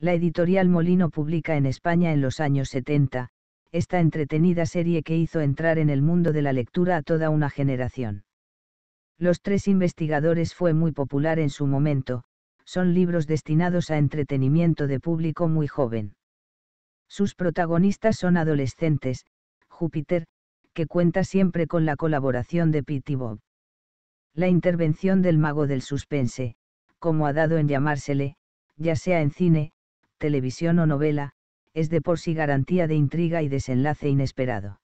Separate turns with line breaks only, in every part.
la editorial Molino publica en España en los años 70, esta entretenida serie que hizo entrar en el mundo de la lectura a toda una generación. Los tres investigadores fue muy popular en su momento, son libros destinados a entretenimiento de público muy joven. Sus protagonistas son adolescentes, Júpiter, que cuenta siempre con la colaboración de y Bob. La intervención del mago del suspense, como ha dado en llamársele, ya sea en cine, televisión o novela, es de por sí garantía de intriga y desenlace inesperado.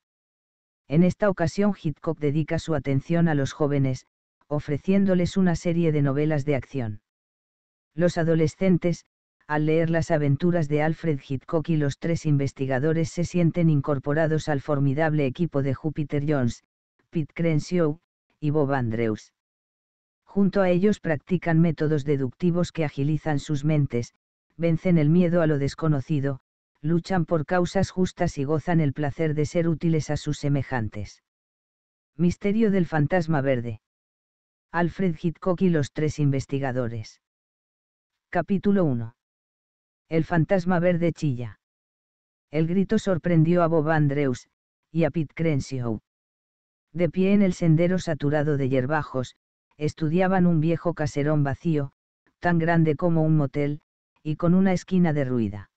En esta ocasión Hitchcock dedica su atención a los jóvenes, ofreciéndoles una serie de novelas de acción. Los adolescentes, al leer las aventuras de Alfred Hitchcock y los tres investigadores se sienten incorporados al formidable equipo de Jupiter Jones, Pete Crenshaw, y Bob Andrews. Junto a ellos practican métodos deductivos que agilizan sus mentes, vencen el miedo a lo desconocido, luchan por causas justas y gozan el placer de ser útiles a sus semejantes. Misterio del fantasma verde. Alfred Hitchcock y los tres investigadores. Capítulo 1. El fantasma verde chilla. El grito sorprendió a Bob Andrews, y a Pete Crenshaw. De pie en el sendero saturado de yerbajos, estudiaban un viejo caserón vacío, tan grande como un motel, y con una esquina derruida.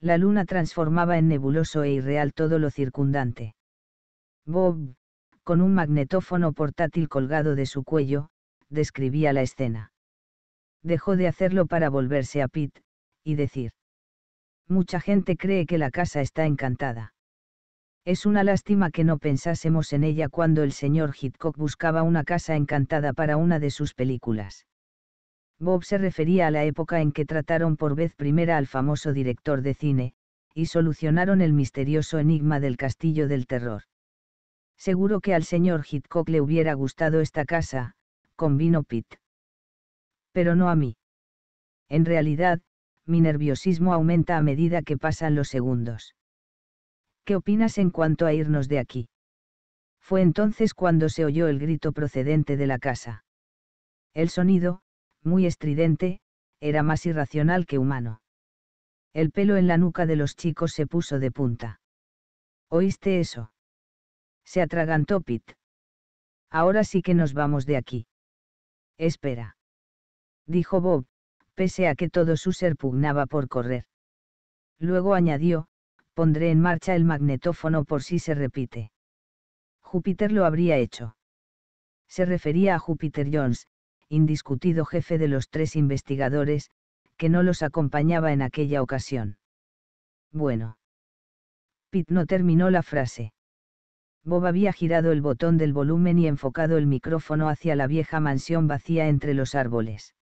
La luna transformaba en nebuloso e irreal todo lo circundante. Bob, con un magnetófono portátil colgado de su cuello, describía la escena. Dejó de hacerlo para volverse a Pete, y decir. Mucha gente cree que la casa está encantada. Es una lástima que no pensásemos en ella cuando el señor Hitchcock buscaba una casa encantada para una de sus películas. Bob se refería a la época en que trataron por vez primera al famoso director de cine, y solucionaron el misterioso enigma del castillo del terror. Seguro que al señor Hitchcock le hubiera gustado esta casa, convino Pitt. Pero no a mí. En realidad, mi nerviosismo aumenta a medida que pasan los segundos. ¿Qué opinas en cuanto a irnos de aquí? Fue entonces cuando se oyó el grito procedente de la casa. El sonido, muy estridente, era más irracional que humano. El pelo en la nuca de los chicos se puso de punta. ¿Oíste eso? Se atragantó Pit. Ahora sí que nos vamos de aquí. Espera. Dijo Bob, pese a que todo su ser pugnaba por correr. Luego añadió, pondré en marcha el magnetófono por si se repite. Júpiter lo habría hecho. Se refería a Júpiter Jones, indiscutido jefe de los tres investigadores, que no los acompañaba en aquella ocasión. Bueno. Pitt no terminó la frase. Bob había girado el botón del volumen y enfocado el micrófono hacia la vieja mansión vacía entre los árboles.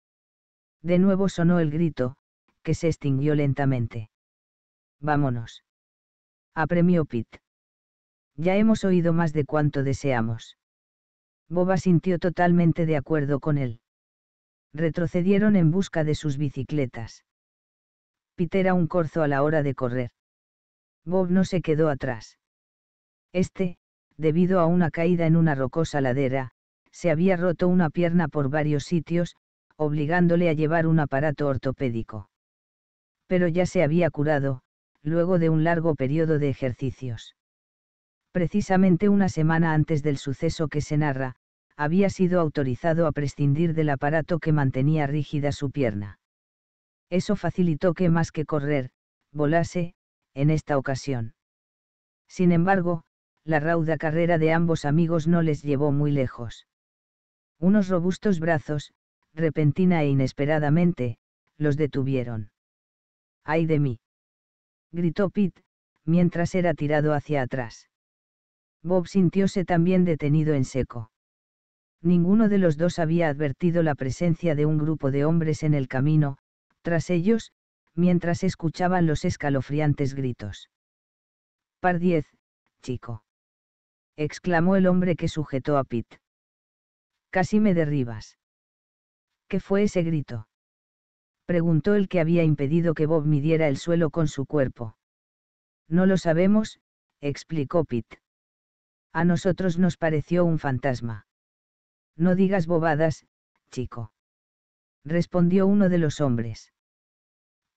De nuevo sonó el grito, que se extinguió lentamente. Vámonos. Apremió Pitt. Ya hemos oído más de cuanto deseamos. Boba sintió totalmente de acuerdo con él. Retrocedieron en busca de sus bicicletas. Peter era un corzo a la hora de correr. Bob no se quedó atrás. Este, debido a una caída en una rocosa ladera, se había roto una pierna por varios sitios, obligándole a llevar un aparato ortopédico. Pero ya se había curado, luego de un largo periodo de ejercicios. Precisamente una semana antes del suceso que se narra, había sido autorizado a prescindir del aparato que mantenía rígida su pierna. Eso facilitó que más que correr, volase, en esta ocasión. Sin embargo, la rauda carrera de ambos amigos no les llevó muy lejos. Unos robustos brazos, repentina e inesperadamente, los detuvieron. ¡Ay de mí! gritó Pete, mientras era tirado hacia atrás. Bob sintióse también detenido en seco. Ninguno de los dos había advertido la presencia de un grupo de hombres en el camino, tras ellos, mientras escuchaban los escalofriantes gritos. Par 10, chico. exclamó el hombre que sujetó a Pitt Casi me derribas. ¿Qué fue ese grito? preguntó el que había impedido que Bob midiera el suelo con su cuerpo. No lo sabemos, explicó Pitt A nosotros nos pareció un fantasma. No digas bobadas, chico. Respondió uno de los hombres.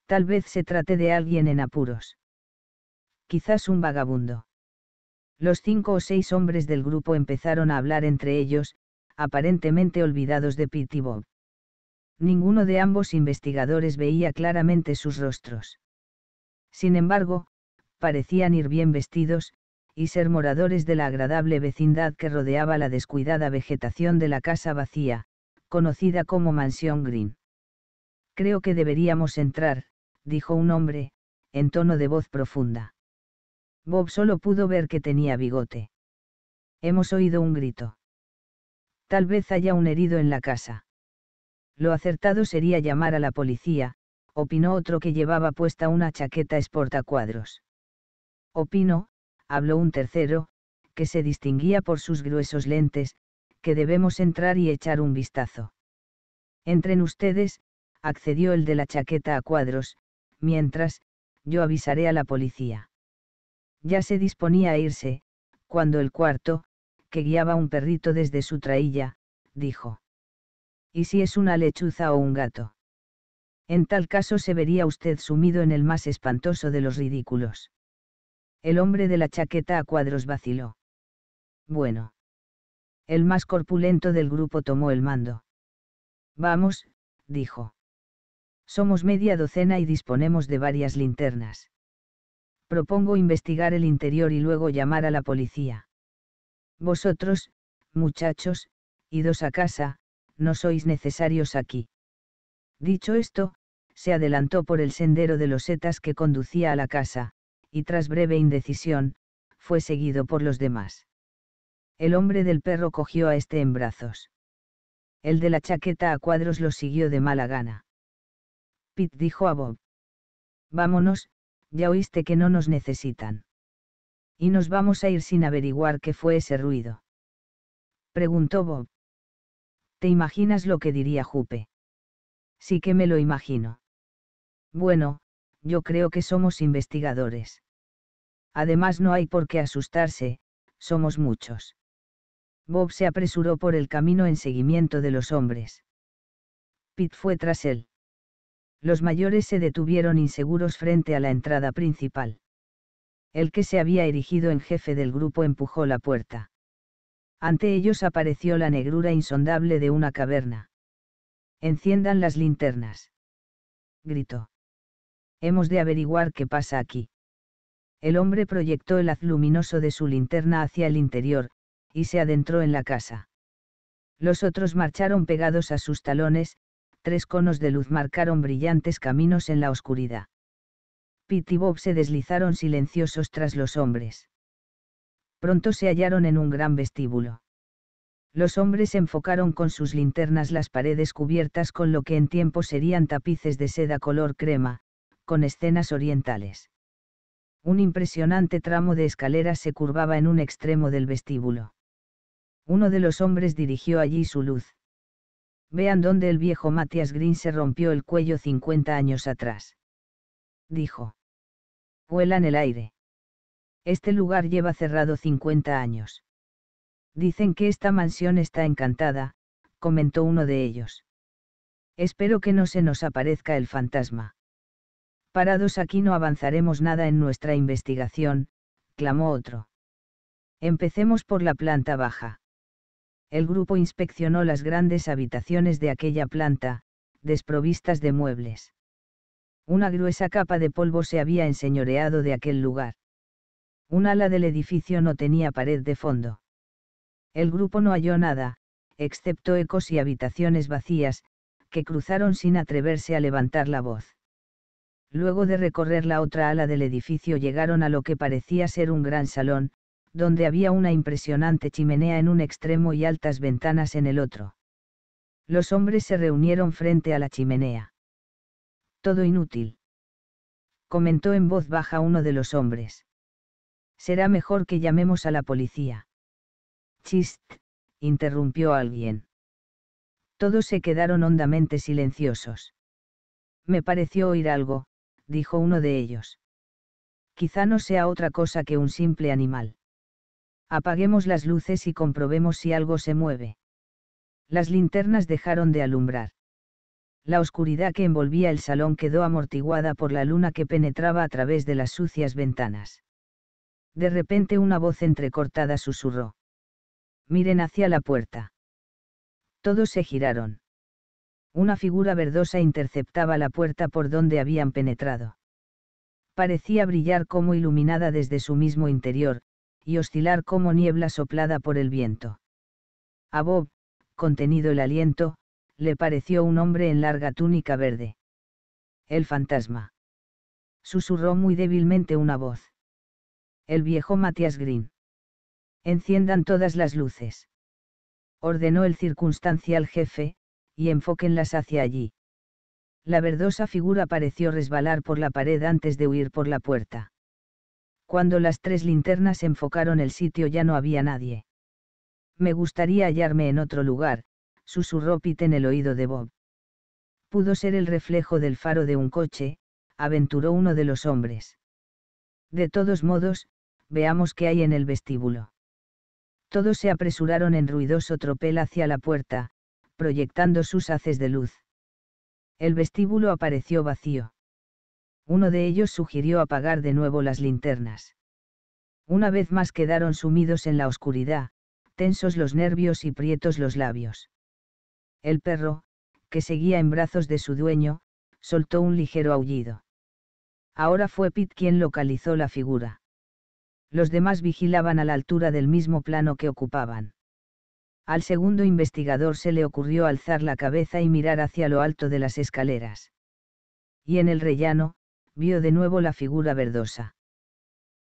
Tal vez se trate de alguien en apuros. Quizás un vagabundo. Los cinco o seis hombres del grupo empezaron a hablar entre ellos, aparentemente olvidados de Pete y Bob. Ninguno de ambos investigadores veía claramente sus rostros. Sin embargo, parecían ir bien vestidos, y ser moradores de la agradable vecindad que rodeaba la descuidada vegetación de la casa vacía, conocida como Mansión Green. Creo que deberíamos entrar, dijo un hombre, en tono de voz profunda. Bob solo pudo ver que tenía bigote. Hemos oído un grito. Tal vez haya un herido en la casa. Lo acertado sería llamar a la policía, opinó otro que llevaba puesta una chaqueta esportacuadros. Opino, habló un tercero, que se distinguía por sus gruesos lentes, que debemos entrar y echar un vistazo. Entren ustedes, accedió el de la chaqueta a cuadros, mientras, yo avisaré a la policía. Ya se disponía a irse, cuando el cuarto, que guiaba un perrito desde su trailla, dijo. ¿Y si es una lechuza o un gato? En tal caso se vería usted sumido en el más espantoso de los ridículos. El hombre de la chaqueta a cuadros vaciló. Bueno. El más corpulento del grupo tomó el mando. Vamos, dijo. Somos media docena y disponemos de varias linternas. Propongo investigar el interior y luego llamar a la policía. Vosotros, muchachos, idos a casa, no sois necesarios aquí. Dicho esto, se adelantó por el sendero de los setas que conducía a la casa, y tras breve indecisión, fue seguido por los demás. El hombre del perro cogió a este en brazos. El de la chaqueta a cuadros lo siguió de mala gana. Pitt dijo a Bob. Vámonos, ya oíste que no nos necesitan. Y nos vamos a ir sin averiguar qué fue ese ruido. Preguntó Bob. ¿Te imaginas lo que diría Jupe? Sí que me lo imagino. Bueno, yo creo que somos investigadores. Además no hay por qué asustarse, somos muchos. Bob se apresuró por el camino en seguimiento de los hombres. Pitt fue tras él. Los mayores se detuvieron inseguros frente a la entrada principal. El que se había erigido en jefe del grupo empujó la puerta. Ante ellos apareció la negrura insondable de una caverna. Enciendan las linternas. Gritó. Hemos de averiguar qué pasa aquí. El hombre proyectó el haz luminoso de su linterna hacia el interior, y se adentró en la casa. Los otros marcharon pegados a sus talones, tres conos de luz marcaron brillantes caminos en la oscuridad. Pete y Bob se deslizaron silenciosos tras los hombres. Pronto se hallaron en un gran vestíbulo. Los hombres enfocaron con sus linternas las paredes cubiertas con lo que en tiempo serían tapices de seda color crema, con escenas orientales. Un impresionante tramo de escaleras se curvaba en un extremo del vestíbulo. Uno de los hombres dirigió allí su luz. Vean dónde el viejo Matthias Green se rompió el cuello 50 años atrás. Dijo. vuelan el aire. Este lugar lleva cerrado 50 años. Dicen que esta mansión está encantada, comentó uno de ellos. Espero que no se nos aparezca el fantasma. Parados aquí no avanzaremos nada en nuestra investigación, clamó otro. Empecemos por la planta baja. El grupo inspeccionó las grandes habitaciones de aquella planta, desprovistas de muebles. Una gruesa capa de polvo se había enseñoreado de aquel lugar. Un ala del edificio no tenía pared de fondo. El grupo no halló nada, excepto ecos y habitaciones vacías, que cruzaron sin atreverse a levantar la voz. Luego de recorrer la otra ala del edificio llegaron a lo que parecía ser un gran salón, donde había una impresionante chimenea en un extremo y altas ventanas en el otro. Los hombres se reunieron frente a la chimenea. Todo inútil. Comentó en voz baja uno de los hombres. Será mejor que llamemos a la policía. Chist, interrumpió alguien. Todos se quedaron hondamente silenciosos. Me pareció oír algo, dijo uno de ellos. Quizá no sea otra cosa que un simple animal. Apaguemos las luces y comprobemos si algo se mueve. Las linternas dejaron de alumbrar. La oscuridad que envolvía el salón quedó amortiguada por la luna que penetraba a través de las sucias ventanas. De repente una voz entrecortada susurró. Miren hacia la puerta. Todos se giraron. Una figura verdosa interceptaba la puerta por donde habían penetrado. Parecía brillar como iluminada desde su mismo interior, y oscilar como niebla soplada por el viento. A Bob, contenido el aliento, le pareció un hombre en larga túnica verde. El fantasma. Susurró muy débilmente una voz. El viejo Matías Green. Enciendan todas las luces. Ordenó el circunstancial jefe, y enfóquenlas hacia allí. La verdosa figura pareció resbalar por la pared antes de huir por la puerta. Cuando las tres linternas enfocaron el sitio ya no había nadie. Me gustaría hallarme en otro lugar, susurró Pete en el oído de Bob. Pudo ser el reflejo del faro de un coche, aventuró uno de los hombres. De todos modos, veamos qué hay en el vestíbulo. Todos se apresuraron en ruidoso tropel hacia la puerta, proyectando sus haces de luz. El vestíbulo apareció vacío. Uno de ellos sugirió apagar de nuevo las linternas. Una vez más quedaron sumidos en la oscuridad, tensos los nervios y prietos los labios. El perro, que seguía en brazos de su dueño, soltó un ligero aullido. Ahora fue Pitt quien localizó la figura. Los demás vigilaban a la altura del mismo plano que ocupaban al segundo investigador se le ocurrió alzar la cabeza y mirar hacia lo alto de las escaleras. Y en el rellano, vio de nuevo la figura verdosa.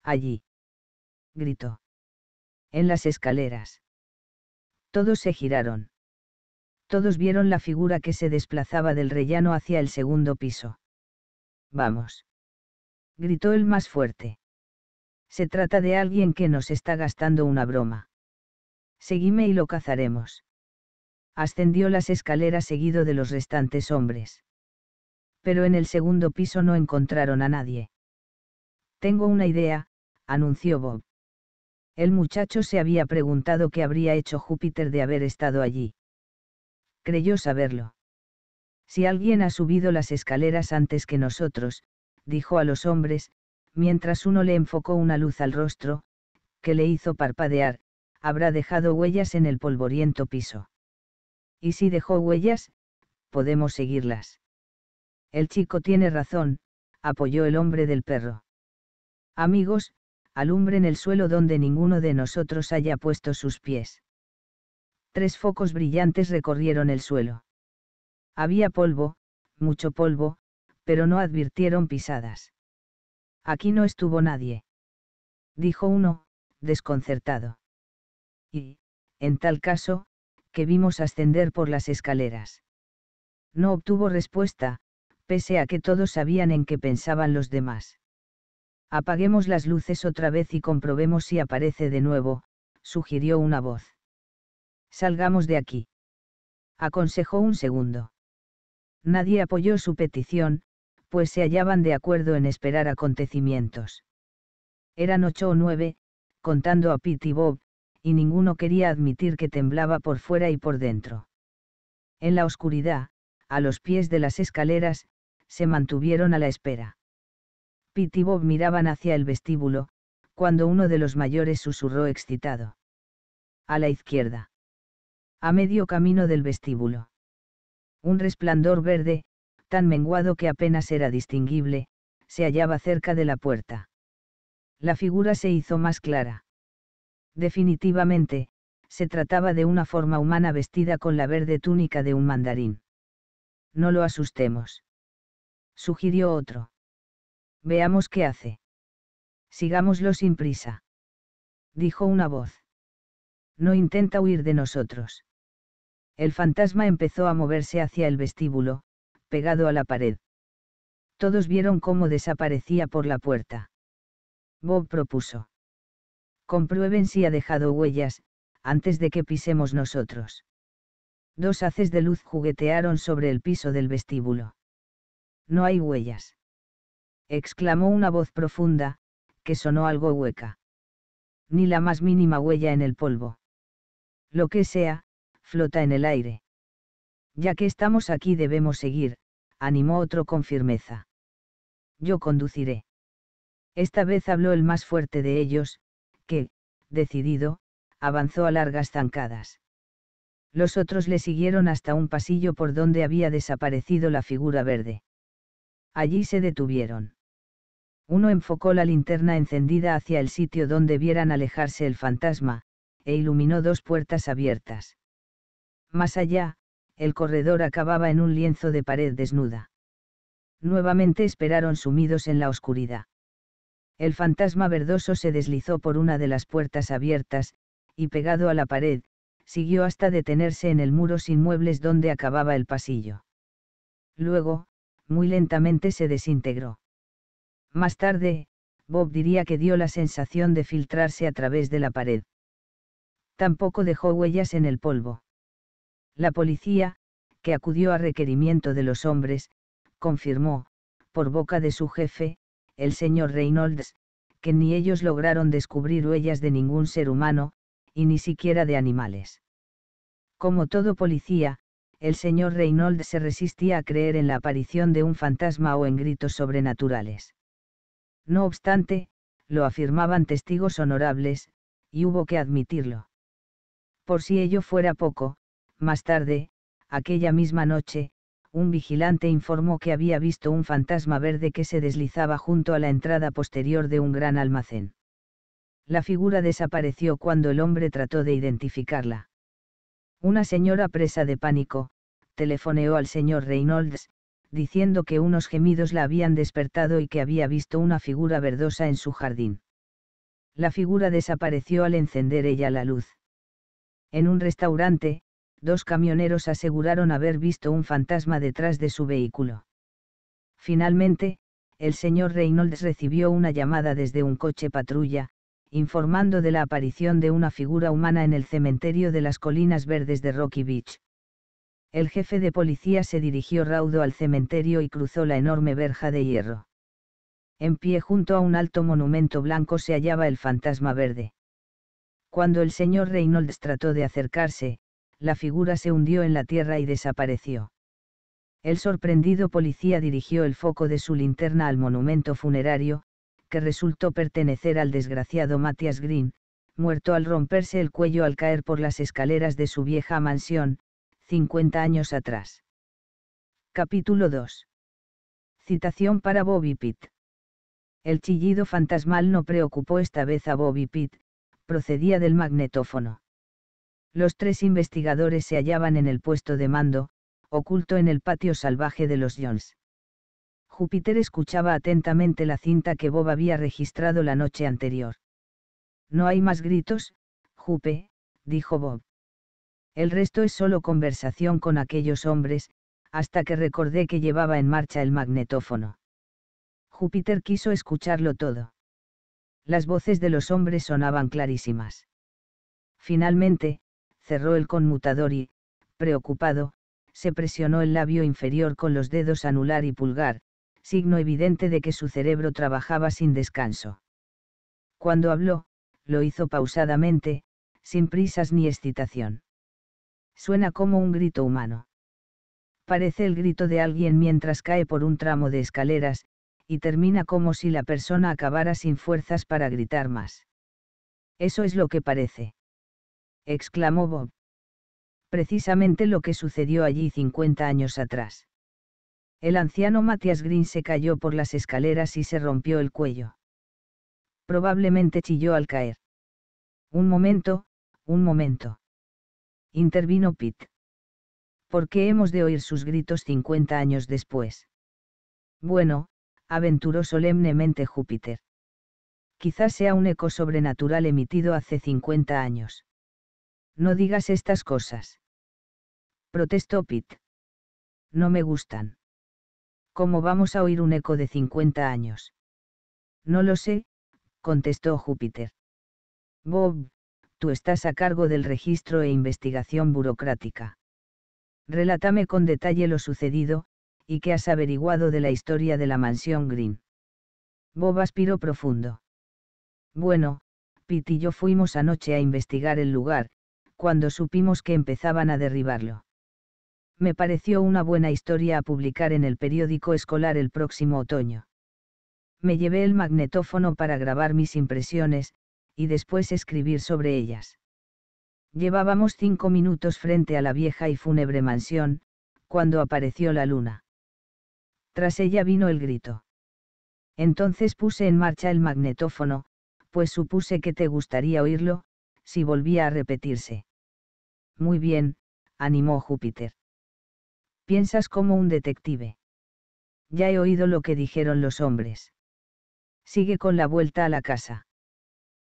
Allí. Gritó. En las escaleras. Todos se giraron. Todos vieron la figura que se desplazaba del rellano hacia el segundo piso. Vamos. Gritó el más fuerte. Se trata de alguien que nos está gastando una broma. Seguime y lo cazaremos. Ascendió las escaleras seguido de los restantes hombres. Pero en el segundo piso no encontraron a nadie. Tengo una idea, anunció Bob. El muchacho se había preguntado qué habría hecho Júpiter de haber estado allí. Creyó saberlo. Si alguien ha subido las escaleras antes que nosotros, dijo a los hombres, mientras uno le enfocó una luz al rostro, que le hizo parpadear, habrá dejado huellas en el polvoriento piso. Y si dejó huellas, podemos seguirlas. El chico tiene razón, apoyó el hombre del perro. Amigos, alumbren el suelo donde ninguno de nosotros haya puesto sus pies. Tres focos brillantes recorrieron el suelo. Había polvo, mucho polvo, pero no advirtieron pisadas. Aquí no estuvo nadie. Dijo uno, desconcertado y, en tal caso, que vimos ascender por las escaleras. No obtuvo respuesta, pese a que todos sabían en qué pensaban los demás. Apaguemos las luces otra vez y comprobemos si aparece de nuevo, sugirió una voz. Salgamos de aquí. Aconsejó un segundo. Nadie apoyó su petición, pues se hallaban de acuerdo en esperar acontecimientos. Eran ocho o nueve, contando a Pete y Bob, y ninguno quería admitir que temblaba por fuera y por dentro. En la oscuridad, a los pies de las escaleras, se mantuvieron a la espera. Pete Bob miraban hacia el vestíbulo, cuando uno de los mayores susurró excitado. A la izquierda. A medio camino del vestíbulo. Un resplandor verde, tan menguado que apenas era distinguible, se hallaba cerca de la puerta. La figura se hizo más clara. Definitivamente, se trataba de una forma humana vestida con la verde túnica de un mandarín. No lo asustemos. Sugirió otro. Veamos qué hace. Sigámoslo sin prisa. Dijo una voz. No intenta huir de nosotros. El fantasma empezó a moverse hacia el vestíbulo, pegado a la pared. Todos vieron cómo desaparecía por la puerta. Bob propuso comprueben si ha dejado huellas, antes de que pisemos nosotros. Dos haces de luz juguetearon sobre el piso del vestíbulo. No hay huellas. exclamó una voz profunda, que sonó algo hueca. Ni la más mínima huella en el polvo. Lo que sea, flota en el aire. Ya que estamos aquí debemos seguir, animó otro con firmeza. Yo conduciré. Esta vez habló el más fuerte de ellos, que, decidido, avanzó a largas zancadas. Los otros le siguieron hasta un pasillo por donde había desaparecido la figura verde. Allí se detuvieron. Uno enfocó la linterna encendida hacia el sitio donde vieran alejarse el fantasma, e iluminó dos puertas abiertas. Más allá, el corredor acababa en un lienzo de pared desnuda. Nuevamente esperaron sumidos en la oscuridad. El fantasma verdoso se deslizó por una de las puertas abiertas, y pegado a la pared, siguió hasta detenerse en el muro sin muebles donde acababa el pasillo. Luego, muy lentamente se desintegró. Más tarde, Bob diría que dio la sensación de filtrarse a través de la pared. Tampoco dejó huellas en el polvo. La policía, que acudió a requerimiento de los hombres, confirmó, por boca de su jefe, el señor Reynolds, que ni ellos lograron descubrir huellas de ningún ser humano, y ni siquiera de animales. Como todo policía, el señor Reynolds se resistía a creer en la aparición de un fantasma o en gritos sobrenaturales. No obstante, lo afirmaban testigos honorables, y hubo que admitirlo. Por si ello fuera poco, más tarde, aquella misma noche, un vigilante informó que había visto un fantasma verde que se deslizaba junto a la entrada posterior de un gran almacén. La figura desapareció cuando el hombre trató de identificarla. Una señora presa de pánico, telefoneó al señor Reynolds, diciendo que unos gemidos la habían despertado y que había visto una figura verdosa en su jardín. La figura desapareció al encender ella la luz. En un restaurante, Dos camioneros aseguraron haber visto un fantasma detrás de su vehículo. Finalmente, el señor Reynolds recibió una llamada desde un coche patrulla, informando de la aparición de una figura humana en el cementerio de las Colinas Verdes de Rocky Beach. El jefe de policía se dirigió raudo al cementerio y cruzó la enorme verja de hierro. En pie junto a un alto monumento blanco se hallaba el fantasma verde. Cuando el señor Reynolds trató de acercarse, la figura se hundió en la tierra y desapareció. El sorprendido policía dirigió el foco de su linterna al monumento funerario, que resultó pertenecer al desgraciado Matthias Green, muerto al romperse el cuello al caer por las escaleras de su vieja mansión, 50 años atrás. Capítulo 2. Citación para Bobby Pitt. El chillido fantasmal no preocupó esta vez a Bobby Pitt, procedía del magnetófono. Los tres investigadores se hallaban en el puesto de mando, oculto en el patio salvaje de los Jones. Júpiter escuchaba atentamente la cinta que Bob había registrado la noche anterior. No hay más gritos, Jupe, dijo Bob. El resto es solo conversación con aquellos hombres, hasta que recordé que llevaba en marcha el magnetófono. Júpiter quiso escucharlo todo. Las voces de los hombres sonaban clarísimas. Finalmente, cerró el conmutador y, preocupado, se presionó el labio inferior con los dedos anular y pulgar, signo evidente de que su cerebro trabajaba sin descanso. Cuando habló, lo hizo pausadamente, sin prisas ni excitación. Suena como un grito humano. Parece el grito de alguien mientras cae por un tramo de escaleras, y termina como si la persona acabara sin fuerzas para gritar más. Eso es lo que parece exclamó Bob. Precisamente lo que sucedió allí 50 años atrás. El anciano Matthias Green se cayó por las escaleras y se rompió el cuello. Probablemente chilló al caer. Un momento, un momento. Intervino Pete. ¿Por qué hemos de oír sus gritos 50 años después? Bueno, aventuró solemnemente Júpiter. Quizás sea un eco sobrenatural emitido hace 50 años. No digas estas cosas. Protestó Pitt. No me gustan. ¿Cómo vamos a oír un eco de 50 años? No lo sé, contestó Júpiter. Bob, tú estás a cargo del registro e investigación burocrática. Relátame con detalle lo sucedido, y qué has averiguado de la historia de la mansión Green. Bob aspiró profundo. Bueno, Pitt y yo fuimos anoche a investigar el lugar, cuando supimos que empezaban a derribarlo. Me pareció una buena historia a publicar en el periódico escolar el próximo otoño. Me llevé el magnetófono para grabar mis impresiones, y después escribir sobre ellas. Llevábamos cinco minutos frente a la vieja y fúnebre mansión, cuando apareció la luna. Tras ella vino el grito. Entonces puse en marcha el magnetófono, pues supuse que te gustaría oírlo, si volvía a repetirse. Muy bien, animó Júpiter. Piensas como un detective. Ya he oído lo que dijeron los hombres. Sigue con la vuelta a la casa.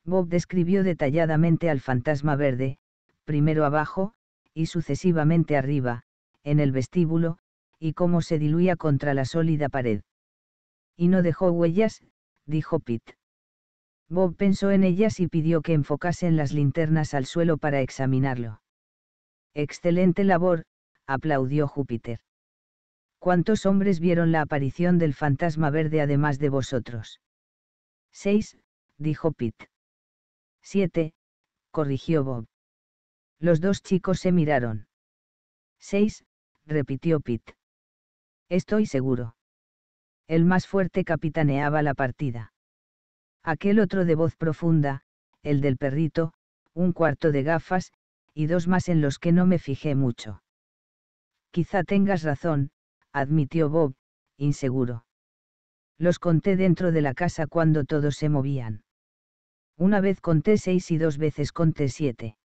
Bob describió detalladamente al fantasma verde, primero abajo, y sucesivamente arriba, en el vestíbulo, y cómo se diluía contra la sólida pared. Y no dejó huellas, dijo Pitt. Bob pensó en ellas y pidió que enfocasen las linternas al suelo para examinarlo. Excelente labor, aplaudió Júpiter. ¿Cuántos hombres vieron la aparición del fantasma verde además de vosotros? Seis, dijo Pitt. Siete, corrigió Bob. Los dos chicos se miraron. Seis, repitió Pete. Estoy seguro. El más fuerte capitaneaba la partida. Aquel otro de voz profunda, el del perrito, un cuarto de gafas, y dos más en los que no me fijé mucho. Quizá tengas razón, admitió Bob, inseguro. Los conté dentro de la casa cuando todos se movían. Una vez conté seis y dos veces conté siete.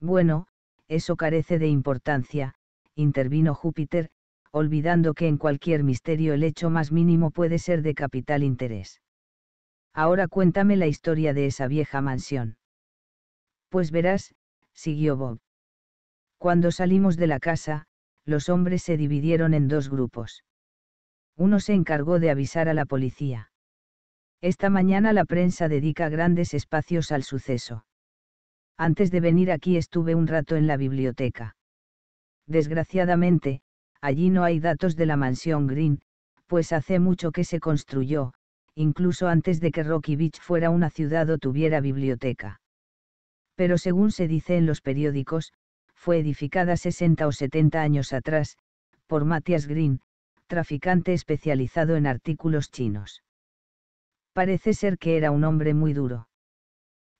Bueno, eso carece de importancia, intervino Júpiter, olvidando que en cualquier misterio el hecho más mínimo puede ser de capital interés. Ahora cuéntame la historia de esa vieja mansión. Pues verás, siguió Bob. Cuando salimos de la casa, los hombres se dividieron en dos grupos. Uno se encargó de avisar a la policía. Esta mañana la prensa dedica grandes espacios al suceso. Antes de venir aquí estuve un rato en la biblioteca. Desgraciadamente, allí no hay datos de la mansión Green, pues hace mucho que se construyó, incluso antes de que Rocky Beach fuera una ciudad o tuviera biblioteca pero según se dice en los periódicos, fue edificada 60 o 70 años atrás, por Matthias Green, traficante especializado en artículos chinos. Parece ser que era un hombre muy duro.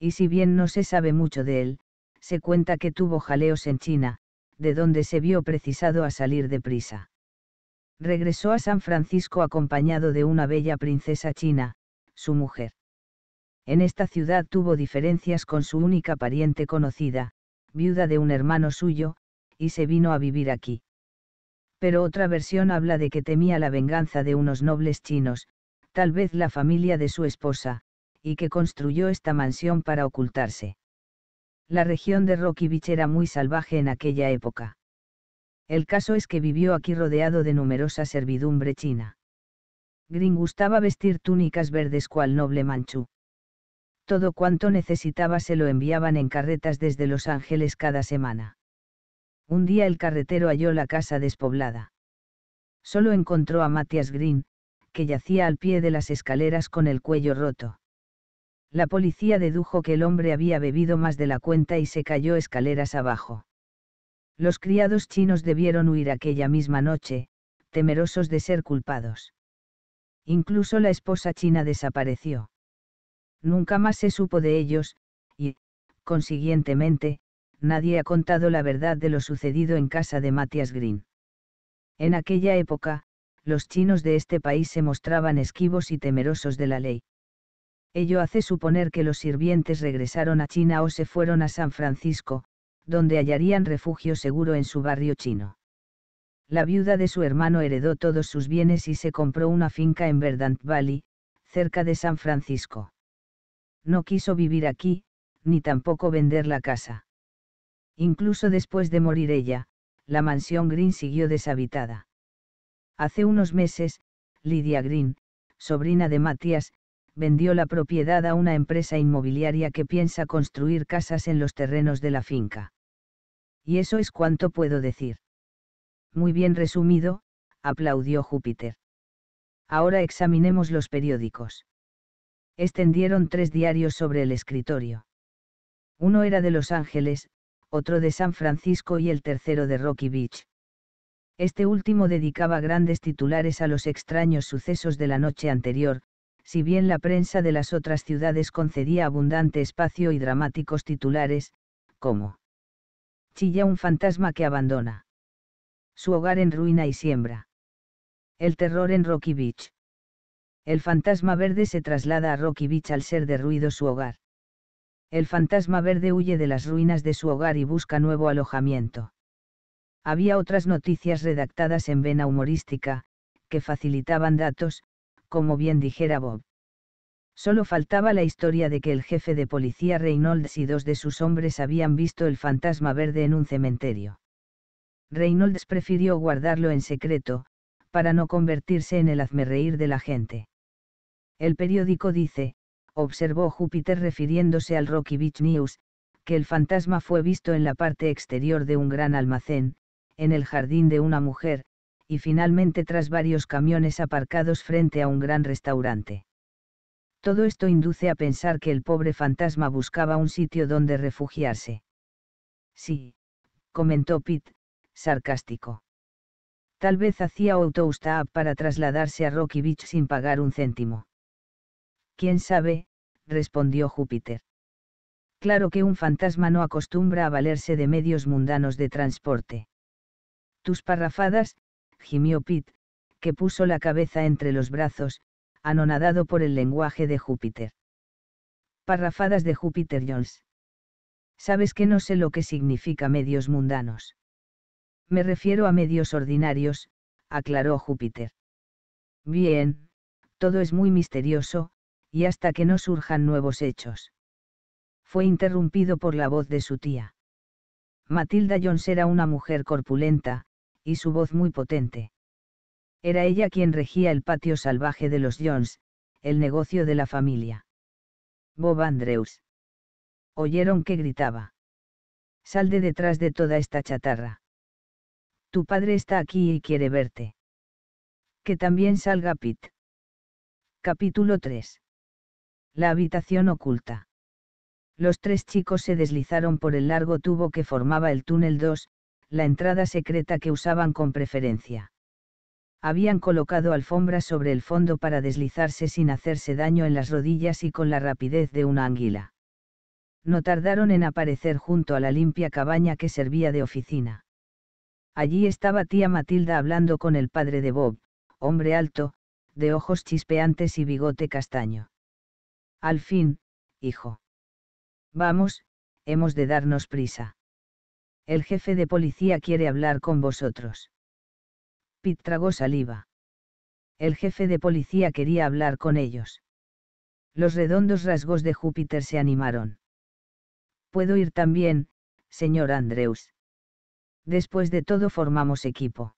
Y si bien no se sabe mucho de él, se cuenta que tuvo jaleos en China, de donde se vio precisado a salir de prisa. Regresó a San Francisco acompañado de una bella princesa china, su mujer. En esta ciudad tuvo diferencias con su única pariente conocida, viuda de un hermano suyo, y se vino a vivir aquí. Pero otra versión habla de que temía la venganza de unos nobles chinos, tal vez la familia de su esposa, y que construyó esta mansión para ocultarse. La región de Rocky Beach era muy salvaje en aquella época. El caso es que vivió aquí rodeado de numerosa servidumbre china. Green gustaba vestir túnicas verdes cual noble manchú. Todo cuanto necesitaba se lo enviaban en carretas desde Los Ángeles cada semana. Un día el carretero halló la casa despoblada. Solo encontró a Matthias Green, que yacía al pie de las escaleras con el cuello roto. La policía dedujo que el hombre había bebido más de la cuenta y se cayó escaleras abajo. Los criados chinos debieron huir aquella misma noche, temerosos de ser culpados. Incluso la esposa china desapareció. Nunca más se supo de ellos, y, consiguientemente, nadie ha contado la verdad de lo sucedido en casa de Matthias Green. En aquella época, los chinos de este país se mostraban esquivos y temerosos de la ley. Ello hace suponer que los sirvientes regresaron a China o se fueron a San Francisco, donde hallarían refugio seguro en su barrio chino. La viuda de su hermano heredó todos sus bienes y se compró una finca en Verdant Valley, cerca de San Francisco no quiso vivir aquí, ni tampoco vender la casa. Incluso después de morir ella, la mansión Green siguió deshabitada. Hace unos meses, Lydia Green, sobrina de Matías, vendió la propiedad a una empresa inmobiliaria que piensa construir casas en los terrenos de la finca. Y eso es cuanto puedo decir. Muy bien resumido, aplaudió Júpiter. Ahora examinemos los periódicos extendieron tres diarios sobre el escritorio. Uno era de Los Ángeles, otro de San Francisco y el tercero de Rocky Beach. Este último dedicaba grandes titulares a los extraños sucesos de la noche anterior, si bien la prensa de las otras ciudades concedía abundante espacio y dramáticos titulares, como Chilla un fantasma que abandona. Su hogar en ruina y siembra. El terror en Rocky Beach. El fantasma verde se traslada a Rocky Beach al ser derruido su hogar. El fantasma verde huye de las ruinas de su hogar y busca nuevo alojamiento. Había otras noticias redactadas en vena humorística, que facilitaban datos, como bien dijera Bob. Solo faltaba la historia de que el jefe de policía Reynolds y dos de sus hombres habían visto el fantasma verde en un cementerio. Reynolds prefirió guardarlo en secreto, para no convertirse en el hazmerreír de la gente. El periódico dice, observó Júpiter refiriéndose al Rocky Beach News, que el fantasma fue visto en la parte exterior de un gran almacén, en el jardín de una mujer, y finalmente tras varios camiones aparcados frente a un gran restaurante. Todo esto induce a pensar que el pobre fantasma buscaba un sitio donde refugiarse. Sí, comentó Pitt, sarcástico. Tal vez hacía autostop para trasladarse a Rocky Beach sin pagar un céntimo. ¿Quién sabe? respondió Júpiter. Claro que un fantasma no acostumbra a valerse de medios mundanos de transporte. Tus parrafadas, gimió Pitt, que puso la cabeza entre los brazos, anonadado por el lenguaje de Júpiter. Parrafadas de Júpiter Jones. Sabes que no sé lo que significa medios mundanos. Me refiero a medios ordinarios, aclaró Júpiter. Bien, todo es muy misterioso, y hasta que no surjan nuevos hechos. Fue interrumpido por la voz de su tía. Matilda Jones era una mujer corpulenta, y su voz muy potente. Era ella quien regía el patio salvaje de los Jones, el negocio de la familia. Bob Andrews. Oyeron que gritaba. Sal de detrás de toda esta chatarra. Tu padre está aquí y quiere verte. Que también salga Pete. Capítulo 3 la habitación oculta. Los tres chicos se deslizaron por el largo tubo que formaba el túnel 2, la entrada secreta que usaban con preferencia. Habían colocado alfombras sobre el fondo para deslizarse sin hacerse daño en las rodillas y con la rapidez de una anguila. No tardaron en aparecer junto a la limpia cabaña que servía de oficina. Allí estaba tía Matilda hablando con el padre de Bob, hombre alto, de ojos chispeantes y bigote castaño. Al fin, hijo. Vamos, hemos de darnos prisa. El jefe de policía quiere hablar con vosotros. Pit tragó saliva. El jefe de policía quería hablar con ellos. Los redondos rasgos de Júpiter se animaron. Puedo ir también, señor Andrews. Después de todo formamos equipo.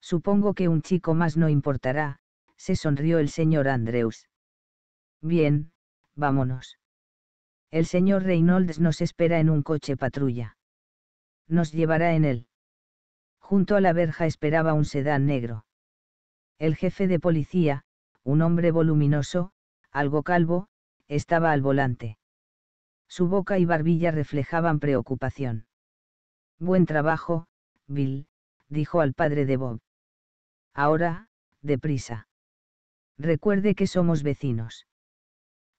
Supongo que un chico más no importará, se sonrió el señor Andrews. Bien, vámonos. El señor Reynolds nos espera en un coche patrulla. Nos llevará en él. Junto a la verja esperaba un sedán negro. El jefe de policía, un hombre voluminoso, algo calvo, estaba al volante. Su boca y barbilla reflejaban preocupación. Buen trabajo, Bill, dijo al padre de Bob. Ahora, deprisa. Recuerde que somos vecinos.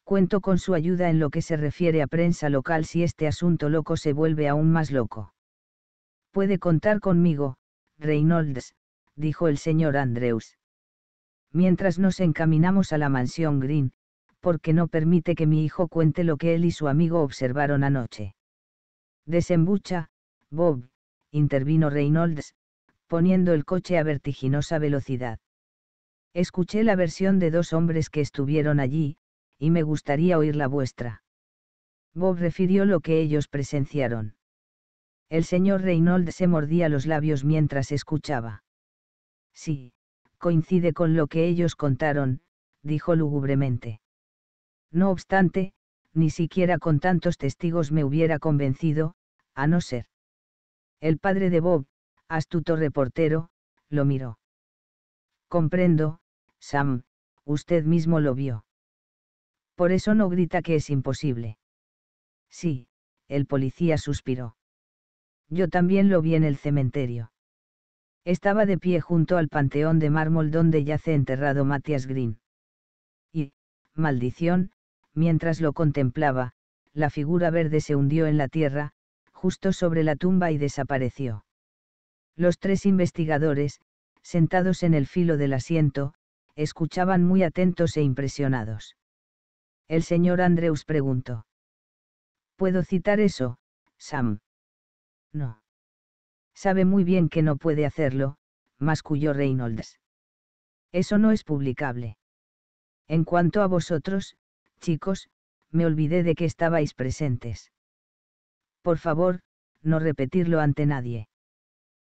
Cuento con su ayuda en lo que se refiere a prensa local si este asunto loco se vuelve aún más loco. Puede contar conmigo, Reynolds, dijo el señor Andrews. Mientras nos encaminamos a la mansión Green, porque no permite que mi hijo cuente lo que él y su amigo observaron anoche. Desembucha, Bob, intervino Reynolds, poniendo el coche a vertiginosa velocidad. Escuché la versión de dos hombres que estuvieron allí, y me gustaría oír la vuestra. Bob refirió lo que ellos presenciaron. El señor Reynolds se mordía los labios mientras escuchaba. Sí, coincide con lo que ellos contaron, dijo lúgubremente. No obstante, ni siquiera con tantos testigos me hubiera convencido, a no ser. El padre de Bob, astuto reportero, lo miró. Comprendo, Sam, usted mismo lo vio. Por eso no grita que es imposible. Sí, el policía suspiró. Yo también lo vi en el cementerio. Estaba de pie junto al panteón de mármol donde yace enterrado Matthias Green. Y, maldición, mientras lo contemplaba, la figura verde se hundió en la tierra, justo sobre la tumba y desapareció. Los tres investigadores, sentados en el filo del asiento, escuchaban muy atentos e impresionados. El señor Andrews preguntó. ¿Puedo citar eso, Sam? No. Sabe muy bien que no puede hacerlo, masculló Reynolds. Eso no es publicable. En cuanto a vosotros, chicos, me olvidé de que estabais presentes. Por favor, no repetirlo ante nadie.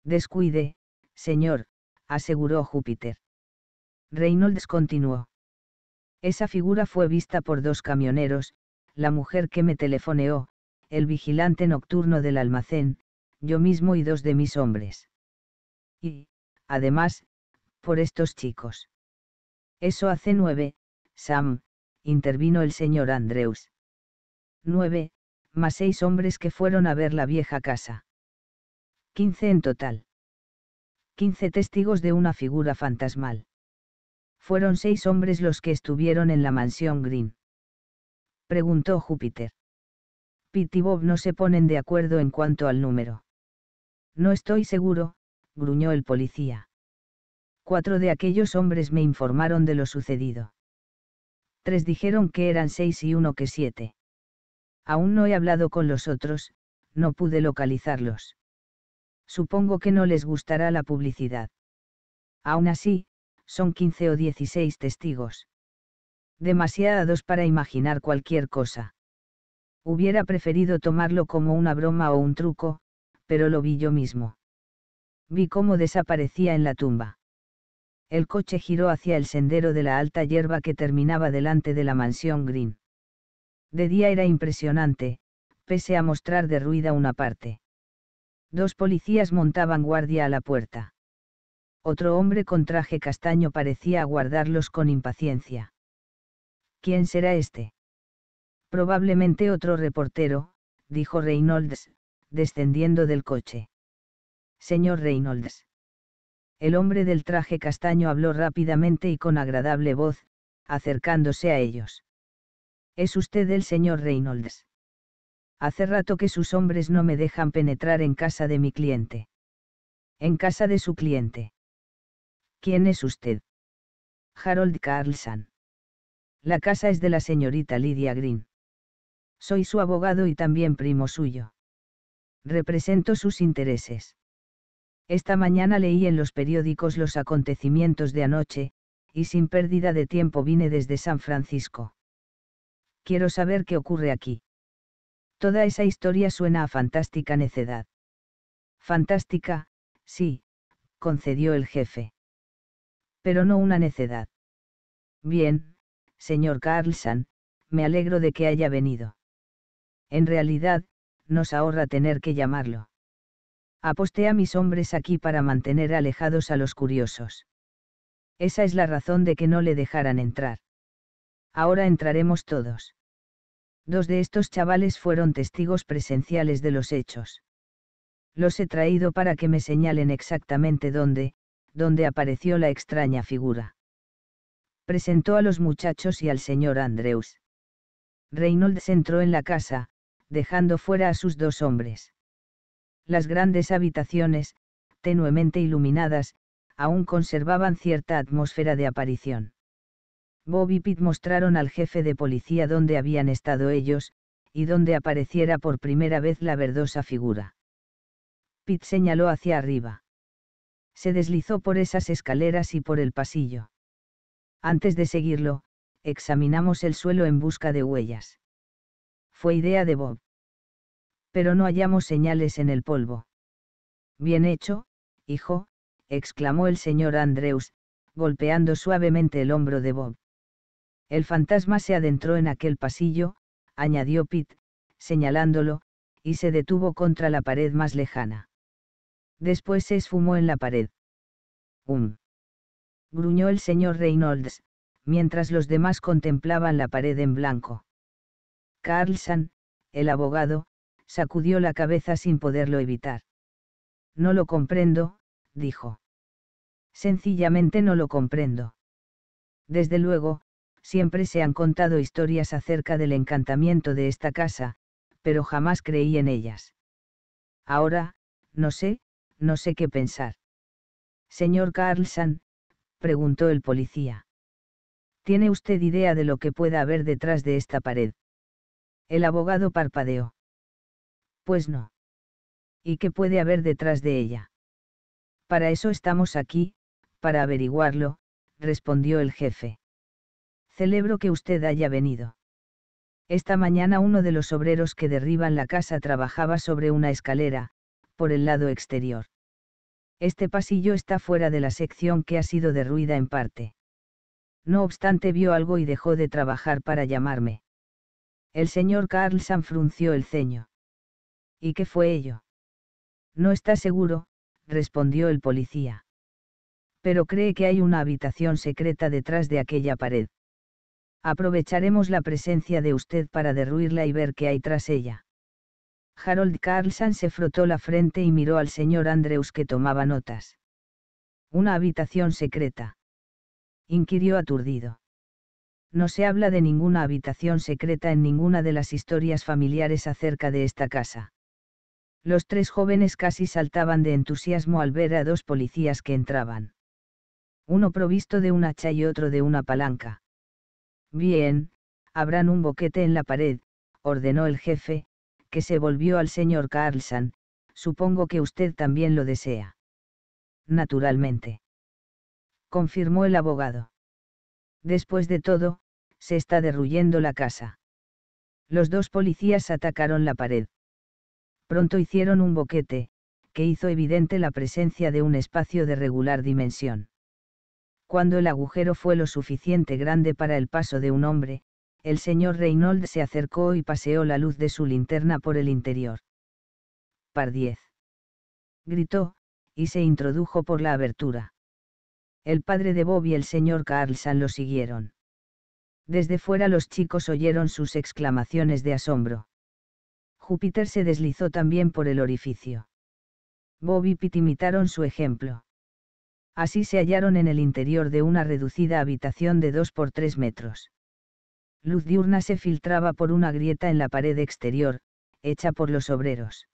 Descuide, señor, aseguró Júpiter. Reynolds continuó. Esa figura fue vista por dos camioneros, la mujer que me telefoneó, el vigilante nocturno del almacén, yo mismo y dos de mis hombres. Y, además, por estos chicos. Eso hace nueve, Sam, intervino el señor Andrews. Nueve, más seis hombres que fueron a ver la vieja casa. Quince en total. Quince testigos de una figura fantasmal. Fueron seis hombres los que estuvieron en la mansión Green. Preguntó Júpiter. Pete y Bob no se ponen de acuerdo en cuanto al número. No estoy seguro, gruñó el policía. Cuatro de aquellos hombres me informaron de lo sucedido. Tres dijeron que eran seis y uno que siete. Aún no he hablado con los otros, no pude localizarlos. Supongo que no les gustará la publicidad. Aún así, son 15 o 16 testigos. Demasiados para imaginar cualquier cosa. Hubiera preferido tomarlo como una broma o un truco, pero lo vi yo mismo. Vi cómo desaparecía en la tumba. El coche giró hacia el sendero de la alta hierba que terminaba delante de la mansión Green. De día era impresionante, pese a mostrar de ruida una parte. Dos policías montaban guardia a la puerta. Otro hombre con traje castaño parecía aguardarlos con impaciencia. ¿Quién será este? Probablemente otro reportero, dijo Reynolds, descendiendo del coche. Señor Reynolds. El hombre del traje castaño habló rápidamente y con agradable voz, acercándose a ellos. ¿Es usted el señor Reynolds? Hace rato que sus hombres no me dejan penetrar en casa de mi cliente. En casa de su cliente. ¿Quién es usted? Harold Carlson. La casa es de la señorita Lydia Green. Soy su abogado y también primo suyo. Represento sus intereses. Esta mañana leí en los periódicos los acontecimientos de anoche, y sin pérdida de tiempo vine desde San Francisco. Quiero saber qué ocurre aquí. Toda esa historia suena a fantástica necedad. Fantástica, sí, concedió el jefe pero no una necedad. Bien, señor Carlson, me alegro de que haya venido. En realidad, nos ahorra tener que llamarlo. Aposté a mis hombres aquí para mantener alejados a los curiosos. Esa es la razón de que no le dejaran entrar. Ahora entraremos todos. Dos de estos chavales fueron testigos presenciales de los hechos. Los he traído para que me señalen exactamente dónde, donde apareció la extraña figura. Presentó a los muchachos y al señor Andrews. Reynolds entró en la casa, dejando fuera a sus dos hombres. Las grandes habitaciones, tenuemente iluminadas, aún conservaban cierta atmósfera de aparición. Bob y Pitt mostraron al jefe de policía dónde habían estado ellos, y donde apareciera por primera vez la verdosa figura. Pitt señaló hacia arriba se deslizó por esas escaleras y por el pasillo. Antes de seguirlo, examinamos el suelo en busca de huellas. Fue idea de Bob. Pero no hallamos señales en el polvo. Bien hecho, hijo, exclamó el señor Andrews, golpeando suavemente el hombro de Bob. El fantasma se adentró en aquel pasillo, añadió Pitt, señalándolo, y se detuvo contra la pared más lejana. Después se esfumó en la pared. Um. Gruñó el señor Reynolds, mientras los demás contemplaban la pared en blanco. Carlson, el abogado, sacudió la cabeza sin poderlo evitar. No lo comprendo, dijo. Sencillamente no lo comprendo. Desde luego, siempre se han contado historias acerca del encantamiento de esta casa, pero jamás creí en ellas. Ahora, no sé, no sé qué pensar. Señor Carlson, preguntó el policía. ¿Tiene usted idea de lo que pueda haber detrás de esta pared? El abogado parpadeó. Pues no. ¿Y qué puede haber detrás de ella? Para eso estamos aquí, para averiguarlo, respondió el jefe. Celebro que usted haya venido. Esta mañana uno de los obreros que derriban la casa trabajaba sobre una escalera, por el lado exterior. Este pasillo está fuera de la sección que ha sido derruida en parte. No obstante vio algo y dejó de trabajar para llamarme. El señor Carlson frunció el ceño. ¿Y qué fue ello? No está seguro, respondió el policía. Pero cree que hay una habitación secreta detrás de aquella pared. Aprovecharemos la presencia de usted para derruirla y ver qué hay tras ella. Harold Carlson se frotó la frente y miró al señor Andrews que tomaba notas. Una habitación secreta. Inquirió aturdido. No se habla de ninguna habitación secreta en ninguna de las historias familiares acerca de esta casa. Los tres jóvenes casi saltaban de entusiasmo al ver a dos policías que entraban. Uno provisto de un hacha y otro de una palanca. Bien, habrán un boquete en la pared, ordenó el jefe, que se volvió al señor Carlson, supongo que usted también lo desea. Naturalmente. Confirmó el abogado. Después de todo, se está derruyendo la casa. Los dos policías atacaron la pared. Pronto hicieron un boquete, que hizo evidente la presencia de un espacio de regular dimensión. Cuando el agujero fue lo suficiente grande para el paso de un hombre, el señor Reynolds se acercó y paseó la luz de su linterna por el interior. Par 10. Gritó, y se introdujo por la abertura. El padre de Bob y el señor Carlson lo siguieron. Desde fuera los chicos oyeron sus exclamaciones de asombro. Júpiter se deslizó también por el orificio. Bob y Pitt imitaron su ejemplo. Así se hallaron en el interior de una reducida habitación de 2 por 3 metros. Luz diurna se filtraba por una grieta en la pared exterior, hecha por los obreros.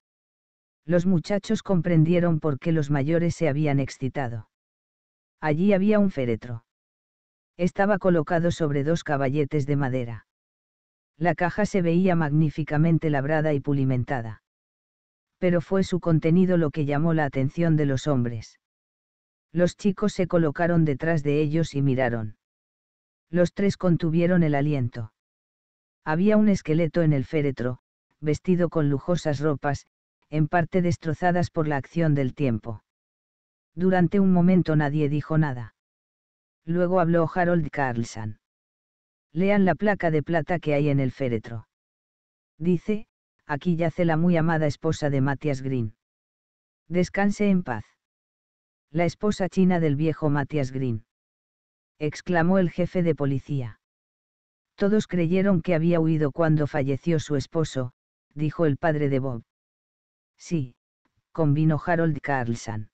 Los muchachos comprendieron por qué los mayores se habían excitado. Allí había un féretro. Estaba colocado sobre dos caballetes de madera. La caja se veía magníficamente labrada y pulimentada. Pero fue su contenido lo que llamó la atención de los hombres. Los chicos se colocaron detrás de ellos y miraron. Los tres contuvieron el aliento. Había un esqueleto en el féretro, vestido con lujosas ropas, en parte destrozadas por la acción del tiempo. Durante un momento nadie dijo nada. Luego habló Harold Carlson. Lean la placa de plata que hay en el féretro. Dice, aquí yace la muy amada esposa de Matthias Green. Descanse en paz. La esposa china del viejo Matthias Green exclamó el jefe de policía. Todos creyeron que había huido cuando falleció su esposo, dijo el padre de Bob. Sí, convino Harold Carlson.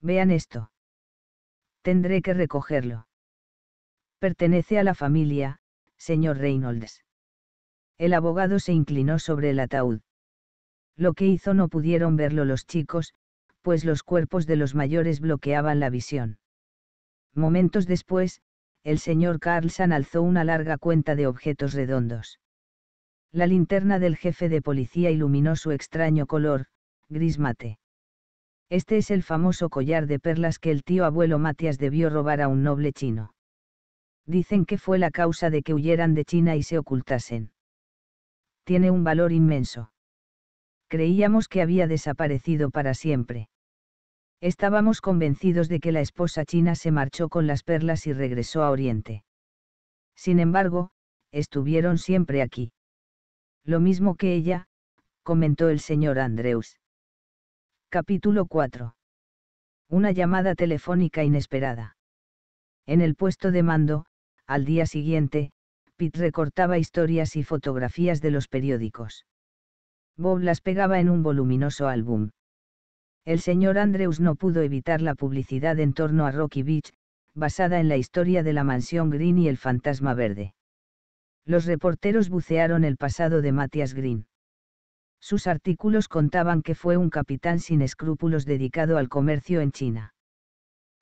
Vean esto. Tendré que recogerlo. Pertenece a la familia, señor Reynolds. El abogado se inclinó sobre el ataúd. Lo que hizo no pudieron verlo los chicos, pues los cuerpos de los mayores bloqueaban la visión. Momentos después, el señor Carlson alzó una larga cuenta de objetos redondos. La linterna del jefe de policía iluminó su extraño color, gris mate. Este es el famoso collar de perlas que el tío abuelo Matias debió robar a un noble chino. Dicen que fue la causa de que huyeran de China y se ocultasen. Tiene un valor inmenso. Creíamos que había desaparecido para siempre. Estábamos convencidos de que la esposa china se marchó con las perlas y regresó a Oriente. Sin embargo, estuvieron siempre aquí. Lo mismo que ella, comentó el señor Andrews. Capítulo 4. Una llamada telefónica inesperada. En el puesto de mando, al día siguiente, Pitt recortaba historias y fotografías de los periódicos. Bob las pegaba en un voluminoso álbum. El señor Andrews no pudo evitar la publicidad en torno a Rocky Beach, basada en la historia de la mansión Green y el fantasma verde. Los reporteros bucearon el pasado de Matthias Green. Sus artículos contaban que fue un capitán sin escrúpulos dedicado al comercio en China.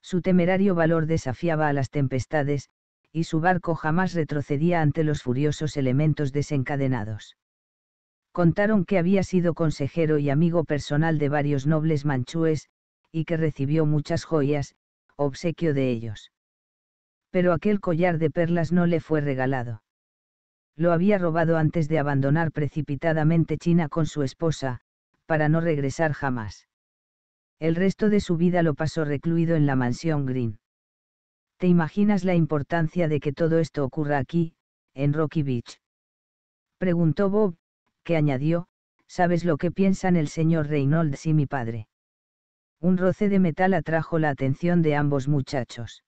Su temerario valor desafiaba a las tempestades, y su barco jamás retrocedía ante los furiosos elementos desencadenados. Contaron que había sido consejero y amigo personal de varios nobles manchúes, y que recibió muchas joyas, obsequio de ellos. Pero aquel collar de perlas no le fue regalado. Lo había robado antes de abandonar precipitadamente China con su esposa, para no regresar jamás. El resto de su vida lo pasó recluido en la mansión Green. ¿Te imaginas la importancia de que todo esto ocurra aquí, en Rocky Beach? Preguntó Bob, que añadió, ¿sabes lo que piensan el señor Reynolds y mi padre? Un roce de metal atrajo la atención de ambos muchachos.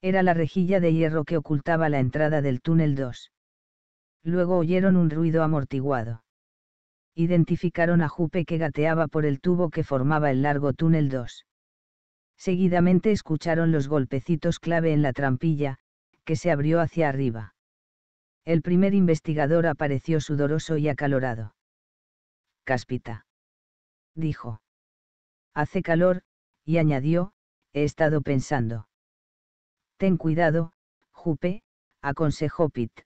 Era la rejilla de hierro que ocultaba la entrada del túnel 2. Luego oyeron un ruido amortiguado. Identificaron a Jupe que gateaba por el tubo que formaba el largo túnel 2. Seguidamente escucharon los golpecitos clave en la trampilla, que se abrió hacia arriba. El primer investigador apareció sudoroso y acalorado. Cáspita. Dijo. Hace calor, y añadió, he estado pensando. Ten cuidado, Jupe, aconsejó Pitt.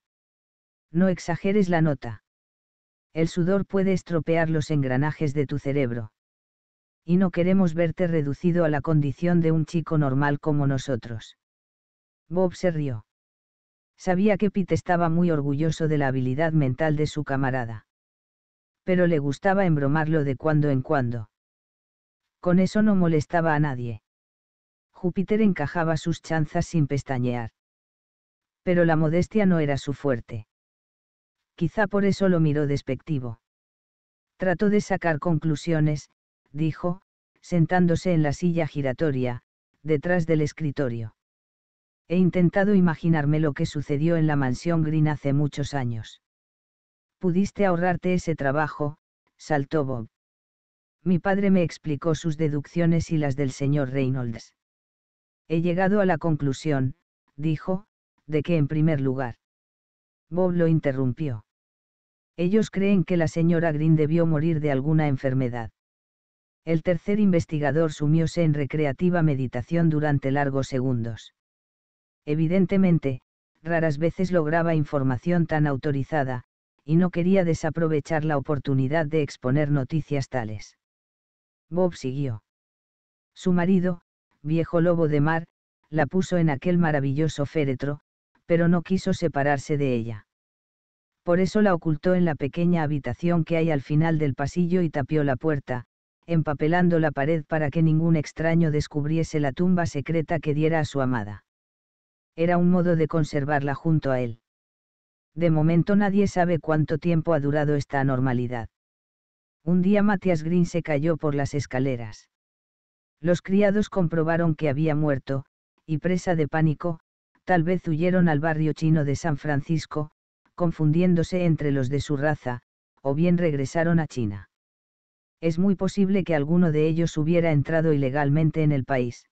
No exageres la nota. El sudor puede estropear los engranajes de tu cerebro. Y no queremos verte reducido a la condición de un chico normal como nosotros. Bob se rió. Sabía que Pete estaba muy orgulloso de la habilidad mental de su camarada. Pero le gustaba embromarlo de cuando en cuando. Con eso no molestaba a nadie. Júpiter encajaba sus chanzas sin pestañear. Pero la modestia no era su fuerte. Quizá por eso lo miró despectivo. Trató de sacar conclusiones, dijo, sentándose en la silla giratoria, detrás del escritorio. He intentado imaginarme lo que sucedió en la mansión Green hace muchos años. Pudiste ahorrarte ese trabajo, saltó Bob. Mi padre me explicó sus deducciones y las del señor Reynolds. He llegado a la conclusión, dijo, de que en primer lugar. Bob lo interrumpió. Ellos creen que la señora Green debió morir de alguna enfermedad. El tercer investigador sumióse en recreativa meditación durante largos segundos. Evidentemente, raras veces lograba información tan autorizada, y no quería desaprovechar la oportunidad de exponer noticias tales. Bob siguió. Su marido, viejo lobo de mar, la puso en aquel maravilloso féretro, pero no quiso separarse de ella. Por eso la ocultó en la pequeña habitación que hay al final del pasillo y tapió la puerta, empapelando la pared para que ningún extraño descubriese la tumba secreta que diera a su amada era un modo de conservarla junto a él. De momento nadie sabe cuánto tiempo ha durado esta anormalidad. Un día Matías Green se cayó por las escaleras. Los criados comprobaron que había muerto, y presa de pánico, tal vez huyeron al barrio chino de San Francisco, confundiéndose entre los de su raza, o bien regresaron a China. Es muy posible que alguno de ellos hubiera entrado ilegalmente en el país.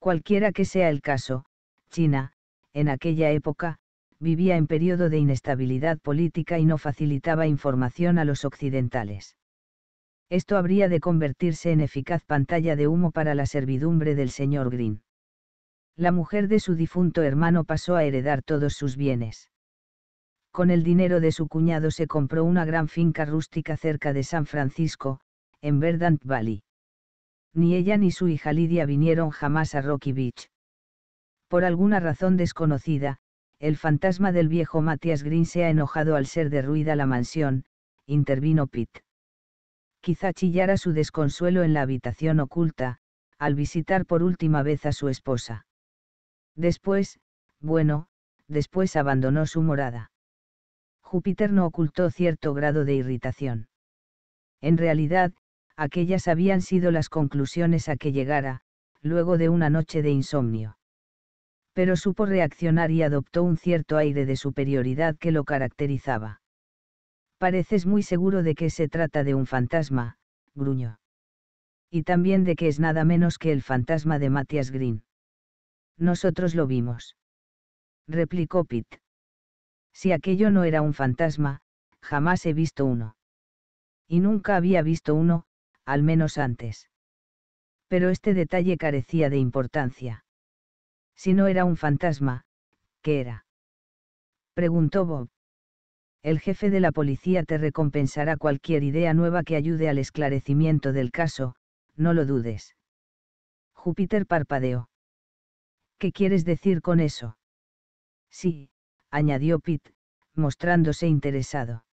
Cualquiera que sea el caso, China, en aquella época, vivía en periodo de inestabilidad política y no facilitaba información a los occidentales. Esto habría de convertirse en eficaz pantalla de humo para la servidumbre del señor Green. La mujer de su difunto hermano pasó a heredar todos sus bienes. Con el dinero de su cuñado se compró una gran finca rústica cerca de San Francisco, en Verdant Valley. Ni ella ni su hija Lidia vinieron jamás a Rocky Beach por alguna razón desconocida, el fantasma del viejo Matthias Green se ha enojado al ser derruida la mansión, intervino Pitt. Quizá chillara su desconsuelo en la habitación oculta, al visitar por última vez a su esposa. Después, bueno, después abandonó su morada. Júpiter no ocultó cierto grado de irritación. En realidad, aquellas habían sido las conclusiones a que llegara, luego de una noche de insomnio pero supo reaccionar y adoptó un cierto aire de superioridad que lo caracterizaba. Pareces muy seguro de que se trata de un fantasma, gruñó. Y también de que es nada menos que el fantasma de Matthias Green. Nosotros lo vimos. Replicó Pitt. Si aquello no era un fantasma, jamás he visto uno. Y nunca había visto uno, al menos antes. Pero este detalle carecía de importancia. Si no era un fantasma, ¿qué era? Preguntó Bob. El jefe de la policía te recompensará cualquier idea nueva que ayude al esclarecimiento del caso, no lo dudes. Júpiter parpadeó. ¿Qué quieres decir con eso? Sí, añadió Pete, mostrándose interesado.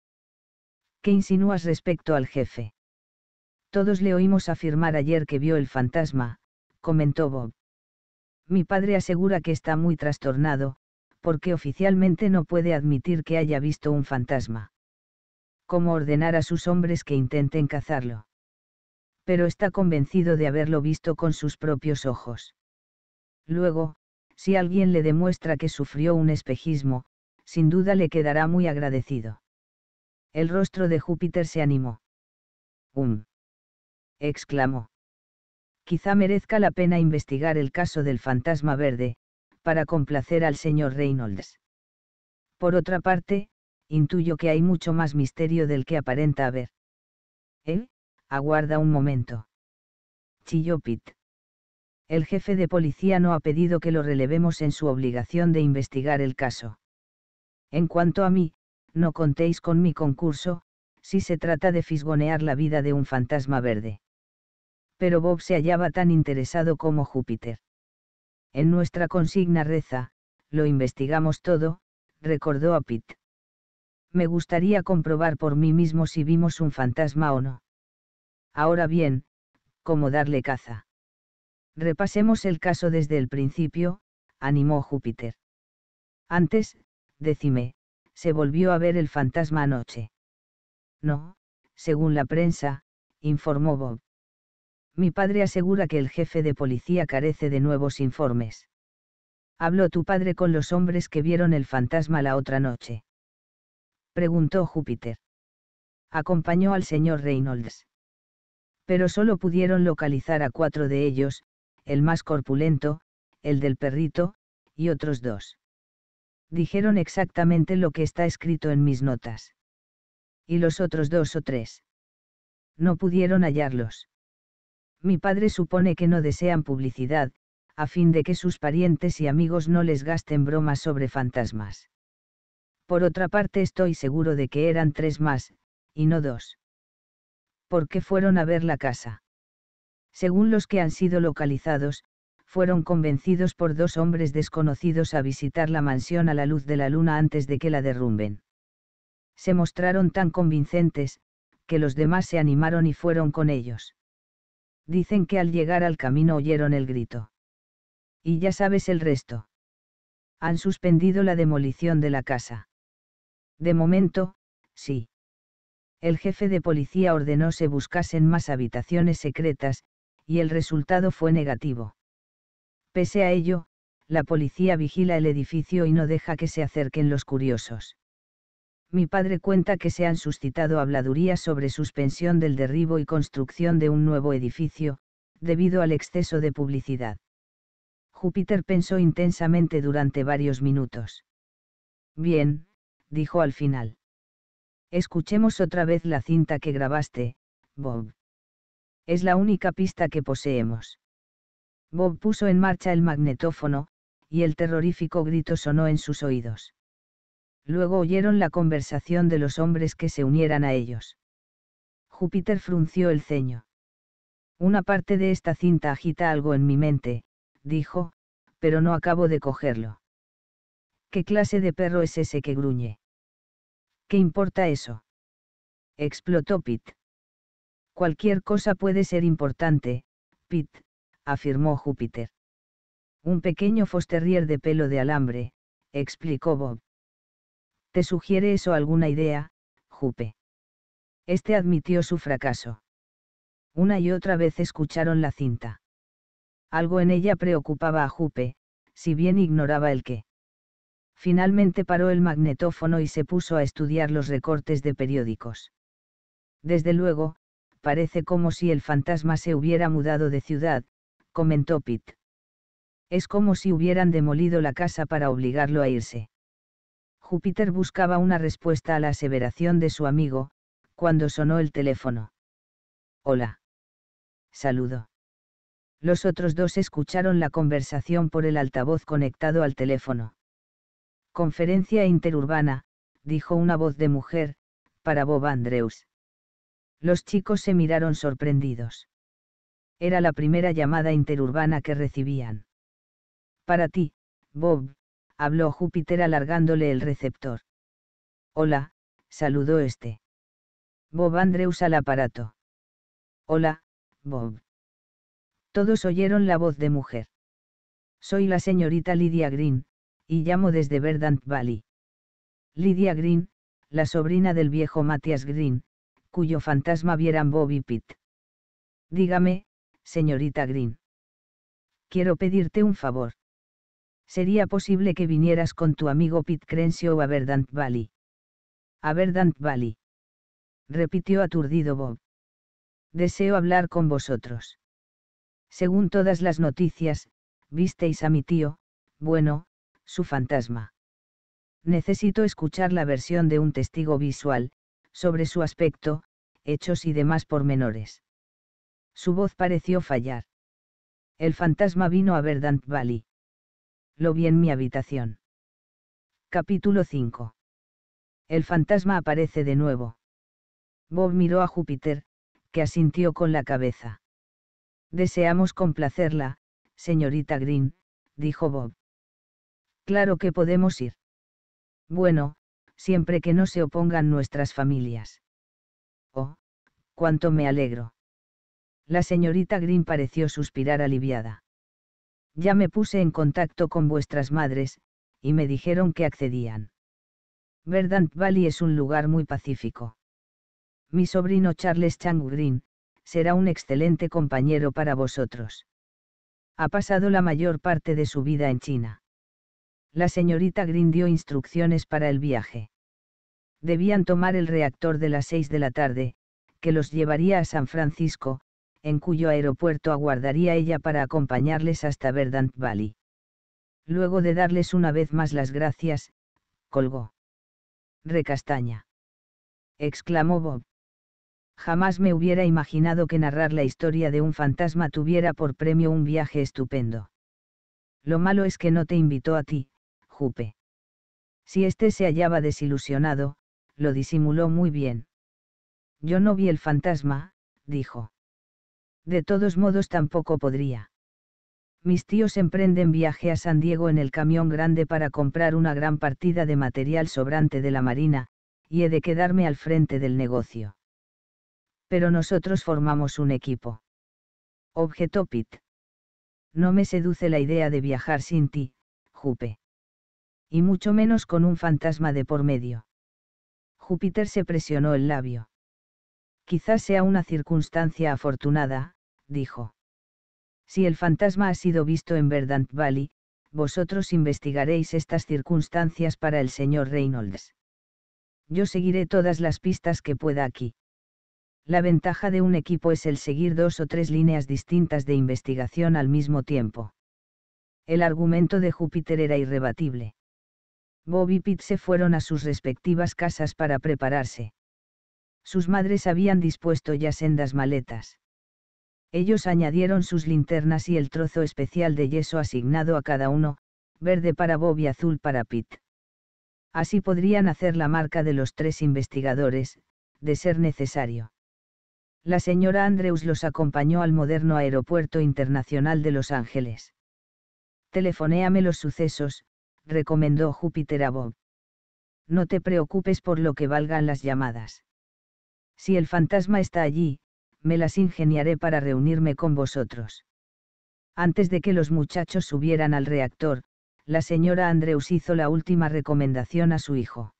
¿Qué insinúas respecto al jefe? Todos le oímos afirmar ayer que vio el fantasma, comentó Bob. Mi padre asegura que está muy trastornado, porque oficialmente no puede admitir que haya visto un fantasma. ¿Cómo ordenar a sus hombres que intenten cazarlo? Pero está convencido de haberlo visto con sus propios ojos. Luego, si alguien le demuestra que sufrió un espejismo, sin duda le quedará muy agradecido. El rostro de Júpiter se animó. Um. exclamó quizá merezca la pena investigar el caso del fantasma verde, para complacer al señor Reynolds. Por otra parte, intuyo que hay mucho más misterio del que aparenta haber. ¿Eh? Aguarda un momento. Chilló Pitt. El jefe de policía no ha pedido que lo relevemos en su obligación de investigar el caso. En cuanto a mí, no contéis con mi concurso, si se trata de fisgonear la vida de un fantasma verde pero Bob se hallaba tan interesado como Júpiter. En nuestra consigna reza, lo investigamos todo, recordó a Pitt. Me gustaría comprobar por mí mismo si vimos un fantasma o no. Ahora bien, ¿cómo darle caza? Repasemos el caso desde el principio, animó Júpiter. Antes, decime, se volvió a ver el fantasma anoche. No, según la prensa, informó Bob. Mi padre asegura que el jefe de policía carece de nuevos informes. Habló tu padre con los hombres que vieron el fantasma la otra noche. Preguntó Júpiter. Acompañó al señor Reynolds. Pero solo pudieron localizar a cuatro de ellos, el más corpulento, el del perrito, y otros dos. Dijeron exactamente lo que está escrito en mis notas. Y los otros dos o tres. No pudieron hallarlos. Mi padre supone que no desean publicidad, a fin de que sus parientes y amigos no les gasten bromas sobre fantasmas. Por otra parte estoy seguro de que eran tres más, y no dos. ¿Por qué fueron a ver la casa? Según los que han sido localizados, fueron convencidos por dos hombres desconocidos a visitar la mansión a la luz de la luna antes de que la derrumben. Se mostraron tan convincentes, que los demás se animaron y fueron con ellos. Dicen que al llegar al camino oyeron el grito. Y ya sabes el resto. Han suspendido la demolición de la casa. De momento, sí. El jefe de policía ordenó se buscasen más habitaciones secretas, y el resultado fue negativo. Pese a ello, la policía vigila el edificio y no deja que se acerquen los curiosos mi padre cuenta que se han suscitado habladurías sobre suspensión del derribo y construcción de un nuevo edificio, debido al exceso de publicidad. Júpiter pensó intensamente durante varios minutos. Bien, dijo al final. Escuchemos otra vez la cinta que grabaste, Bob. Es la única pista que poseemos. Bob puso en marcha el magnetófono, y el terrorífico grito sonó en sus oídos. Luego oyeron la conversación de los hombres que se unieran a ellos. Júpiter frunció el ceño. Una parte de esta cinta agita algo en mi mente, dijo, pero no acabo de cogerlo. ¿Qué clase de perro es ese que gruñe? ¿Qué importa eso? explotó Pitt. Cualquier cosa puede ser importante, Pitt, afirmó Júpiter. Un pequeño fosterrier de pelo de alambre, explicó Bob. ¿Te sugiere eso alguna idea, Jupe? Este admitió su fracaso. Una y otra vez escucharon la cinta. Algo en ella preocupaba a Jupe, si bien ignoraba el qué. Finalmente paró el magnetófono y se puso a estudiar los recortes de periódicos. Desde luego, parece como si el fantasma se hubiera mudado de ciudad, comentó Pitt. Es como si hubieran demolido la casa para obligarlo a irse. Júpiter buscaba una respuesta a la aseveración de su amigo, cuando sonó el teléfono. Hola. Saludo. Los otros dos escucharon la conversación por el altavoz conectado al teléfono. Conferencia interurbana, dijo una voz de mujer, para Bob Andrews. Los chicos se miraron sorprendidos. Era la primera llamada interurbana que recibían. Para ti, Bob, habló Júpiter alargándole el receptor. Hola, saludó este. Bob Andrews al aparato. Hola, Bob. Todos oyeron la voz de mujer. Soy la señorita Lydia Green, y llamo desde Verdant Valley. Lydia Green, la sobrina del viejo Matthias Green, cuyo fantasma vieran Bob y Pitt. Dígame, señorita Green. Quiero pedirte un favor sería posible que vinieras con tu amigo Pete Crenshaw a Verdant Valley. A Verdant Valley. Repitió aturdido Bob. Deseo hablar con vosotros. Según todas las noticias, visteis a mi tío, bueno, su fantasma. Necesito escuchar la versión de un testigo visual, sobre su aspecto, hechos y demás pormenores. Su voz pareció fallar. El fantasma vino a Verdant Valley lo vi en mi habitación. Capítulo 5. El fantasma aparece de nuevo. Bob miró a Júpiter, que asintió con la cabeza. Deseamos complacerla, señorita Green, dijo Bob. Claro que podemos ir. Bueno, siempre que no se opongan nuestras familias. Oh, cuánto me alegro. La señorita Green pareció suspirar aliviada. Ya me puse en contacto con vuestras madres, y me dijeron que accedían. Verdant Valley es un lugar muy pacífico. Mi sobrino Charles Green, será un excelente compañero para vosotros. Ha pasado la mayor parte de su vida en China. La señorita Green dio instrucciones para el viaje. Debían tomar el reactor de las seis de la tarde, que los llevaría a San Francisco, en cuyo aeropuerto aguardaría ella para acompañarles hasta Verdant Valley. Luego de darles una vez más las gracias, colgó. Recastaña. exclamó Bob. Jamás me hubiera imaginado que narrar la historia de un fantasma tuviera por premio un viaje estupendo. Lo malo es que no te invitó a ti, Jupe. Si éste se hallaba desilusionado, lo disimuló muy bien. Yo no vi el fantasma, dijo de todos modos tampoco podría. Mis tíos emprenden viaje a San Diego en el camión grande para comprar una gran partida de material sobrante de la Marina, y he de quedarme al frente del negocio. Pero nosotros formamos un equipo. Objetó Pit. No me seduce la idea de viajar sin ti, Jupe. Y mucho menos con un fantasma de por medio. Júpiter se presionó el labio. Quizás sea una circunstancia afortunada, dijo. Si el fantasma ha sido visto en Verdant Valley, vosotros investigaréis estas circunstancias para el señor Reynolds. Yo seguiré todas las pistas que pueda aquí. La ventaja de un equipo es el seguir dos o tres líneas distintas de investigación al mismo tiempo. El argumento de Júpiter era irrebatible. Bob y Pitt se fueron a sus respectivas casas para prepararse. Sus madres habían dispuesto ya sendas maletas. Ellos añadieron sus linternas y el trozo especial de yeso asignado a cada uno, verde para Bob y azul para Pete. Así podrían hacer la marca de los tres investigadores, de ser necesario. La señora Andrews los acompañó al moderno Aeropuerto Internacional de Los Ángeles. Telefonéame los sucesos, recomendó Júpiter a Bob. No te preocupes por lo que valgan las llamadas. Si el fantasma está allí, me las ingeniaré para reunirme con vosotros. Antes de que los muchachos subieran al reactor, la señora Andrews hizo la última recomendación a su hijo.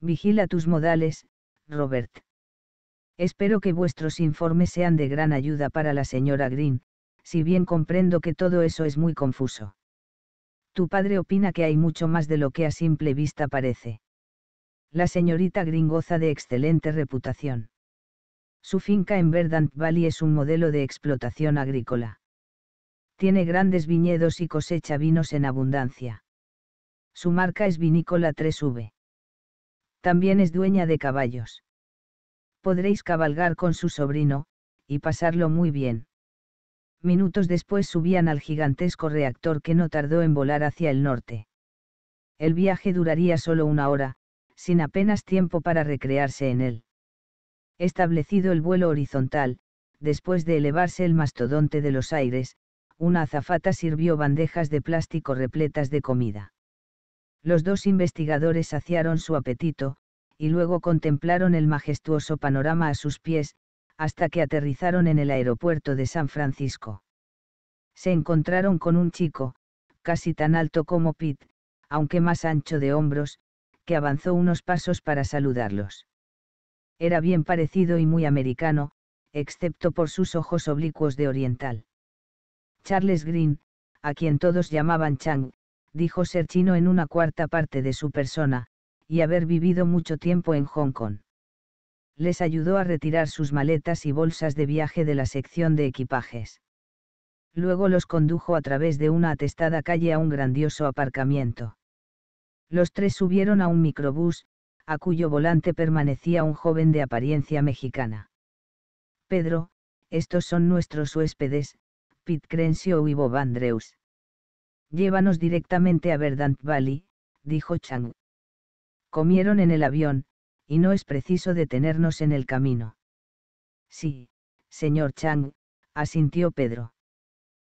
Vigila tus modales, Robert. Espero que vuestros informes sean de gran ayuda para la señora Green, si bien comprendo que todo eso es muy confuso. Tu padre opina que hay mucho más de lo que a simple vista parece. La señorita Green goza de excelente reputación. Su finca en Verdant Valley es un modelo de explotación agrícola. Tiene grandes viñedos y cosecha vinos en abundancia. Su marca es Vinícola 3V. También es dueña de caballos. Podréis cabalgar con su sobrino, y pasarlo muy bien. Minutos después subían al gigantesco reactor que no tardó en volar hacia el norte. El viaje duraría solo una hora, sin apenas tiempo para recrearse en él. Establecido el vuelo horizontal, después de elevarse el mastodonte de los aires, una azafata sirvió bandejas de plástico repletas de comida. Los dos investigadores saciaron su apetito, y luego contemplaron el majestuoso panorama a sus pies, hasta que aterrizaron en el aeropuerto de San Francisco. Se encontraron con un chico, casi tan alto como Pitt, aunque más ancho de hombros, que avanzó unos pasos para saludarlos. Era bien parecido y muy americano, excepto por sus ojos oblicuos de oriental. Charles Green, a quien todos llamaban Chang, dijo ser chino en una cuarta parte de su persona, y haber vivido mucho tiempo en Hong Kong. Les ayudó a retirar sus maletas y bolsas de viaje de la sección de equipajes. Luego los condujo a través de una atestada calle a un grandioso aparcamiento. Los tres subieron a un microbús, a cuyo volante permanecía un joven de apariencia mexicana. Pedro, estos son nuestros huéspedes, Pete Crencio y Bob Andrews. Llévanos directamente a Verdant Valley, dijo Chang. Comieron en el avión, y no es preciso detenernos en el camino. Sí, señor Chang, asintió Pedro.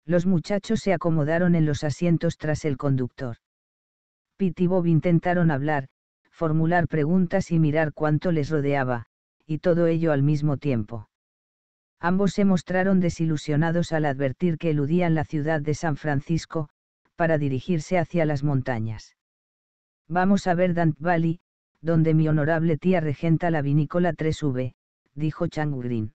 Los muchachos se acomodaron en los asientos tras el conductor. Pit y Bob intentaron hablar, formular preguntas y mirar cuánto les rodeaba, y todo ello al mismo tiempo. Ambos se mostraron desilusionados al advertir que eludían la ciudad de San Francisco, para dirigirse hacia las montañas. Vamos a ver Dant Valley, donde mi honorable tía regenta la vinícola 3V, dijo Chang Green.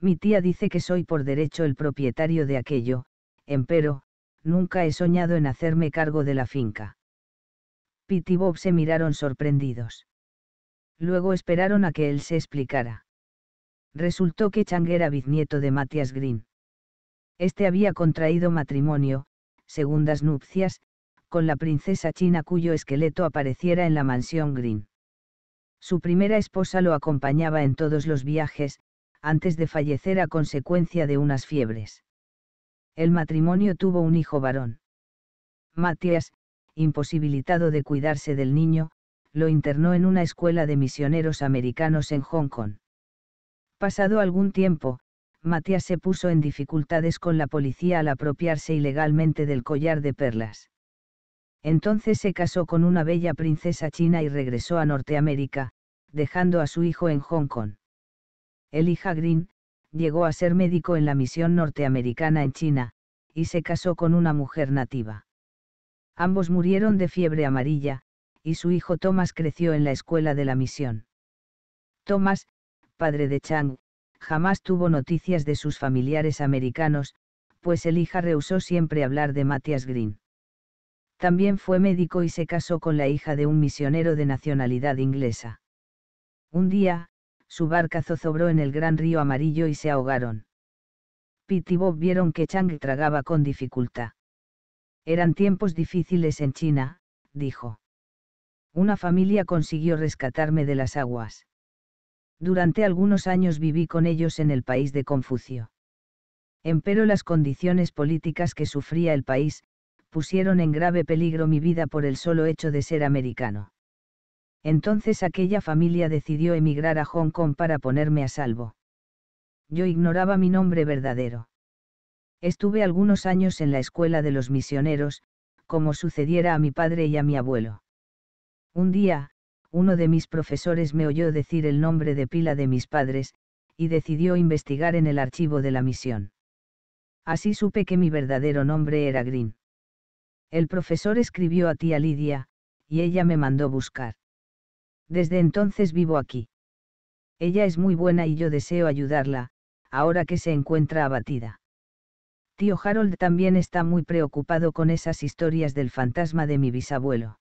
Mi tía dice que soy por derecho el propietario de aquello, empero, nunca he soñado en hacerme cargo de la finca. Pete y Bob se miraron sorprendidos. Luego esperaron a que él se explicara. Resultó que Chang era bisnieto de Matthias Green. Este había contraído matrimonio, segundas nupcias, con la princesa china cuyo esqueleto apareciera en la mansión Green. Su primera esposa lo acompañaba en todos los viajes, antes de fallecer a consecuencia de unas fiebres. El matrimonio tuvo un hijo varón. Matthias, imposibilitado de cuidarse del niño, lo internó en una escuela de misioneros americanos en Hong Kong. Pasado algún tiempo, Matías se puso en dificultades con la policía al apropiarse ilegalmente del collar de perlas. Entonces se casó con una bella princesa china y regresó a Norteamérica, dejando a su hijo en Hong Kong. El hija Green, llegó a ser médico en la misión norteamericana en China, y se casó con una mujer nativa. Ambos murieron de fiebre amarilla, y su hijo Thomas creció en la escuela de la misión. Thomas, padre de Chang, jamás tuvo noticias de sus familiares americanos, pues el hija rehusó siempre hablar de Matthias Green. También fue médico y se casó con la hija de un misionero de nacionalidad inglesa. Un día, su barca zozobró en el gran río amarillo y se ahogaron. Pete y Bob vieron que Chang tragaba con dificultad. Eran tiempos difíciles en China, dijo. Una familia consiguió rescatarme de las aguas. Durante algunos años viví con ellos en el país de Confucio. Empero las condiciones políticas que sufría el país, pusieron en grave peligro mi vida por el solo hecho de ser americano. Entonces aquella familia decidió emigrar a Hong Kong para ponerme a salvo. Yo ignoraba mi nombre verdadero. Estuve algunos años en la escuela de los misioneros, como sucediera a mi padre y a mi abuelo. Un día, uno de mis profesores me oyó decir el nombre de pila de mis padres, y decidió investigar en el archivo de la misión. Así supe que mi verdadero nombre era Green. El profesor escribió a tía Lidia, y ella me mandó buscar. Desde entonces vivo aquí. Ella es muy buena y yo deseo ayudarla, ahora que se encuentra abatida. Tío Harold también está muy preocupado con esas historias del fantasma de mi bisabuelo.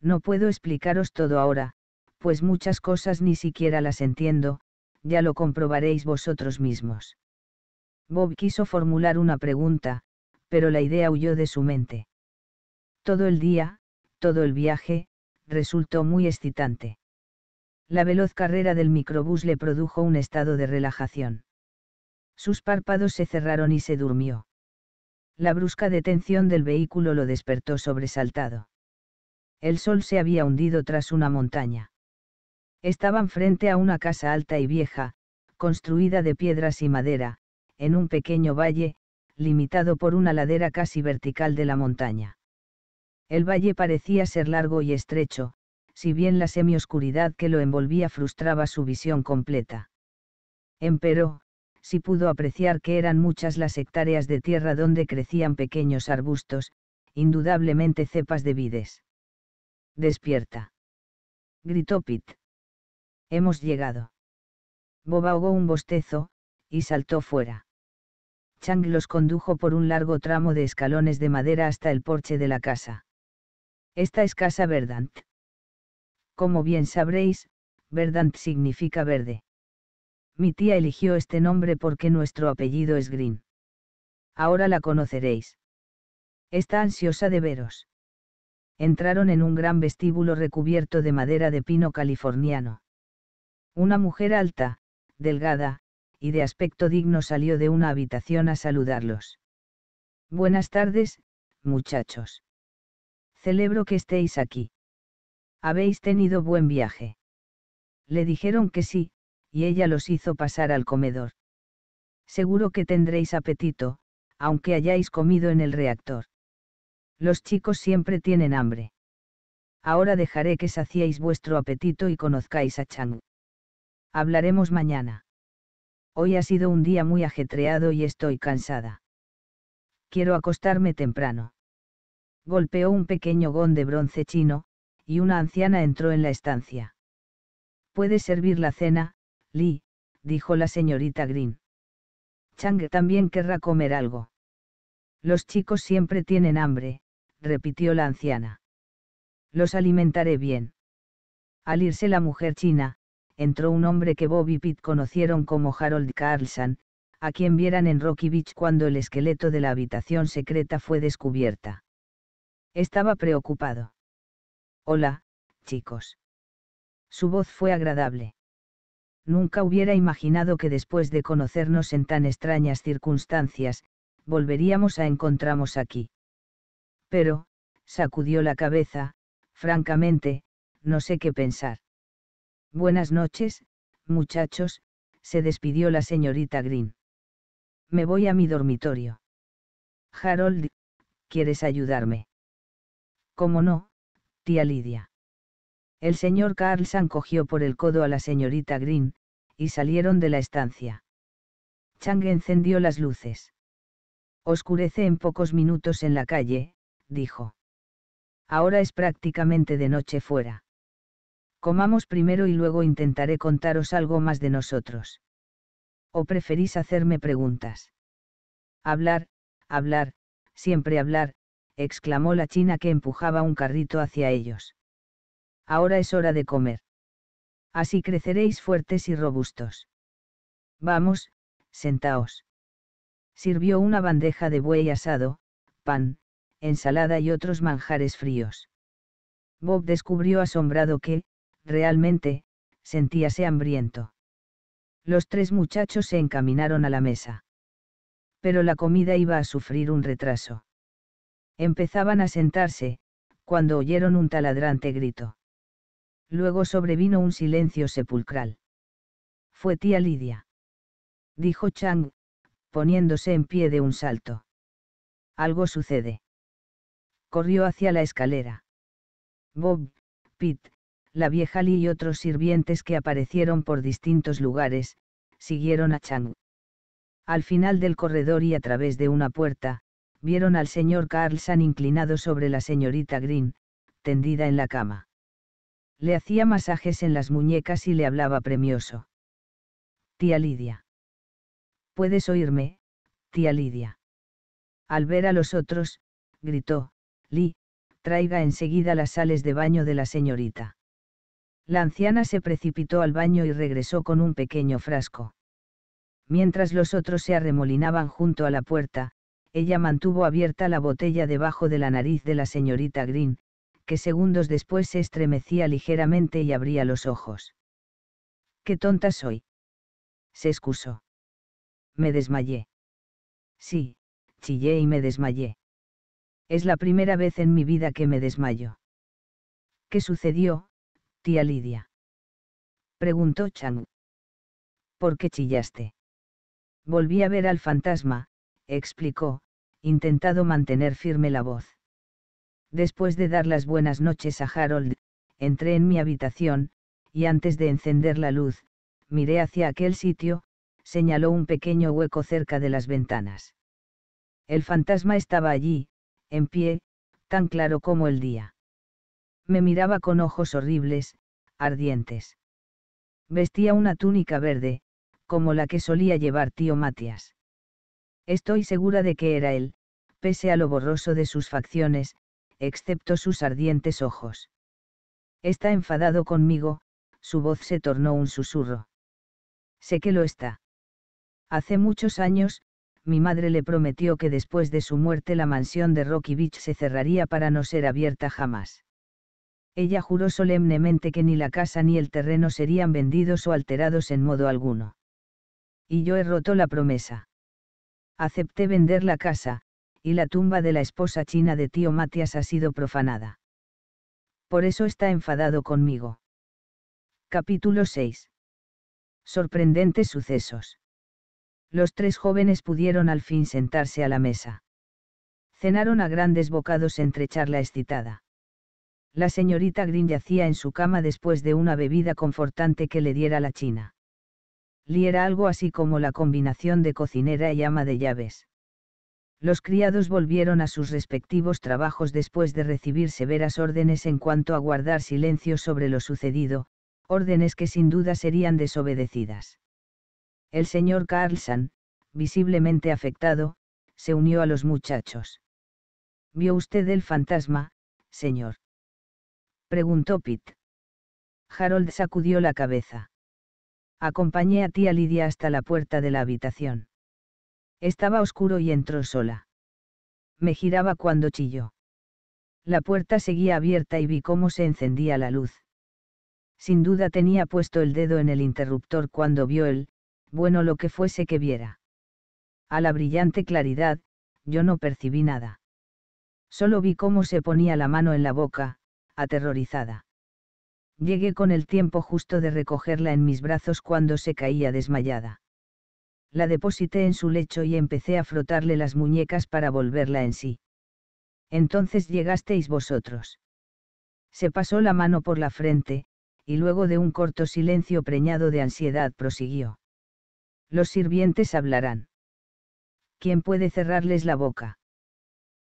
No puedo explicaros todo ahora, pues muchas cosas ni siquiera las entiendo, ya lo comprobaréis vosotros mismos. Bob quiso formular una pregunta, pero la idea huyó de su mente. Todo el día, todo el viaje, resultó muy excitante. La veloz carrera del microbús le produjo un estado de relajación. Sus párpados se cerraron y se durmió. La brusca detención del vehículo lo despertó sobresaltado. El sol se había hundido tras una montaña. Estaban frente a una casa alta y vieja, construida de piedras y madera, en un pequeño valle, limitado por una ladera casi vertical de la montaña. El valle parecía ser largo y estrecho, si bien la semioscuridad que lo envolvía frustraba su visión completa. Empero, si pudo apreciar que eran muchas las hectáreas de tierra donde crecían pequeños arbustos, indudablemente cepas de vides. Despierta. Gritó Pitt. Hemos llegado. Bob ahogó un bostezo, y saltó fuera. Chang los condujo por un largo tramo de escalones de madera hasta el porche de la casa. Esta es casa Verdant. Como bien sabréis, Verdant significa verde. Mi tía eligió este nombre porque nuestro apellido es Green. Ahora la conoceréis. Está ansiosa de veros. Entraron en un gran vestíbulo recubierto de madera de pino californiano. Una mujer alta, delgada, y de aspecto digno salió de una habitación a saludarlos. Buenas tardes, muchachos. Celebro que estéis aquí. ¿Habéis tenido buen viaje? Le dijeron que sí, y ella los hizo pasar al comedor. Seguro que tendréis apetito, aunque hayáis comido en el reactor. Los chicos siempre tienen hambre. Ahora dejaré que saciéis vuestro apetito y conozcáis a Chang. Hablaremos mañana. Hoy ha sido un día muy ajetreado y estoy cansada. Quiero acostarme temprano. Golpeó un pequeño gón de bronce chino, y una anciana entró en la estancia. ¿Puede servir la cena, Lee, dijo la señorita Green. Chang también querrá comer algo. Los chicos siempre tienen hambre, repitió la anciana. Los alimentaré bien. Al irse la mujer china, entró un hombre que Bobby Pitt conocieron como Harold Carlson, a quien vieran en Rocky Beach cuando el esqueleto de la habitación secreta fue descubierta. Estaba preocupado. Hola, chicos. Su voz fue agradable nunca hubiera imaginado que después de conocernos en tan extrañas circunstancias, volveríamos a encontrarnos aquí. Pero, sacudió la cabeza, francamente, no sé qué pensar. Buenas noches, muchachos, se despidió la señorita Green. Me voy a mi dormitorio. Harold, ¿quieres ayudarme? ¿Cómo no, tía Lidia? El señor Carlson cogió por el codo a la señorita Green, y salieron de la estancia. Chang encendió las luces. Oscurece en pocos minutos en la calle, dijo. Ahora es prácticamente de noche fuera. Comamos primero y luego intentaré contaros algo más de nosotros. ¿O preferís hacerme preguntas? Hablar, hablar, siempre hablar, exclamó la china que empujaba un carrito hacia ellos ahora es hora de comer. Así creceréis fuertes y robustos. Vamos, sentaos. Sirvió una bandeja de buey asado, pan, ensalada y otros manjares fríos. Bob descubrió asombrado que, realmente, sentíase hambriento. Los tres muchachos se encaminaron a la mesa. Pero la comida iba a sufrir un retraso. Empezaban a sentarse, cuando oyeron un taladrante grito. Luego sobrevino un silencio sepulcral. Fue tía Lidia. Dijo Chang, poniéndose en pie de un salto. Algo sucede. Corrió hacia la escalera. Bob, Pete, la vieja Lee y otros sirvientes que aparecieron por distintos lugares, siguieron a Chang. Al final del corredor y a través de una puerta, vieron al señor Carlson inclinado sobre la señorita Green, tendida en la cama le hacía masajes en las muñecas y le hablaba premioso. Tía Lidia. ¿Puedes oírme, tía Lidia? Al ver a los otros, gritó, Lee, traiga enseguida las sales de baño de la señorita. La anciana se precipitó al baño y regresó con un pequeño frasco. Mientras los otros se arremolinaban junto a la puerta, ella mantuvo abierta la botella debajo de la nariz de la señorita Green, que segundos después se estremecía ligeramente y abría los ojos. ¡Qué tonta soy! Se excusó. Me desmayé. Sí, chillé y me desmayé. Es la primera vez en mi vida que me desmayo. ¿Qué sucedió, tía Lidia? Preguntó Chang. ¿Por qué chillaste? Volví a ver al fantasma, explicó, intentado mantener firme la voz. Después de dar las buenas noches a Harold, entré en mi habitación, y antes de encender la luz, miré hacia aquel sitio, señaló un pequeño hueco cerca de las ventanas. El fantasma estaba allí, en pie, tan claro como el día. Me miraba con ojos horribles, ardientes. Vestía una túnica verde, como la que solía llevar tío Matías. Estoy segura de que era él, pese a lo borroso de sus facciones, excepto sus ardientes ojos. Está enfadado conmigo, su voz se tornó un susurro. Sé que lo está. Hace muchos años, mi madre le prometió que después de su muerte la mansión de Rocky Beach se cerraría para no ser abierta jamás. Ella juró solemnemente que ni la casa ni el terreno serían vendidos o alterados en modo alguno. Y yo he roto la promesa. Acepté vender la casa, y la tumba de la esposa china de tío Matías ha sido profanada. Por eso está enfadado conmigo. Capítulo 6. Sorprendentes sucesos. Los tres jóvenes pudieron al fin sentarse a la mesa. Cenaron a grandes bocados entre charla excitada. La señorita Green yacía en su cama después de una bebida confortante que le diera la china. Li era algo así como la combinación de cocinera y ama de llaves. Los criados volvieron a sus respectivos trabajos después de recibir severas órdenes en cuanto a guardar silencio sobre lo sucedido, órdenes que sin duda serían desobedecidas. El señor Carlson, visiblemente afectado, se unió a los muchachos. ¿Vio usted el fantasma, señor? preguntó Pitt. Harold sacudió la cabeza. Acompañé a tía Lidia hasta la puerta de la habitación. Estaba oscuro y entró sola. Me giraba cuando chilló. La puerta seguía abierta y vi cómo se encendía la luz. Sin duda tenía puesto el dedo en el interruptor cuando vio el, bueno lo que fuese que viera. A la brillante claridad, yo no percibí nada. Solo vi cómo se ponía la mano en la boca, aterrorizada. Llegué con el tiempo justo de recogerla en mis brazos cuando se caía desmayada la deposité en su lecho y empecé a frotarle las muñecas para volverla en sí. Entonces llegasteis vosotros. Se pasó la mano por la frente, y luego de un corto silencio preñado de ansiedad prosiguió. Los sirvientes hablarán. ¿Quién puede cerrarles la boca?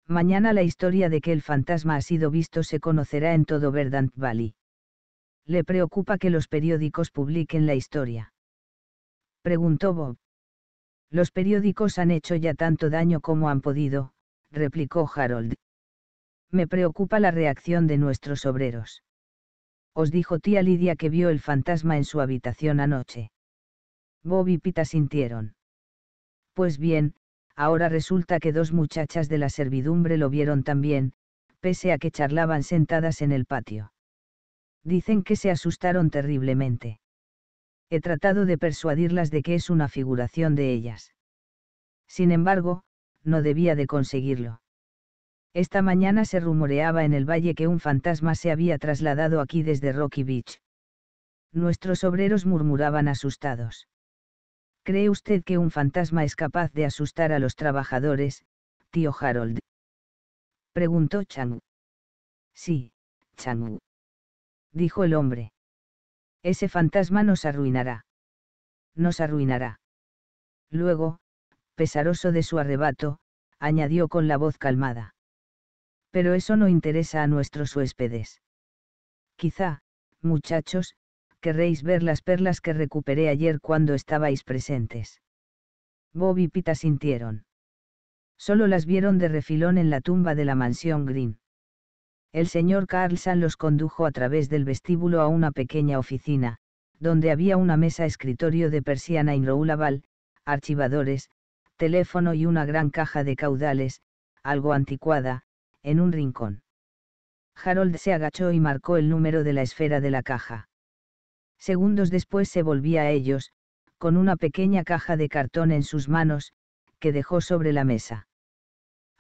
Mañana la historia de que el fantasma ha sido visto se conocerá en todo Verdant Valley. Le preocupa que los periódicos publiquen la historia. Preguntó Bob. Los periódicos han hecho ya tanto daño como han podido, replicó Harold. Me preocupa la reacción de nuestros obreros. Os dijo tía Lidia que vio el fantasma en su habitación anoche. Bob y Pita sintieron. Pues bien, ahora resulta que dos muchachas de la servidumbre lo vieron también, pese a que charlaban sentadas en el patio. Dicen que se asustaron terriblemente he tratado de persuadirlas de que es una figuración de ellas. Sin embargo, no debía de conseguirlo. Esta mañana se rumoreaba en el valle que un fantasma se había trasladado aquí desde Rocky Beach. Nuestros obreros murmuraban asustados. ¿Cree usted que un fantasma es capaz de asustar a los trabajadores, tío Harold? Preguntó Chang. Sí, Chang. Dijo el hombre. Ese fantasma nos arruinará. Nos arruinará. Luego, pesaroso de su arrebato, añadió con la voz calmada. Pero eso no interesa a nuestros huéspedes. Quizá, muchachos, querréis ver las perlas que recuperé ayer cuando estabais presentes. Bob y Pita sintieron. Solo las vieron de refilón en la tumba de la mansión Green el señor Carlson los condujo a través del vestíbulo a una pequeña oficina, donde había una mesa escritorio de persiana inroulaval, archivadores, teléfono y una gran caja de caudales, algo anticuada, en un rincón. Harold se agachó y marcó el número de la esfera de la caja. Segundos después se volvía a ellos, con una pequeña caja de cartón en sus manos, que dejó sobre la mesa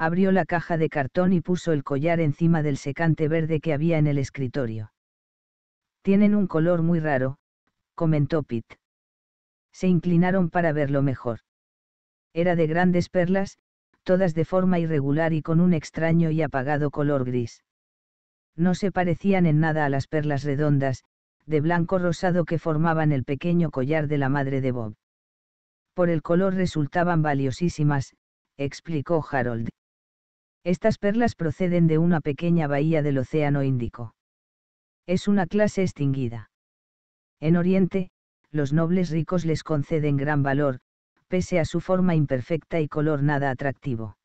abrió la caja de cartón y puso el collar encima del secante verde que había en el escritorio. Tienen un color muy raro, comentó Pitt. Se inclinaron para verlo mejor. Era de grandes perlas, todas de forma irregular y con un extraño y apagado color gris. No se parecían en nada a las perlas redondas, de blanco rosado que formaban el pequeño collar de la madre de Bob. Por el color resultaban valiosísimas, explicó Harold. Estas perlas proceden de una pequeña bahía del Océano Índico. Es una clase extinguida. En Oriente, los nobles ricos les conceden gran valor, pese a su forma imperfecta y color nada atractivo.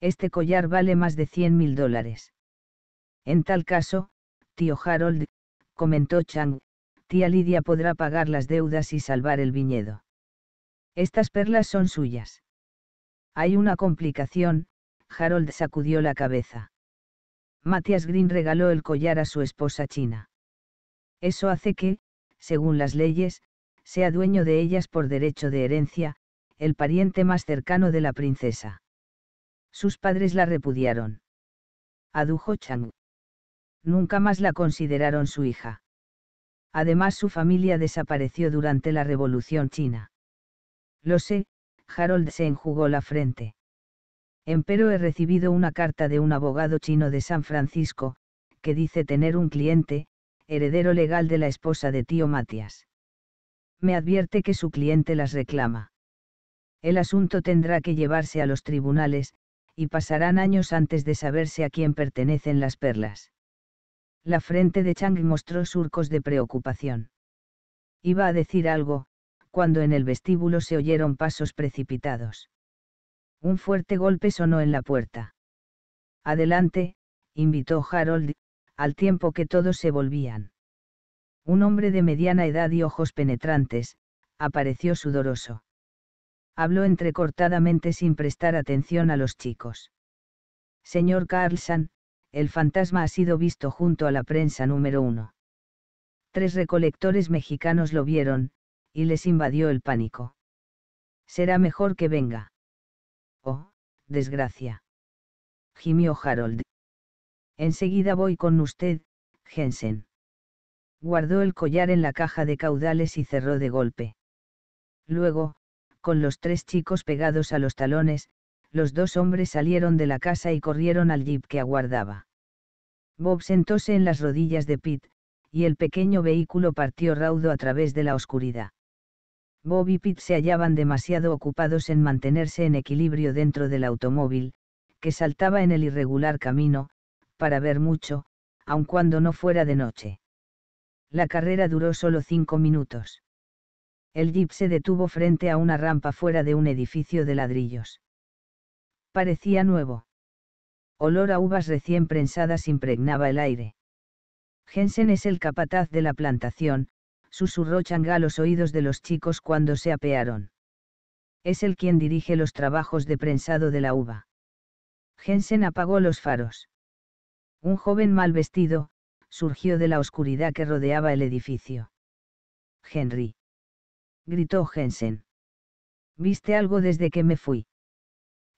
Este collar vale más de 100 mil dólares. En tal caso, tío Harold, comentó Chang, tía Lidia podrá pagar las deudas y salvar el viñedo. Estas perlas son suyas. Hay una complicación, Harold sacudió la cabeza. Matthias Green regaló el collar a su esposa china. Eso hace que, según las leyes, sea dueño de ellas por derecho de herencia, el pariente más cercano de la princesa. Sus padres la repudiaron. Adujo Chang. Nunca más la consideraron su hija. Además su familia desapareció durante la Revolución China. Lo sé, Harold se enjugó la frente. Empero he recibido una carta de un abogado chino de San Francisco, que dice tener un cliente, heredero legal de la esposa de tío Matías. Me advierte que su cliente las reclama. El asunto tendrá que llevarse a los tribunales, y pasarán años antes de saberse a quién pertenecen las perlas. La frente de Chang mostró surcos de preocupación. Iba a decir algo, cuando en el vestíbulo se oyeron pasos precipitados. Un fuerte golpe sonó en la puerta. Adelante, invitó Harold, al tiempo que todos se volvían. Un hombre de mediana edad y ojos penetrantes, apareció sudoroso. Habló entrecortadamente sin prestar atención a los chicos. Señor Carlson, el fantasma ha sido visto junto a la prensa número uno. Tres recolectores mexicanos lo vieron, y les invadió el pánico. Será mejor que venga desgracia. Gimió Harold. Enseguida voy con usted, Jensen. Guardó el collar en la caja de caudales y cerró de golpe. Luego, con los tres chicos pegados a los talones, los dos hombres salieron de la casa y corrieron al jeep que aguardaba. Bob sentóse en las rodillas de Pete, y el pequeño vehículo partió raudo a través de la oscuridad. Bob y Pete se hallaban demasiado ocupados en mantenerse en equilibrio dentro del automóvil, que saltaba en el irregular camino, para ver mucho, aun cuando no fuera de noche. La carrera duró solo cinco minutos. El jeep se detuvo frente a una rampa fuera de un edificio de ladrillos. Parecía nuevo. Olor a uvas recién prensadas impregnaba el aire. Jensen es el capataz de la plantación, susurró Changa a los oídos de los chicos cuando se apearon. Es el quien dirige los trabajos de prensado de la uva. Jensen apagó los faros. Un joven mal vestido, surgió de la oscuridad que rodeaba el edificio. Henry. Gritó Jensen. ¿Viste algo desde que me fui?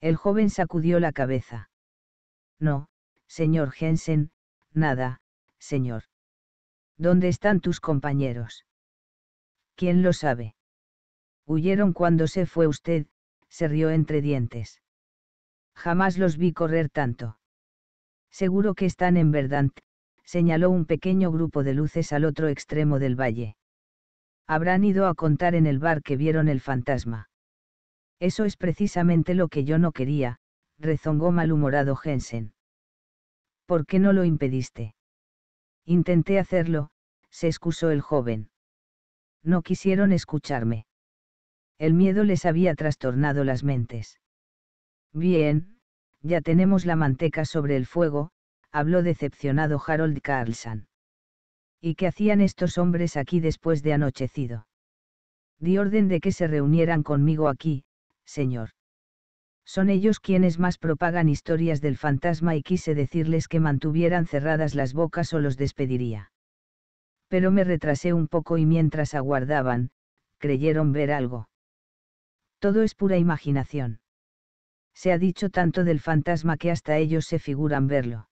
El joven sacudió la cabeza. No, señor Jensen, nada, señor. ¿Dónde están tus compañeros? ¿quién lo sabe? Huyeron cuando se fue usted, se rió entre dientes. Jamás los vi correr tanto. Seguro que están en Verdant, señaló un pequeño grupo de luces al otro extremo del valle. Habrán ido a contar en el bar que vieron el fantasma. Eso es precisamente lo que yo no quería, rezongó malhumorado Jensen. ¿Por qué no lo impediste? Intenté hacerlo, se excusó el joven. No quisieron escucharme. El miedo les había trastornado las mentes. Bien, ya tenemos la manteca sobre el fuego, habló decepcionado Harold Carlson. ¿Y qué hacían estos hombres aquí después de anochecido? Di orden de que se reunieran conmigo aquí, señor. Son ellos quienes más propagan historias del fantasma y quise decirles que mantuvieran cerradas las bocas o los despediría pero me retrasé un poco y mientras aguardaban, creyeron ver algo. Todo es pura imaginación. Se ha dicho tanto del fantasma que hasta ellos se figuran verlo.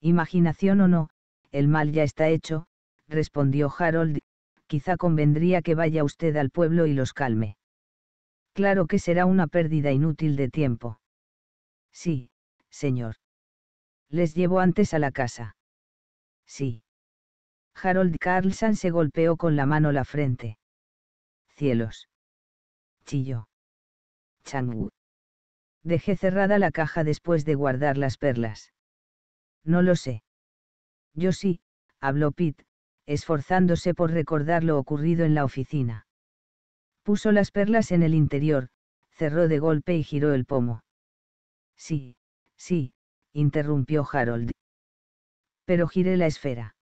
Imaginación o no, el mal ya está hecho, respondió Harold, quizá convendría que vaya usted al pueblo y los calme. Claro que será una pérdida inútil de tiempo. Sí, señor. Les llevo antes a la casa. Sí. Harold Carlson se golpeó con la mano la frente. Cielos. Chilló. Changu. Dejé cerrada la caja después de guardar las perlas. No lo sé. Yo sí, habló Pete, esforzándose por recordar lo ocurrido en la oficina. Puso las perlas en el interior, cerró de golpe y giró el pomo. Sí, sí, interrumpió Harold. Pero giré la esfera.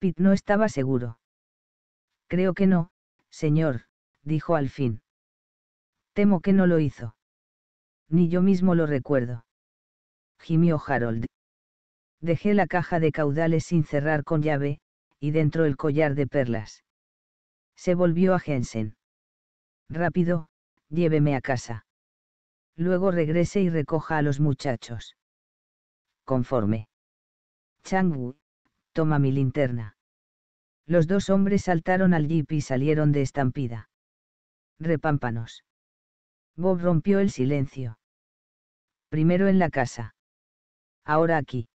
Pitt no estaba seguro. Creo que no, señor, dijo al fin. Temo que no lo hizo. Ni yo mismo lo recuerdo. Gimió Harold. Dejé la caja de caudales sin cerrar con llave, y dentro el collar de perlas. Se volvió a Jensen. Rápido, lléveme a casa. Luego regrese y recoja a los muchachos. Conforme. Changwu, Toma mi linterna. Los dos hombres saltaron al jeep y salieron de estampida. Repámpanos. Bob rompió el silencio. Primero en la casa. Ahora aquí.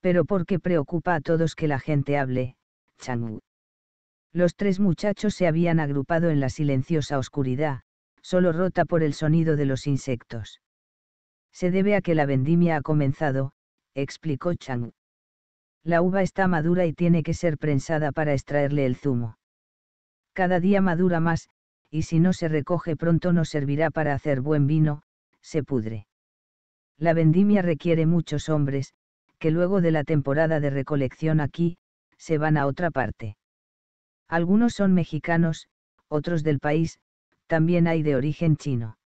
Pero ¿por qué preocupa a todos que la gente hable, U. Los tres muchachos se habían agrupado en la silenciosa oscuridad, solo rota por el sonido de los insectos. Se debe a que la vendimia ha comenzado, explicó Chang. La uva está madura y tiene que ser prensada para extraerle el zumo. Cada día madura más, y si no se recoge pronto no servirá para hacer buen vino, se pudre. La vendimia requiere muchos hombres, que luego de la temporada de recolección aquí, se van a otra parte. Algunos son mexicanos, otros del país, también hay de origen chino.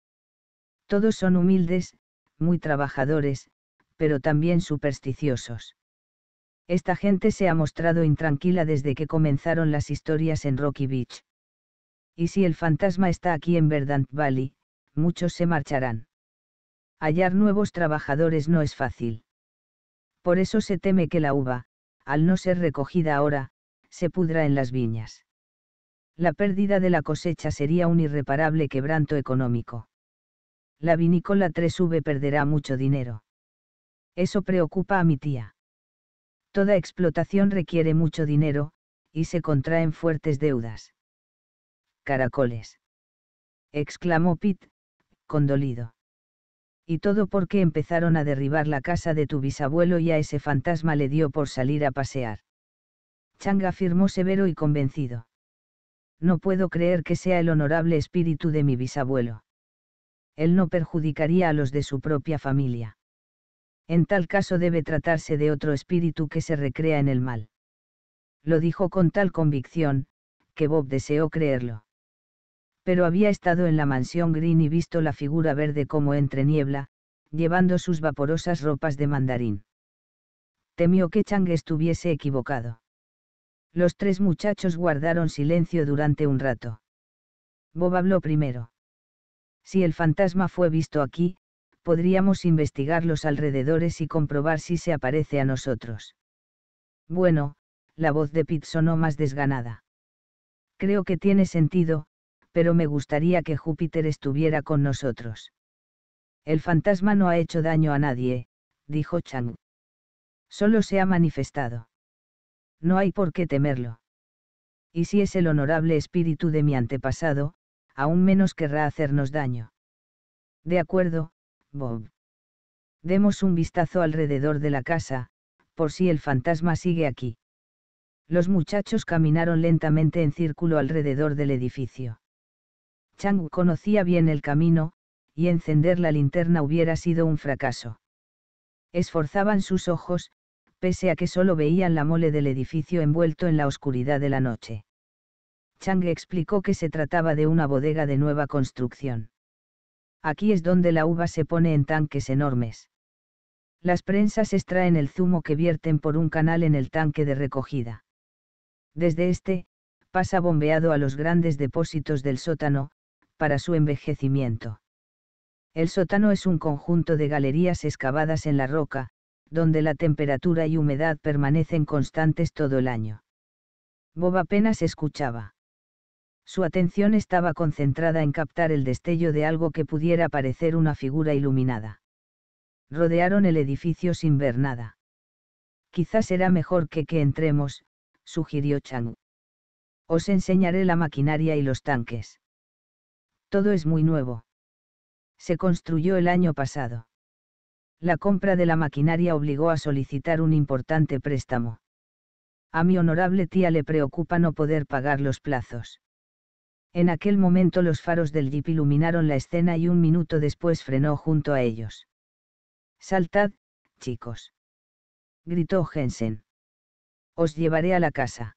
Todos son humildes, muy trabajadores, pero también supersticiosos. Esta gente se ha mostrado intranquila desde que comenzaron las historias en Rocky Beach. Y si el fantasma está aquí en Verdant Valley, muchos se marcharán. Hallar nuevos trabajadores no es fácil. Por eso se teme que la uva, al no ser recogida ahora, se pudra en las viñas. La pérdida de la cosecha sería un irreparable quebranto económico. La vinícola 3V perderá mucho dinero. Eso preocupa a mi tía. Toda explotación requiere mucho dinero, y se contraen fuertes deudas. Caracoles. exclamó Pitt, condolido. Y todo porque empezaron a derribar la casa de tu bisabuelo y a ese fantasma le dio por salir a pasear. Chang afirmó severo y convencido. No puedo creer que sea el honorable espíritu de mi bisabuelo. Él no perjudicaría a los de su propia familia. En tal caso debe tratarse de otro espíritu que se recrea en el mal. Lo dijo con tal convicción, que Bob deseó creerlo. Pero había estado en la mansión Green y visto la figura verde como entre niebla, llevando sus vaporosas ropas de mandarín. Temió que Chang estuviese equivocado. Los tres muchachos guardaron silencio durante un rato. Bob habló primero. Si el fantasma fue visto aquí, podríamos investigar los alrededores y comprobar si se aparece a nosotros. Bueno, la voz de Pete sonó más desganada. Creo que tiene sentido, pero me gustaría que Júpiter estuviera con nosotros. El fantasma no ha hecho daño a nadie, dijo Chang. Solo se ha manifestado. No hay por qué temerlo. Y si es el honorable espíritu de mi antepasado, aún menos querrá hacernos daño. De acuerdo, Bob. Demos un vistazo alrededor de la casa, por si el fantasma sigue aquí. Los muchachos caminaron lentamente en círculo alrededor del edificio. Chang conocía bien el camino, y encender la linterna hubiera sido un fracaso. Esforzaban sus ojos, pese a que solo veían la mole del edificio envuelto en la oscuridad de la noche. Chang explicó que se trataba de una bodega de nueva construcción aquí es donde la uva se pone en tanques enormes. Las prensas extraen el zumo que vierten por un canal en el tanque de recogida. Desde este, pasa bombeado a los grandes depósitos del sótano, para su envejecimiento. El sótano es un conjunto de galerías excavadas en la roca, donde la temperatura y humedad permanecen constantes todo el año. Bob apenas escuchaba. Su atención estaba concentrada en captar el destello de algo que pudiera parecer una figura iluminada. Rodearon el edificio sin ver nada. Quizás será mejor que que entremos, sugirió Chang. Os enseñaré la maquinaria y los tanques. Todo es muy nuevo. Se construyó el año pasado. La compra de la maquinaria obligó a solicitar un importante préstamo. A mi honorable tía le preocupa no poder pagar los plazos. En aquel momento los faros del jeep iluminaron la escena y un minuto después frenó junto a ellos. Saltad, chicos. Gritó Jensen. Os llevaré a la casa.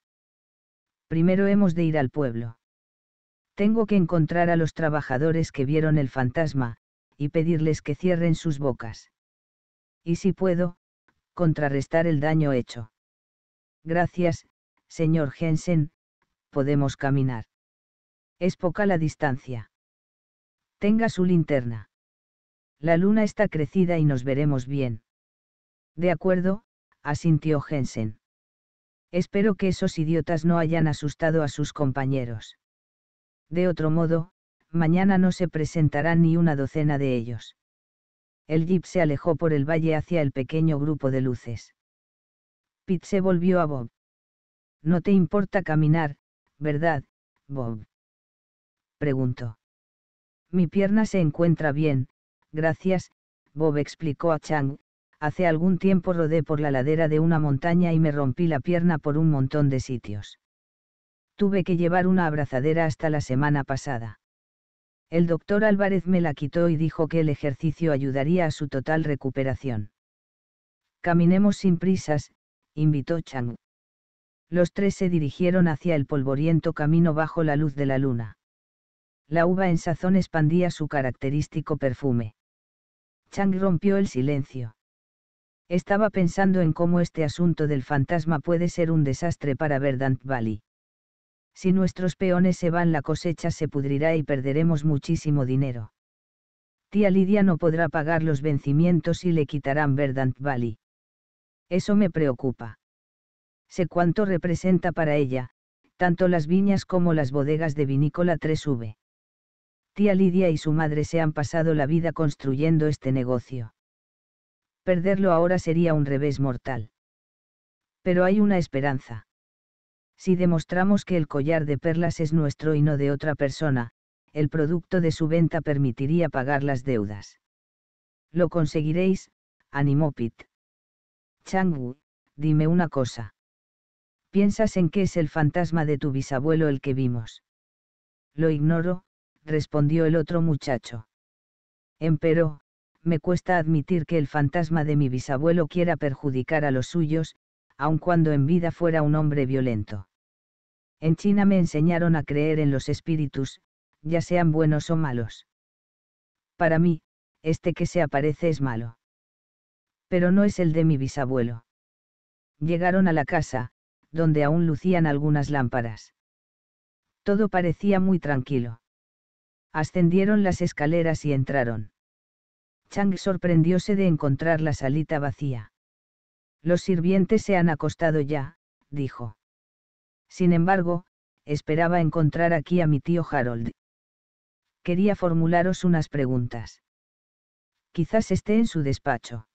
Primero hemos de ir al pueblo. Tengo que encontrar a los trabajadores que vieron el fantasma, y pedirles que cierren sus bocas. Y si puedo, contrarrestar el daño hecho. Gracias, señor Jensen, podemos caminar. Es poca la distancia. Tenga su linterna. La luna está crecida y nos veremos bien. De acuerdo, asintió Jensen. Espero que esos idiotas no hayan asustado a sus compañeros. De otro modo, mañana no se presentarán ni una docena de ellos. El jeep se alejó por el valle hacia el pequeño grupo de luces. Pete se volvió a Bob. No te importa caminar, ¿verdad, Bob? preguntó. Mi pierna se encuentra bien, gracias, Bob explicó a Chang, hace algún tiempo rodé por la ladera de una montaña y me rompí la pierna por un montón de sitios. Tuve que llevar una abrazadera hasta la semana pasada. El doctor Álvarez me la quitó y dijo que el ejercicio ayudaría a su total recuperación. Caminemos sin prisas, invitó Chang. Los tres se dirigieron hacia el polvoriento camino bajo la luz de la luna. La uva en sazón expandía su característico perfume. Chang rompió el silencio. Estaba pensando en cómo este asunto del fantasma puede ser un desastre para Verdant Valley. Si nuestros peones se van la cosecha se pudrirá y perderemos muchísimo dinero. Tía Lidia no podrá pagar los vencimientos y le quitarán Verdant Valley. Eso me preocupa. Sé cuánto representa para ella, tanto las viñas como las bodegas de vinícola 3V. Tía Lidia y su madre se han pasado la vida construyendo este negocio. Perderlo ahora sería un revés mortal. Pero hay una esperanza. Si demostramos que el collar de perlas es nuestro y no de otra persona, el producto de su venta permitiría pagar las deudas. Lo conseguiréis, animó Chang Wu, dime una cosa. ¿Piensas en qué es el fantasma de tu bisabuelo el que vimos? Lo ignoro, respondió el otro muchacho. Empero, me cuesta admitir que el fantasma de mi bisabuelo quiera perjudicar a los suyos, aun cuando en vida fuera un hombre violento. En China me enseñaron a creer en los espíritus, ya sean buenos o malos. Para mí, este que se aparece es malo. Pero no es el de mi bisabuelo. Llegaron a la casa, donde aún lucían algunas lámparas. Todo parecía muy tranquilo ascendieron las escaleras y entraron. Chang sorprendióse de encontrar la salita vacía. Los sirvientes se han acostado ya, dijo. Sin embargo, esperaba encontrar aquí a mi tío Harold. Quería formularos unas preguntas. Quizás esté en su despacho.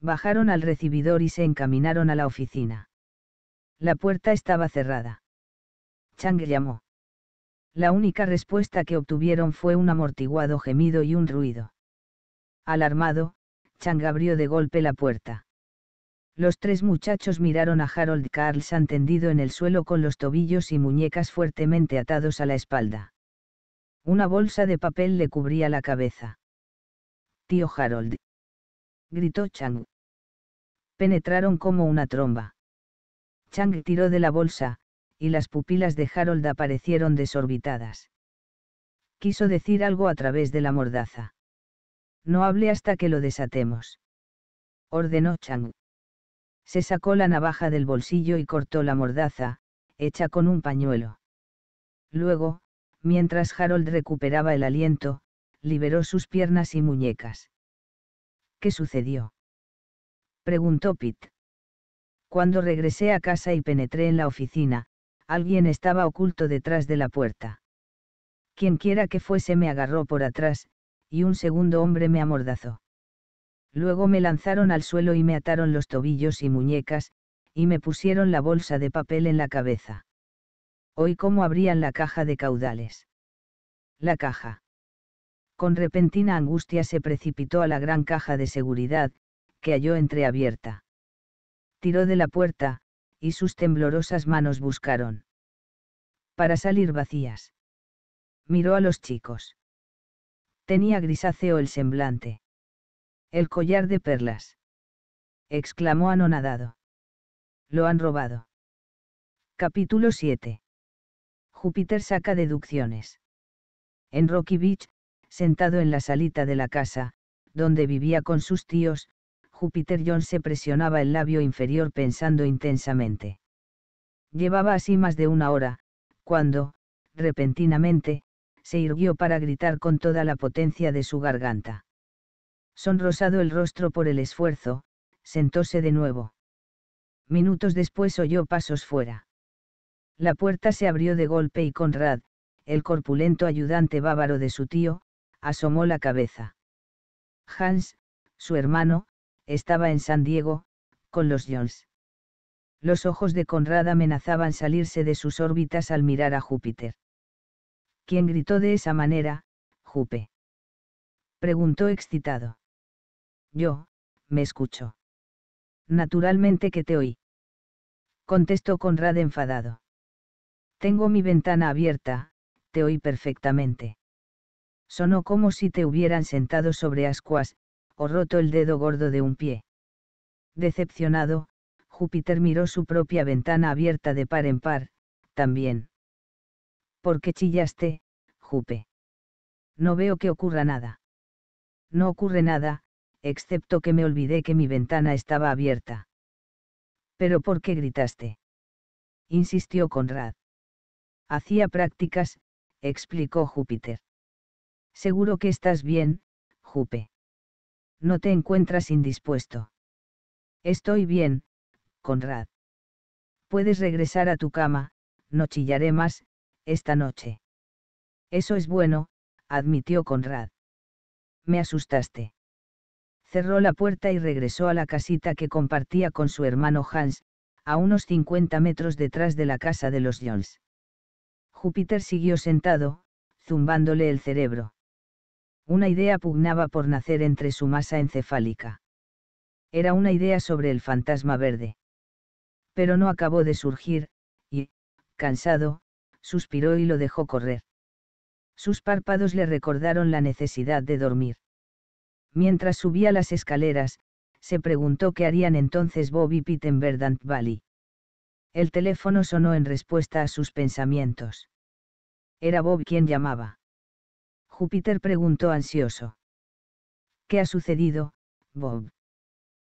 Bajaron al recibidor y se encaminaron a la oficina. La puerta estaba cerrada. Chang llamó la única respuesta que obtuvieron fue un amortiguado gemido y un ruido. Alarmado, Chang abrió de golpe la puerta. Los tres muchachos miraron a Harold Carlson tendido en el suelo con los tobillos y muñecas fuertemente atados a la espalda. Una bolsa de papel le cubría la cabeza. Tío Harold. Gritó Chang. Penetraron como una tromba. Chang tiró de la bolsa, y las pupilas de Harold aparecieron desorbitadas. Quiso decir algo a través de la mordaza. No hable hasta que lo desatemos. Ordenó Chang. Se sacó la navaja del bolsillo y cortó la mordaza, hecha con un pañuelo. Luego, mientras Harold recuperaba el aliento, liberó sus piernas y muñecas. ¿Qué sucedió? preguntó Pitt. Cuando regresé a casa y penetré en la oficina, Alguien estaba oculto detrás de la puerta. Quienquiera que fuese me agarró por atrás, y un segundo hombre me amordazó. Luego me lanzaron al suelo y me ataron los tobillos y muñecas, y me pusieron la bolsa de papel en la cabeza. Oí cómo abrían la caja de caudales. La caja. Con repentina angustia se precipitó a la gran caja de seguridad, que halló entreabierta. Tiró de la puerta, y sus temblorosas manos buscaron. Para salir vacías. Miró a los chicos. Tenía grisáceo el semblante. El collar de perlas. exclamó anonadado. Lo han robado. Capítulo 7. Júpiter saca deducciones. En Rocky Beach, sentado en la salita de la casa, donde vivía con sus tíos, Júpiter John se presionaba el labio inferior pensando intensamente. Llevaba así más de una hora, cuando, repentinamente, se irguió para gritar con toda la potencia de su garganta. Sonrosado el rostro por el esfuerzo, sentóse de nuevo. Minutos después oyó pasos fuera. La puerta se abrió de golpe y Conrad, el corpulento ayudante bávaro de su tío, asomó la cabeza. Hans, su hermano, estaba en San Diego, con los Jones. Los ojos de Conrad amenazaban salirse de sus órbitas al mirar a Júpiter. ¿Quién gritó de esa manera, Jupe? Preguntó excitado. Yo, me escucho. Naturalmente que te oí. Contestó Conrad enfadado. Tengo mi ventana abierta, te oí perfectamente. Sonó como si te hubieran sentado sobre ascuas, roto el dedo gordo de un pie. Decepcionado, Júpiter miró su propia ventana abierta de par en par, también. ¿Por qué chillaste, Jupe? No veo que ocurra nada. No ocurre nada, excepto que me olvidé que mi ventana estaba abierta. ¿Pero por qué gritaste? insistió Conrad. Hacía prácticas, explicó Júpiter. Seguro que estás bien, Jupe. No te encuentras indispuesto. Estoy bien, Conrad. Puedes regresar a tu cama, no chillaré más, esta noche. Eso es bueno, admitió Conrad. Me asustaste. Cerró la puerta y regresó a la casita que compartía con su hermano Hans, a unos 50 metros detrás de la casa de los Jones. Júpiter siguió sentado, zumbándole el cerebro. Una idea pugnaba por nacer entre su masa encefálica. Era una idea sobre el fantasma verde. Pero no acabó de surgir, y, cansado, suspiró y lo dejó correr. Sus párpados le recordaron la necesidad de dormir. Mientras subía las escaleras, se preguntó qué harían entonces Bob y Pete en Verdant Valley. El teléfono sonó en respuesta a sus pensamientos. Era Bob quien llamaba. Júpiter preguntó ansioso. ¿Qué ha sucedido, Bob?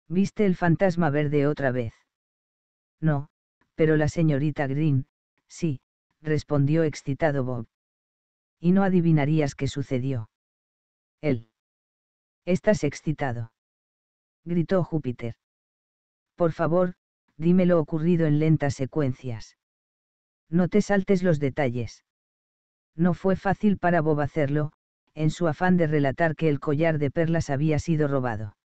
¿Viste el fantasma verde otra vez? No, pero la señorita Green, sí, respondió excitado Bob. Y no adivinarías qué sucedió. Él. Estás excitado. Gritó Júpiter. Por favor, dime lo ocurrido en lentas secuencias. No te saltes los detalles no fue fácil para Bob hacerlo, en su afán de relatar que el collar de perlas había sido robado.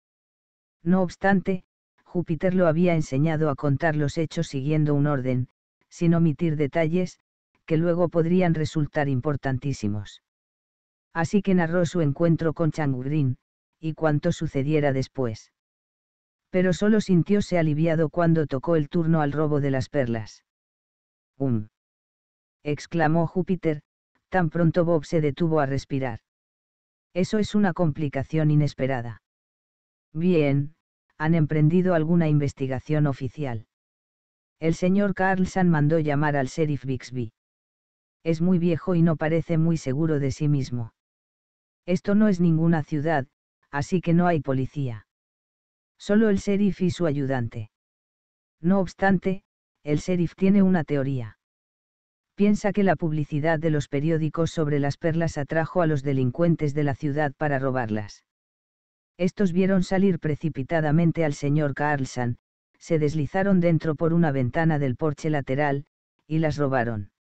No obstante, Júpiter lo había enseñado a contar los hechos siguiendo un orden, sin omitir detalles, que luego podrían resultar importantísimos. Así que narró su encuentro con Changurín, y cuanto sucediera después. Pero solo sintióse aliviado cuando tocó el turno al robo de las perlas. ¡Um! exclamó Júpiter, tan pronto Bob se detuvo a respirar. Eso es una complicación inesperada. Bien, han emprendido alguna investigación oficial. El señor Carlson mandó llamar al sheriff Bixby. Es muy viejo y no parece muy seguro de sí mismo. Esto no es ninguna ciudad, así que no hay policía. Solo el sheriff y su ayudante. No obstante, el sheriff tiene una teoría piensa que la publicidad de los periódicos sobre las perlas atrajo a los delincuentes de la ciudad para robarlas. Estos vieron salir precipitadamente al señor Carlson, se deslizaron dentro por una ventana del porche lateral, y las robaron.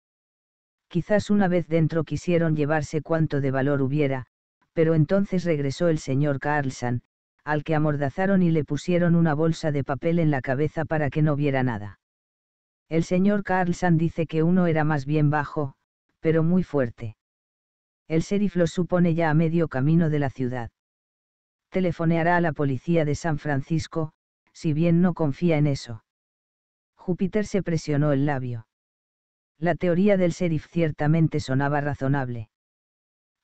Quizás una vez dentro quisieron llevarse cuanto de valor hubiera, pero entonces regresó el señor Carlson, al que amordazaron y le pusieron una bolsa de papel en la cabeza para que no viera nada. El señor Carlson dice que uno era más bien bajo, pero muy fuerte. El sheriff lo supone ya a medio camino de la ciudad. Telefoneará a la policía de San Francisco, si bien no confía en eso. Júpiter se presionó el labio. La teoría del sheriff ciertamente sonaba razonable.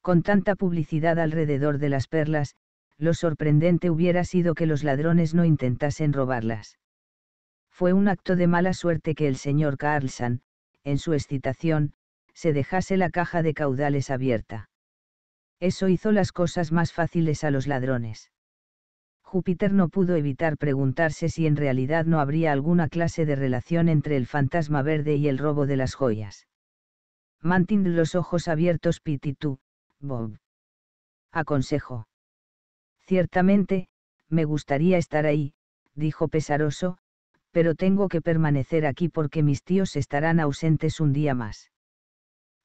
Con tanta publicidad alrededor de las perlas, lo sorprendente hubiera sido que los ladrones no intentasen robarlas fue un acto de mala suerte que el señor Carlson, en su excitación, se dejase la caja de caudales abierta. Eso hizo las cosas más fáciles a los ladrones. Júpiter no pudo evitar preguntarse si en realidad no habría alguna clase de relación entre el fantasma verde y el robo de las joyas. Mantind los ojos abiertos tú, Bob. Aconsejo. Ciertamente, me gustaría estar ahí, dijo pesaroso, pero tengo que permanecer aquí porque mis tíos estarán ausentes un día más.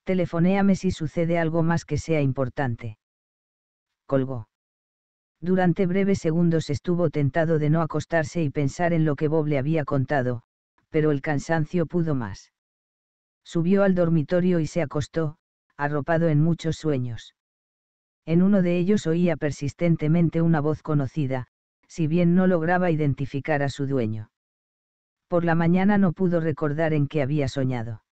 Telefonéame si sucede algo más que sea importante. Colgó. Durante breves segundos estuvo tentado de no acostarse y pensar en lo que Bob le había contado, pero el cansancio pudo más. Subió al dormitorio y se acostó, arropado en muchos sueños. En uno de ellos oía persistentemente una voz conocida, si bien no lograba identificar a su dueño. Por la mañana no pudo recordar en qué había soñado.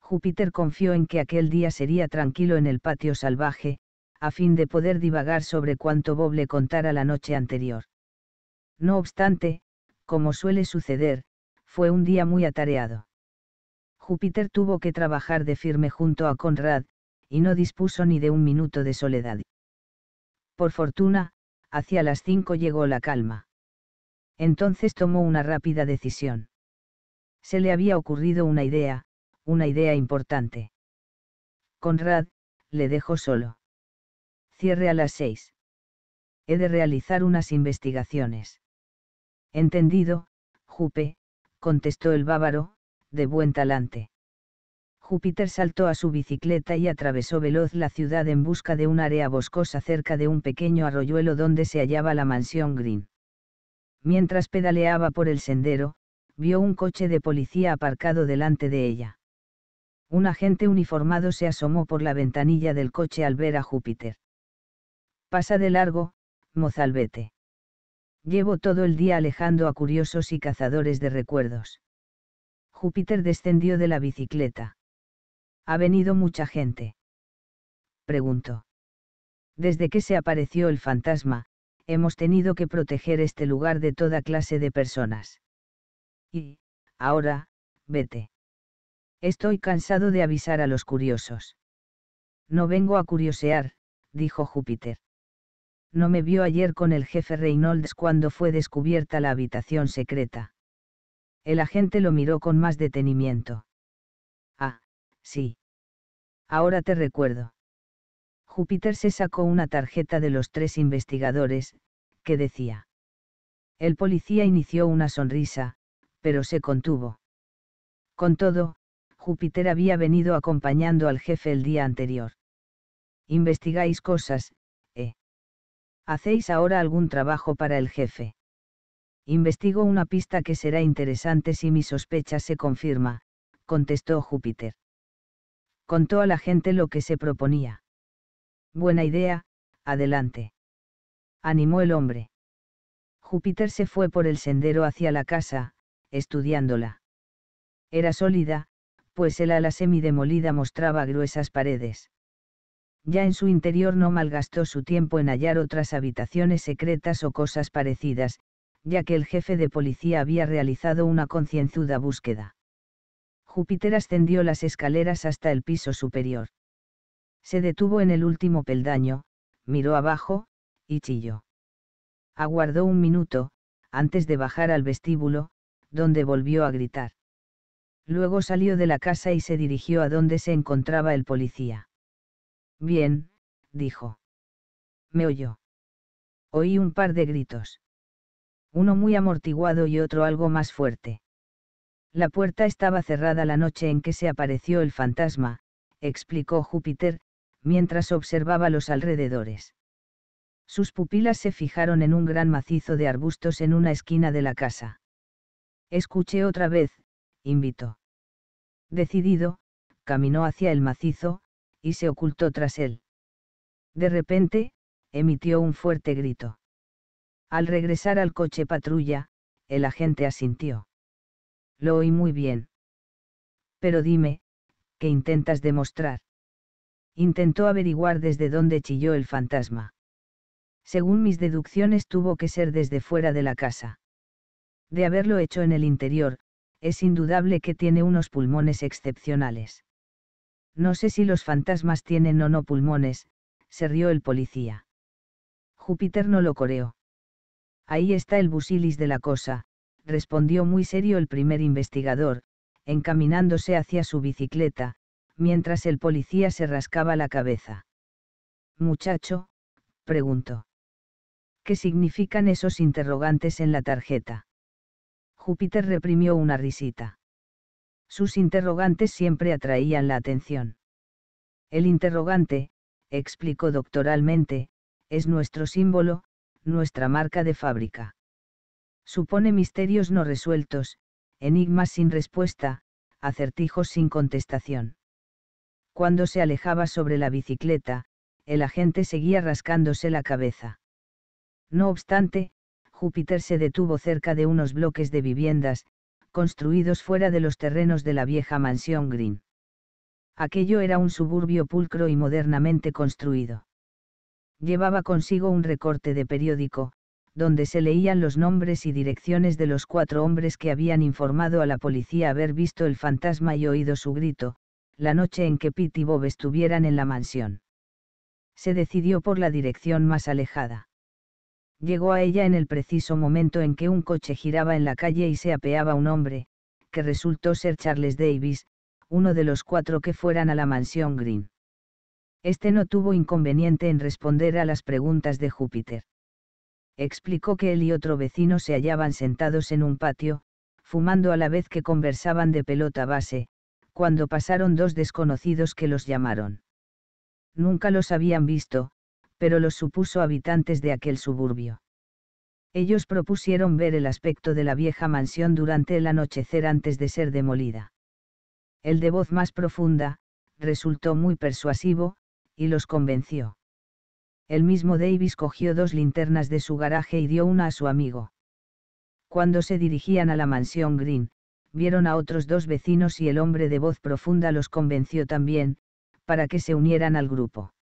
Júpiter confió en que aquel día sería tranquilo en el patio salvaje, a fin de poder divagar sobre cuanto Bob le contara la noche anterior. No obstante, como suele suceder, fue un día muy atareado. Júpiter tuvo que trabajar de firme junto a Conrad, y no dispuso ni de un minuto de soledad. Por fortuna, hacia las cinco llegó la calma. Entonces tomó una rápida decisión. Se le había ocurrido una idea, una idea importante. Conrad, le dejó solo. Cierre a las seis. He de realizar unas investigaciones. Entendido, Jupe, contestó el bávaro, de buen talante. Júpiter saltó a su bicicleta y atravesó veloz la ciudad en busca de un área boscosa cerca de un pequeño arroyuelo donde se hallaba la mansión Green. Mientras pedaleaba por el sendero, vio un coche de policía aparcado delante de ella. Un agente uniformado se asomó por la ventanilla del coche al ver a Júpiter. Pasa de largo, mozalbete. Llevo todo el día alejando a curiosos y cazadores de recuerdos. Júpiter descendió de la bicicleta. ¿Ha venido mucha gente? Preguntó. Desde que se apareció el fantasma, hemos tenido que proteger este lugar de toda clase de personas. Y, ahora, vete. Estoy cansado de avisar a los curiosos. No vengo a curiosear, dijo Júpiter. No me vio ayer con el jefe Reynolds cuando fue descubierta la habitación secreta. El agente lo miró con más detenimiento. Ah, sí. Ahora te recuerdo. Júpiter se sacó una tarjeta de los tres investigadores, que decía. El policía inició una sonrisa, pero se contuvo. Con todo, Júpiter había venido acompañando al jefe el día anterior. Investigáis cosas, ¿eh? ¿Hacéis ahora algún trabajo para el jefe? Investigo una pista que será interesante si mi sospecha se confirma, contestó Júpiter. Contó a la gente lo que se proponía. Buena idea, adelante. Animó el hombre. Júpiter se fue por el sendero hacia la casa, estudiándola. Era sólida, pues el ala semidemolida mostraba gruesas paredes. Ya en su interior no malgastó su tiempo en hallar otras habitaciones secretas o cosas parecidas, ya que el jefe de policía había realizado una concienzuda búsqueda. Júpiter ascendió las escaleras hasta el piso superior. Se detuvo en el último peldaño, miró abajo, y chilló. Aguardó un minuto, antes de bajar al vestíbulo, donde volvió a gritar. Luego salió de la casa y se dirigió a donde se encontraba el policía. Bien, dijo. Me oyó. Oí un par de gritos. Uno muy amortiguado y otro algo más fuerte. La puerta estaba cerrada la noche en que se apareció el fantasma, explicó Júpiter, mientras observaba los alrededores. Sus pupilas se fijaron en un gran macizo de arbustos en una esquina de la casa. Escuché otra vez, invitó. Decidido, caminó hacia el macizo, y se ocultó tras él. De repente, emitió un fuerte grito. Al regresar al coche patrulla, el agente asintió. Lo oí muy bien. Pero dime, ¿qué intentas demostrar? intentó averiguar desde dónde chilló el fantasma. Según mis deducciones tuvo que ser desde fuera de la casa. De haberlo hecho en el interior, es indudable que tiene unos pulmones excepcionales. No sé si los fantasmas tienen o no pulmones, se rió el policía. Júpiter no lo coreó. Ahí está el busilis de la cosa, respondió muy serio el primer investigador, encaminándose hacia su bicicleta, mientras el policía se rascaba la cabeza. Muchacho, preguntó. ¿Qué significan esos interrogantes en la tarjeta? Júpiter reprimió una risita. Sus interrogantes siempre atraían la atención. El interrogante, explicó doctoralmente, es nuestro símbolo, nuestra marca de fábrica. Supone misterios no resueltos, enigmas sin respuesta, acertijos sin contestación. Cuando se alejaba sobre la bicicleta, el agente seguía rascándose la cabeza. No obstante, Júpiter se detuvo cerca de unos bloques de viviendas, construidos fuera de los terrenos de la vieja mansión Green. Aquello era un suburbio pulcro y modernamente construido. Llevaba consigo un recorte de periódico, donde se leían los nombres y direcciones de los cuatro hombres que habían informado a la policía haber visto el fantasma y oído su grito, la noche en que Pete y Bob estuvieran en la mansión. Se decidió por la dirección más alejada. Llegó a ella en el preciso momento en que un coche giraba en la calle y se apeaba un hombre, que resultó ser Charles Davis, uno de los cuatro que fueran a la mansión Green. Este no tuvo inconveniente en responder a las preguntas de Júpiter. Explicó que él y otro vecino se hallaban sentados en un patio, fumando a la vez que conversaban de pelota base, cuando pasaron dos desconocidos que los llamaron. Nunca los habían visto, pero los supuso habitantes de aquel suburbio. Ellos propusieron ver el aspecto de la vieja mansión durante el anochecer antes de ser demolida. El de voz más profunda, resultó muy persuasivo, y los convenció. El mismo Davis cogió dos linternas de su garaje y dio una a su amigo. Cuando se dirigían a la mansión Green, vieron a otros dos vecinos y el hombre de voz profunda los convenció también, para que se unieran al grupo.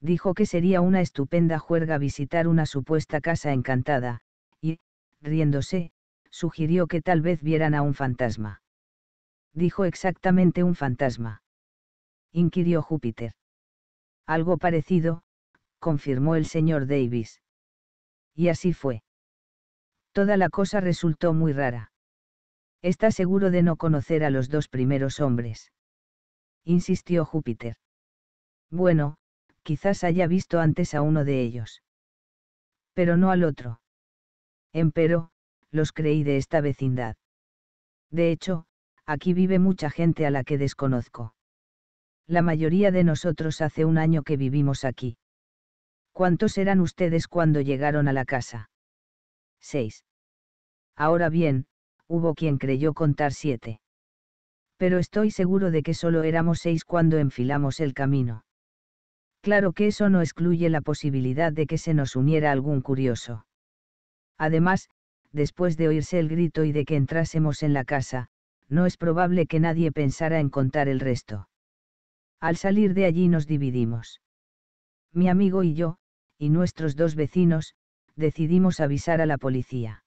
Dijo que sería una estupenda juerga visitar una supuesta casa encantada, y, riéndose, sugirió que tal vez vieran a un fantasma. Dijo exactamente un fantasma. Inquirió Júpiter. Algo parecido, confirmó el señor Davis. Y así fue. Toda la cosa resultó muy rara. Está seguro de no conocer a los dos primeros hombres. Insistió Júpiter. Bueno, quizás haya visto antes a uno de ellos. Pero no al otro. Empero, los creí de esta vecindad. De hecho, aquí vive mucha gente a la que desconozco. La mayoría de nosotros hace un año que vivimos aquí. ¿Cuántos eran ustedes cuando llegaron a la casa? 6. Ahora bien, hubo quien creyó contar siete. Pero estoy seguro de que solo éramos seis cuando enfilamos el camino. Claro que eso no excluye la posibilidad de que se nos uniera algún curioso. Además, después de oírse el grito y de que entrásemos en la casa, no es probable que nadie pensara en contar el resto. Al salir de allí nos dividimos. Mi amigo y yo, y nuestros dos vecinos, decidimos avisar a la policía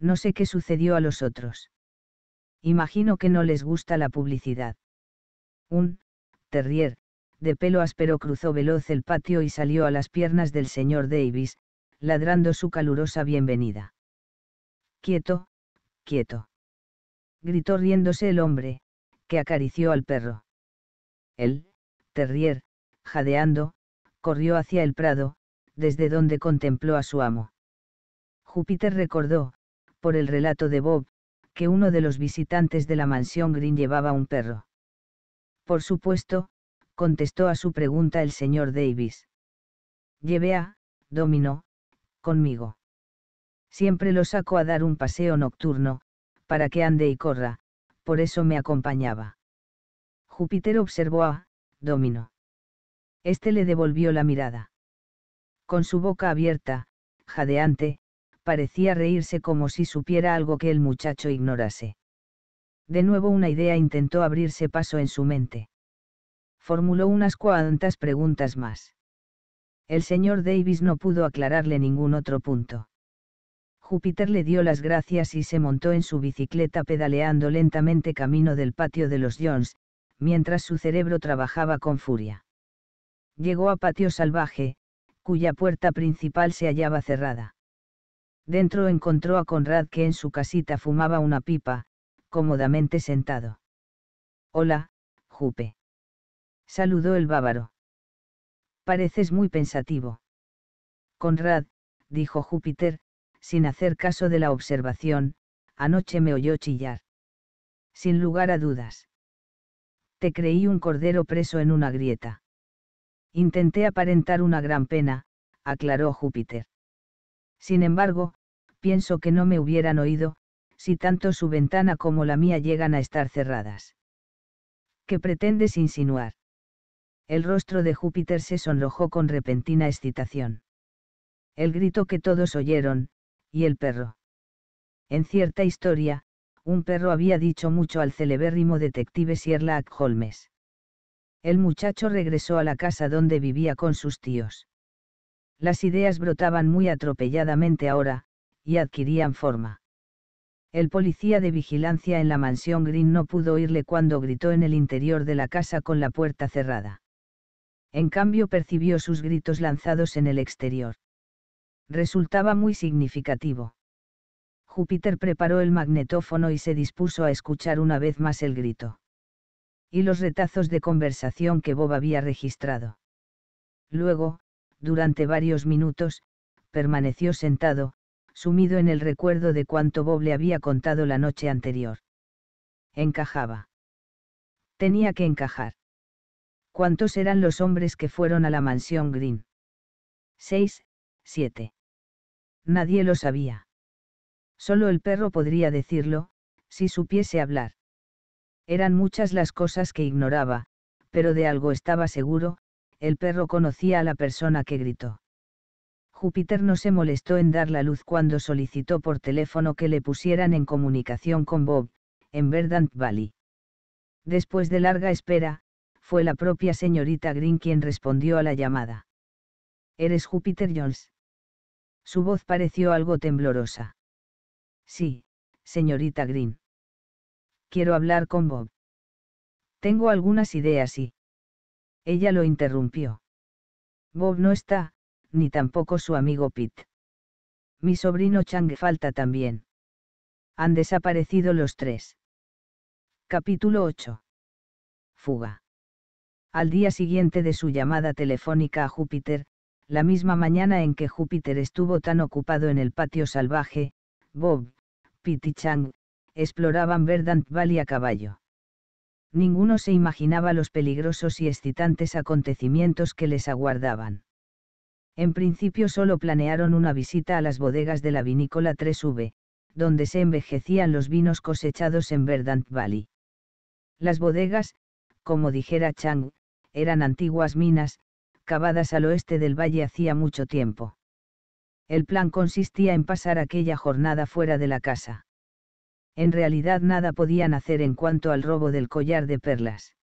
no sé qué sucedió a los otros. Imagino que no les gusta la publicidad. Un, terrier, de pelo áspero cruzó veloz el patio y salió a las piernas del señor Davis, ladrando su calurosa bienvenida. Quieto, quieto. Gritó riéndose el hombre, que acarició al perro. El, terrier, jadeando, corrió hacia el prado, desde donde contempló a su amo. Júpiter recordó, por el relato de Bob, que uno de los visitantes de la mansión Green llevaba un perro. Por supuesto, contestó a su pregunta el señor Davis. Llevé a, Domino, conmigo. Siempre lo saco a dar un paseo nocturno, para que ande y corra, por eso me acompañaba. Júpiter observó a, Domino. Este le devolvió la mirada. Con su boca abierta, jadeante, parecía reírse como si supiera algo que el muchacho ignorase. De nuevo una idea intentó abrirse paso en su mente. Formuló unas cuantas preguntas más. El señor Davis no pudo aclararle ningún otro punto. Júpiter le dio las gracias y se montó en su bicicleta pedaleando lentamente camino del patio de los Jones, mientras su cerebro trabajaba con furia. Llegó a Patio Salvaje, cuya puerta principal se hallaba cerrada. Dentro encontró a Conrad que en su casita fumaba una pipa, cómodamente sentado. Hola, Jupe. Saludó el bávaro. Pareces muy pensativo. Conrad, dijo Júpiter, sin hacer caso de la observación, anoche me oyó chillar. Sin lugar a dudas. Te creí un cordero preso en una grieta. Intenté aparentar una gran pena, aclaró Júpiter. Sin embargo, pienso que no me hubieran oído, si tanto su ventana como la mía llegan a estar cerradas. ¿Qué pretendes insinuar? El rostro de Júpiter se sonrojó con repentina excitación. El grito que todos oyeron, y el perro. En cierta historia, un perro había dicho mucho al celebérrimo detective Sherlock Holmes. El muchacho regresó a la casa donde vivía con sus tíos. Las ideas brotaban muy atropelladamente ahora, y adquirían forma. El policía de vigilancia en la mansión Green no pudo oírle cuando gritó en el interior de la casa con la puerta cerrada. En cambio percibió sus gritos lanzados en el exterior. Resultaba muy significativo. Júpiter preparó el magnetófono y se dispuso a escuchar una vez más el grito. Y los retazos de conversación que Bob había registrado. Luego, durante varios minutos, permaneció sentado, sumido en el recuerdo de cuanto Bob le había contado la noche anterior. Encajaba. Tenía que encajar. ¿Cuántos eran los hombres que fueron a la mansión Green? Seis, siete. Nadie lo sabía. Solo el perro podría decirlo, si supiese hablar. Eran muchas las cosas que ignoraba, pero de algo estaba seguro, el perro conocía a la persona que gritó. Júpiter no se molestó en dar la luz cuando solicitó por teléfono que le pusieran en comunicación con Bob, en Verdant Valley. Después de larga espera, fue la propia señorita Green quien respondió a la llamada. ¿Eres Júpiter Jones? Su voz pareció algo temblorosa. Sí, señorita Green. Quiero hablar con Bob. Tengo algunas ideas y... Ella lo interrumpió. Bob no está, ni tampoco su amigo Pete. Mi sobrino Chang falta también. Han desaparecido los tres. Capítulo 8. Fuga. Al día siguiente de su llamada telefónica a Júpiter, la misma mañana en que Júpiter estuvo tan ocupado en el patio salvaje, Bob, Pete y Chang, exploraban Verdant Valley a caballo. Ninguno se imaginaba los peligrosos y excitantes acontecimientos que les aguardaban. En principio solo planearon una visita a las bodegas de la vinícola 3V, donde se envejecían los vinos cosechados en Verdant Valley. Las bodegas, como dijera Chang, eran antiguas minas, cavadas al oeste del valle hacía mucho tiempo. El plan consistía en pasar aquella jornada fuera de la casa. En realidad nada podían hacer en cuanto al robo del collar de perlas.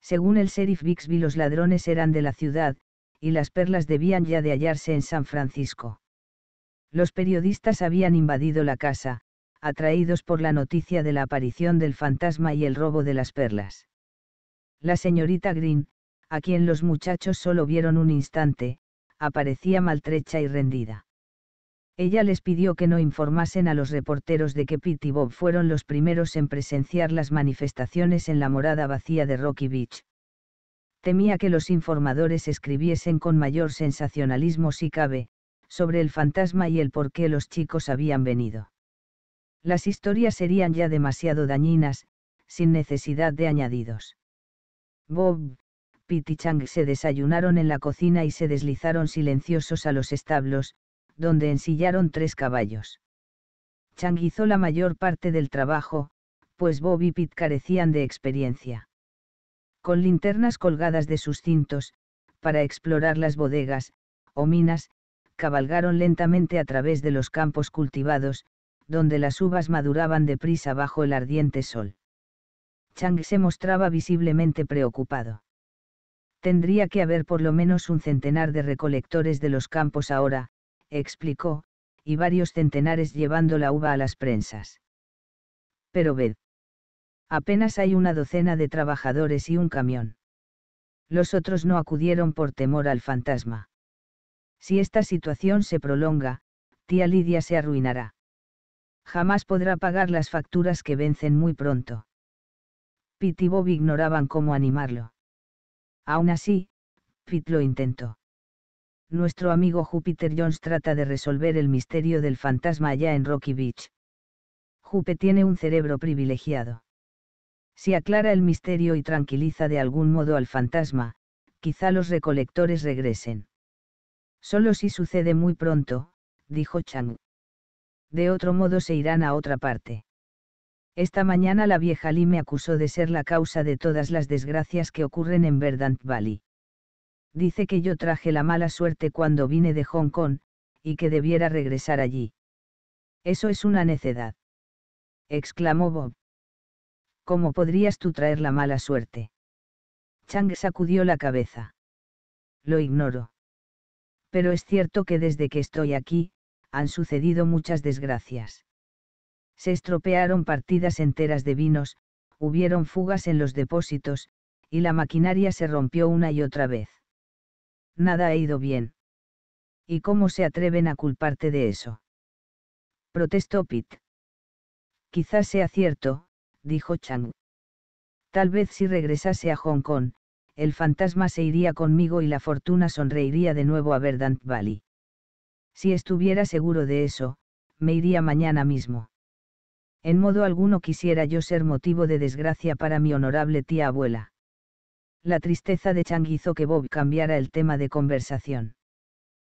Según el sheriff Bixby los ladrones eran de la ciudad, y las perlas debían ya de hallarse en San Francisco. Los periodistas habían invadido la casa, atraídos por la noticia de la aparición del fantasma y el robo de las perlas. La señorita Green, a quien los muchachos solo vieron un instante, aparecía maltrecha y rendida. Ella les pidió que no informasen a los reporteros de que Pete y Bob fueron los primeros en presenciar las manifestaciones en la morada vacía de Rocky Beach temía que los informadores escribiesen con mayor sensacionalismo si cabe, sobre el fantasma y el por qué los chicos habían venido. Las historias serían ya demasiado dañinas, sin necesidad de añadidos. Bob, Pete y Chang se desayunaron en la cocina y se deslizaron silenciosos a los establos, donde ensillaron tres caballos. Chang hizo la mayor parte del trabajo, pues Bob y Pete carecían de experiencia con linternas colgadas de sus cintos, para explorar las bodegas, o minas, cabalgaron lentamente a través de los campos cultivados, donde las uvas maduraban deprisa bajo el ardiente sol. Chang se mostraba visiblemente preocupado. Tendría que haber por lo menos un centenar de recolectores de los campos ahora, explicó, y varios centenares llevando la uva a las prensas. Pero ved. Apenas hay una docena de trabajadores y un camión. Los otros no acudieron por temor al fantasma. Si esta situación se prolonga, tía Lidia se arruinará. Jamás podrá pagar las facturas que vencen muy pronto. Pit y Bob ignoraban cómo animarlo. Aún así, Pit lo intentó. Nuestro amigo Júpiter Jones trata de resolver el misterio del fantasma allá en Rocky Beach. Jupe tiene un cerebro privilegiado. Si aclara el misterio y tranquiliza de algún modo al fantasma, quizá los recolectores regresen. Solo si sucede muy pronto, dijo Chang. De otro modo se irán a otra parte. Esta mañana la vieja Lee me acusó de ser la causa de todas las desgracias que ocurren en Verdant Valley. Dice que yo traje la mala suerte cuando vine de Hong Kong, y que debiera regresar allí. Eso es una necedad. exclamó Bob. ¿cómo podrías tú traer la mala suerte? Chang sacudió la cabeza. Lo ignoro. Pero es cierto que desde que estoy aquí, han sucedido muchas desgracias. Se estropearon partidas enteras de vinos, hubieron fugas en los depósitos, y la maquinaria se rompió una y otra vez. Nada ha ido bien. ¿Y cómo se atreven a culparte de eso? Protestó Pitt. Quizás sea cierto, dijo Chang. Tal vez si regresase a Hong Kong, el fantasma se iría conmigo y la fortuna sonreiría de nuevo a Verdant Valley. Si estuviera seguro de eso, me iría mañana mismo. En modo alguno quisiera yo ser motivo de desgracia para mi honorable tía abuela. La tristeza de Chang hizo que Bob cambiara el tema de conversación.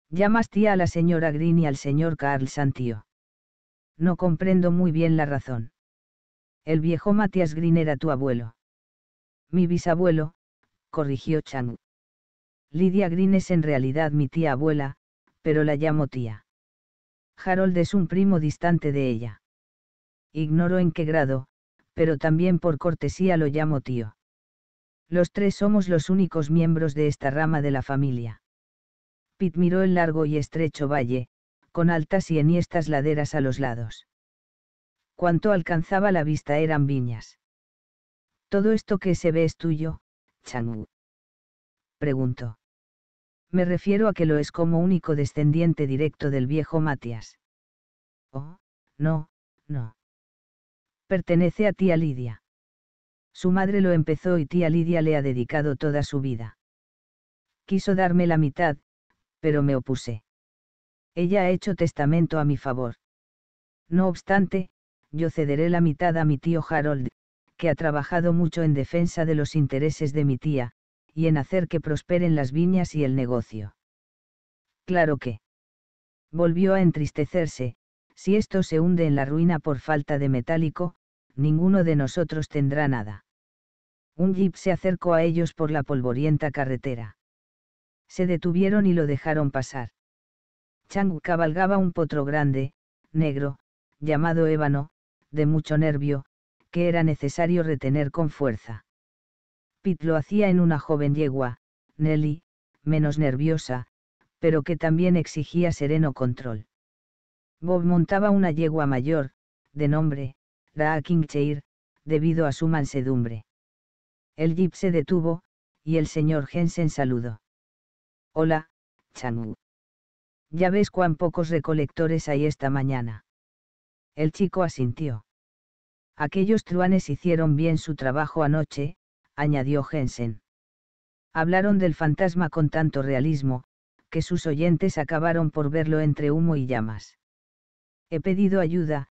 Llamas tía a la señora Green y al señor Carl Santío. No comprendo muy bien la razón. El viejo Matías Green era tu abuelo. Mi bisabuelo, corrigió Chang. Lidia Green es en realidad mi tía abuela, pero la llamo tía. Harold es un primo distante de ella. Ignoro en qué grado, pero también por cortesía lo llamo tío. Los tres somos los únicos miembros de esta rama de la familia. Pitt miró el largo y estrecho valle, con altas y enhiestas laderas a los lados cuanto alcanzaba la vista eran viñas. ¿Todo esto que se ve es tuyo, Changu? Preguntó. Me refiero a que lo es como único descendiente directo del viejo Matías. Oh, no, no. Pertenece a tía Lidia. Su madre lo empezó y tía Lidia le ha dedicado toda su vida. Quiso darme la mitad, pero me opuse. Ella ha hecho testamento a mi favor. No obstante, yo cederé la mitad a mi tío Harold, que ha trabajado mucho en defensa de los intereses de mi tía, y en hacer que prosperen las viñas y el negocio. Claro que. Volvió a entristecerse, si esto se hunde en la ruina por falta de metálico, ninguno de nosotros tendrá nada. Un jeep se acercó a ellos por la polvorienta carretera. Se detuvieron y lo dejaron pasar. Chang cabalgaba un potro grande, negro, llamado ébano, de mucho nervio, que era necesario retener con fuerza. Pitt lo hacía en una joven yegua, Nelly, menos nerviosa, pero que también exigía sereno control. Bob montaba una yegua mayor, de nombre, la Kingcheir, debido a su mansedumbre. El jeep se detuvo, y el señor Jensen saludó. Hola, Changu. Ya ves cuán pocos recolectores hay esta mañana. El chico asintió. Aquellos truanes hicieron bien su trabajo anoche, añadió Jensen. Hablaron del fantasma con tanto realismo, que sus oyentes acabaron por verlo entre humo y llamas. He pedido ayuda,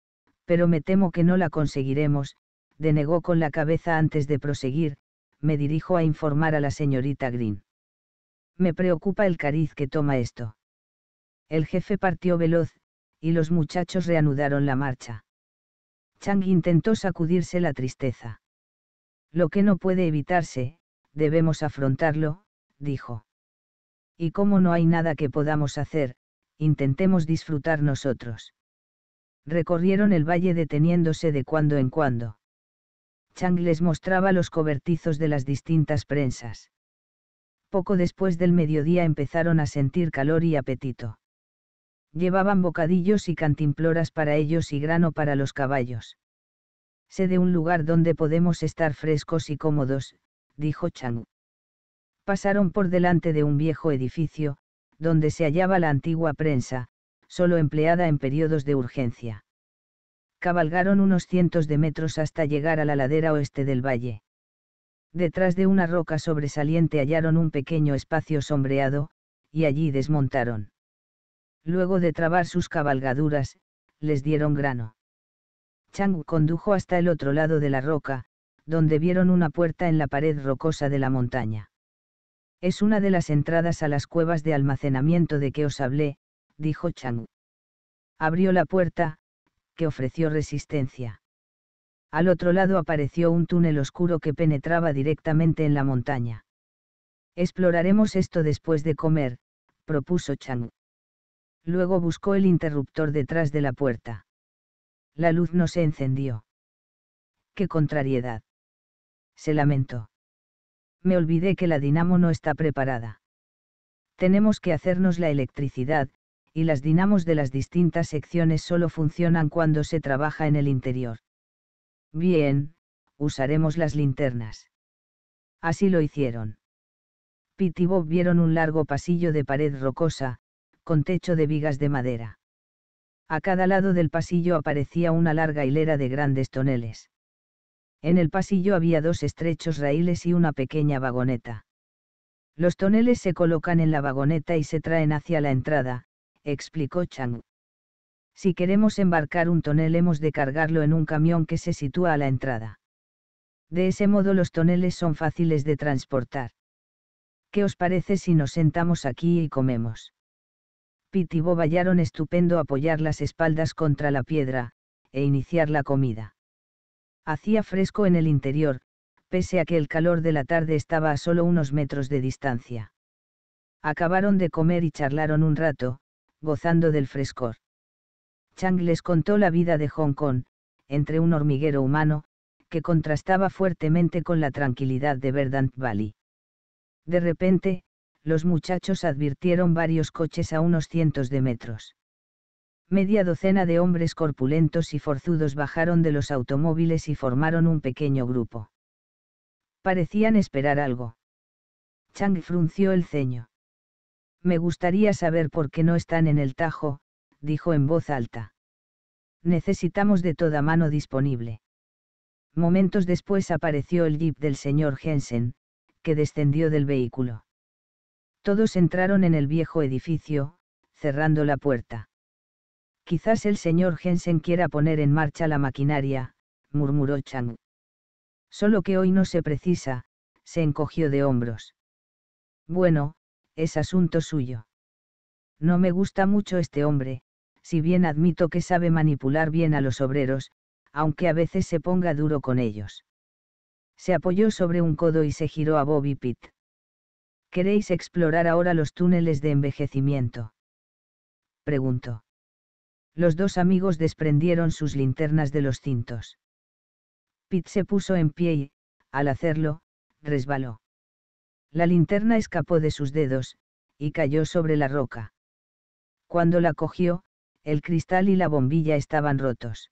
pero me temo que no la conseguiremos, denegó con la cabeza antes de proseguir, me dirijo a informar a la señorita Green. Me preocupa el cariz que toma esto. El jefe partió veloz, y los muchachos reanudaron la marcha. Chang intentó sacudirse la tristeza. Lo que no puede evitarse, debemos afrontarlo, dijo. Y como no hay nada que podamos hacer, intentemos disfrutar nosotros. Recorrieron el valle deteniéndose de cuando en cuando. Chang les mostraba los cobertizos de las distintas prensas. Poco después del mediodía empezaron a sentir calor y apetito. Llevaban bocadillos y cantimploras para ellos y grano para los caballos. Sé de un lugar donde podemos estar frescos y cómodos, dijo Chang. Pasaron por delante de un viejo edificio, donde se hallaba la antigua prensa, solo empleada en periodos de urgencia. Cabalgaron unos cientos de metros hasta llegar a la ladera oeste del valle. Detrás de una roca sobresaliente hallaron un pequeño espacio sombreado, y allí desmontaron. Luego de trabar sus cabalgaduras, les dieron grano. Chang condujo hasta el otro lado de la roca, donde vieron una puerta en la pared rocosa de la montaña. Es una de las entradas a las cuevas de almacenamiento de que os hablé, dijo Chang. Abrió la puerta, que ofreció resistencia. Al otro lado apareció un túnel oscuro que penetraba directamente en la montaña. Exploraremos esto después de comer, propuso Chang. Luego buscó el interruptor detrás de la puerta. La luz no se encendió. ¡Qué contrariedad! Se lamentó. Me olvidé que la dinamo no está preparada. Tenemos que hacernos la electricidad, y las dinamos de las distintas secciones solo funcionan cuando se trabaja en el interior. Bien, usaremos las linternas. Así lo hicieron. Pete Bob vieron un largo pasillo de pared rocosa, con techo de vigas de madera. A cada lado del pasillo aparecía una larga hilera de grandes toneles. En el pasillo había dos estrechos raíles y una pequeña vagoneta. Los toneles se colocan en la vagoneta y se traen hacia la entrada, explicó Chang. Si queremos embarcar un tonel hemos de cargarlo en un camión que se sitúa a la entrada. De ese modo los toneles son fáciles de transportar. ¿Qué os parece si nos sentamos aquí y comemos? Bob hallaron estupendo apoyar las espaldas contra la piedra, e iniciar la comida. Hacía fresco en el interior, pese a que el calor de la tarde estaba a solo unos metros de distancia. Acabaron de comer y charlaron un rato, gozando del frescor. Chang les contó la vida de Hong Kong, entre un hormiguero humano, que contrastaba fuertemente con la tranquilidad de Verdant Valley. De repente, los muchachos advirtieron varios coches a unos cientos de metros. Media docena de hombres corpulentos y forzudos bajaron de los automóviles y formaron un pequeño grupo. Parecían esperar algo. Chang frunció el ceño. Me gustaría saber por qué no están en el Tajo, dijo en voz alta. Necesitamos de toda mano disponible. Momentos después apareció el jeep del señor Jensen, que descendió del vehículo. Todos entraron en el viejo edificio, cerrando la puerta. Quizás el señor Jensen quiera poner en marcha la maquinaria, murmuró Chang. Solo que hoy no se precisa, se encogió de hombros. Bueno, es asunto suyo. No me gusta mucho este hombre, si bien admito que sabe manipular bien a los obreros, aunque a veces se ponga duro con ellos. Se apoyó sobre un codo y se giró a Bobby Pitt. ¿Queréis explorar ahora los túneles de envejecimiento? Preguntó. Los dos amigos desprendieron sus linternas de los cintos. Pitt se puso en pie y, al hacerlo, resbaló. La linterna escapó de sus dedos, y cayó sobre la roca. Cuando la cogió, el cristal y la bombilla estaban rotos.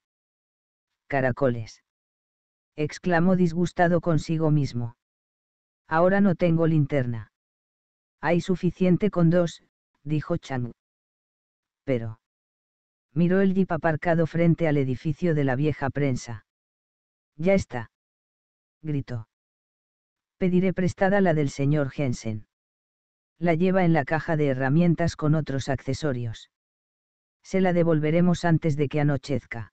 Caracoles. exclamó disgustado consigo mismo. Ahora no tengo linterna. Hay suficiente con dos, dijo Chang. Pero. Miró el jeep aparcado frente al edificio de la vieja prensa. Ya está. Gritó. Pediré prestada la del señor Jensen. La lleva en la caja de herramientas con otros accesorios. Se la devolveremos antes de que anochezca.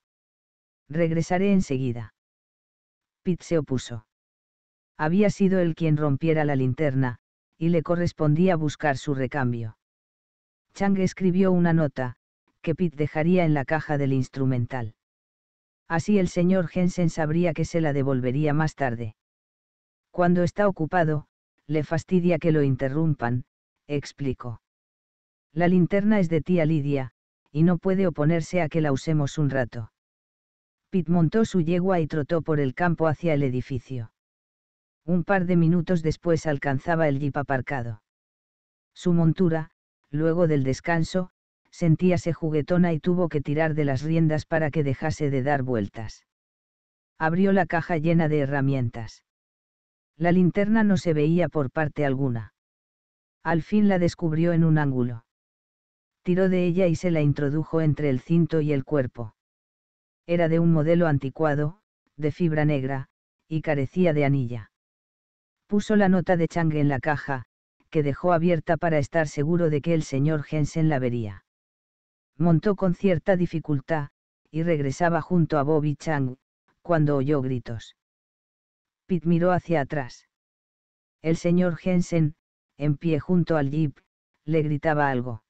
Regresaré enseguida. Pitt se opuso. Había sido él quien rompiera la linterna, y le correspondía buscar su recambio. Chang escribió una nota, que Pitt dejaría en la caja del instrumental. Así el señor Jensen sabría que se la devolvería más tarde. Cuando está ocupado, le fastidia que lo interrumpan, explicó. La linterna es de tía Lidia, y no puede oponerse a que la usemos un rato. Pitt montó su yegua y trotó por el campo hacia el edificio. Un par de minutos después alcanzaba el jeep aparcado. Su montura, luego del descanso, sentíase juguetona y tuvo que tirar de las riendas para que dejase de dar vueltas. Abrió la caja llena de herramientas. La linterna no se veía por parte alguna. Al fin la descubrió en un ángulo. Tiró de ella y se la introdujo entre el cinto y el cuerpo. Era de un modelo anticuado, de fibra negra, y carecía de anilla. Puso la nota de Chang en la caja, que dejó abierta para estar seguro de que el señor Jensen la vería. Montó con cierta dificultad, y regresaba junto a Bobby Chang, cuando oyó gritos. Pit miró hacia atrás. El señor Jensen, en pie junto al jeep, le gritaba algo.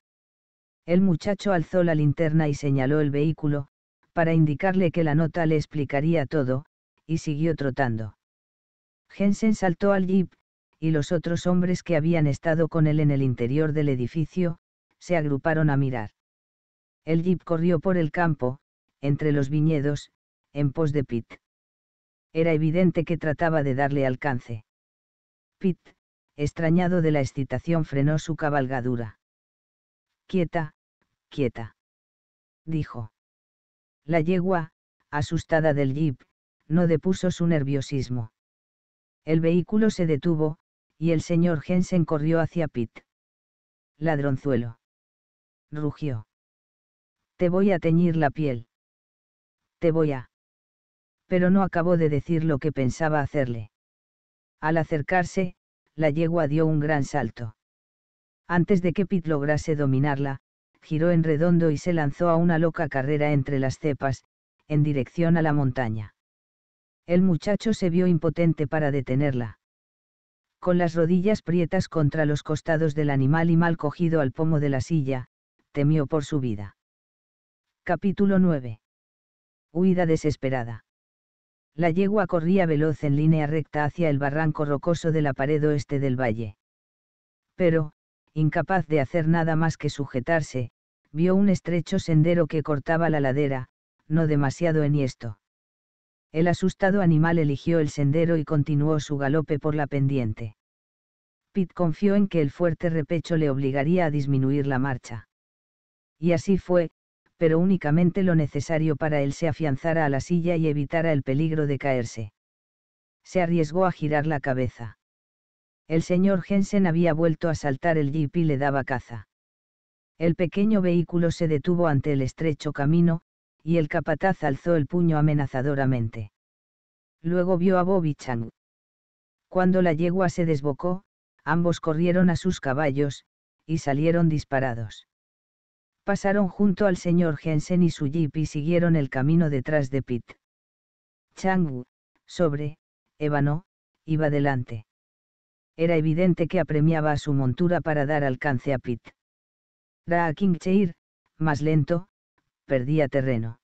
El muchacho alzó la linterna y señaló el vehículo, para indicarle que la nota le explicaría todo, y siguió trotando. Jensen saltó al jeep, y los otros hombres que habían estado con él en el interior del edificio, se agruparon a mirar. El jeep corrió por el campo, entre los viñedos, en pos de Pitt. Era evidente que trataba de darle alcance. Pitt, extrañado de la excitación, frenó su cabalgadura. Quieta, quieta. Dijo. La yegua, asustada del jeep, no depuso su nerviosismo. El vehículo se detuvo, y el señor Jensen corrió hacia Pitt. Ladronzuelo. Rugió. Te voy a teñir la piel. Te voy a. Pero no acabó de decir lo que pensaba hacerle. Al acercarse, la yegua dio un gran salto. Antes de que Pitt lograse dominarla, giró en redondo y se lanzó a una loca carrera entre las cepas, en dirección a la montaña. El muchacho se vio impotente para detenerla. Con las rodillas prietas contra los costados del animal y mal cogido al pomo de la silla, temió por su vida. Capítulo 9. Huida desesperada. La yegua corría veloz en línea recta hacia el barranco rocoso de la pared oeste del valle. Pero, incapaz de hacer nada más que sujetarse, vio un estrecho sendero que cortaba la ladera, no demasiado enhiesto. El asustado animal eligió el sendero y continuó su galope por la pendiente. Pitt confió en que el fuerte repecho le obligaría a disminuir la marcha. Y así fue, pero únicamente lo necesario para él se afianzara a la silla y evitara el peligro de caerse. Se arriesgó a girar la cabeza. El señor Jensen había vuelto a saltar el jeep y le daba caza. El pequeño vehículo se detuvo ante el estrecho camino, y el capataz alzó el puño amenazadoramente. Luego vio a Bobby Chang. Cuando la yegua se desbocó, ambos corrieron a sus caballos, y salieron disparados. Pasaron junto al señor Jensen y su jeep y siguieron el camino detrás de Pitt. Chang, sobre, ébano, iba delante. Era evidente que apremiaba a su montura para dar alcance a Pitt. Ra Cheir, más lento, perdía terreno.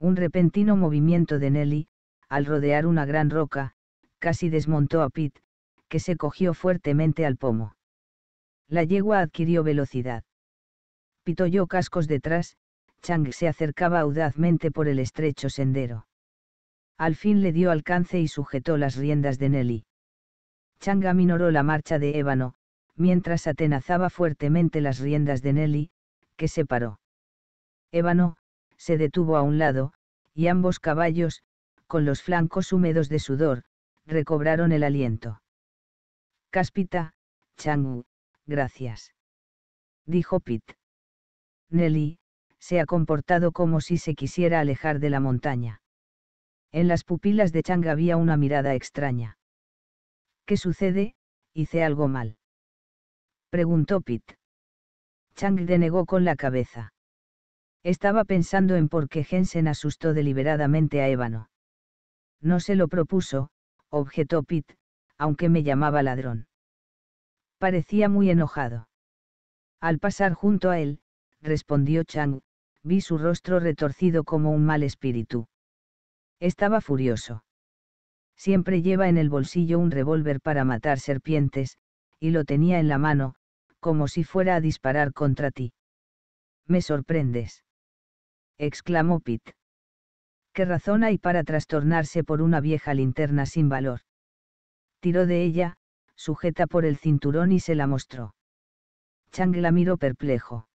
Un repentino movimiento de Nelly, al rodear una gran roca, casi desmontó a Pete, que se cogió fuertemente al pomo. La yegua adquirió velocidad. Pitoyó cascos detrás, Chang se acercaba audazmente por el estrecho sendero. Al fin le dio alcance y sujetó las riendas de Nelly. Chang aminoró la marcha de Ébano, mientras atenazaba fuertemente las riendas de Nelly, que se paró. Ébano, se detuvo a un lado, y ambos caballos, con los flancos húmedos de sudor, recobraron el aliento. Cáspita, Changu, gracias. Dijo Pit. Nelly, se ha comportado como si se quisiera alejar de la montaña. En las pupilas de Chang había una mirada extraña. ¿Qué sucede? Hice algo mal. Preguntó Pit. Chang denegó con la cabeza. Estaba pensando en por qué Jensen asustó deliberadamente a Ébano. No se lo propuso, objetó Pitt, aunque me llamaba ladrón. Parecía muy enojado. Al pasar junto a él, respondió Chang, vi su rostro retorcido como un mal espíritu. Estaba furioso. Siempre lleva en el bolsillo un revólver para matar serpientes, y lo tenía en la mano, como si fuera a disparar contra ti. Me sorprendes exclamó Pitt. ¿Qué razón hay para trastornarse por una vieja linterna sin valor? Tiró de ella, sujeta por el cinturón y se la mostró. Chang la miró perplejo.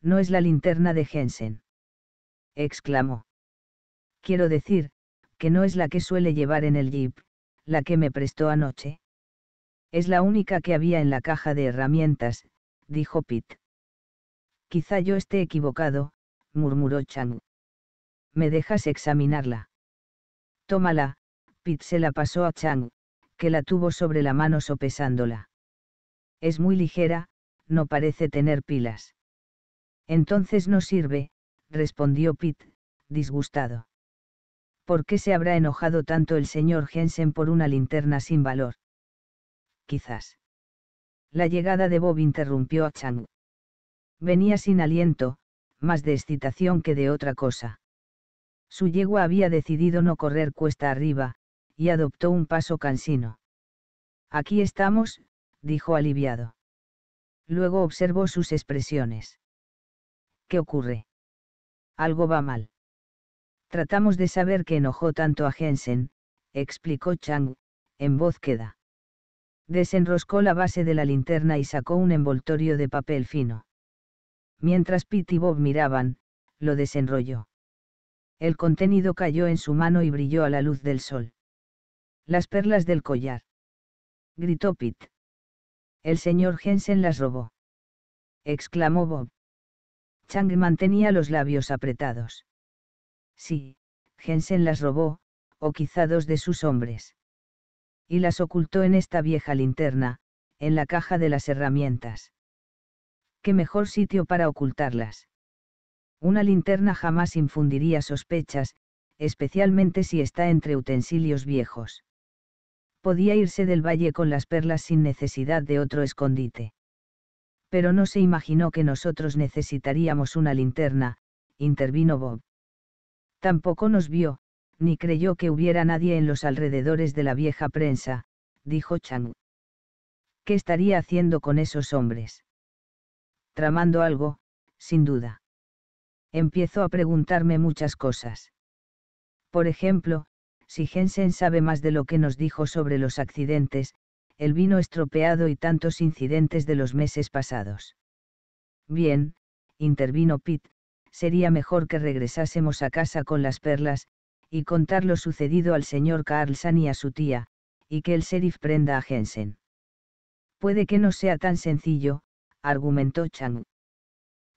No es la linterna de Jensen. Exclamó. Quiero decir, que no es la que suele llevar en el jeep, la que me prestó anoche. Es la única que había en la caja de herramientas, dijo Pitt. Quizá yo esté equivocado, murmuró Chang. ¿Me dejas examinarla? Tómala, pit se la pasó a Chang, que la tuvo sobre la mano sopesándola. Es muy ligera, no parece tener pilas. Entonces no sirve, respondió pit disgustado. ¿Por qué se habrá enojado tanto el señor Jensen por una linterna sin valor? Quizás. La llegada de Bob interrumpió a Chang. Venía sin aliento, más de excitación que de otra cosa. Su yegua había decidido no correr cuesta arriba, y adoptó un paso cansino. Aquí estamos, dijo aliviado. Luego observó sus expresiones. ¿Qué ocurre? Algo va mal. Tratamos de saber qué enojó tanto a Jensen, explicó Chang, en voz queda. Desenroscó la base de la linterna y sacó un envoltorio de papel fino. Mientras Pete y Bob miraban, lo desenrolló. El contenido cayó en su mano y brilló a la luz del sol. Las perlas del collar. Gritó Pete. El señor Jensen las robó. Exclamó Bob. Chang mantenía los labios apretados. Sí, Jensen las robó, o quizá dos de sus hombres. Y las ocultó en esta vieja linterna, en la caja de las herramientas qué mejor sitio para ocultarlas. Una linterna jamás infundiría sospechas, especialmente si está entre utensilios viejos. Podía irse del valle con las perlas sin necesidad de otro escondite. Pero no se imaginó que nosotros necesitaríamos una linterna, intervino Bob. Tampoco nos vio, ni creyó que hubiera nadie en los alrededores de la vieja prensa, dijo Chang. ¿Qué estaría haciendo con esos hombres? tramando algo, sin duda. Empiezo a preguntarme muchas cosas. Por ejemplo, si Jensen sabe más de lo que nos dijo sobre los accidentes, el vino estropeado y tantos incidentes de los meses pasados. Bien, intervino Pitt, sería mejor que regresásemos a casa con las perlas, y contar lo sucedido al señor Carlson y a su tía, y que el sheriff prenda a Jensen. Puede que no sea tan sencillo, argumentó Chang.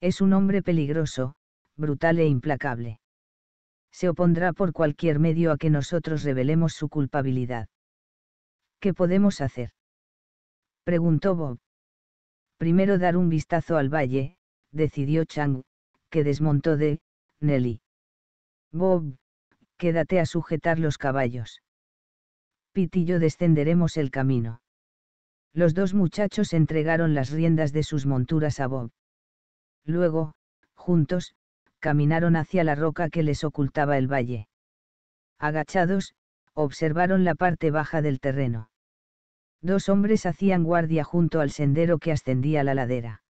Es un hombre peligroso, brutal e implacable. Se opondrá por cualquier medio a que nosotros revelemos su culpabilidad. ¿Qué podemos hacer? Preguntó Bob. Primero dar un vistazo al valle, decidió Chang, que desmontó de, Nelly. Bob, quédate a sujetar los caballos. pitillo y yo descenderemos el camino. Los dos muchachos entregaron las riendas de sus monturas a Bob. Luego, juntos, caminaron hacia la roca que les ocultaba el valle. Agachados, observaron la parte baja del terreno. Dos hombres hacían guardia junto al sendero que ascendía la ladera.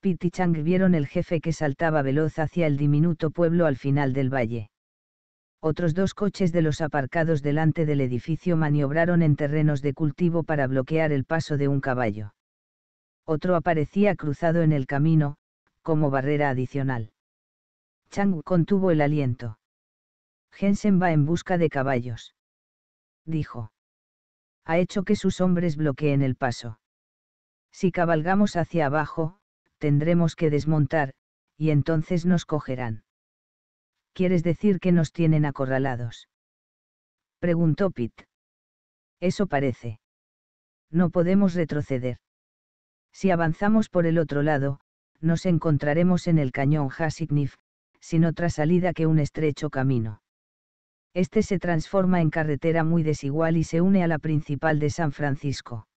Pitichang vieron el jefe que saltaba veloz hacia el diminuto pueblo al final del valle otros dos coches de los aparcados delante del edificio maniobraron en terrenos de cultivo para bloquear el paso de un caballo. Otro aparecía cruzado en el camino, como barrera adicional. Chang contuvo el aliento. Jensen va en busca de caballos. Dijo. Ha hecho que sus hombres bloqueen el paso. Si cabalgamos hacia abajo, tendremos que desmontar, y entonces nos cogerán. ¿Quieres decir que nos tienen acorralados? Preguntó Pitt. Eso parece. No podemos retroceder. Si avanzamos por el otro lado, nos encontraremos en el cañón Hassignif, sin otra salida que un estrecho camino. Este se transforma en carretera muy desigual y se une a la principal de San Francisco.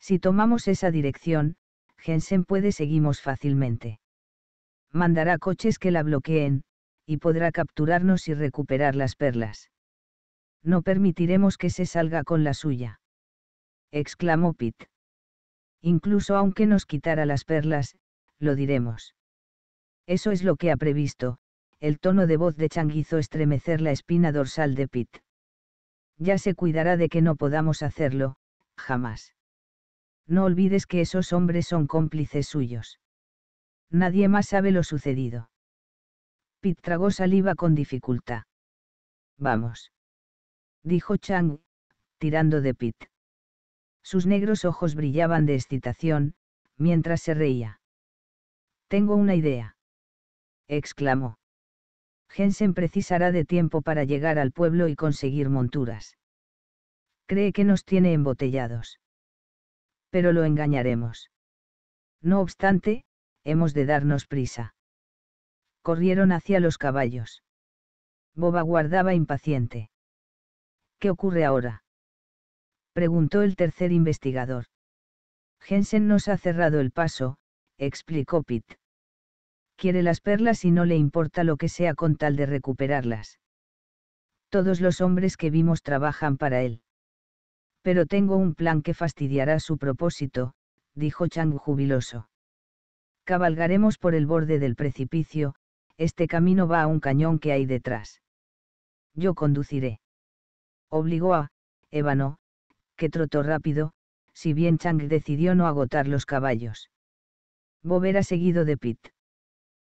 Si tomamos esa dirección, Jensen puede seguimos fácilmente. Mandará coches que la bloqueen, y podrá capturarnos y recuperar las perlas. No permitiremos que se salga con la suya. exclamó Pitt. Incluso aunque nos quitara las perlas, lo diremos. Eso es lo que ha previsto, el tono de voz de Chang hizo estremecer la espina dorsal de Pitt. Ya se cuidará de que no podamos hacerlo, jamás. No olvides que esos hombres son cómplices suyos. Nadie más sabe lo sucedido. Pitt tragó saliva con dificultad. Vamos. Dijo Chang, tirando de Pitt. Sus negros ojos brillaban de excitación, mientras se reía. Tengo una idea. Exclamó. Jensen precisará de tiempo para llegar al pueblo y conseguir monturas. Cree que nos tiene embotellados. Pero lo engañaremos. No obstante, hemos de darnos prisa corrieron hacia los caballos. Boba guardaba impaciente. ¿Qué ocurre ahora? preguntó el tercer investigador. Jensen nos ha cerrado el paso, explicó Pitt. Quiere las perlas y no le importa lo que sea con tal de recuperarlas. Todos los hombres que vimos trabajan para él. Pero tengo un plan que fastidiará su propósito, dijo Chang jubiloso. Cabalgaremos por el borde del precipicio, este camino va a un cañón que hay detrás. Yo conduciré. Obligó a, Ébano, que trotó rápido, si bien Chang decidió no agotar los caballos. Bob seguido de Pitt.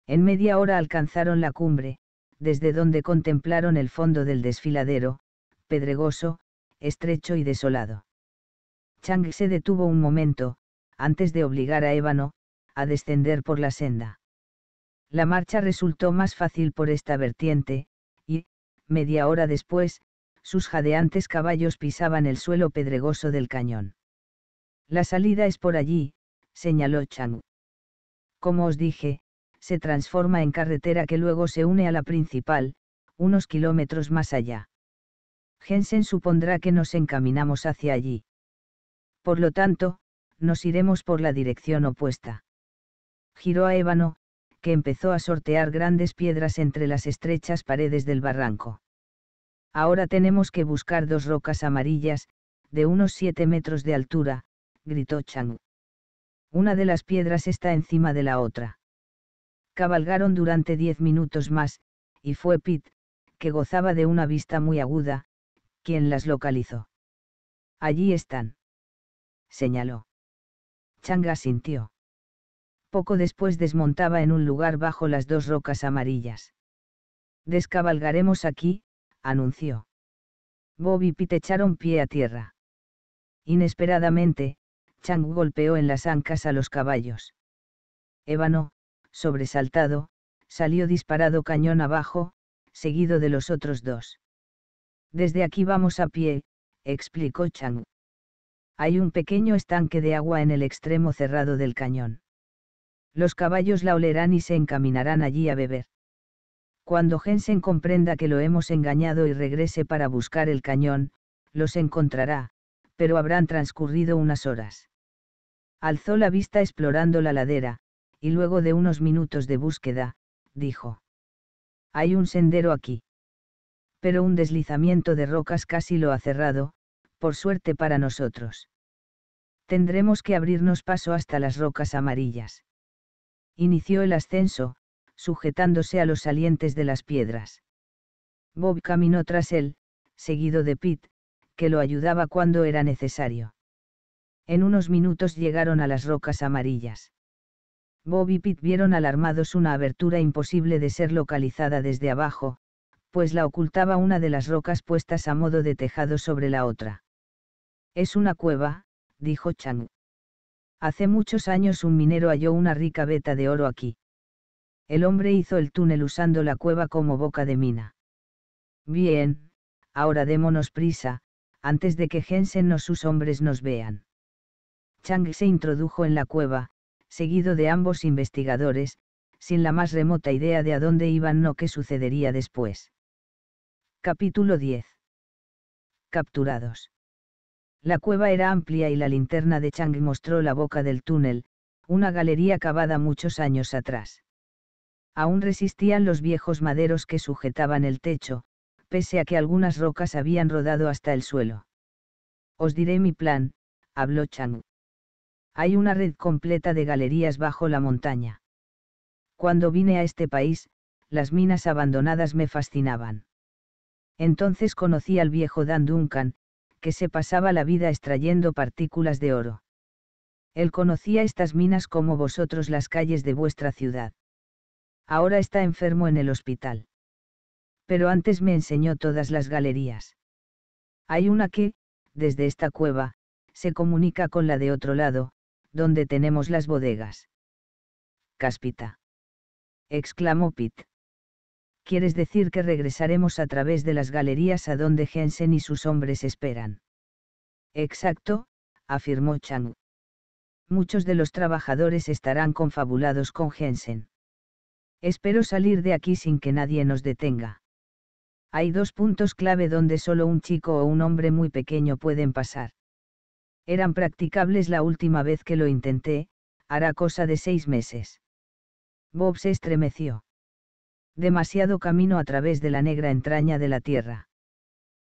En media hora alcanzaron la cumbre, desde donde contemplaron el fondo del desfiladero, pedregoso, estrecho y desolado. Chang se detuvo un momento, antes de obligar a Ébano, a descender por la senda. La marcha resultó más fácil por esta vertiente, y, media hora después, sus jadeantes caballos pisaban el suelo pedregoso del cañón. La salida es por allí, señaló Chang. Como os dije, se transforma en carretera que luego se une a la principal, unos kilómetros más allá. Jensen supondrá que nos encaminamos hacia allí. Por lo tanto, nos iremos por la dirección opuesta. Giró a Ébano, empezó a sortear grandes piedras entre las estrechas paredes del barranco. Ahora tenemos que buscar dos rocas amarillas, de unos siete metros de altura, gritó Chang. Una de las piedras está encima de la otra. Cabalgaron durante diez minutos más, y fue Pitt, que gozaba de una vista muy aguda, quien las localizó. Allí están. Señaló. Chang asintió poco después desmontaba en un lugar bajo las dos rocas amarillas. Descabalgaremos aquí, anunció. Bob y Pete echaron pie a tierra. Inesperadamente, Chang golpeó en las ancas a los caballos. Ébano, sobresaltado, salió disparado cañón abajo, seguido de los otros dos. Desde aquí vamos a pie, explicó Chang. Hay un pequeño estanque de agua en el extremo cerrado del cañón los caballos la olerán y se encaminarán allí a beber. Cuando Jensen comprenda que lo hemos engañado y regrese para buscar el cañón, los encontrará, pero habrán transcurrido unas horas. Alzó la vista explorando la ladera, y luego de unos minutos de búsqueda, dijo. Hay un sendero aquí. Pero un deslizamiento de rocas casi lo ha cerrado, por suerte para nosotros. Tendremos que abrirnos paso hasta las rocas amarillas inició el ascenso, sujetándose a los salientes de las piedras. Bob caminó tras él, seguido de Pete, que lo ayudaba cuando era necesario. En unos minutos llegaron a las rocas amarillas. Bob y Pete vieron alarmados una abertura imposible de ser localizada desde abajo, pues la ocultaba una de las rocas puestas a modo de tejado sobre la otra. Es una cueva, dijo Chang. Hace muchos años un minero halló una rica veta de oro aquí. El hombre hizo el túnel usando la cueva como boca de mina. Bien, ahora démonos prisa, antes de que Jensen o sus hombres nos vean. Chang se introdujo en la cueva, seguido de ambos investigadores, sin la más remota idea de a dónde iban o qué sucedería después. Capítulo 10. Capturados. La cueva era amplia y la linterna de Chang mostró la boca del túnel, una galería cavada muchos años atrás. Aún resistían los viejos maderos que sujetaban el techo, pese a que algunas rocas habían rodado hasta el suelo. Os diré mi plan, habló Chang. Hay una red completa de galerías bajo la montaña. Cuando vine a este país, las minas abandonadas me fascinaban. Entonces conocí al viejo Dan Duncan, que se pasaba la vida extrayendo partículas de oro. Él conocía estas minas como vosotros las calles de vuestra ciudad. Ahora está enfermo en el hospital. Pero antes me enseñó todas las galerías. Hay una que, desde esta cueva, se comunica con la de otro lado, donde tenemos las bodegas. Cáspita. exclamó Pitt. ¿quieres decir que regresaremos a través de las galerías a donde Jensen y sus hombres esperan? Exacto, afirmó Chang. Muchos de los trabajadores estarán confabulados con Jensen. Espero salir de aquí sin que nadie nos detenga. Hay dos puntos clave donde solo un chico o un hombre muy pequeño pueden pasar. Eran practicables la última vez que lo intenté, hará cosa de seis meses. Bob se estremeció demasiado camino a través de la negra entraña de la tierra.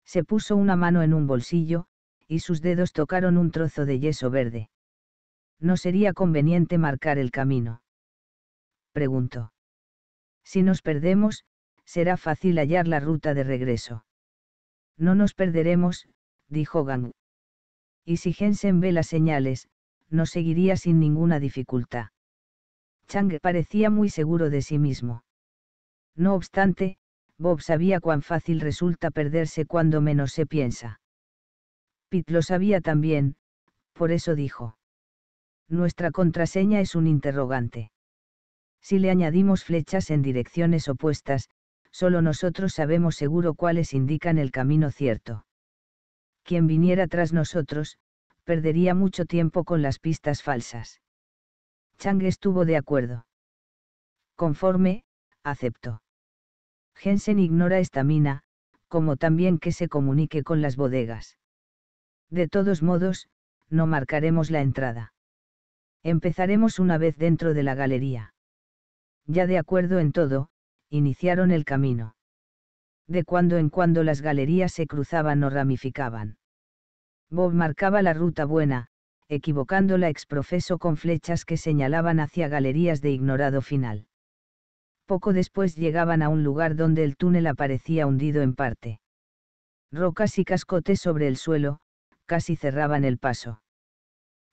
Se puso una mano en un bolsillo, y sus dedos tocaron un trozo de yeso verde. ¿No sería conveniente marcar el camino? Preguntó. Si nos perdemos, será fácil hallar la ruta de regreso. No nos perderemos, dijo Gang. Y si Jensen ve las señales, nos seguiría sin ninguna dificultad. Chang parecía muy seguro de sí mismo. No obstante, Bob sabía cuán fácil resulta perderse cuando menos se piensa. Pitt lo sabía también, por eso dijo. Nuestra contraseña es un interrogante. Si le añadimos flechas en direcciones opuestas, solo nosotros sabemos seguro cuáles indican el camino cierto. Quien viniera tras nosotros, perdería mucho tiempo con las pistas falsas. Chang estuvo de acuerdo. Conforme, aceptó. Jensen ignora esta mina, como también que se comunique con las bodegas. De todos modos, no marcaremos la entrada. Empezaremos una vez dentro de la galería. Ya de acuerdo en todo, iniciaron el camino. De cuando en cuando las galerías se cruzaban o ramificaban. Bob marcaba la ruta buena, equivocándola exprofeso con flechas que señalaban hacia galerías de ignorado final. Poco después llegaban a un lugar donde el túnel aparecía hundido en parte. Rocas y cascotes sobre el suelo, casi cerraban el paso.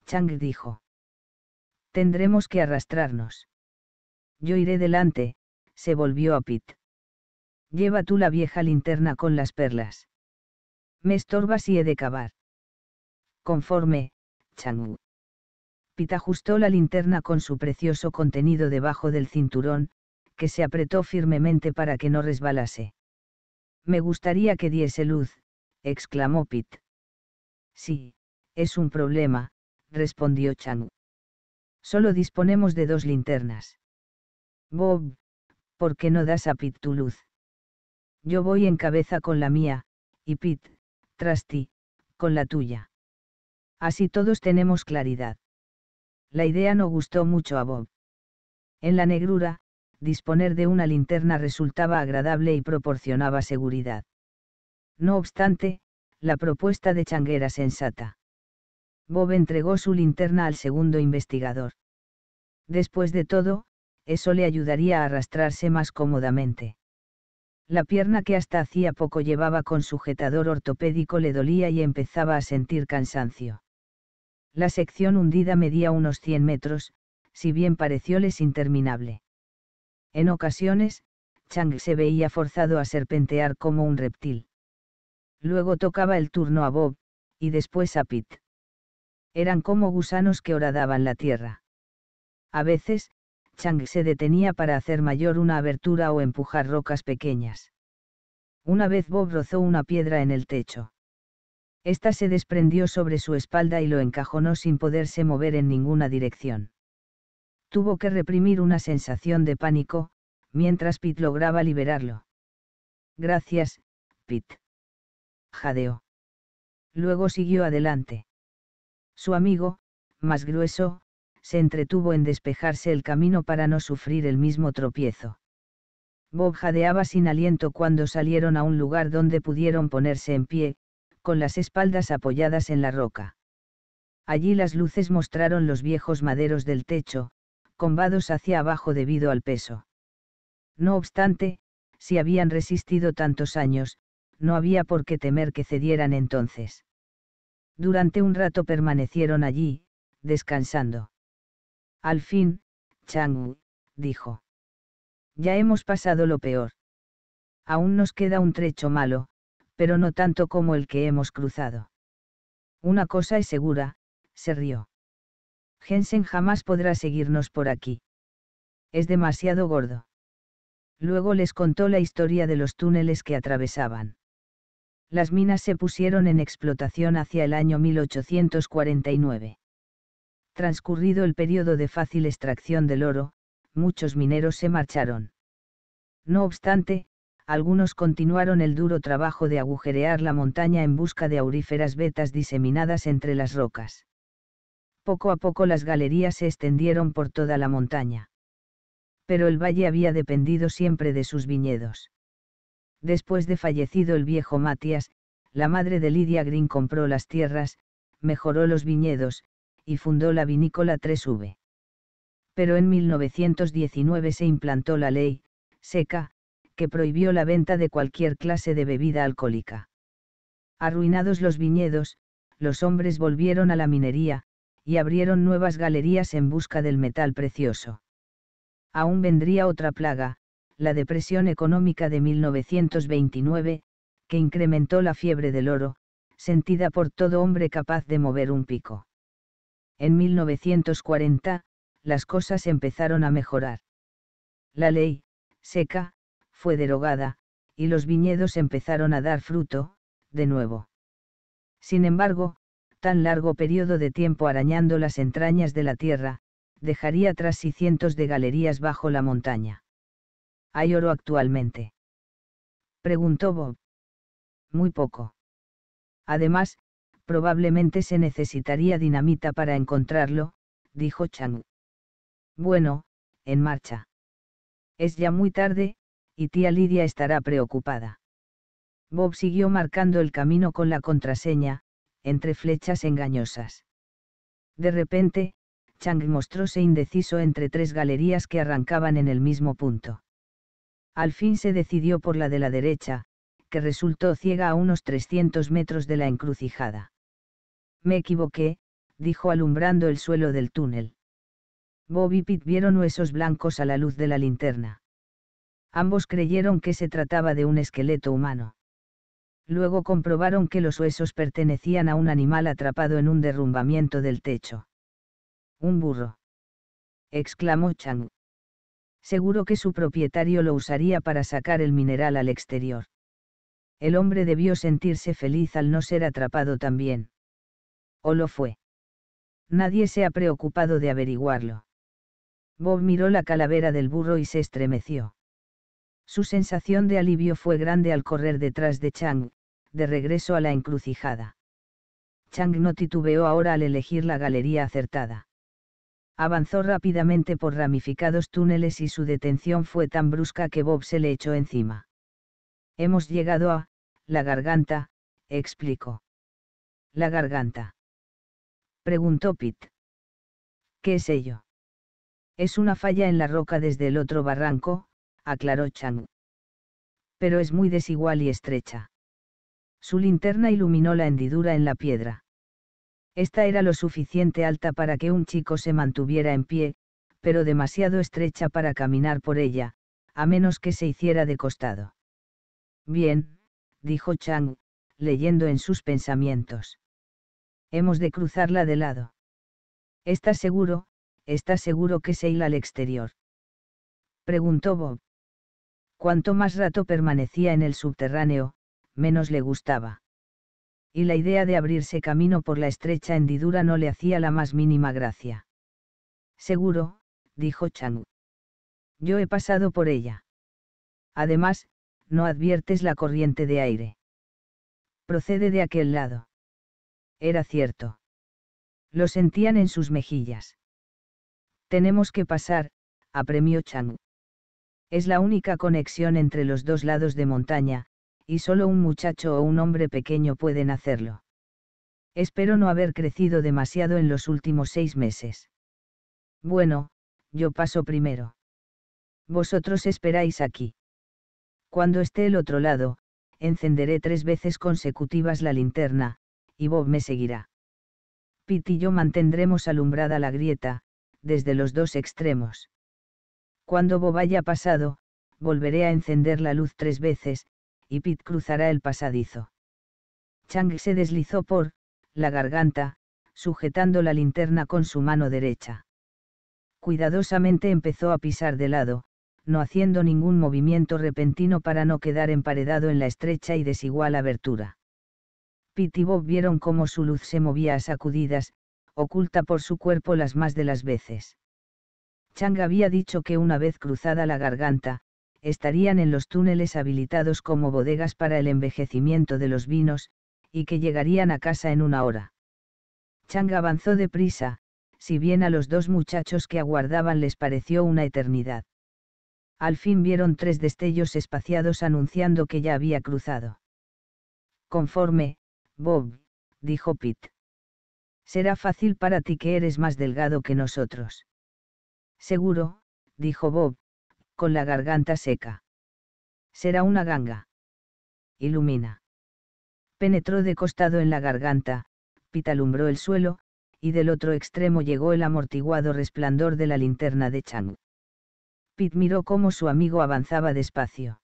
Chang dijo. Tendremos que arrastrarnos. Yo iré delante, se volvió a Pitt. Lleva tú la vieja linterna con las perlas. Me estorbas y he de cavar. Conforme, Chang. Pitt ajustó la linterna con su precioso contenido debajo del cinturón, que se apretó firmemente para que no resbalase. Me gustaría que diese luz, exclamó Pete. Sí, es un problema, respondió Chang. Solo disponemos de dos linternas. Bob, ¿por qué no das a Pete tu luz? Yo voy en cabeza con la mía, y Pete, tras ti, con la tuya. Así todos tenemos claridad. La idea no gustó mucho a Bob. En la negrura, disponer de una linterna resultaba agradable y proporcionaba seguridad. No obstante, la propuesta de Chang era sensata. Bob entregó su linterna al segundo investigador. Después de todo, eso le ayudaría a arrastrarse más cómodamente. La pierna que hasta hacía poco llevaba con sujetador ortopédico le dolía y empezaba a sentir cansancio. La sección hundida medía unos 100 metros, si bien parecióles interminable. En ocasiones, Chang se veía forzado a serpentear como un reptil. Luego tocaba el turno a Bob, y después a Pete. Eran como gusanos que horadaban la tierra. A veces, Chang se detenía para hacer mayor una abertura o empujar rocas pequeñas. Una vez Bob rozó una piedra en el techo. Esta se desprendió sobre su espalda y lo encajonó sin poderse mover en ninguna dirección tuvo que reprimir una sensación de pánico, mientras Pitt lograba liberarlo. Gracias, Pitt. Jadeó. Luego siguió adelante. Su amigo, más grueso, se entretuvo en despejarse el camino para no sufrir el mismo tropiezo. Bob jadeaba sin aliento cuando salieron a un lugar donde pudieron ponerse en pie, con las espaldas apoyadas en la roca. Allí las luces mostraron los viejos maderos del techo, combados hacia abajo debido al peso. No obstante, si habían resistido tantos años, no había por qué temer que cedieran entonces. Durante un rato permanecieron allí, descansando. Al fin, Chang dijo. Ya hemos pasado lo peor. Aún nos queda un trecho malo, pero no tanto como el que hemos cruzado. Una cosa es segura, se rió. Jensen jamás podrá seguirnos por aquí. Es demasiado gordo. Luego les contó la historia de los túneles que atravesaban. Las minas se pusieron en explotación hacia el año 1849. Transcurrido el periodo de fácil extracción del oro, muchos mineros se marcharon. No obstante, algunos continuaron el duro trabajo de agujerear la montaña en busca de auríferas vetas diseminadas entre las rocas. Poco a poco las galerías se extendieron por toda la montaña. Pero el valle había dependido siempre de sus viñedos. Después de fallecido el viejo Matías, la madre de Lidia Green compró las tierras, mejoró los viñedos, y fundó la vinícola 3V. Pero en 1919 se implantó la ley, seca, que prohibió la venta de cualquier clase de bebida alcohólica. Arruinados los viñedos, los hombres volvieron a la minería, y abrieron nuevas galerías en busca del metal precioso. Aún vendría otra plaga, la depresión económica de 1929, que incrementó la fiebre del oro, sentida por todo hombre capaz de mover un pico. En 1940, las cosas empezaron a mejorar. La ley, seca, fue derogada, y los viñedos empezaron a dar fruto, de nuevo. Sin embargo, tan largo periodo de tiempo arañando las entrañas de la tierra, dejaría tras sí cientos de galerías bajo la montaña. ¿Hay oro actualmente? Preguntó Bob. Muy poco. Además, probablemente se necesitaría dinamita para encontrarlo, dijo Chang. Bueno, en marcha. Es ya muy tarde, y tía Lidia estará preocupada. Bob siguió marcando el camino con la contraseña, entre flechas engañosas. De repente, Chang mostróse indeciso entre tres galerías que arrancaban en el mismo punto. Al fin se decidió por la de la derecha, que resultó ciega a unos 300 metros de la encrucijada. Me equivoqué, dijo alumbrando el suelo del túnel. Bob y Pitt vieron huesos blancos a la luz de la linterna. Ambos creyeron que se trataba de un esqueleto humano. Luego comprobaron que los huesos pertenecían a un animal atrapado en un derrumbamiento del techo. Un burro. exclamó Chang. Seguro que su propietario lo usaría para sacar el mineral al exterior. El hombre debió sentirse feliz al no ser atrapado también. O lo fue. Nadie se ha preocupado de averiguarlo. Bob miró la calavera del burro y se estremeció. Su sensación de alivio fue grande al correr detrás de Chang, de regreso a la encrucijada. Chang no titubeó ahora al elegir la galería acertada. Avanzó rápidamente por ramificados túneles y su detención fue tan brusca que Bob se le echó encima. Hemos llegado a, la garganta, explicó. La garganta. Preguntó Pitt. ¿Qué es ello? Es una falla en la roca desde el otro barranco, aclaró Chang. Pero es muy desigual y estrecha. Su linterna iluminó la hendidura en la piedra. Esta era lo suficiente alta para que un chico se mantuviera en pie, pero demasiado estrecha para caminar por ella, a menos que se hiciera de costado. Bien, dijo Chang, leyendo en sus pensamientos. Hemos de cruzarla de lado. ¿Estás seguro, estás seguro que se hila al exterior? Preguntó Bob. Cuanto más rato permanecía en el subterráneo, menos le gustaba. Y la idea de abrirse camino por la estrecha hendidura no le hacía la más mínima gracia. Seguro, dijo Chang. Yo he pasado por ella. Además, no adviertes la corriente de aire. Procede de aquel lado. Era cierto. Lo sentían en sus mejillas. Tenemos que pasar, apremió Chang. Es la única conexión entre los dos lados de montaña, y solo un muchacho o un hombre pequeño pueden hacerlo. Espero no haber crecido demasiado en los últimos seis meses. Bueno, yo paso primero. Vosotros esperáis aquí. Cuando esté el otro lado, encenderé tres veces consecutivas la linterna, y Bob me seguirá. Pitt y yo mantendremos alumbrada la grieta, desde los dos extremos. Cuando Bob haya pasado, volveré a encender la luz tres veces, y Pete cruzará el pasadizo. Chang se deslizó por, la garganta, sujetando la linterna con su mano derecha. Cuidadosamente empezó a pisar de lado, no haciendo ningún movimiento repentino para no quedar emparedado en la estrecha y desigual abertura. Pete y Bob vieron cómo su luz se movía a sacudidas, oculta por su cuerpo las más de las veces. Chang había dicho que una vez cruzada la garganta, estarían en los túneles habilitados como bodegas para el envejecimiento de los vinos, y que llegarían a casa en una hora. Chang avanzó deprisa, si bien a los dos muchachos que aguardaban les pareció una eternidad. Al fin vieron tres destellos espaciados anunciando que ya había cruzado. Conforme, Bob, dijo Pitt, Será fácil para ti que eres más delgado que nosotros. Seguro, dijo Bob, con la garganta seca. Será una ganga. Ilumina. Penetró de costado en la garganta, alumbró el suelo, y del otro extremo llegó el amortiguado resplandor de la linterna de Chang. Pit miró cómo su amigo avanzaba despacio.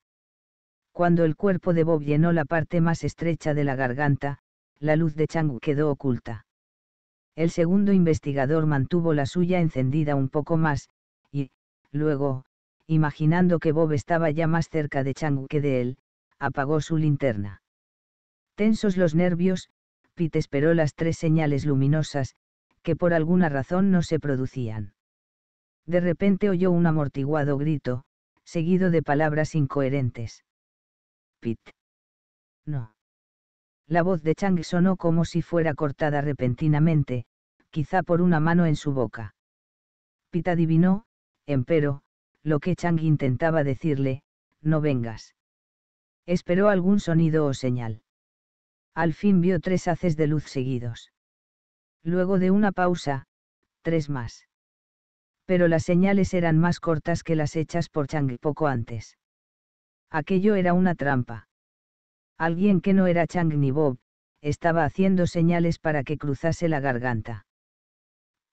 Cuando el cuerpo de Bob llenó la parte más estrecha de la garganta, la luz de Chang quedó oculta. El segundo investigador mantuvo la suya encendida un poco más, y, luego, imaginando que Bob estaba ya más cerca de Chang que de él, apagó su linterna. Tensos los nervios, Pete esperó las tres señales luminosas, que por alguna razón no se producían. De repente oyó un amortiguado grito, seguido de palabras incoherentes. «Pete. No. La voz de Chang sonó como si fuera cortada repentinamente, quizá por una mano en su boca. Pita adivinó, empero, lo que Chang intentaba decirle, no vengas. Esperó algún sonido o señal. Al fin vio tres haces de luz seguidos. Luego de una pausa, tres más. Pero las señales eran más cortas que las hechas por Chang poco antes. Aquello era una trampa. Alguien que no era Chang ni Bob, estaba haciendo señales para que cruzase la garganta.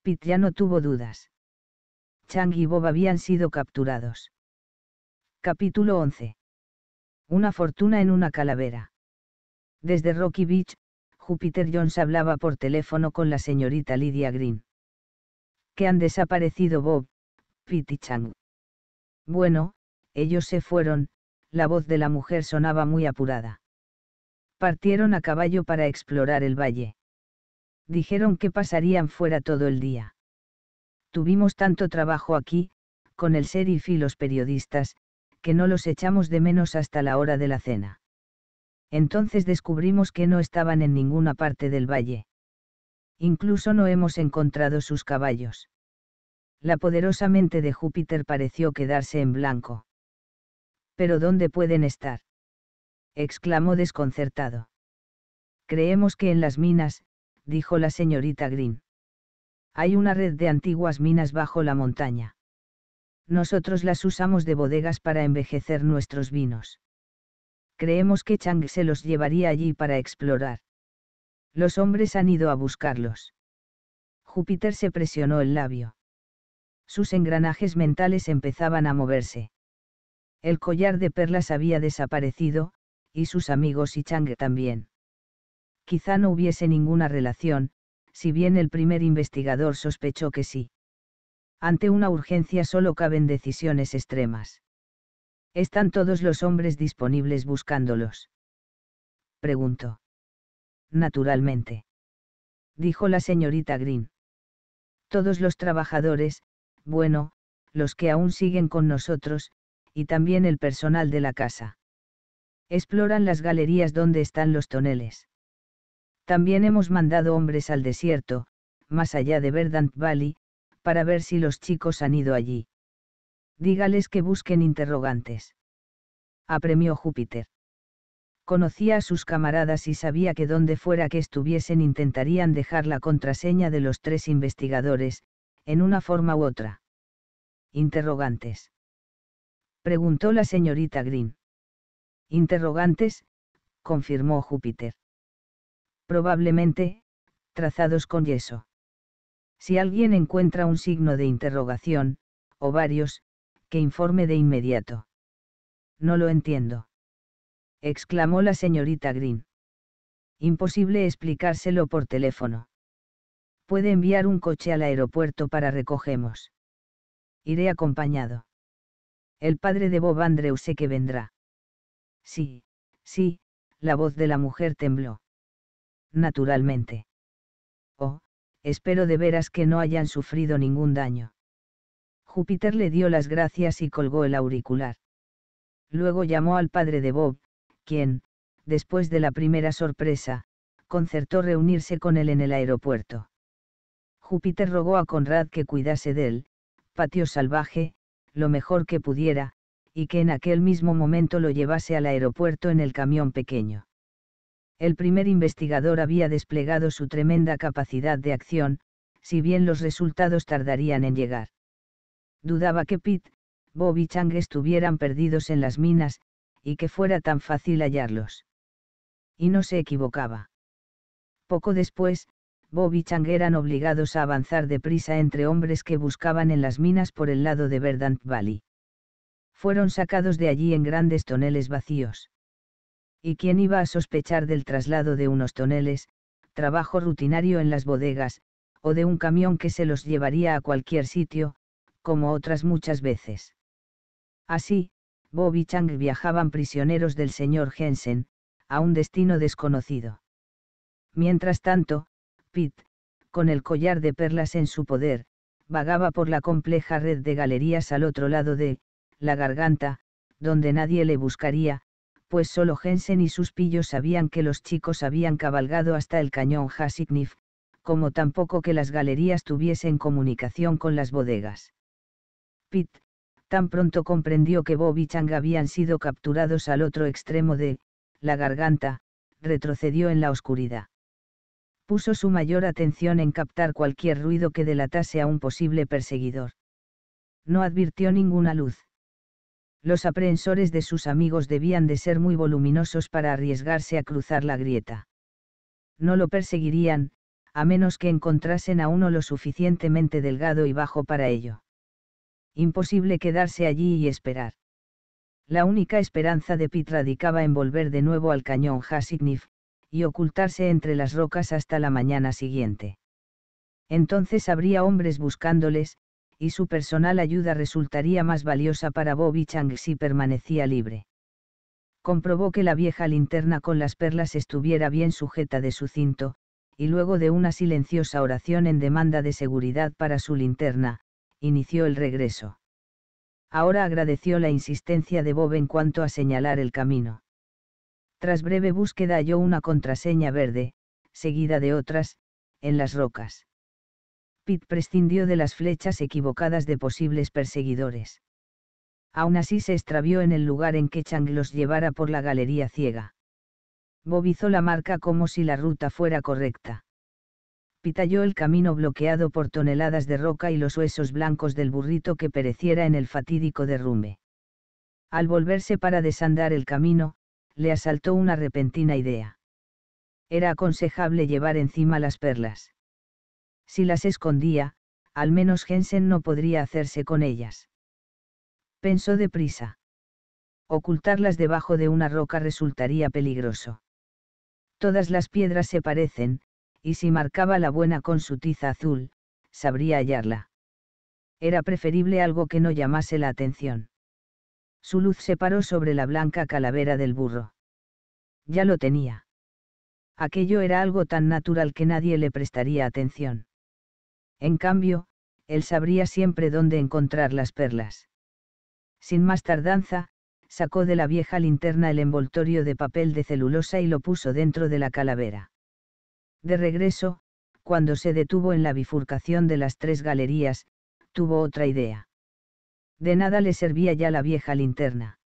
Pit ya no tuvo dudas. Chang y Bob habían sido capturados. Capítulo 11. Una fortuna en una calavera. Desde Rocky Beach, Júpiter Jones hablaba por teléfono con la señorita Lydia Green. ¿Qué han desaparecido Bob, Pete y Chang. Bueno, ellos se fueron, la voz de la mujer sonaba muy apurada partieron a caballo para explorar el valle. Dijeron que pasarían fuera todo el día. Tuvimos tanto trabajo aquí, con el ser y los periodistas, que no los echamos de menos hasta la hora de la cena. Entonces descubrimos que no estaban en ninguna parte del valle. Incluso no hemos encontrado sus caballos. La poderosa mente de Júpiter pareció quedarse en blanco. Pero ¿dónde pueden estar? exclamó desconcertado. Creemos que en las minas, dijo la señorita Green. Hay una red de antiguas minas bajo la montaña. Nosotros las usamos de bodegas para envejecer nuestros vinos. Creemos que Chang se los llevaría allí para explorar. Los hombres han ido a buscarlos. Júpiter se presionó el labio. Sus engranajes mentales empezaban a moverse. El collar de perlas había desaparecido, y sus amigos y Chang también. Quizá no hubiese ninguna relación, si bien el primer investigador sospechó que sí. Ante una urgencia solo caben decisiones extremas. ¿Están todos los hombres disponibles buscándolos? Preguntó. Naturalmente. Dijo la señorita Green. Todos los trabajadores, bueno, los que aún siguen con nosotros, y también el personal de la casa. Exploran las galerías donde están los toneles. También hemos mandado hombres al desierto, más allá de Verdant Valley, para ver si los chicos han ido allí. Dígales que busquen interrogantes. Apremió Júpiter. Conocía a sus camaradas y sabía que donde fuera que estuviesen intentarían dejar la contraseña de los tres investigadores, en una forma u otra. Interrogantes. Preguntó la señorita Green. Interrogantes, confirmó Júpiter. Probablemente, trazados con yeso. Si alguien encuentra un signo de interrogación, o varios, que informe de inmediato. No lo entiendo. Exclamó la señorita Green. Imposible explicárselo por teléfono. Puede enviar un coche al aeropuerto para recogemos. Iré acompañado. El padre de Bob Andrew sé que vendrá. Sí, sí, la voz de la mujer tembló. Naturalmente. Oh, espero de veras que no hayan sufrido ningún daño. Júpiter le dio las gracias y colgó el auricular. Luego llamó al padre de Bob, quien, después de la primera sorpresa, concertó reunirse con él en el aeropuerto. Júpiter rogó a Conrad que cuidase de él, patio salvaje, lo mejor que pudiera, y que en aquel mismo momento lo llevase al aeropuerto en el camión pequeño. El primer investigador había desplegado su tremenda capacidad de acción, si bien los resultados tardarían en llegar. Dudaba que Pitt, Bob y Chang estuvieran perdidos en las minas, y que fuera tan fácil hallarlos. Y no se equivocaba. Poco después, Bob y Chang eran obligados a avanzar deprisa entre hombres que buscaban en las minas por el lado de Verdant Valley fueron sacados de allí en grandes toneles vacíos. ¿Y quién iba a sospechar del traslado de unos toneles, trabajo rutinario en las bodegas, o de un camión que se los llevaría a cualquier sitio, como otras muchas veces? Así, Bob y Chang viajaban prisioneros del señor Jensen, a un destino desconocido. Mientras tanto, Pitt, con el collar de perlas en su poder, vagaba por la compleja red de galerías al otro lado de la garganta, donde nadie le buscaría, pues solo Jensen y sus pillos sabían que los chicos habían cabalgado hasta el cañón Hasiknif, como tampoco que las galerías tuviesen comunicación con las bodegas. Pitt, tan pronto comprendió que Bob y Chang habían sido capturados al otro extremo de la garganta, retrocedió en la oscuridad. Puso su mayor atención en captar cualquier ruido que delatase a un posible perseguidor. No advirtió ninguna luz los aprehensores de sus amigos debían de ser muy voluminosos para arriesgarse a cruzar la grieta. No lo perseguirían, a menos que encontrasen a uno lo suficientemente delgado y bajo para ello. Imposible quedarse allí y esperar. La única esperanza de Pit radicaba en volver de nuevo al cañón Hasignif, y ocultarse entre las rocas hasta la mañana siguiente. Entonces habría hombres buscándoles, y su personal ayuda resultaría más valiosa para Bobby Chang si permanecía libre. Comprobó que la vieja linterna con las perlas estuviera bien sujeta de su cinto, y luego de una silenciosa oración en demanda de seguridad para su linterna, inició el regreso. Ahora agradeció la insistencia de Bob en cuanto a señalar el camino. Tras breve búsqueda halló una contraseña verde, seguida de otras, en las rocas. Pitt prescindió de las flechas equivocadas de posibles perseguidores. Aún así se extravió en el lugar en que Chang los llevara por la galería ciega. Bobizó la marca como si la ruta fuera correcta. Pitalló el camino bloqueado por toneladas de roca y los huesos blancos del burrito que pereciera en el fatídico derrumbe. Al volverse para desandar el camino, le asaltó una repentina idea. Era aconsejable llevar encima las perlas. Si las escondía, al menos Jensen no podría hacerse con ellas. Pensó deprisa. Ocultarlas debajo de una roca resultaría peligroso. Todas las piedras se parecen, y si marcaba la buena con su tiza azul, sabría hallarla. Era preferible algo que no llamase la atención. Su luz se paró sobre la blanca calavera del burro. Ya lo tenía. Aquello era algo tan natural que nadie le prestaría atención. En cambio, él sabría siempre dónde encontrar las perlas. Sin más tardanza, sacó de la vieja linterna el envoltorio de papel de celulosa y lo puso dentro de la calavera. De regreso, cuando se detuvo en la bifurcación de las tres galerías, tuvo otra idea. De nada le servía ya la vieja linterna.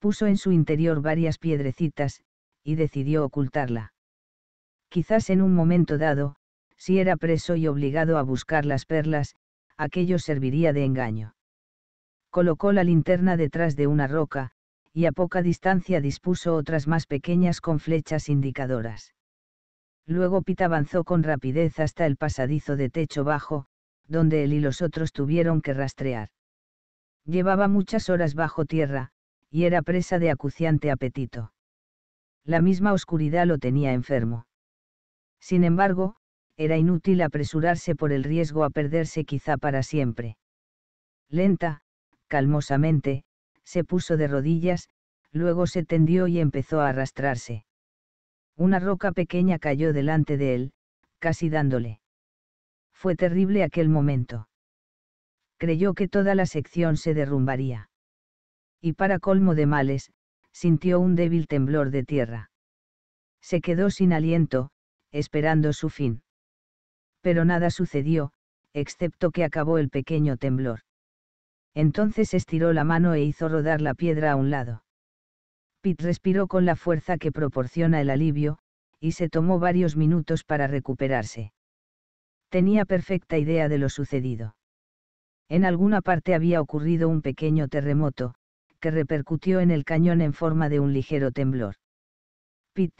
Puso en su interior varias piedrecitas, y decidió ocultarla. Quizás en un momento dado, si era preso y obligado a buscar las perlas, aquello serviría de engaño. Colocó la linterna detrás de una roca, y a poca distancia dispuso otras más pequeñas con flechas indicadoras. Luego Pita avanzó con rapidez hasta el pasadizo de techo bajo, donde él y los otros tuvieron que rastrear. Llevaba muchas horas bajo tierra, y era presa de acuciante apetito. La misma oscuridad lo tenía enfermo. Sin embargo, era inútil apresurarse por el riesgo a perderse quizá para siempre. Lenta, calmosamente, se puso de rodillas, luego se tendió y empezó a arrastrarse. Una roca pequeña cayó delante de él, casi dándole. Fue terrible aquel momento. Creyó que toda la sección se derrumbaría. Y para colmo de males, sintió un débil temblor de tierra. Se quedó sin aliento, esperando su fin. Pero nada sucedió, excepto que acabó el pequeño temblor. Entonces estiró la mano e hizo rodar la piedra a un lado. Pitt respiró con la fuerza que proporciona el alivio, y se tomó varios minutos para recuperarse. Tenía perfecta idea de lo sucedido. En alguna parte había ocurrido un pequeño terremoto, que repercutió en el cañón en forma de un ligero temblor. Pitt,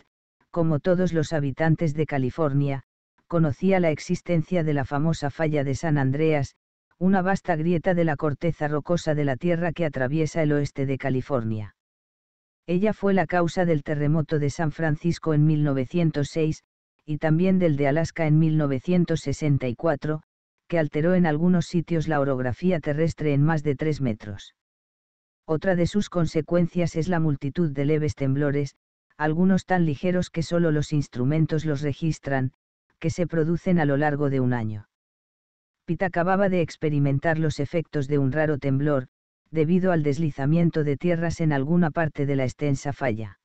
como todos los habitantes de California, conocía la existencia de la famosa falla de San Andreas, una vasta grieta de la corteza rocosa de la Tierra que atraviesa el oeste de California. Ella fue la causa del terremoto de San Francisco en 1906, y también del de Alaska en 1964, que alteró en algunos sitios la orografía terrestre en más de 3 metros. Otra de sus consecuencias es la multitud de leves temblores, algunos tan ligeros que solo los instrumentos los registran, que se producen a lo largo de un año. Pitt acababa de experimentar los efectos de un raro temblor, debido al deslizamiento de tierras en alguna parte de la extensa falla.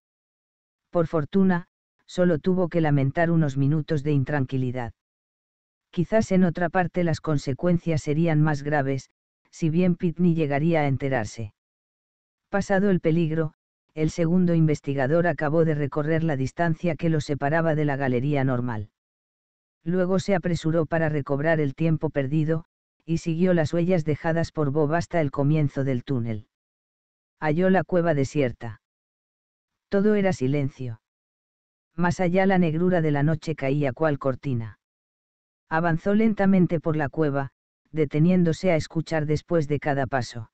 Por fortuna, solo tuvo que lamentar unos minutos de intranquilidad. Quizás en otra parte las consecuencias serían más graves, si bien Pitt ni llegaría a enterarse. Pasado el peligro, el segundo investigador acabó de recorrer la distancia que lo separaba de la galería normal. Luego se apresuró para recobrar el tiempo perdido, y siguió las huellas dejadas por Bob hasta el comienzo del túnel. Halló la cueva desierta. Todo era silencio. Más allá la negrura de la noche caía cual cortina. Avanzó lentamente por la cueva, deteniéndose a escuchar después de cada paso.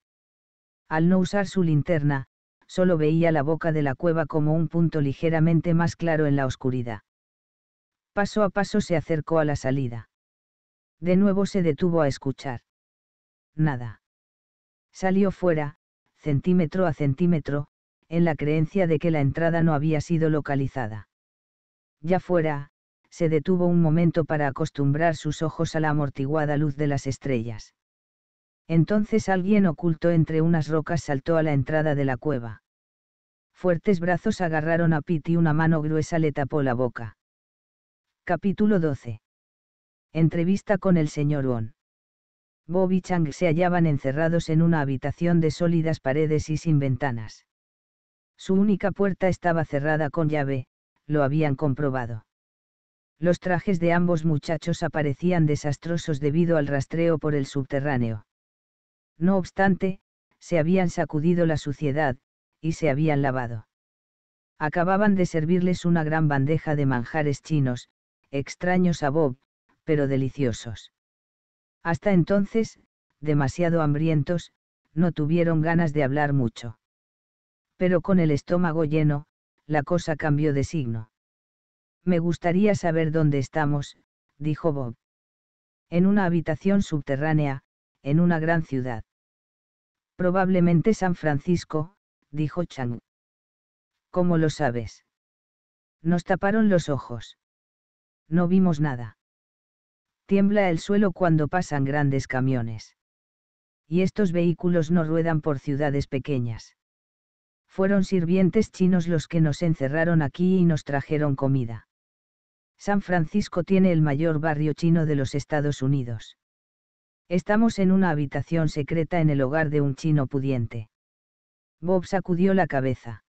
Al no usar su linterna, solo veía la boca de la cueva como un punto ligeramente más claro en la oscuridad. Paso a paso se acercó a la salida. De nuevo se detuvo a escuchar. Nada. Salió fuera, centímetro a centímetro, en la creencia de que la entrada no había sido localizada. Ya fuera, se detuvo un momento para acostumbrar sus ojos a la amortiguada luz de las estrellas. Entonces alguien oculto entre unas rocas saltó a la entrada de la cueva. Fuertes brazos agarraron a Pete y una mano gruesa le tapó la boca. Capítulo 12. Entrevista con el señor Won. Bob y Chang se hallaban encerrados en una habitación de sólidas paredes y sin ventanas. Su única puerta estaba cerrada con llave, lo habían comprobado. Los trajes de ambos muchachos aparecían desastrosos debido al rastreo por el subterráneo. No obstante, se habían sacudido la suciedad, y se habían lavado. Acababan de servirles una gran bandeja de manjares chinos, extraños a Bob, pero deliciosos. Hasta entonces, demasiado hambrientos, no tuvieron ganas de hablar mucho. Pero con el estómago lleno, la cosa cambió de signo. Me gustaría saber dónde estamos, dijo Bob. En una habitación subterránea, en una gran ciudad. Probablemente San Francisco, dijo Chang. ¿Cómo lo sabes? Nos taparon los ojos. No vimos nada. Tiembla el suelo cuando pasan grandes camiones. Y estos vehículos no ruedan por ciudades pequeñas. Fueron sirvientes chinos los que nos encerraron aquí y nos trajeron comida. San Francisco tiene el mayor barrio chino de los Estados Unidos. Estamos en una habitación secreta en el hogar de un chino pudiente. Bob sacudió la cabeza.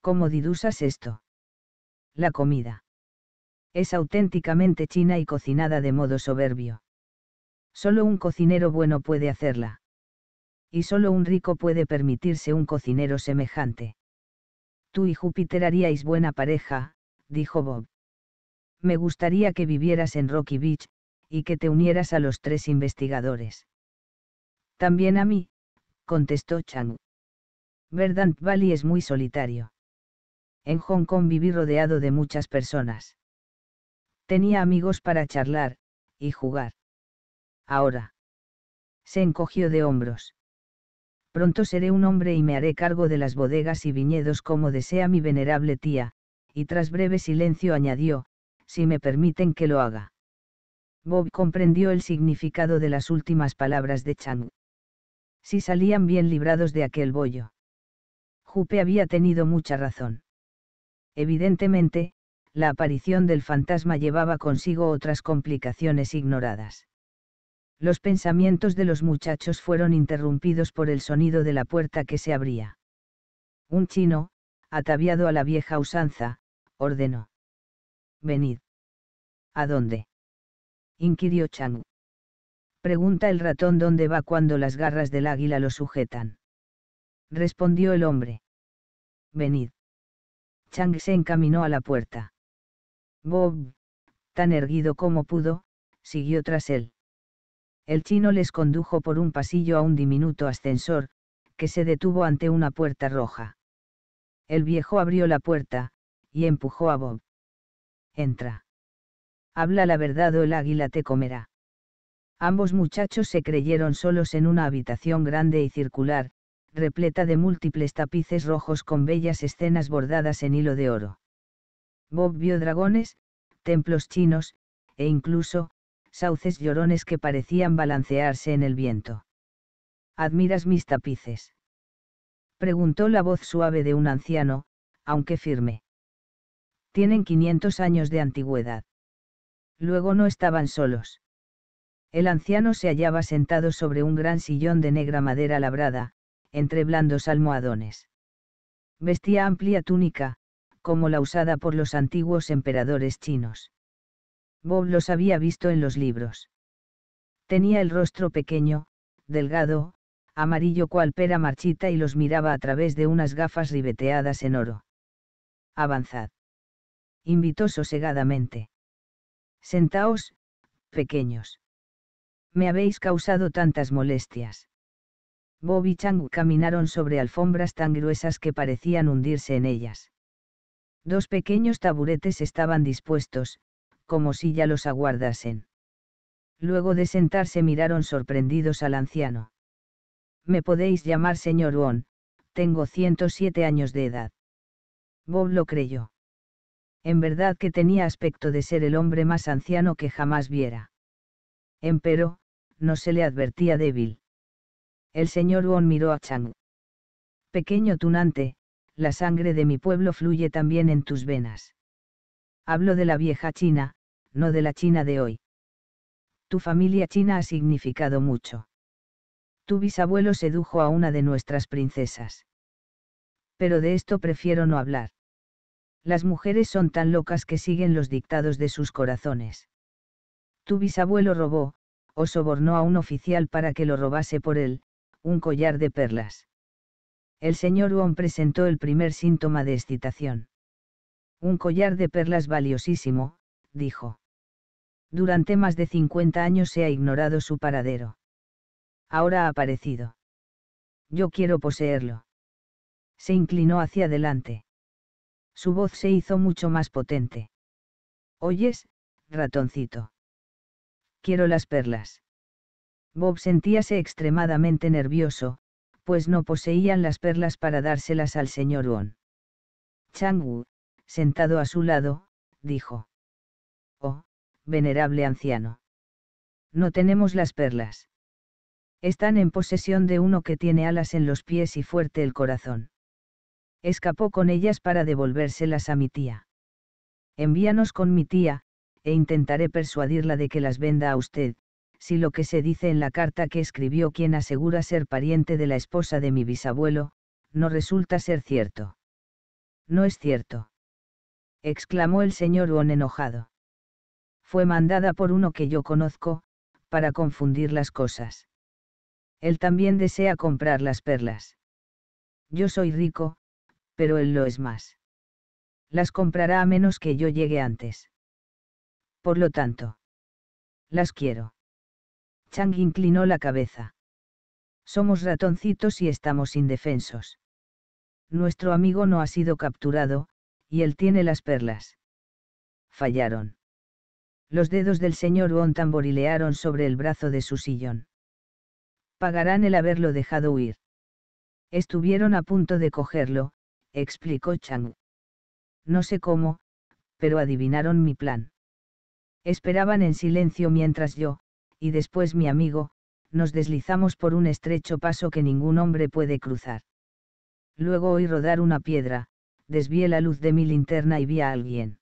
¿Cómo didusas esto? La comida es auténticamente china y cocinada de modo soberbio. Solo un cocinero bueno puede hacerla. Y solo un rico puede permitirse un cocinero semejante. Tú y Júpiter haríais buena pareja, dijo Bob. Me gustaría que vivieras en Rocky Beach, y que te unieras a los tres investigadores. También a mí, contestó Chang. Verdant Valley es muy solitario. En Hong Kong viví rodeado de muchas personas. Tenía amigos para charlar, y jugar. Ahora. Se encogió de hombros. Pronto seré un hombre y me haré cargo de las bodegas y viñedos como desea mi venerable tía, y tras breve silencio añadió, si me permiten que lo haga. Bob comprendió el significado de las últimas palabras de Chang. Si salían bien librados de aquel bollo. Jupe había tenido mucha razón. Evidentemente, la aparición del fantasma llevaba consigo otras complicaciones ignoradas. Los pensamientos de los muchachos fueron interrumpidos por el sonido de la puerta que se abría. Un chino, ataviado a la vieja usanza, ordenó. Venid. ¿A dónde? inquirió Chang. Pregunta el ratón dónde va cuando las garras del águila lo sujetan. Respondió el hombre. Venid. Chang se encaminó a la puerta. Bob, tan erguido como pudo, siguió tras él. El chino les condujo por un pasillo a un diminuto ascensor, que se detuvo ante una puerta roja. El viejo abrió la puerta, y empujó a Bob. Entra. Habla la verdad o el águila te comerá. Ambos muchachos se creyeron solos en una habitación grande y circular, repleta de múltiples tapices rojos con bellas escenas bordadas en hilo de oro. Bob vio dragones, templos chinos, e incluso, sauces llorones que parecían balancearse en el viento. ¿Admiras mis tapices? Preguntó la voz suave de un anciano, aunque firme. Tienen 500 años de antigüedad. Luego no estaban solos. El anciano se hallaba sentado sobre un gran sillón de negra madera labrada, entre blandos almohadones. Vestía amplia túnica, como la usada por los antiguos emperadores chinos. Bob los había visto en los libros. Tenía el rostro pequeño, delgado, amarillo cual pera marchita y los miraba a través de unas gafas ribeteadas en oro. Avanzad. Invitó sosegadamente. Sentaos, pequeños. Me habéis causado tantas molestias. Bob y Chang caminaron sobre alfombras tan gruesas que parecían hundirse en ellas. Dos pequeños taburetes estaban dispuestos, como si ya los aguardasen. Luego de sentarse miraron sorprendidos al anciano. Me podéis llamar señor Won, tengo 107 años de edad. Bob lo creyó. En verdad que tenía aspecto de ser el hombre más anciano que jamás viera. Empero, no se le advertía débil. El señor Won miró a Chang. Pequeño tunante, la sangre de mi pueblo fluye también en tus venas. Hablo de la vieja China, no de la China de hoy. Tu familia china ha significado mucho. Tu bisabuelo sedujo a una de nuestras princesas. Pero de esto prefiero no hablar. Las mujeres son tan locas que siguen los dictados de sus corazones. Tu bisabuelo robó, o sobornó a un oficial para que lo robase por él, un collar de perlas el señor Wong presentó el primer síntoma de excitación. Un collar de perlas valiosísimo, dijo. Durante más de 50 años se ha ignorado su paradero. Ahora ha aparecido. Yo quiero poseerlo. Se inclinó hacia adelante. Su voz se hizo mucho más potente. Oyes, ratoncito. Quiero las perlas. Bob sentíase extremadamente nervioso, pues no poseían las perlas para dárselas al señor Won. Chang Wu, sentado a su lado, dijo. Oh, venerable anciano. No tenemos las perlas. Están en posesión de uno que tiene alas en los pies y fuerte el corazón. Escapó con ellas para devolvérselas a mi tía. Envíanos con mi tía, e intentaré persuadirla de que las venda a usted, si lo que se dice en la carta que escribió quien asegura ser pariente de la esposa de mi bisabuelo, no resulta ser cierto. No es cierto. exclamó el señor Won enojado. Fue mandada por uno que yo conozco, para confundir las cosas. Él también desea comprar las perlas. Yo soy rico, pero él lo es más. Las comprará a menos que yo llegue antes. Por lo tanto, las quiero. Chang inclinó la cabeza. Somos ratoncitos y estamos indefensos. Nuestro amigo no ha sido capturado, y él tiene las perlas. Fallaron. Los dedos del señor Won tamborilearon sobre el brazo de su sillón. Pagarán el haberlo dejado huir. Estuvieron a punto de cogerlo, explicó Chang. No sé cómo, pero adivinaron mi plan. Esperaban en silencio mientras yo, y después mi amigo, nos deslizamos por un estrecho paso que ningún hombre puede cruzar. Luego oí rodar una piedra, desvié la luz de mi linterna y vi a alguien.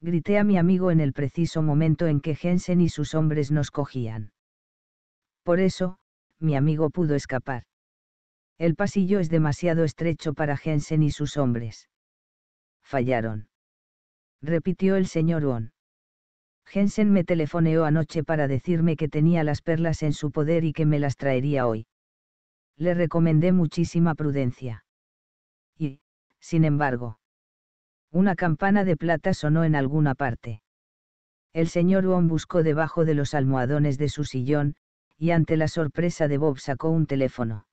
Grité a mi amigo en el preciso momento en que Jensen y sus hombres nos cogían. Por eso, mi amigo pudo escapar. El pasillo es demasiado estrecho para Jensen y sus hombres. Fallaron. Repitió el señor Won. Jensen me telefoneó anoche para decirme que tenía las perlas en su poder y que me las traería hoy. Le recomendé muchísima prudencia. Y, sin embargo, una campana de plata sonó en alguna parte. El señor Wong buscó debajo de los almohadones de su sillón, y ante la sorpresa de Bob sacó un teléfono.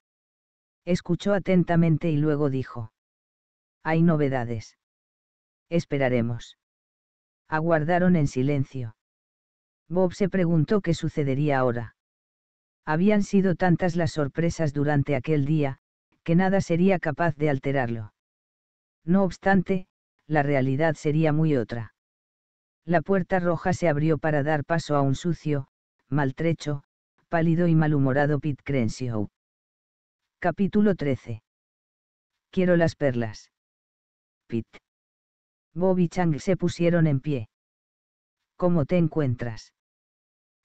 Escuchó atentamente y luego dijo. Hay novedades. Esperaremos. Aguardaron en silencio. Bob se preguntó qué sucedería ahora. Habían sido tantas las sorpresas durante aquel día, que nada sería capaz de alterarlo. No obstante, la realidad sería muy otra. La puerta roja se abrió para dar paso a un sucio, maltrecho, pálido y malhumorado Pete Crenshaw. Capítulo 13. Quiero las perlas. Pete. Bob y Chang se pusieron en pie. ¿Cómo te encuentras?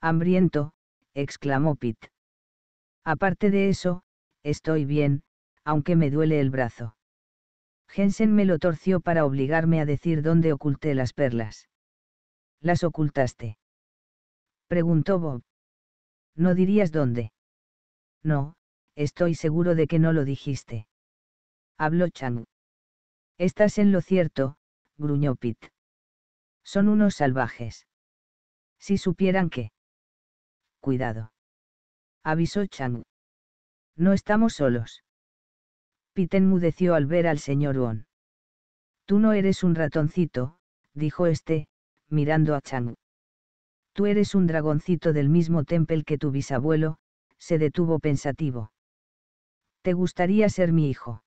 Hambriento, exclamó Pete. Aparte de eso, estoy bien, aunque me duele el brazo. Jensen me lo torció para obligarme a decir dónde oculté las perlas. ¿Las ocultaste? Preguntó Bob. ¿No dirías dónde? No, estoy seguro de que no lo dijiste. Habló Chang. Estás en lo cierto, gruñó Pete. Son unos salvajes. Si supieran que... Cuidado. Avisó Chang. No estamos solos. Pete enmudeció al ver al señor Won. Tú no eres un ratoncito, dijo este, mirando a Chang. Tú eres un dragoncito del mismo temple que tu bisabuelo, se detuvo pensativo. ¿Te gustaría ser mi hijo?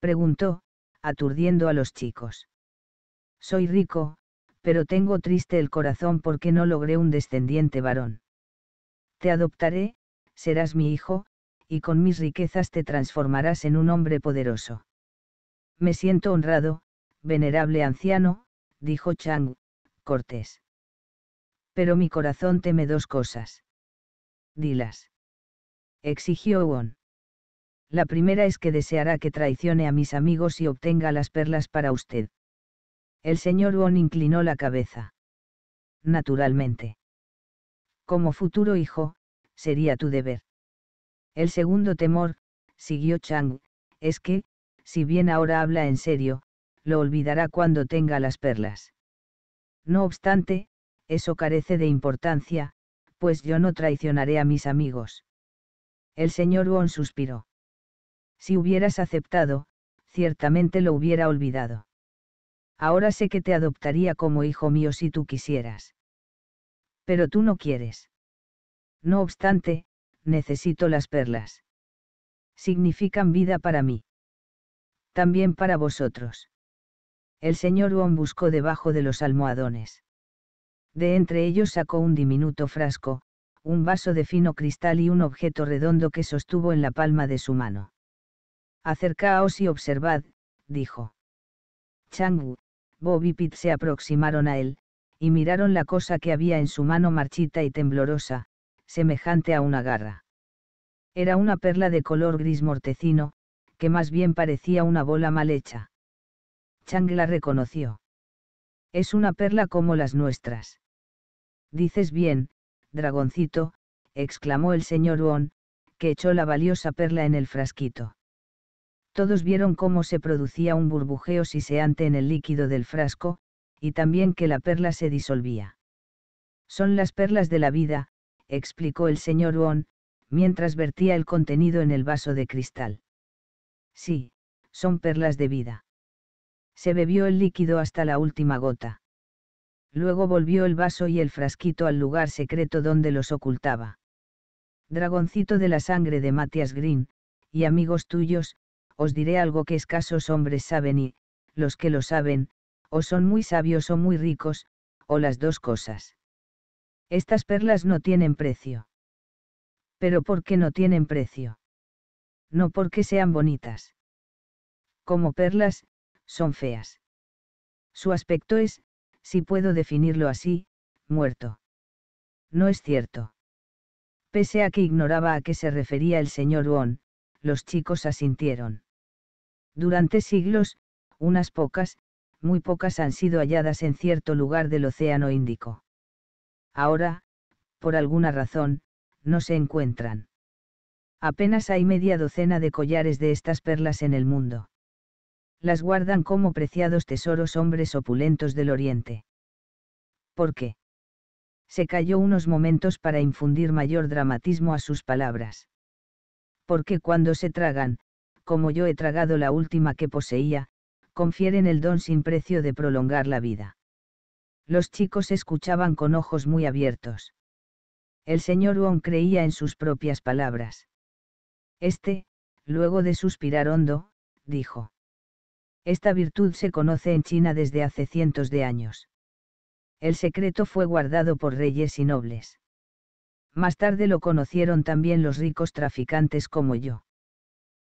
Preguntó, aturdiendo a los chicos. Soy rico, pero tengo triste el corazón porque no logré un descendiente varón. Te adoptaré, serás mi hijo, y con mis riquezas te transformarás en un hombre poderoso. Me siento honrado, venerable anciano, dijo Chang, cortés. Pero mi corazón teme dos cosas. Dilas. Exigió Won. La primera es que deseará que traicione a mis amigos y obtenga las perlas para usted. El señor Won inclinó la cabeza. Naturalmente. Como futuro hijo, sería tu deber. El segundo temor, siguió Chang, es que, si bien ahora habla en serio, lo olvidará cuando tenga las perlas. No obstante, eso carece de importancia, pues yo no traicionaré a mis amigos. El señor Won suspiró. Si hubieras aceptado, ciertamente lo hubiera olvidado ahora sé que te adoptaría como hijo mío si tú quisieras. Pero tú no quieres. No obstante, necesito las perlas. Significan vida para mí. También para vosotros. El señor Wong buscó debajo de los almohadones. De entre ellos sacó un diminuto frasco, un vaso de fino cristal y un objeto redondo que sostuvo en la palma de su mano. Acercaos y observad, dijo. Wu, Bob y se aproximaron a él, y miraron la cosa que había en su mano marchita y temblorosa, semejante a una garra. Era una perla de color gris mortecino, que más bien parecía una bola mal hecha. Chang la reconoció. Es una perla como las nuestras. Dices bien, dragoncito, exclamó el señor Won, que echó la valiosa perla en el frasquito. Todos vieron cómo se producía un burbujeo siseante en el líquido del frasco, y también que la perla se disolvía. Son las perlas de la vida, explicó el señor Won, mientras vertía el contenido en el vaso de cristal. Sí, son perlas de vida. Se bebió el líquido hasta la última gota. Luego volvió el vaso y el frasquito al lugar secreto donde los ocultaba. Dragoncito de la sangre de Matthias Green, y amigos tuyos, os diré algo que escasos hombres saben y, los que lo saben, o son muy sabios o muy ricos, o las dos cosas. Estas perlas no tienen precio. ¿Pero por qué no tienen precio? No porque sean bonitas. Como perlas, son feas. Su aspecto es, si puedo definirlo así, muerto. No es cierto. Pese a que ignoraba a qué se refería el señor Won, los chicos asintieron. Durante siglos, unas pocas, muy pocas han sido halladas en cierto lugar del Océano Índico. Ahora, por alguna razón, no se encuentran. Apenas hay media docena de collares de estas perlas en el mundo. Las guardan como preciados tesoros hombres opulentos del Oriente. ¿Por qué? Se calló unos momentos para infundir mayor dramatismo a sus palabras. Porque cuando se tragan, como yo he tragado la última que poseía, confieren el don sin precio de prolongar la vida. Los chicos escuchaban con ojos muy abiertos. El señor Wong creía en sus propias palabras. Este, luego de suspirar hondo, dijo. Esta virtud se conoce en China desde hace cientos de años. El secreto fue guardado por reyes y nobles. Más tarde lo conocieron también los ricos traficantes como yo.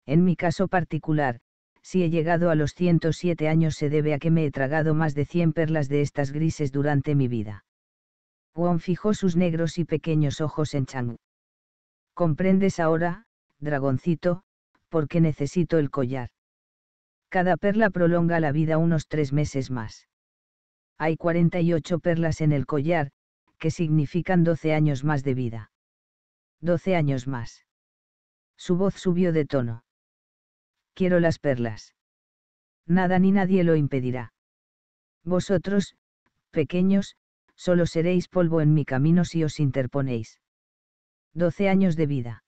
En mi caso particular, si he llegado a los 107 años se debe a que me he tragado más de 100 perlas de estas grises durante mi vida. Wong fijó sus negros y pequeños ojos en Chang. ¿Comprendes ahora, dragoncito, por qué necesito el collar? Cada perla prolonga la vida unos tres meses más. Hay 48 perlas en el collar, que significan 12 años más de vida. 12 años más. Su voz subió de tono quiero las perlas. Nada ni nadie lo impedirá. Vosotros, pequeños, solo seréis polvo en mi camino si os interponéis. Doce años de vida.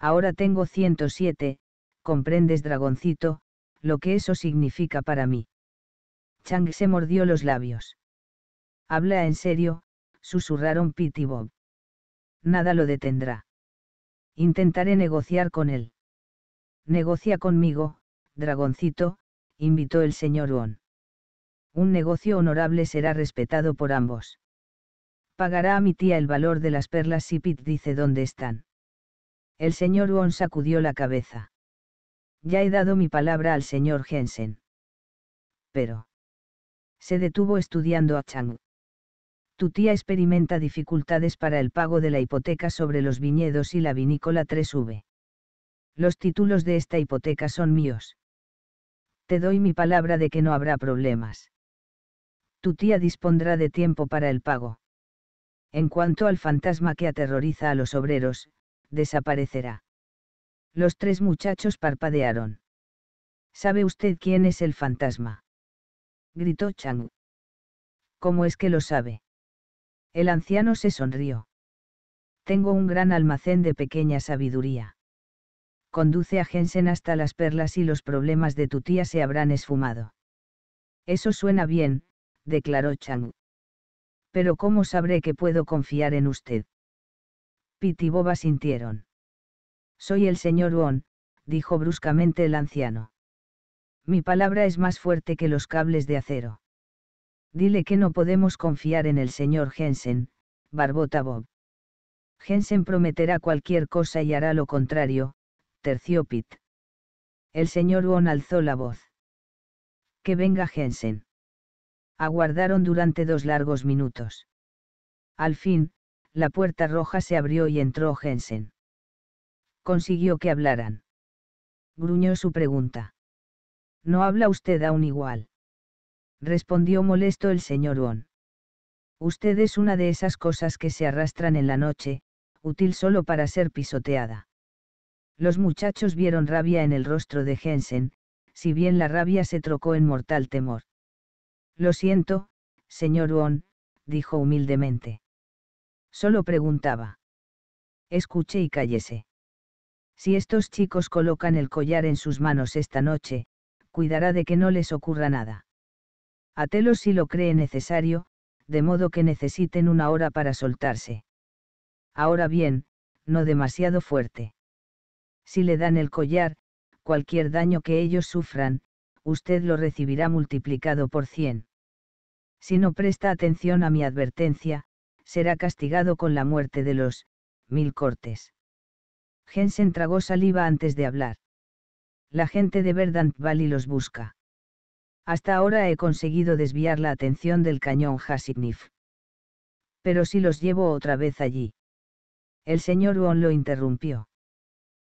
Ahora tengo 107, comprendes dragoncito, lo que eso significa para mí. Chang se mordió los labios. Habla en serio, susurraron Pete y Bob. Nada lo detendrá. Intentaré negociar con él. Negocia conmigo, dragoncito, invitó el señor Won. Un negocio honorable será respetado por ambos. Pagará a mi tía el valor de las perlas si pit dice dónde están. El señor Won sacudió la cabeza. Ya he dado mi palabra al señor Jensen. Pero. Se detuvo estudiando a Chang. Tu tía experimenta dificultades para el pago de la hipoteca sobre los viñedos y la vinícola 3V. Los títulos de esta hipoteca son míos. Te doy mi palabra de que no habrá problemas. Tu tía dispondrá de tiempo para el pago. En cuanto al fantasma que aterroriza a los obreros, desaparecerá. Los tres muchachos parpadearon. ¿Sabe usted quién es el fantasma? gritó Chang. ¿Cómo es que lo sabe? El anciano se sonrió. Tengo un gran almacén de pequeña sabiduría conduce a Jensen hasta las perlas y los problemas de tu tía se habrán esfumado. Eso suena bien, declaró Chang. Pero ¿cómo sabré que puedo confiar en usted? Pitiboba Boba sintieron. Soy el señor Won, dijo bruscamente el anciano. Mi palabra es más fuerte que los cables de acero. Dile que no podemos confiar en el señor Jensen, barbota Bob. Jensen prometerá cualquier cosa y hará lo contrario, Terciopit. El señor Won alzó la voz. Que venga Jensen. Aguardaron durante dos largos minutos. Al fin, la puerta roja se abrió y entró Jensen. Consiguió que hablaran. Gruñó su pregunta. No habla usted aún igual. Respondió molesto el señor Won. Usted es una de esas cosas que se arrastran en la noche, útil solo para ser pisoteada. Los muchachos vieron rabia en el rostro de Jensen, si bien la rabia se trocó en mortal temor. Lo siento, señor Won, dijo humildemente. Solo preguntaba. Escuche y cállese. Si estos chicos colocan el collar en sus manos esta noche, cuidará de que no les ocurra nada. Atelo si lo cree necesario, de modo que necesiten una hora para soltarse. Ahora bien, no demasiado fuerte si le dan el collar, cualquier daño que ellos sufran, usted lo recibirá multiplicado por cien. Si no presta atención a mi advertencia, será castigado con la muerte de los mil cortes. Jensen tragó saliva antes de hablar. La gente de Verdant Valley los busca. Hasta ahora he conseguido desviar la atención del cañón Hasignif. Pero si los llevo otra vez allí. El señor Won lo interrumpió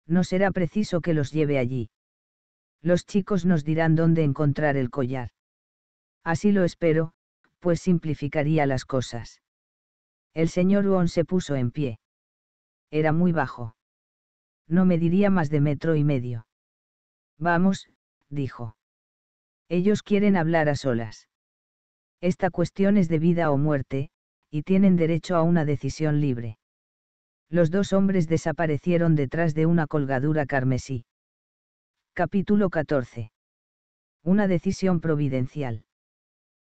no será preciso que los lleve allí. Los chicos nos dirán dónde encontrar el collar. Así lo espero, pues simplificaría las cosas. El señor Won se puso en pie. Era muy bajo. No mediría más de metro y medio. Vamos, dijo. Ellos quieren hablar a solas. Esta cuestión es de vida o muerte, y tienen derecho a una decisión libre. Los dos hombres desaparecieron detrás de una colgadura carmesí. Capítulo 14. Una decisión providencial.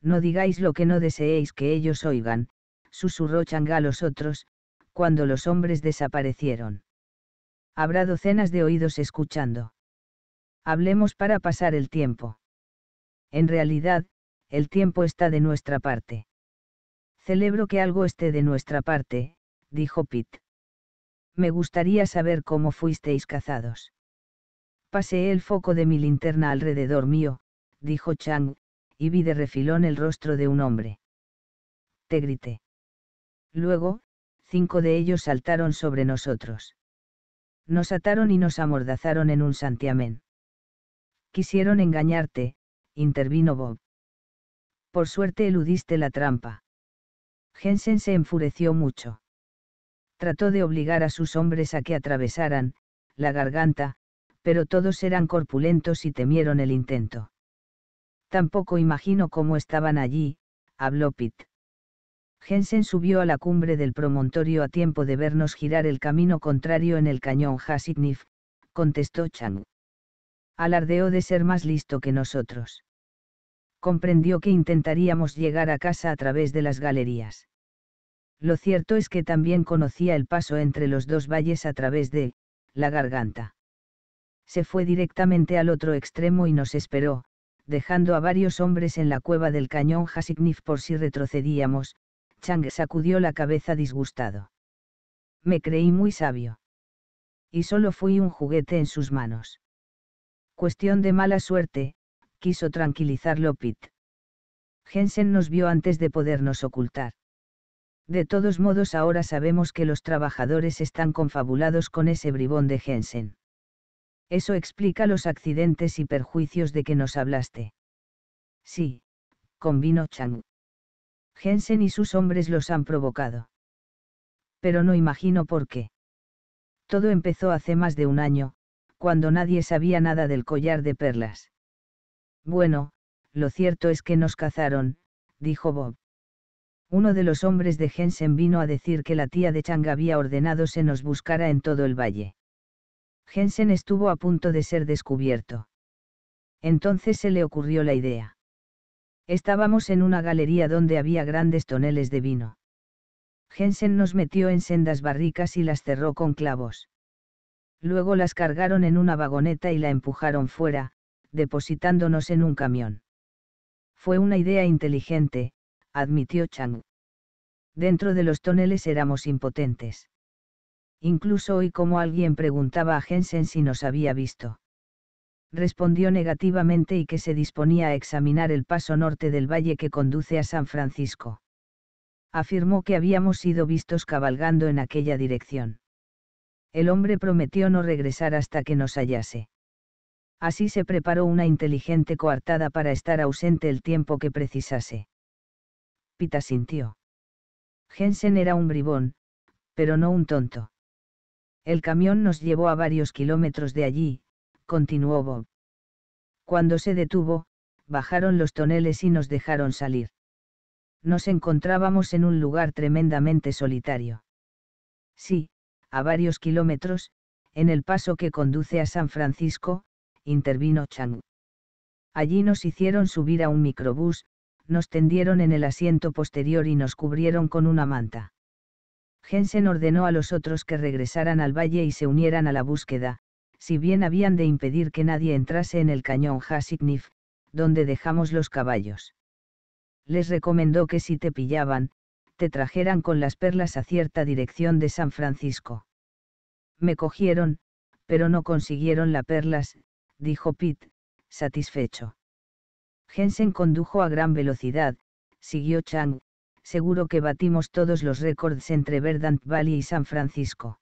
No digáis lo que no deseéis que ellos oigan, susurró Changa a los otros, cuando los hombres desaparecieron. Habrá docenas de oídos escuchando. Hablemos para pasar el tiempo. En realidad, el tiempo está de nuestra parte. Celebro que algo esté de nuestra parte, dijo Pitt me gustaría saber cómo fuisteis cazados. Paseé el foco de mi linterna alrededor mío, dijo Chang, y vi de refilón el rostro de un hombre. Te grité. Luego, cinco de ellos saltaron sobre nosotros. Nos ataron y nos amordazaron en un santiamén. Quisieron engañarte, intervino Bob. Por suerte eludiste la trampa. Jensen se enfureció mucho trató de obligar a sus hombres a que atravesaran, la garganta, pero todos eran corpulentos y temieron el intento. Tampoco imagino cómo estaban allí, habló Pitt. Jensen subió a la cumbre del promontorio a tiempo de vernos girar el camino contrario en el cañón Hasidnif, contestó Chang. Alardeó de ser más listo que nosotros. Comprendió que intentaríamos llegar a casa a través de las galerías. Lo cierto es que también conocía el paso entre los dos valles a través de, la garganta. Se fue directamente al otro extremo y nos esperó, dejando a varios hombres en la cueva del cañón Hasiknif por si retrocedíamos, Chang sacudió la cabeza disgustado. Me creí muy sabio. Y solo fui un juguete en sus manos. Cuestión de mala suerte, quiso tranquilizarlo Pitt. Jensen nos vio antes de podernos ocultar. De todos modos ahora sabemos que los trabajadores están confabulados con ese bribón de Jensen. Eso explica los accidentes y perjuicios de que nos hablaste. Sí, convino Chang. Jensen y sus hombres los han provocado. Pero no imagino por qué. Todo empezó hace más de un año, cuando nadie sabía nada del collar de perlas. Bueno, lo cierto es que nos cazaron, dijo Bob uno de los hombres de Jensen vino a decir que la tía de Chang había ordenado se nos buscara en todo el valle. Jensen estuvo a punto de ser descubierto. Entonces se le ocurrió la idea. Estábamos en una galería donde había grandes toneles de vino. Jensen nos metió en sendas barricas y las cerró con clavos. Luego las cargaron en una vagoneta y la empujaron fuera, depositándonos en un camión. Fue una idea inteligente, admitió Chang. Dentro de los toneles éramos impotentes. Incluso hoy como alguien preguntaba a Jensen si nos había visto. Respondió negativamente y que se disponía a examinar el paso norte del valle que conduce a San Francisco. Afirmó que habíamos sido vistos cabalgando en aquella dirección. El hombre prometió no regresar hasta que nos hallase. Así se preparó una inteligente coartada para estar ausente el tiempo que precisase. Pita sintió. Jensen era un bribón, pero no un tonto. El camión nos llevó a varios kilómetros de allí, continuó Bob. Cuando se detuvo, bajaron los toneles y nos dejaron salir. Nos encontrábamos en un lugar tremendamente solitario. Sí, a varios kilómetros, en el paso que conduce a San Francisco, intervino Chang. Allí nos hicieron subir a un microbús, nos tendieron en el asiento posterior y nos cubrieron con una manta. Jensen ordenó a los otros que regresaran al valle y se unieran a la búsqueda, si bien habían de impedir que nadie entrase en el cañón Hasiknif, donde dejamos los caballos. Les recomendó que si te pillaban, te trajeran con las perlas a cierta dirección de San Francisco. Me cogieron, pero no consiguieron las perlas, dijo Pitt, satisfecho. Jensen condujo a gran velocidad, siguió Chang, seguro que batimos todos los récords entre Verdant Valley y San Francisco.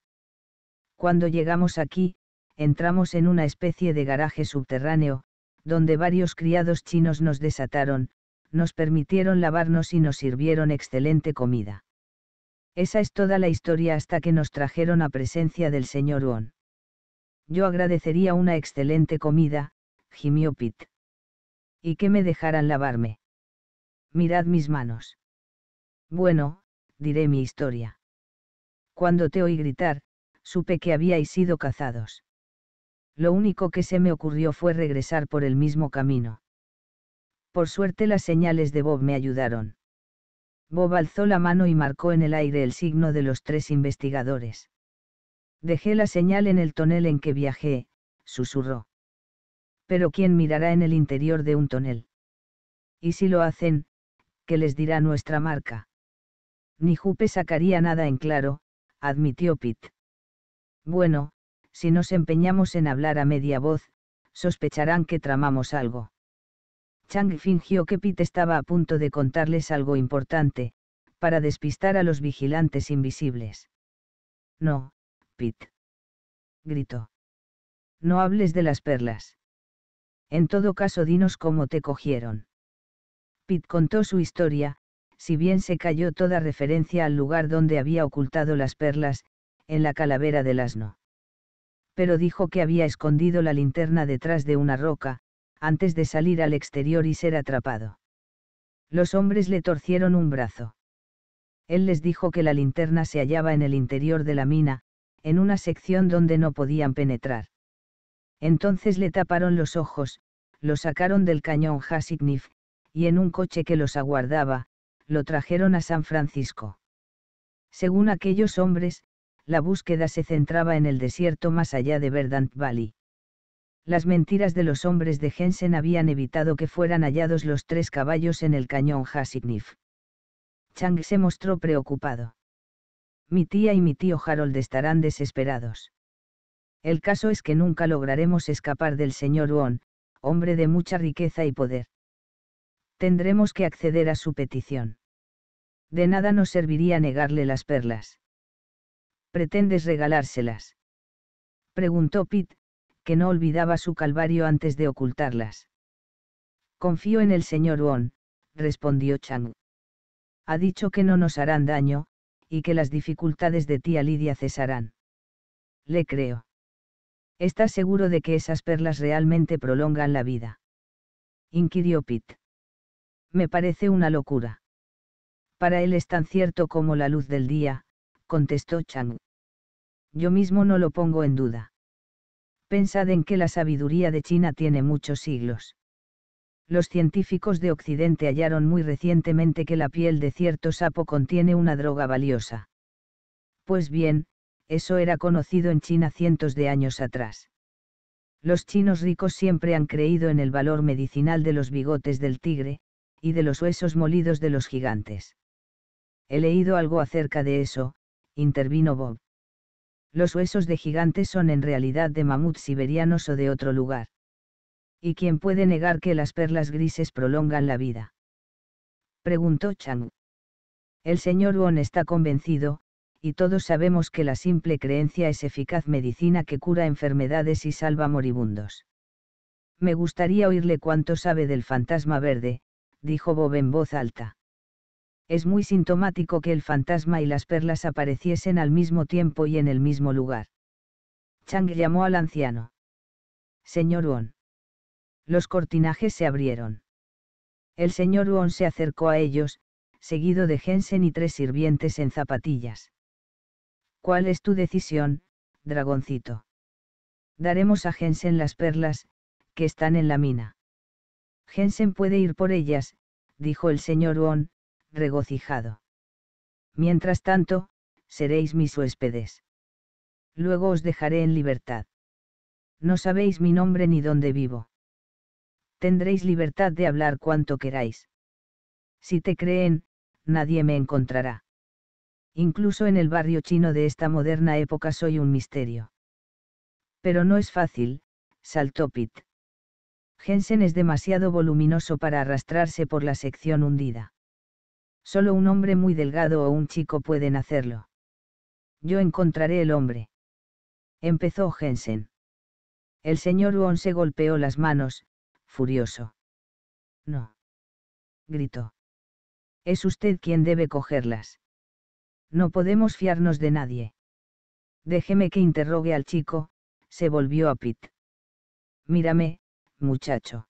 Cuando llegamos aquí, entramos en una especie de garaje subterráneo, donde varios criados chinos nos desataron, nos permitieron lavarnos y nos sirvieron excelente comida. Esa es toda la historia hasta que nos trajeron a presencia del señor Won. Yo agradecería una excelente comida, gimió Pitt y que me dejaran lavarme. Mirad mis manos. Bueno, diré mi historia. Cuando te oí gritar, supe que habíais sido cazados. Lo único que se me ocurrió fue regresar por el mismo camino. Por suerte las señales de Bob me ayudaron. Bob alzó la mano y marcó en el aire el signo de los tres investigadores. Dejé la señal en el tonel en que viajé, susurró. Pero ¿quién mirará en el interior de un tonel? Y si lo hacen, ¿qué les dirá nuestra marca? Ni Jupe sacaría nada en claro, admitió Pitt. Bueno, si nos empeñamos en hablar a media voz, sospecharán que tramamos algo. Chang fingió que Pete estaba a punto de contarles algo importante, para despistar a los vigilantes invisibles. No, Pete. Gritó. No hables de las perlas. En todo caso, dinos cómo te cogieron. Pitt contó su historia, si bien se cayó toda referencia al lugar donde había ocultado las perlas, en la calavera del asno. Pero dijo que había escondido la linterna detrás de una roca, antes de salir al exterior y ser atrapado. Los hombres le torcieron un brazo. Él les dijo que la linterna se hallaba en el interior de la mina, en una sección donde no podían penetrar. Entonces le taparon los ojos, lo sacaron del cañón Hasignif, y en un coche que los aguardaba, lo trajeron a San Francisco. Según aquellos hombres, la búsqueda se centraba en el desierto más allá de Verdant Valley. Las mentiras de los hombres de Jensen habían evitado que fueran hallados los tres caballos en el cañón Hasignif. Chang se mostró preocupado. Mi tía y mi tío Harold estarán desesperados. El caso es que nunca lograremos escapar del señor Won, hombre de mucha riqueza y poder. Tendremos que acceder a su petición. De nada nos serviría negarle las perlas. ¿Pretendes regalárselas? Preguntó Pitt, que no olvidaba su calvario antes de ocultarlas. Confío en el señor Won, respondió Chang. Ha dicho que no nos harán daño, y que las dificultades de tía Lidia cesarán. Le creo. ¿Estás seguro de que esas perlas realmente prolongan la vida? inquirió Pitt. Me parece una locura. Para él es tan cierto como la luz del día, contestó Chang. Yo mismo no lo pongo en duda. Pensad en que la sabiduría de China tiene muchos siglos los científicos de Occidente hallaron muy recientemente que la piel de cierto sapo contiene una droga valiosa. Pues bien, eso era conocido en China cientos de años atrás. Los chinos ricos siempre han creído en el valor medicinal de los bigotes del tigre, y de los huesos molidos de los gigantes. He leído algo acerca de eso, intervino Bob. Los huesos de gigantes son en realidad de mamuts siberianos o de otro lugar. ¿Y quién puede negar que las perlas grises prolongan la vida? Preguntó Chang. El señor Won está convencido, y todos sabemos que la simple creencia es eficaz medicina que cura enfermedades y salva moribundos. Me gustaría oírle cuánto sabe del fantasma verde, dijo Bob en voz alta. Es muy sintomático que el fantasma y las perlas apareciesen al mismo tiempo y en el mismo lugar. Chang llamó al anciano. Señor Won. Los cortinajes se abrieron. El señor Won se acercó a ellos, seguido de Jensen y tres sirvientes en zapatillas. ¿Cuál es tu decisión, dragoncito? Daremos a Jensen las perlas, que están en la mina. Jensen puede ir por ellas, dijo el señor Won, regocijado. Mientras tanto, seréis mis huéspedes. Luego os dejaré en libertad. No sabéis mi nombre ni dónde vivo. Tendréis libertad de hablar cuanto queráis. Si te creen, nadie me encontrará. Incluso en el barrio chino de esta moderna época soy un misterio. Pero no es fácil, saltó Pitt. Jensen es demasiado voluminoso para arrastrarse por la sección hundida. Solo un hombre muy delgado o un chico pueden hacerlo. Yo encontraré el hombre. Empezó Jensen. El señor Won se golpeó las manos, furioso. No. Gritó. Es usted quien debe cogerlas. No podemos fiarnos de nadie. Déjeme que interrogue al chico, se volvió a Pitt. Mírame, muchacho.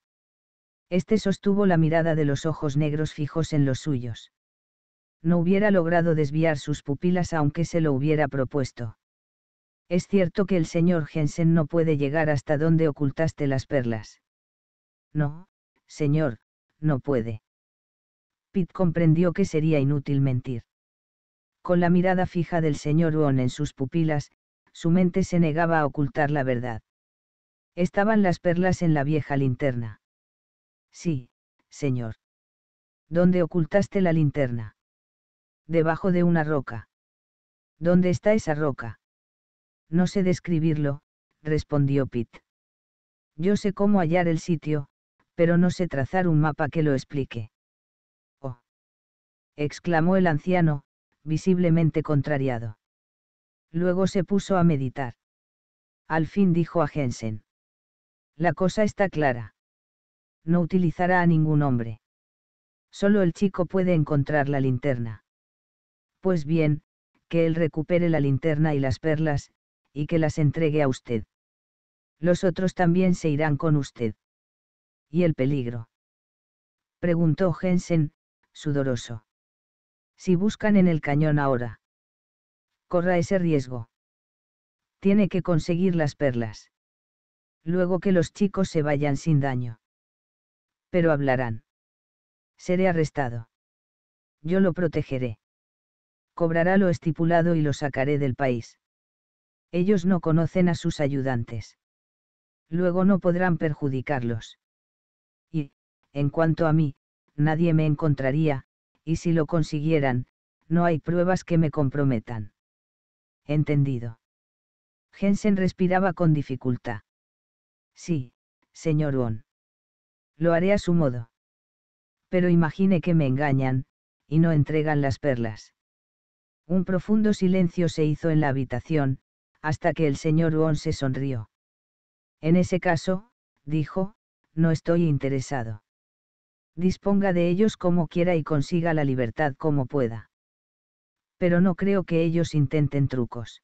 Este sostuvo la mirada de los ojos negros fijos en los suyos. No hubiera logrado desviar sus pupilas aunque se lo hubiera propuesto. Es cierto que el señor Jensen no puede llegar hasta donde ocultaste las perlas. No, señor, no puede. Pitt comprendió que sería inútil mentir con la mirada fija del señor Won en sus pupilas, su mente se negaba a ocultar la verdad. Estaban las perlas en la vieja linterna. Sí, señor. ¿Dónde ocultaste la linterna? Debajo de una roca. ¿Dónde está esa roca? No sé describirlo, respondió Pitt. Yo sé cómo hallar el sitio, pero no sé trazar un mapa que lo explique. Oh. exclamó el anciano, visiblemente contrariado. Luego se puso a meditar. Al fin dijo a Jensen. La cosa está clara. No utilizará a ningún hombre. Solo el chico puede encontrar la linterna. Pues bien, que él recupere la linterna y las perlas, y que las entregue a usted. Los otros también se irán con usted. ¿Y el peligro? Preguntó Jensen, sudoroso. Si buscan en el cañón ahora. Corra ese riesgo. Tiene que conseguir las perlas. Luego que los chicos se vayan sin daño. Pero hablarán. Seré arrestado. Yo lo protegeré. Cobrará lo estipulado y lo sacaré del país. Ellos no conocen a sus ayudantes. Luego no podrán perjudicarlos. Y, en cuanto a mí, nadie me encontraría, y si lo consiguieran, no hay pruebas que me comprometan. Entendido. Jensen respiraba con dificultad. Sí, señor Won. Lo haré a su modo. Pero imagine que me engañan, y no entregan las perlas. Un profundo silencio se hizo en la habitación, hasta que el señor Won se sonrió. En ese caso, dijo, no estoy interesado disponga de ellos como quiera y consiga la libertad como pueda. Pero no creo que ellos intenten trucos.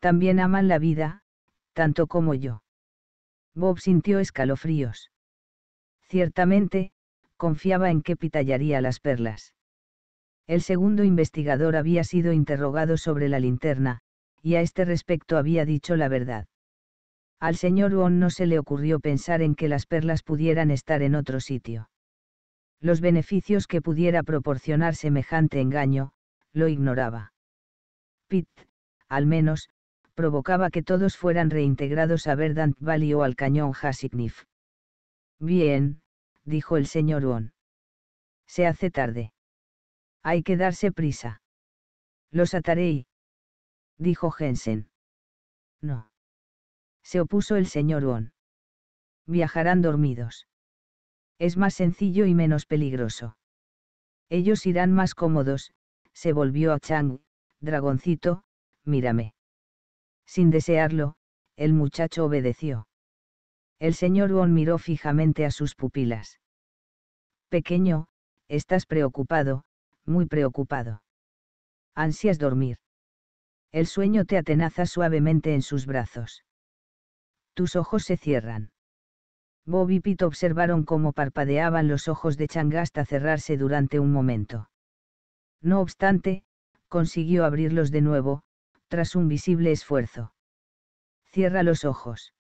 También aman la vida, tanto como yo. Bob sintió escalofríos. Ciertamente, confiaba en que pitallaría las perlas. El segundo investigador había sido interrogado sobre la linterna, y a este respecto había dicho la verdad al señor Won no se le ocurrió pensar en que las perlas pudieran estar en otro sitio. Los beneficios que pudiera proporcionar semejante engaño, lo ignoraba. Pitt, al menos, provocaba que todos fueran reintegrados a Verdant Valley o al cañón Hasignif. Bien, dijo el señor Won. Se hace tarde. Hay que darse prisa. Los ataré dijo Jensen. No se opuso el señor Won. Viajarán dormidos. Es más sencillo y menos peligroso. Ellos irán más cómodos, se volvió a Chang, dragoncito, mírame. Sin desearlo, el muchacho obedeció. El señor Won miró fijamente a sus pupilas. Pequeño, estás preocupado, muy preocupado. Ansias dormir. El sueño te atenaza suavemente en sus brazos tus ojos se cierran. Bob y Pete observaron cómo parpadeaban los ojos de Chang hasta cerrarse durante un momento. No obstante, consiguió abrirlos de nuevo, tras un visible esfuerzo. Cierra los ojos.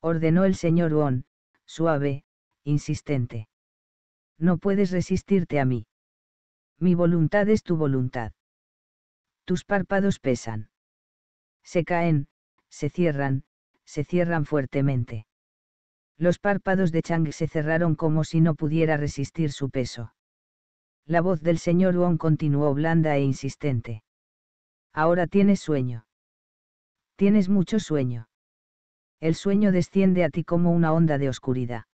Ordenó el señor Won, suave, insistente. No puedes resistirte a mí. Mi voluntad es tu voluntad. Tus párpados pesan. Se caen, se cierran, se cierran fuertemente. Los párpados de Chang se cerraron como si no pudiera resistir su peso. La voz del señor Wong continuó blanda e insistente. Ahora tienes sueño. Tienes mucho sueño. El sueño desciende a ti como una onda de oscuridad.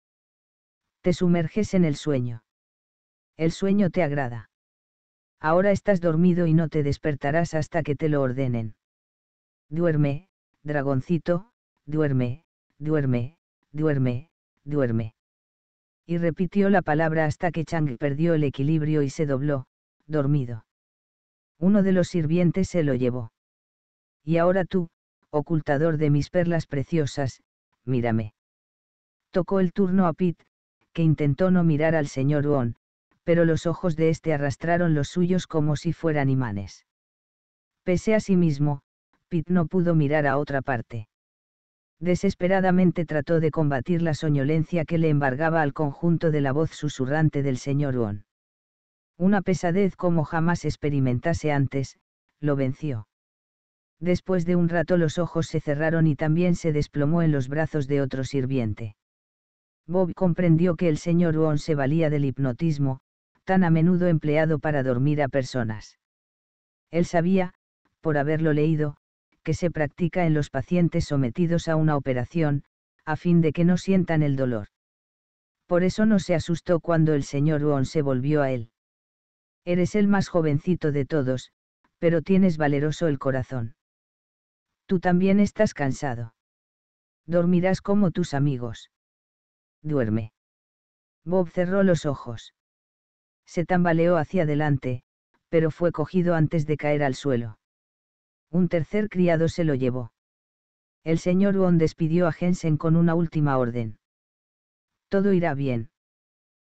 Te sumerges en el sueño. El sueño te agrada. Ahora estás dormido y no te despertarás hasta que te lo ordenen. Duerme, dragoncito, duerme, duerme, duerme, duerme. Y repitió la palabra hasta que Chang perdió el equilibrio y se dobló, dormido. Uno de los sirvientes se lo llevó. Y ahora tú, ocultador de mis perlas preciosas, mírame. Tocó el turno a Pitt, que intentó no mirar al señor Won, pero los ojos de este arrastraron los suyos como si fueran imanes. Pese a sí mismo, Pitt no pudo mirar a otra parte desesperadamente trató de combatir la soñolencia que le embargaba al conjunto de la voz susurrante del señor Won. Una pesadez como jamás experimentase antes, lo venció. Después de un rato los ojos se cerraron y también se desplomó en los brazos de otro sirviente. Bob comprendió que el señor Won se valía del hipnotismo, tan a menudo empleado para dormir a personas. Él sabía, por haberlo leído, que se practica en los pacientes sometidos a una operación, a fin de que no sientan el dolor. Por eso no se asustó cuando el señor Won se volvió a él. Eres el más jovencito de todos, pero tienes valeroso el corazón. Tú también estás cansado. Dormirás como tus amigos. Duerme. Bob cerró los ojos. Se tambaleó hacia adelante, pero fue cogido antes de caer al suelo. Un tercer criado se lo llevó. El señor Won despidió a Jensen con una última orden. Todo irá bien.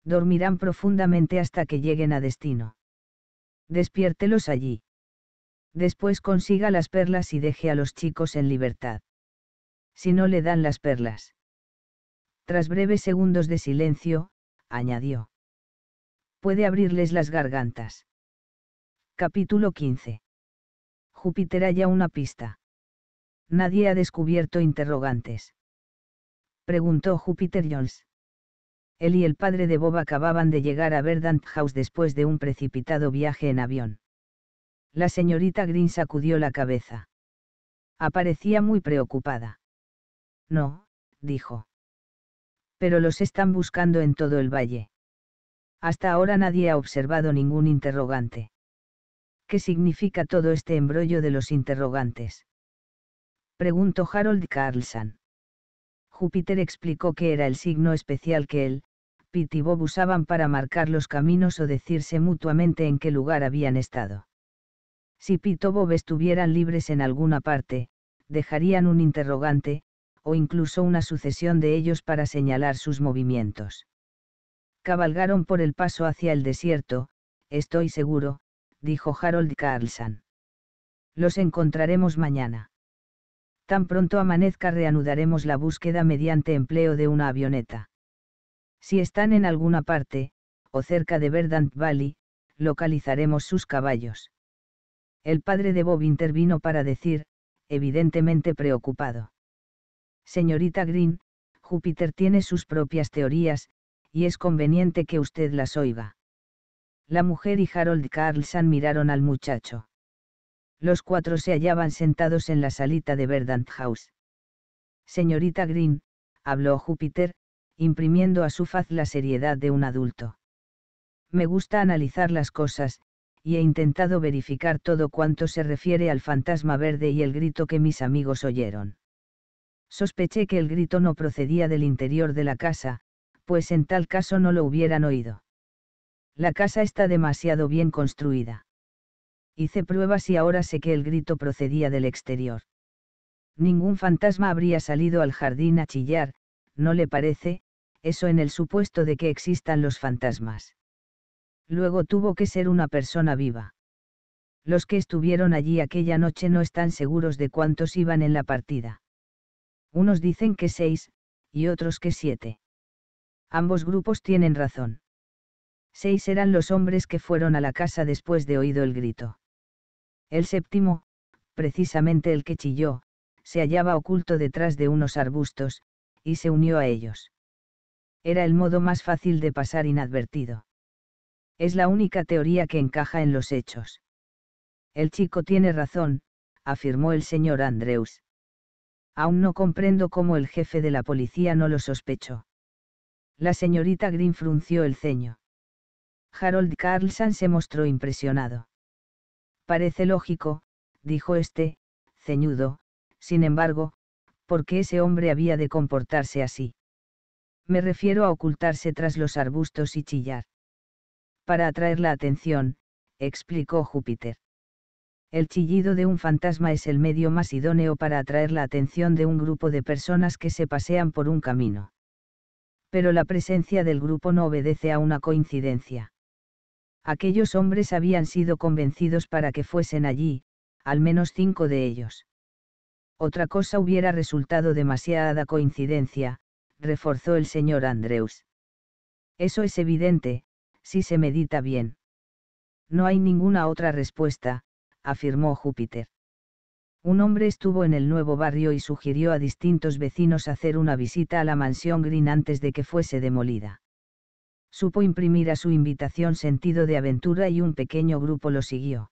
Dormirán profundamente hasta que lleguen a destino. Despiértelos allí. Después consiga las perlas y deje a los chicos en libertad. Si no le dan las perlas. Tras breves segundos de silencio, añadió. Puede abrirles las gargantas. Capítulo 15. Júpiter haya una pista. Nadie ha descubierto interrogantes. Preguntó Júpiter Jones. Él y el padre de Bob acababan de llegar a Verdant House después de un precipitado viaje en avión. La señorita Green sacudió la cabeza. Aparecía muy preocupada. No, dijo. Pero los están buscando en todo el valle. Hasta ahora nadie ha observado ningún interrogante. ¿Qué significa todo este embrollo de los interrogantes? Preguntó Harold Carlson. Júpiter explicó que era el signo especial que él, Pete y Bob usaban para marcar los caminos o decirse mutuamente en qué lugar habían estado. Si Pitt o Bob estuvieran libres en alguna parte, dejarían un interrogante, o incluso una sucesión de ellos para señalar sus movimientos. Cabalgaron por el paso hacia el desierto, estoy seguro, dijo Harold Carlson. Los encontraremos mañana. Tan pronto amanezca reanudaremos la búsqueda mediante empleo de una avioneta. Si están en alguna parte, o cerca de Verdant Valley, localizaremos sus caballos. El padre de Bob intervino para decir, evidentemente preocupado. Señorita Green, Júpiter tiene sus propias teorías, y es conveniente que usted las oiga. La mujer y Harold Carlson miraron al muchacho. Los cuatro se hallaban sentados en la salita de Verdant House. Señorita Green, habló Júpiter, imprimiendo a su faz la seriedad de un adulto. Me gusta analizar las cosas, y he intentado verificar todo cuanto se refiere al fantasma verde y el grito que mis amigos oyeron. Sospeché que el grito no procedía del interior de la casa, pues en tal caso no lo hubieran oído. La casa está demasiado bien construida. Hice pruebas y ahora sé que el grito procedía del exterior. Ningún fantasma habría salido al jardín a chillar, ¿no le parece? Eso en el supuesto de que existan los fantasmas. Luego tuvo que ser una persona viva. Los que estuvieron allí aquella noche no están seguros de cuántos iban en la partida. Unos dicen que seis, y otros que siete. Ambos grupos tienen razón. Seis eran los hombres que fueron a la casa después de oído el grito. El séptimo, precisamente el que chilló, se hallaba oculto detrás de unos arbustos, y se unió a ellos. Era el modo más fácil de pasar inadvertido. Es la única teoría que encaja en los hechos. El chico tiene razón, afirmó el señor Andrews. Aún no comprendo cómo el jefe de la policía no lo sospechó. La señorita Green frunció el ceño. Harold Carlson se mostró impresionado. Parece lógico, dijo este, ceñudo, sin embargo, ¿por qué ese hombre había de comportarse así. Me refiero a ocultarse tras los arbustos y chillar. Para atraer la atención, explicó Júpiter. El chillido de un fantasma es el medio más idóneo para atraer la atención de un grupo de personas que se pasean por un camino. Pero la presencia del grupo no obedece a una coincidencia Aquellos hombres habían sido convencidos para que fuesen allí, al menos cinco de ellos. Otra cosa hubiera resultado demasiada coincidencia, reforzó el señor Andrews. Eso es evidente, si se medita bien. No hay ninguna otra respuesta, afirmó Júpiter. Un hombre estuvo en el nuevo barrio y sugirió a distintos vecinos hacer una visita a la mansión Green antes de que fuese demolida. Supo imprimir a su invitación sentido de aventura y un pequeño grupo lo siguió.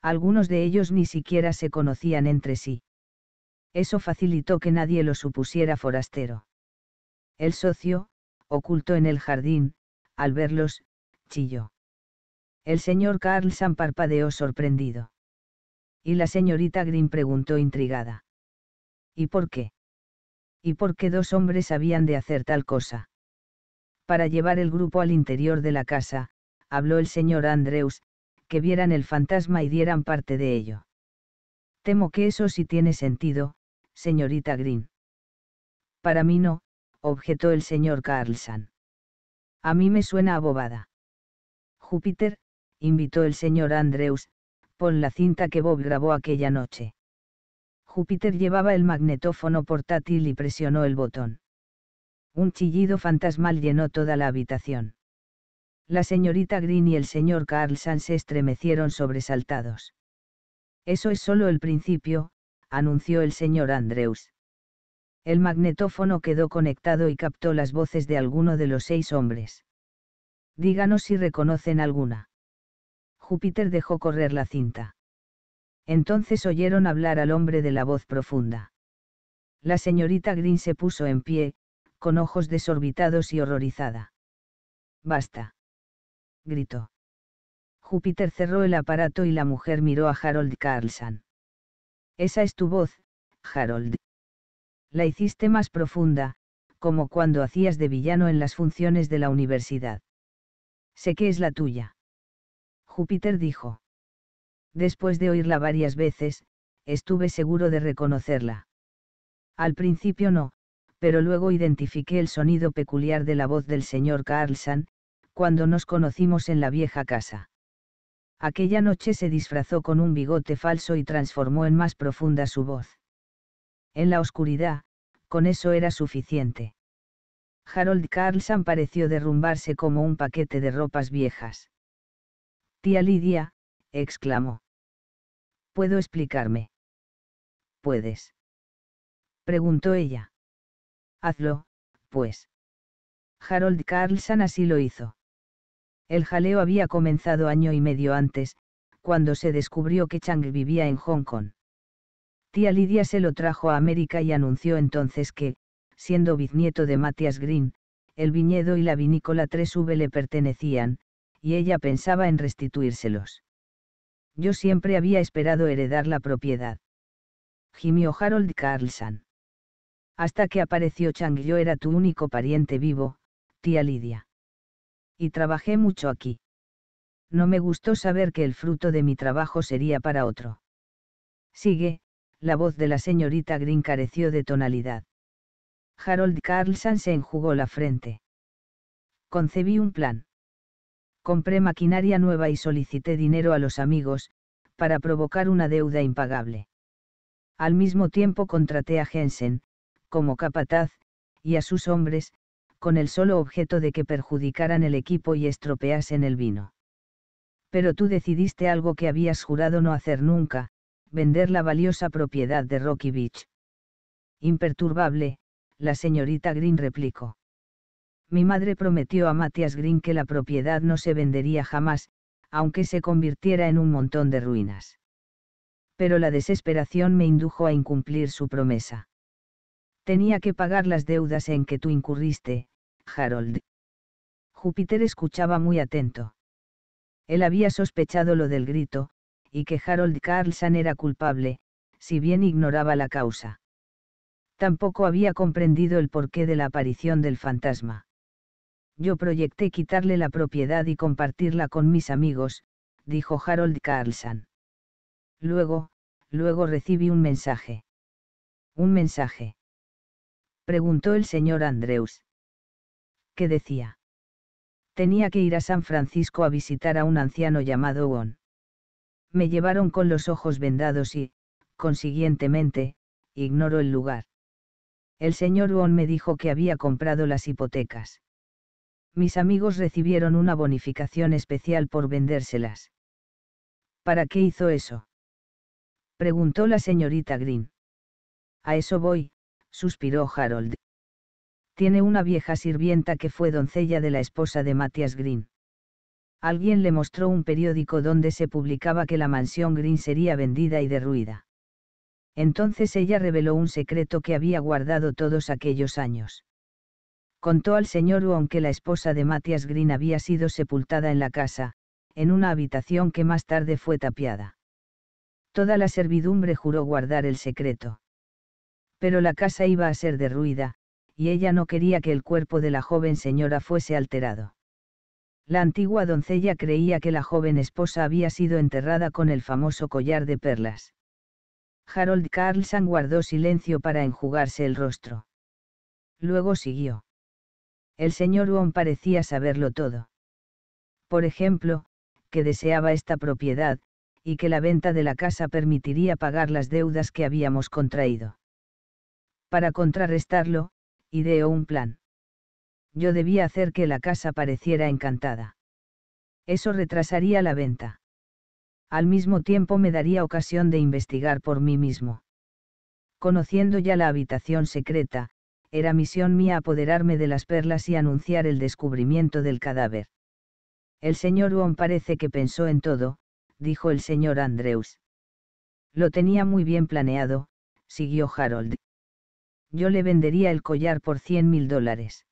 Algunos de ellos ni siquiera se conocían entre sí. Eso facilitó que nadie lo supusiera forastero. El socio, oculto en el jardín, al verlos, chilló. El señor Carlson parpadeó sorprendido. Y la señorita Green preguntó intrigada. ¿Y por qué? ¿Y por qué dos hombres habían de hacer tal cosa? para llevar el grupo al interior de la casa, habló el señor Andrews, que vieran el fantasma y dieran parte de ello. Temo que eso sí tiene sentido, señorita Green. Para mí no, objetó el señor Carlson. A mí me suena abobada. Júpiter, invitó el señor Andrews, pon la cinta que Bob grabó aquella noche. Júpiter llevaba el magnetófono portátil y presionó el botón. Un chillido fantasmal llenó toda la habitación. La señorita Green y el señor Carlson se estremecieron sobresaltados. Eso es solo el principio, anunció el señor Andrews. El magnetófono quedó conectado y captó las voces de alguno de los seis hombres. Díganos si reconocen alguna. Júpiter dejó correr la cinta. Entonces oyeron hablar al hombre de la voz profunda. La señorita Green se puso en pie, con ojos desorbitados y horrorizada. Basta. Gritó. Júpiter cerró el aparato y la mujer miró a Harold Carlson. Esa es tu voz, Harold. La hiciste más profunda, como cuando hacías de villano en las funciones de la universidad. Sé que es la tuya. Júpiter dijo. Después de oírla varias veces, estuve seguro de reconocerla. Al principio no, pero luego identifiqué el sonido peculiar de la voz del señor Carlson, cuando nos conocimos en la vieja casa. Aquella noche se disfrazó con un bigote falso y transformó en más profunda su voz. En la oscuridad, con eso era suficiente. Harold Carlson pareció derrumbarse como un paquete de ropas viejas. Tía Lidia, exclamó. ¿Puedo explicarme? ¿Puedes? Preguntó ella. Hazlo, pues. Harold Carlson así lo hizo. El jaleo había comenzado año y medio antes, cuando se descubrió que Chang vivía en Hong Kong. Tía Lidia se lo trajo a América y anunció entonces que, siendo bisnieto de Matthias Green, el viñedo y la vinícola 3V le pertenecían, y ella pensaba en restituírselos. Yo siempre había esperado heredar la propiedad. Gimió Harold Carlson. Hasta que apareció Chang yo era tu único pariente vivo, tía Lidia. Y trabajé mucho aquí. No me gustó saber que el fruto de mi trabajo sería para otro. Sigue, la voz de la señorita Green careció de tonalidad. Harold Carlson se enjugó la frente. Concebí un plan. Compré maquinaria nueva y solicité dinero a los amigos, para provocar una deuda impagable. Al mismo tiempo contraté a Jensen, como capataz, y a sus hombres, con el solo objeto de que perjudicaran el equipo y estropeasen el vino. Pero tú decidiste algo que habías jurado no hacer nunca, vender la valiosa propiedad de Rocky Beach. Imperturbable, la señorita Green replicó. Mi madre prometió a Matthias Green que la propiedad no se vendería jamás, aunque se convirtiera en un montón de ruinas. Pero la desesperación me indujo a incumplir su promesa tenía que pagar las deudas en que tú incurriste, Harold. Júpiter escuchaba muy atento. Él había sospechado lo del grito, y que Harold Carlson era culpable, si bien ignoraba la causa. Tampoco había comprendido el porqué de la aparición del fantasma. Yo proyecté quitarle la propiedad y compartirla con mis amigos, dijo Harold Carlson. Luego, luego recibí un mensaje. Un mensaje preguntó el señor Andrews. ¿Qué decía? Tenía que ir a San Francisco a visitar a un anciano llamado Won. Me llevaron con los ojos vendados y, consiguientemente, ignoro el lugar. El señor Won me dijo que había comprado las hipotecas. Mis amigos recibieron una bonificación especial por vendérselas. ¿Para qué hizo eso? Preguntó la señorita Green. A eso voy, suspiró Harold. Tiene una vieja sirvienta que fue doncella de la esposa de Matthias Green. Alguien le mostró un periódico donde se publicaba que la mansión Green sería vendida y derruida. Entonces ella reveló un secreto que había guardado todos aquellos años. Contó al señor Wong que la esposa de Matthias Green había sido sepultada en la casa, en una habitación que más tarde fue tapiada. Toda la servidumbre juró guardar el secreto pero la casa iba a ser derruida, y ella no quería que el cuerpo de la joven señora fuese alterado. La antigua doncella creía que la joven esposa había sido enterrada con el famoso collar de perlas. Harold Carlson guardó silencio para enjugarse el rostro. Luego siguió. El señor Wong parecía saberlo todo. Por ejemplo, que deseaba esta propiedad, y que la venta de la casa permitiría pagar las deudas que habíamos contraído. Para contrarrestarlo, ideó un plan. Yo debía hacer que la casa pareciera encantada. Eso retrasaría la venta. Al mismo tiempo me daría ocasión de investigar por mí mismo. Conociendo ya la habitación secreta, era misión mía apoderarme de las perlas y anunciar el descubrimiento del cadáver. El señor Wong parece que pensó en todo, dijo el señor Andrews. Lo tenía muy bien planeado, siguió Harold yo le vendería el collar por cien mil dólares.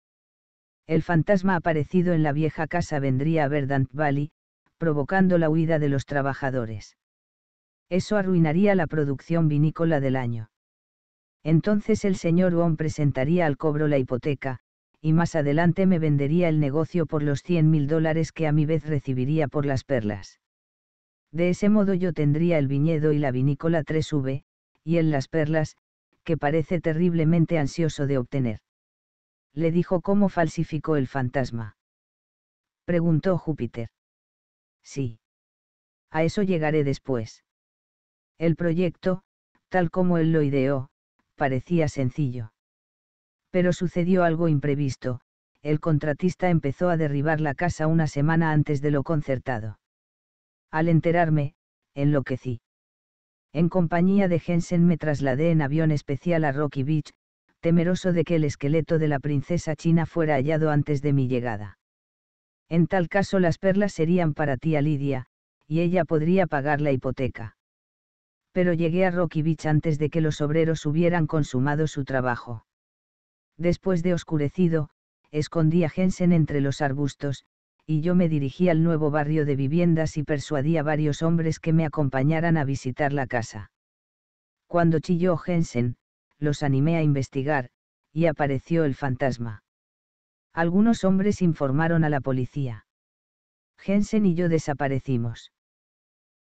El fantasma aparecido en la vieja casa vendría a Verdant Valley, provocando la huida de los trabajadores. Eso arruinaría la producción vinícola del año. Entonces el señor Wong presentaría al cobro la hipoteca, y más adelante me vendería el negocio por los cien mil dólares que a mi vez recibiría por las perlas. De ese modo yo tendría el viñedo y la vinícola 3V, y en las perlas, que parece terriblemente ansioso de obtener. Le dijo cómo falsificó el fantasma. Preguntó Júpiter. Sí. A eso llegaré después. El proyecto, tal como él lo ideó, parecía sencillo. Pero sucedió algo imprevisto, el contratista empezó a derribar la casa una semana antes de lo concertado. Al enterarme, enloquecí. En compañía de Jensen me trasladé en avión especial a Rocky Beach, temeroso de que el esqueleto de la princesa china fuera hallado antes de mi llegada. En tal caso las perlas serían para tía Lidia, y ella podría pagar la hipoteca. Pero llegué a Rocky Beach antes de que los obreros hubieran consumado su trabajo. Después de oscurecido, escondí a Jensen entre los arbustos, y yo me dirigí al nuevo barrio de viviendas y persuadí a varios hombres que me acompañaran a visitar la casa. Cuando chilló Jensen, los animé a investigar, y apareció el fantasma. Algunos hombres informaron a la policía. Jensen y yo desaparecimos.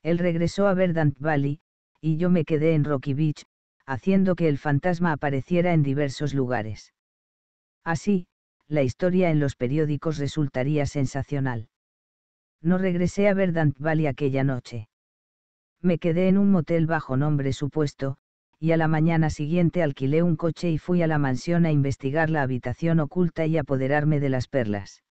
Él regresó a Verdant Valley, y yo me quedé en Rocky Beach, haciendo que el fantasma apareciera en diversos lugares. Así, la historia en los periódicos resultaría sensacional. No regresé a Verdant Valley aquella noche. Me quedé en un motel bajo nombre supuesto, y a la mañana siguiente alquilé un coche y fui a la mansión a investigar la habitación oculta y apoderarme de las perlas.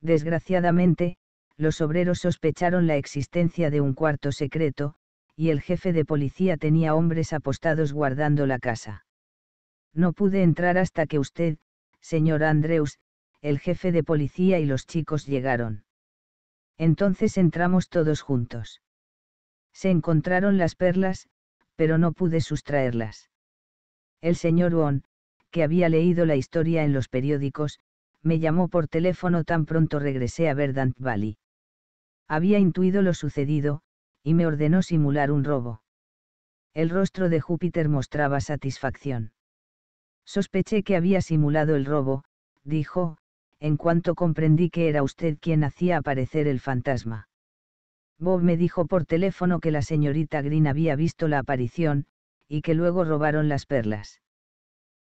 Desgraciadamente, los obreros sospecharon la existencia de un cuarto secreto, y el jefe de policía tenía hombres apostados guardando la casa. No pude entrar hasta que usted, señor Andrews, el jefe de policía y los chicos llegaron. Entonces entramos todos juntos. Se encontraron las perlas, pero no pude sustraerlas. El señor Won, que había leído la historia en los periódicos, me llamó por teléfono tan pronto regresé a Verdant Valley. Había intuido lo sucedido, y me ordenó simular un robo. El rostro de Júpiter mostraba satisfacción. Sospeché que había simulado el robo, dijo, en cuanto comprendí que era usted quien hacía aparecer el fantasma. Bob me dijo por teléfono que la señorita Green había visto la aparición, y que luego robaron las perlas.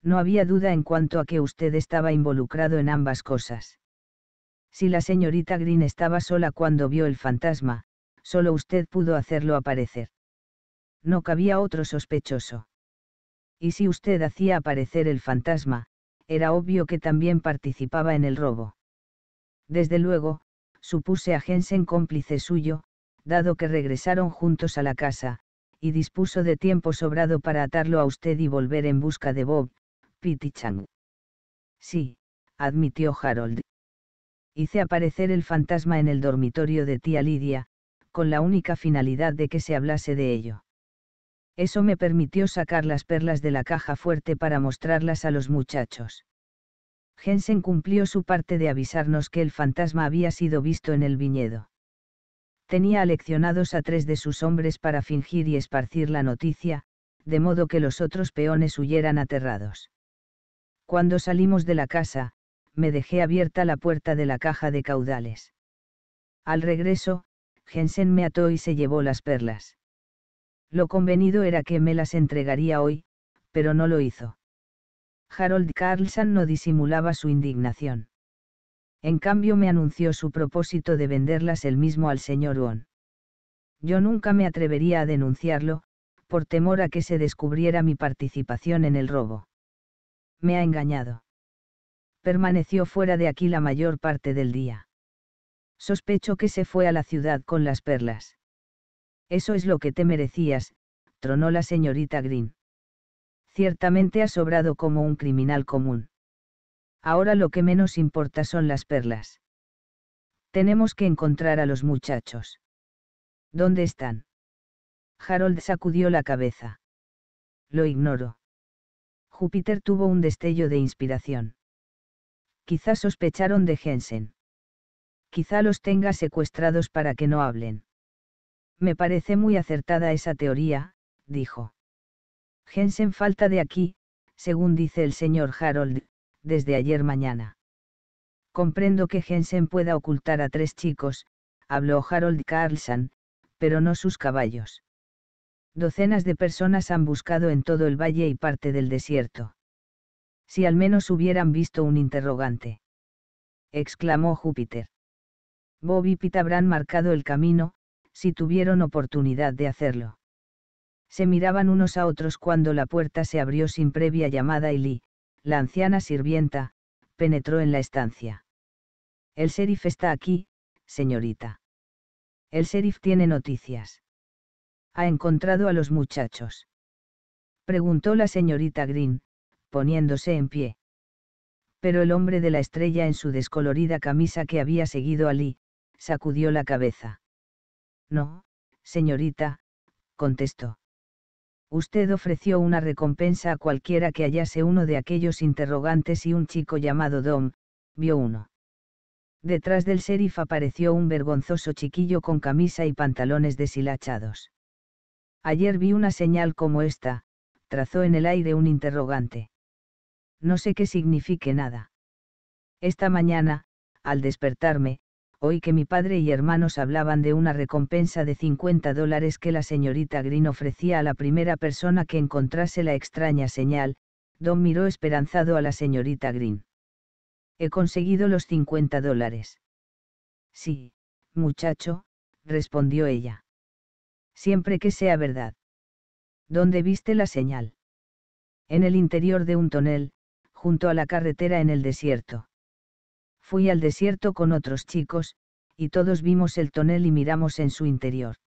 No había duda en cuanto a que usted estaba involucrado en ambas cosas. Si la señorita Green estaba sola cuando vio el fantasma, solo usted pudo hacerlo aparecer. No cabía otro sospechoso y si usted hacía aparecer el fantasma, era obvio que también participaba en el robo. Desde luego, supuse a Jensen cómplice suyo, dado que regresaron juntos a la casa, y dispuso de tiempo sobrado para atarlo a usted y volver en busca de Bob, Pity Chang. Sí, admitió Harold. Hice aparecer el fantasma en el dormitorio de tía Lidia, con la única finalidad de que se hablase de ello. Eso me permitió sacar las perlas de la caja fuerte para mostrarlas a los muchachos. Jensen cumplió su parte de avisarnos que el fantasma había sido visto en el viñedo. Tenía aleccionados a tres de sus hombres para fingir y esparcir la noticia, de modo que los otros peones huyeran aterrados. Cuando salimos de la casa, me dejé abierta la puerta de la caja de caudales. Al regreso, Jensen me ató y se llevó las perlas. Lo convenido era que me las entregaría hoy, pero no lo hizo. Harold Carlson no disimulaba su indignación. En cambio me anunció su propósito de venderlas él mismo al señor Won. Yo nunca me atrevería a denunciarlo, por temor a que se descubriera mi participación en el robo. Me ha engañado. Permaneció fuera de aquí la mayor parte del día. Sospecho que se fue a la ciudad con las perlas. Eso es lo que te merecías, tronó la señorita Green. Ciertamente has obrado como un criminal común. Ahora lo que menos importa son las perlas. Tenemos que encontrar a los muchachos. ¿Dónde están? Harold sacudió la cabeza. Lo ignoro. Júpiter tuvo un destello de inspiración. Quizá sospecharon de Jensen. Quizá los tenga secuestrados para que no hablen. Me parece muy acertada esa teoría, dijo. Jensen falta de aquí, según dice el señor Harold, desde ayer mañana. Comprendo que Jensen pueda ocultar a tres chicos, habló Harold Carlson, pero no sus caballos. Docenas de personas han buscado en todo el valle y parte del desierto. Si al menos hubieran visto un interrogante. Exclamó Júpiter. Bob y Pitt habrán marcado el camino, si tuvieron oportunidad de hacerlo. Se miraban unos a otros cuando la puerta se abrió sin previa llamada y Lee, la anciana sirvienta, penetró en la estancia. El sheriff está aquí, señorita. El sheriff tiene noticias. ¿Ha encontrado a los muchachos? Preguntó la señorita Green, poniéndose en pie. Pero el hombre de la estrella en su descolorida camisa que había seguido a Lee, sacudió la cabeza. No, señorita, contestó. Usted ofreció una recompensa a cualquiera que hallase uno de aquellos interrogantes y un chico llamado Dom, vio uno. Detrás del sheriff apareció un vergonzoso chiquillo con camisa y pantalones deshilachados. Ayer vi una señal como esta, trazó en el aire un interrogante. No sé qué signifique nada. Esta mañana, al despertarme, hoy que mi padre y hermanos hablaban de una recompensa de 50 dólares que la señorita Green ofrecía a la primera persona que encontrase la extraña señal, Don miró esperanzado a la señorita Green. He conseguido los 50 dólares. Sí, muchacho, respondió ella. Siempre que sea verdad. ¿Dónde viste la señal? En el interior de un tonel, junto a la carretera en el desierto. Fui al desierto con otros chicos, y todos vimos el tonel y miramos en su interior.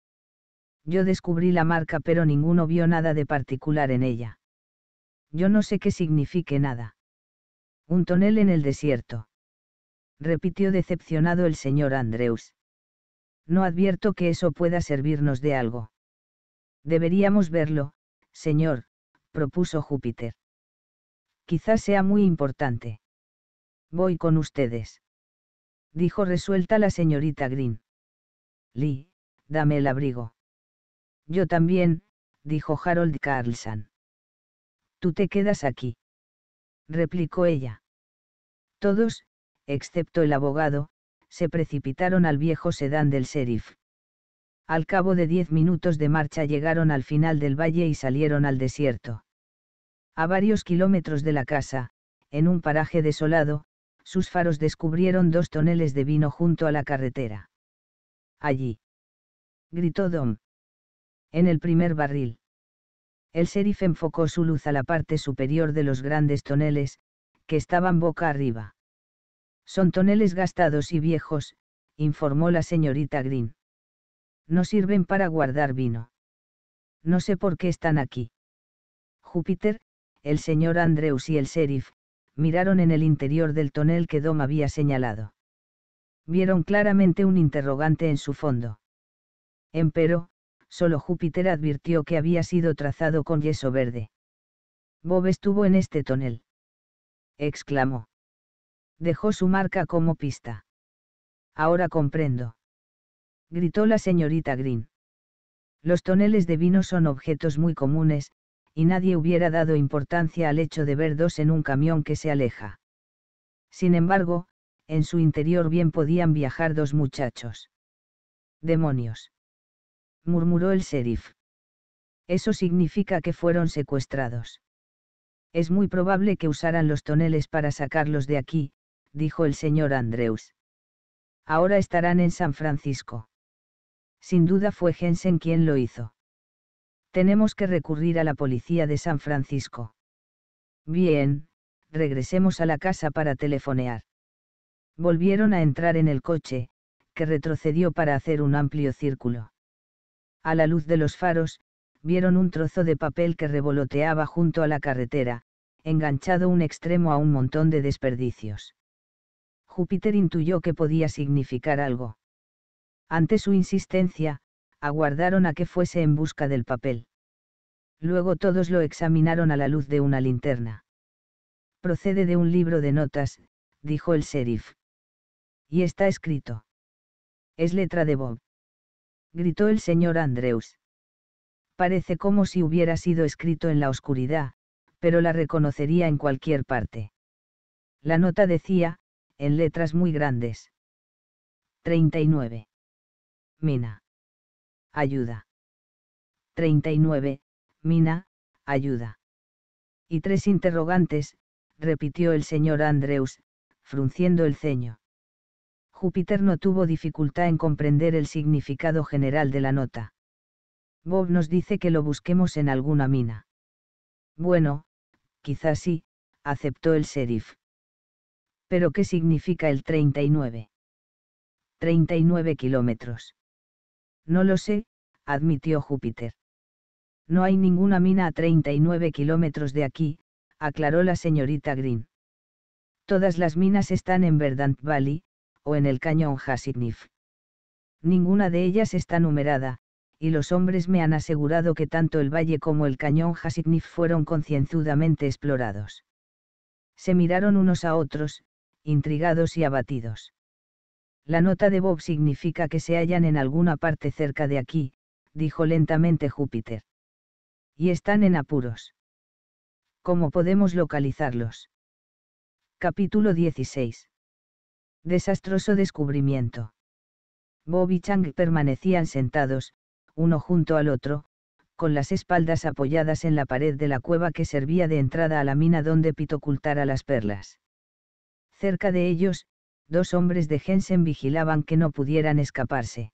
Yo descubrí la marca pero ninguno vio nada de particular en ella. Yo no sé qué signifique nada. Un tonel en el desierto. Repitió decepcionado el señor Andrews. No advierto que eso pueda servirnos de algo. Deberíamos verlo, señor, propuso Júpiter. Quizás sea muy importante. Voy con ustedes. Dijo resuelta la señorita Green. Lee, dame el abrigo. Yo también, dijo Harold Carlson. Tú te quedas aquí. Replicó ella. Todos, excepto el abogado, se precipitaron al viejo sedán del sheriff. Al cabo de diez minutos de marcha llegaron al final del valle y salieron al desierto. A varios kilómetros de la casa, en un paraje desolado, sus faros descubrieron dos toneles de vino junto a la carretera. Allí. Gritó Dom. En el primer barril. El sheriff enfocó su luz a la parte superior de los grandes toneles, que estaban boca arriba. Son toneles gastados y viejos, informó la señorita Green. No sirven para guardar vino. No sé por qué están aquí. Júpiter, el señor Andrews y el sheriff, miraron en el interior del tonel que Dom había señalado. Vieron claramente un interrogante en su fondo. Empero, solo Júpiter advirtió que había sido trazado con yeso verde. Bob estuvo en este tonel. Exclamó. Dejó su marca como pista. Ahora comprendo. Gritó la señorita Green. Los toneles de vino son objetos muy comunes, y nadie hubiera dado importancia al hecho de ver dos en un camión que se aleja. Sin embargo, en su interior bien podían viajar dos muchachos. Demonios. murmuró el sheriff. Eso significa que fueron secuestrados. Es muy probable que usaran los toneles para sacarlos de aquí, dijo el señor Andrews. Ahora estarán en San Francisco. Sin duda fue Jensen quien lo hizo. Tenemos que recurrir a la policía de San Francisco. Bien, regresemos a la casa para telefonear. Volvieron a entrar en el coche, que retrocedió para hacer un amplio círculo. A la luz de los faros, vieron un trozo de papel que revoloteaba junto a la carretera, enganchado un extremo a un montón de desperdicios. Júpiter intuyó que podía significar algo. Ante su insistencia, aguardaron a que fuese en busca del papel. Luego todos lo examinaron a la luz de una linterna. Procede de un libro de notas, dijo el sheriff. Y está escrito. Es letra de Bob. Gritó el señor Andrews. Parece como si hubiera sido escrito en la oscuridad, pero la reconocería en cualquier parte. La nota decía, en letras muy grandes. 39. Mina ayuda. 39, Mina, ayuda. Y tres interrogantes, repitió el señor Andrews, frunciendo el ceño. Júpiter no tuvo dificultad en comprender el significado general de la nota. Bob nos dice que lo busquemos en alguna mina. Bueno, quizás sí, aceptó el sheriff. ¿Pero qué significa el 39? 39 kilómetros. No lo sé, admitió Júpiter. No hay ninguna mina a 39 kilómetros de aquí, aclaró la señorita Green. Todas las minas están en Verdant Valley, o en el cañón Hasidnif. Ninguna de ellas está numerada, y los hombres me han asegurado que tanto el valle como el cañón Hasidnif fueron concienzudamente explorados. Se miraron unos a otros, intrigados y abatidos. La nota de Bob significa que se hallan en alguna parte cerca de aquí, dijo lentamente Júpiter. Y están en apuros. ¿Cómo podemos localizarlos? Capítulo 16. Desastroso descubrimiento. Bob y Chang permanecían sentados, uno junto al otro, con las espaldas apoyadas en la pared de la cueva que servía de entrada a la mina donde Pito ocultara las perlas. Cerca de ellos, dos hombres de Jensen vigilaban que no pudieran escaparse.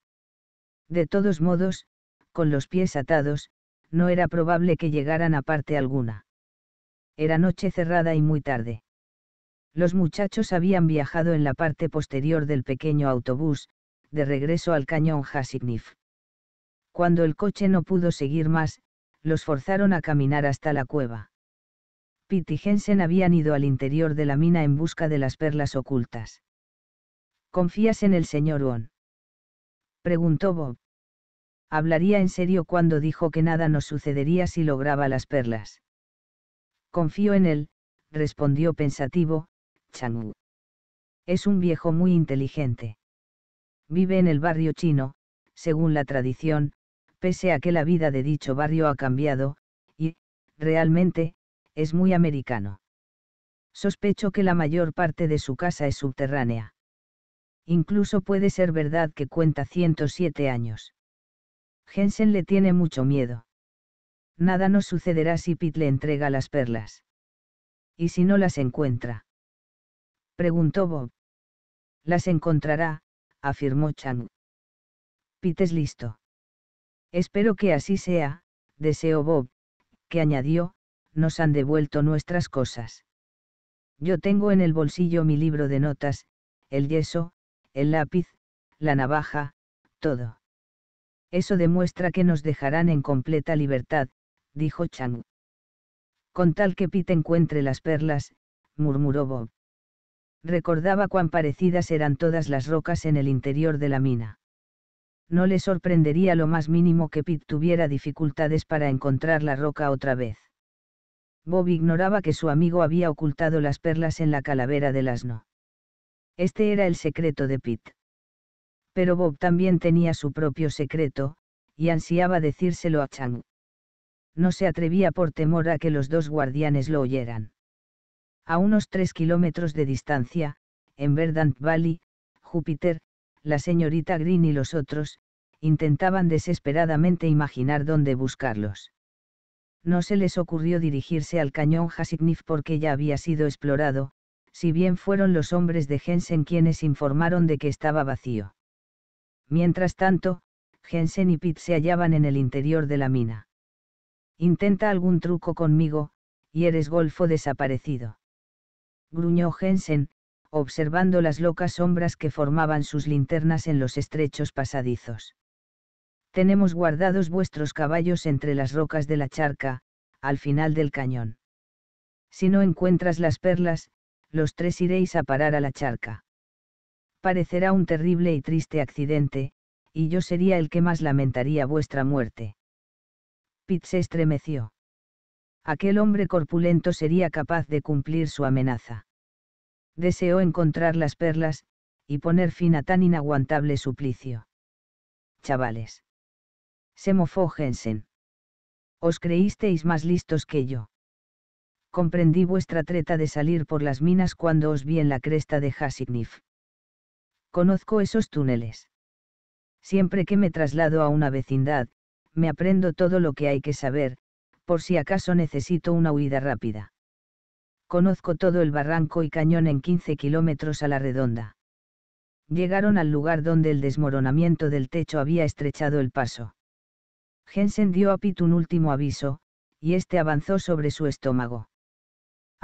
De todos modos, con los pies atados, no era probable que llegaran a parte alguna. Era noche cerrada y muy tarde. Los muchachos habían viajado en la parte posterior del pequeño autobús, de regreso al cañón Hasignif. Cuando el coche no pudo seguir más, los forzaron a caminar hasta la cueva. Pitt y Jensen habían ido al interior de la mina en busca de las perlas ocultas. ¿Confías en el señor Won? Preguntó Bob. Hablaría en serio cuando dijo que nada nos sucedería si lograba las perlas. Confío en él, respondió pensativo, Changu. Es un viejo muy inteligente. Vive en el barrio chino, según la tradición, pese a que la vida de dicho barrio ha cambiado, y, realmente, es muy americano. Sospecho que la mayor parte de su casa es subterránea. Incluso puede ser verdad que cuenta 107 años. Jensen le tiene mucho miedo. Nada nos sucederá si Pete le entrega las perlas. ¿Y si no las encuentra? Preguntó Bob. Las encontrará, afirmó Chang. Pete es listo. Espero que así sea, deseó Bob, que añadió, nos han devuelto nuestras cosas. Yo tengo en el bolsillo mi libro de notas, el yeso, el lápiz, la navaja, todo. Eso demuestra que nos dejarán en completa libertad, dijo Chang. Con tal que Pete encuentre las perlas, murmuró Bob. Recordaba cuán parecidas eran todas las rocas en el interior de la mina. No le sorprendería lo más mínimo que Pete tuviera dificultades para encontrar la roca otra vez. Bob ignoraba que su amigo había ocultado las perlas en la calavera del asno. Este era el secreto de Pitt Pero Bob también tenía su propio secreto, y ansiaba decírselo a Chang. No se atrevía por temor a que los dos guardianes lo oyeran. A unos tres kilómetros de distancia, en Verdant Valley, Júpiter, la señorita Green y los otros, intentaban desesperadamente imaginar dónde buscarlos. No se les ocurrió dirigirse al cañón Hasiknif porque ya había sido explorado, si bien fueron los hombres de Jensen quienes informaron de que estaba vacío. Mientras tanto, Jensen y Pitt se hallaban en el interior de la mina. Intenta algún truco conmigo, y eres golfo desaparecido. Gruñó Jensen, observando las locas sombras que formaban sus linternas en los estrechos pasadizos. Tenemos guardados vuestros caballos entre las rocas de la charca, al final del cañón. Si no encuentras las perlas, los tres iréis a parar a la charca. Parecerá un terrible y triste accidente, y yo sería el que más lamentaría vuestra muerte. Pitt se estremeció. Aquel hombre corpulento sería capaz de cumplir su amenaza. Deseó encontrar las perlas, y poner fin a tan inaguantable suplicio. Chavales. Se mofó Jensen. Os creísteis más listos que yo comprendí vuestra treta de salir por las minas cuando os vi en la cresta de Hasignif. Conozco esos túneles. Siempre que me traslado a una vecindad, me aprendo todo lo que hay que saber, por si acaso necesito una huida rápida. Conozco todo el barranco y cañón en 15 kilómetros a la redonda. Llegaron al lugar donde el desmoronamiento del techo había estrechado el paso. Jensen dio a Pitt un último aviso, y este avanzó sobre su estómago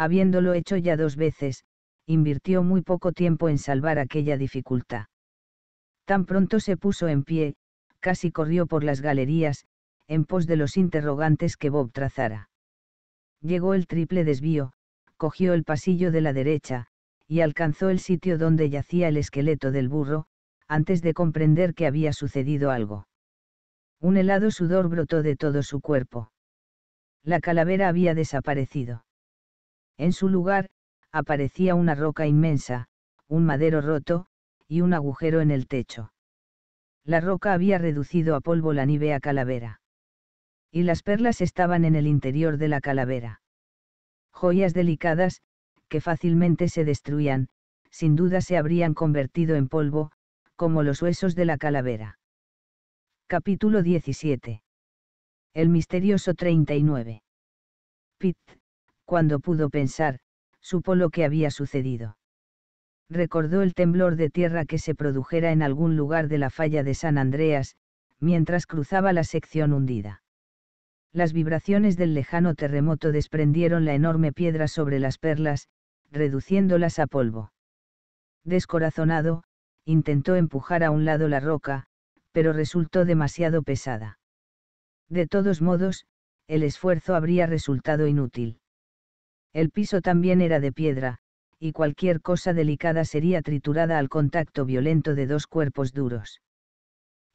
habiéndolo hecho ya dos veces, invirtió muy poco tiempo en salvar aquella dificultad. Tan pronto se puso en pie, casi corrió por las galerías, en pos de los interrogantes que Bob trazara. Llegó el triple desvío, cogió el pasillo de la derecha, y alcanzó el sitio donde yacía el esqueleto del burro, antes de comprender que había sucedido algo. Un helado sudor brotó de todo su cuerpo. La calavera había desaparecido. En su lugar, aparecía una roca inmensa, un madero roto, y un agujero en el techo. La roca había reducido a polvo la a calavera. Y las perlas estaban en el interior de la calavera. Joyas delicadas, que fácilmente se destruían, sin duda se habrían convertido en polvo, como los huesos de la calavera. Capítulo 17. El misterioso 39. Pitt, cuando pudo pensar, supo lo que había sucedido. Recordó el temblor de tierra que se produjera en algún lugar de la falla de San Andreas, mientras cruzaba la sección hundida. Las vibraciones del lejano terremoto desprendieron la enorme piedra sobre las perlas, reduciéndolas a polvo. Descorazonado, intentó empujar a un lado la roca, pero resultó demasiado pesada. De todos modos, el esfuerzo habría resultado inútil. El piso también era de piedra, y cualquier cosa delicada sería triturada al contacto violento de dos cuerpos duros.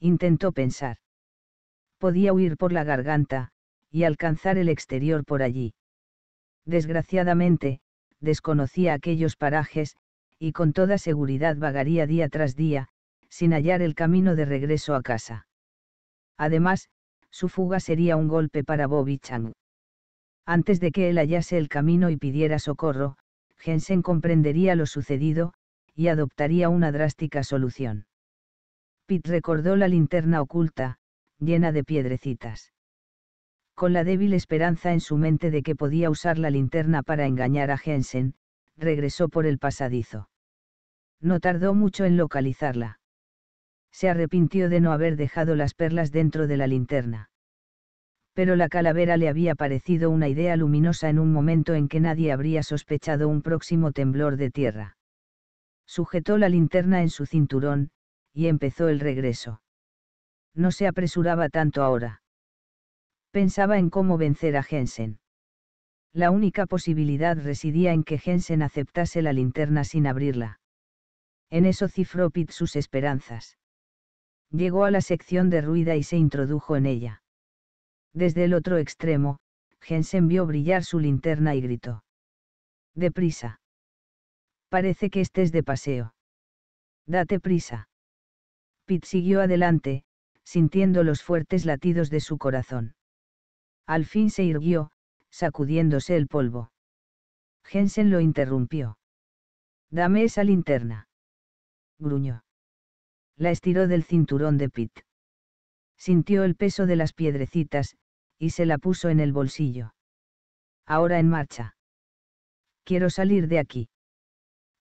Intentó pensar. Podía huir por la garganta, y alcanzar el exterior por allí. Desgraciadamente, desconocía aquellos parajes, y con toda seguridad vagaría día tras día, sin hallar el camino de regreso a casa. Además, su fuga sería un golpe para Bobby Chang. Antes de que él hallase el camino y pidiera socorro, Jensen comprendería lo sucedido, y adoptaría una drástica solución. Pitt recordó la linterna oculta, llena de piedrecitas. Con la débil esperanza en su mente de que podía usar la linterna para engañar a Jensen, regresó por el pasadizo. No tardó mucho en localizarla. Se arrepintió de no haber dejado las perlas dentro de la linterna pero la calavera le había parecido una idea luminosa en un momento en que nadie habría sospechado un próximo temblor de tierra. Sujetó la linterna en su cinturón, y empezó el regreso. No se apresuraba tanto ahora. Pensaba en cómo vencer a Jensen. La única posibilidad residía en que Jensen aceptase la linterna sin abrirla. En eso cifró Pitt sus esperanzas. Llegó a la sección de ruida y se introdujo en ella. Desde el otro extremo, Jensen vio brillar su linterna y gritó. Deprisa. Parece que estés de paseo. Date prisa. Pitt siguió adelante, sintiendo los fuertes latidos de su corazón. Al fin se irguió, sacudiéndose el polvo. Jensen lo interrumpió. Dame esa linterna. Gruñó. La estiró del cinturón de Pitt. Sintió el peso de las piedrecitas, y se la puso en el bolsillo. Ahora en marcha. Quiero salir de aquí.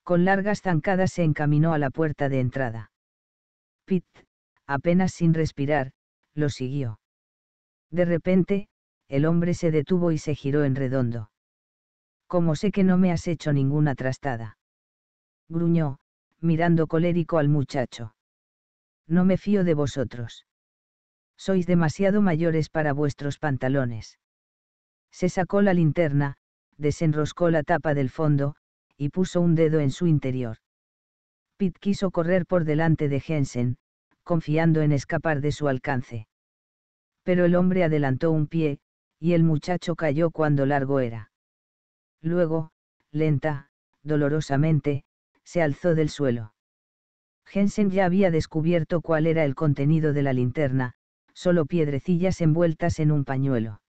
Con largas zancadas se encaminó a la puerta de entrada. Pitt, apenas sin respirar, lo siguió. De repente, el hombre se detuvo y se giró en redondo. Como sé que no me has hecho ninguna trastada. Gruñó, mirando colérico al muchacho. No me fío de vosotros. Sois demasiado mayores para vuestros pantalones. Se sacó la linterna, desenroscó la tapa del fondo, y puso un dedo en su interior. Pitt quiso correr por delante de Jensen, confiando en escapar de su alcance. Pero el hombre adelantó un pie, y el muchacho cayó cuando largo era. Luego, lenta, dolorosamente, se alzó del suelo. Jensen ya había descubierto cuál era el contenido de la linterna, solo piedrecillas envueltas en un pañuelo.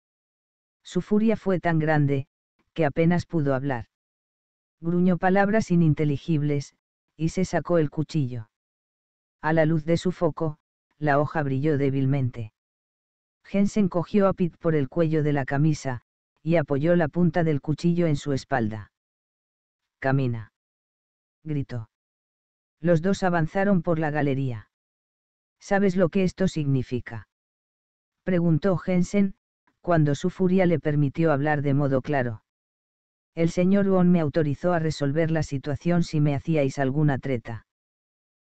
Su furia fue tan grande, que apenas pudo hablar. Gruñó palabras ininteligibles, y se sacó el cuchillo. A la luz de su foco, la hoja brilló débilmente. Jensen cogió a Pitt por el cuello de la camisa, y apoyó la punta del cuchillo en su espalda. Camina. Gritó. Los dos avanzaron por la galería. ¿Sabes lo que esto significa? preguntó Jensen, cuando su furia le permitió hablar de modo claro. El señor Won me autorizó a resolver la situación si me hacíais alguna treta.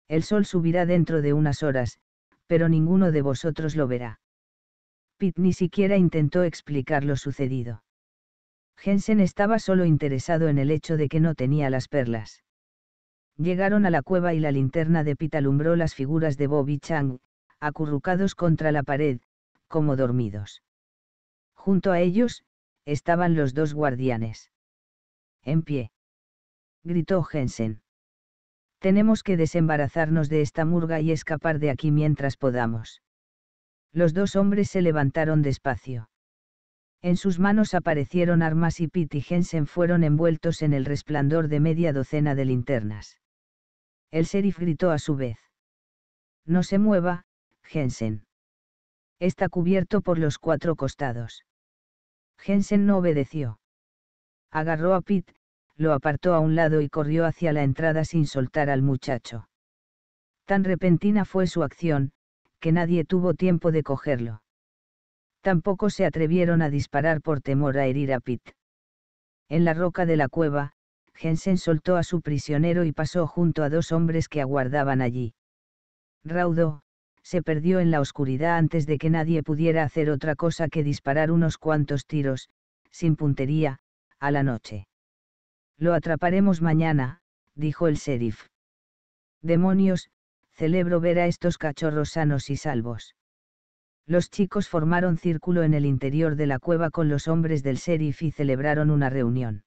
El sol subirá dentro de unas horas, pero ninguno de vosotros lo verá. Pitt ni siquiera intentó explicar lo sucedido. Jensen estaba solo interesado en el hecho de que no tenía las perlas. Llegaron a la cueva y la linterna de Pitt alumbró las figuras de Bobby Chang, acurrucados contra la pared, como dormidos. Junto a ellos, estaban los dos guardianes. En pie. Gritó Jensen. Tenemos que desembarazarnos de esta murga y escapar de aquí mientras podamos. Los dos hombres se levantaron despacio. En sus manos aparecieron armas y Pete y Jensen fueron envueltos en el resplandor de media docena de linternas. El sheriff gritó a su vez. No se mueva, Jensen está cubierto por los cuatro costados. Jensen no obedeció. Agarró a Pitt, lo apartó a un lado y corrió hacia la entrada sin soltar al muchacho. Tan repentina fue su acción, que nadie tuvo tiempo de cogerlo. Tampoco se atrevieron a disparar por temor a herir a Pitt. En la roca de la cueva, Jensen soltó a su prisionero y pasó junto a dos hombres que aguardaban allí. Raudo, se perdió en la oscuridad antes de que nadie pudiera hacer otra cosa que disparar unos cuantos tiros, sin puntería, a la noche. Lo atraparemos mañana, dijo el sheriff. Demonios, celebro ver a estos cachorros sanos y salvos. Los chicos formaron círculo en el interior de la cueva con los hombres del sheriff y celebraron una reunión.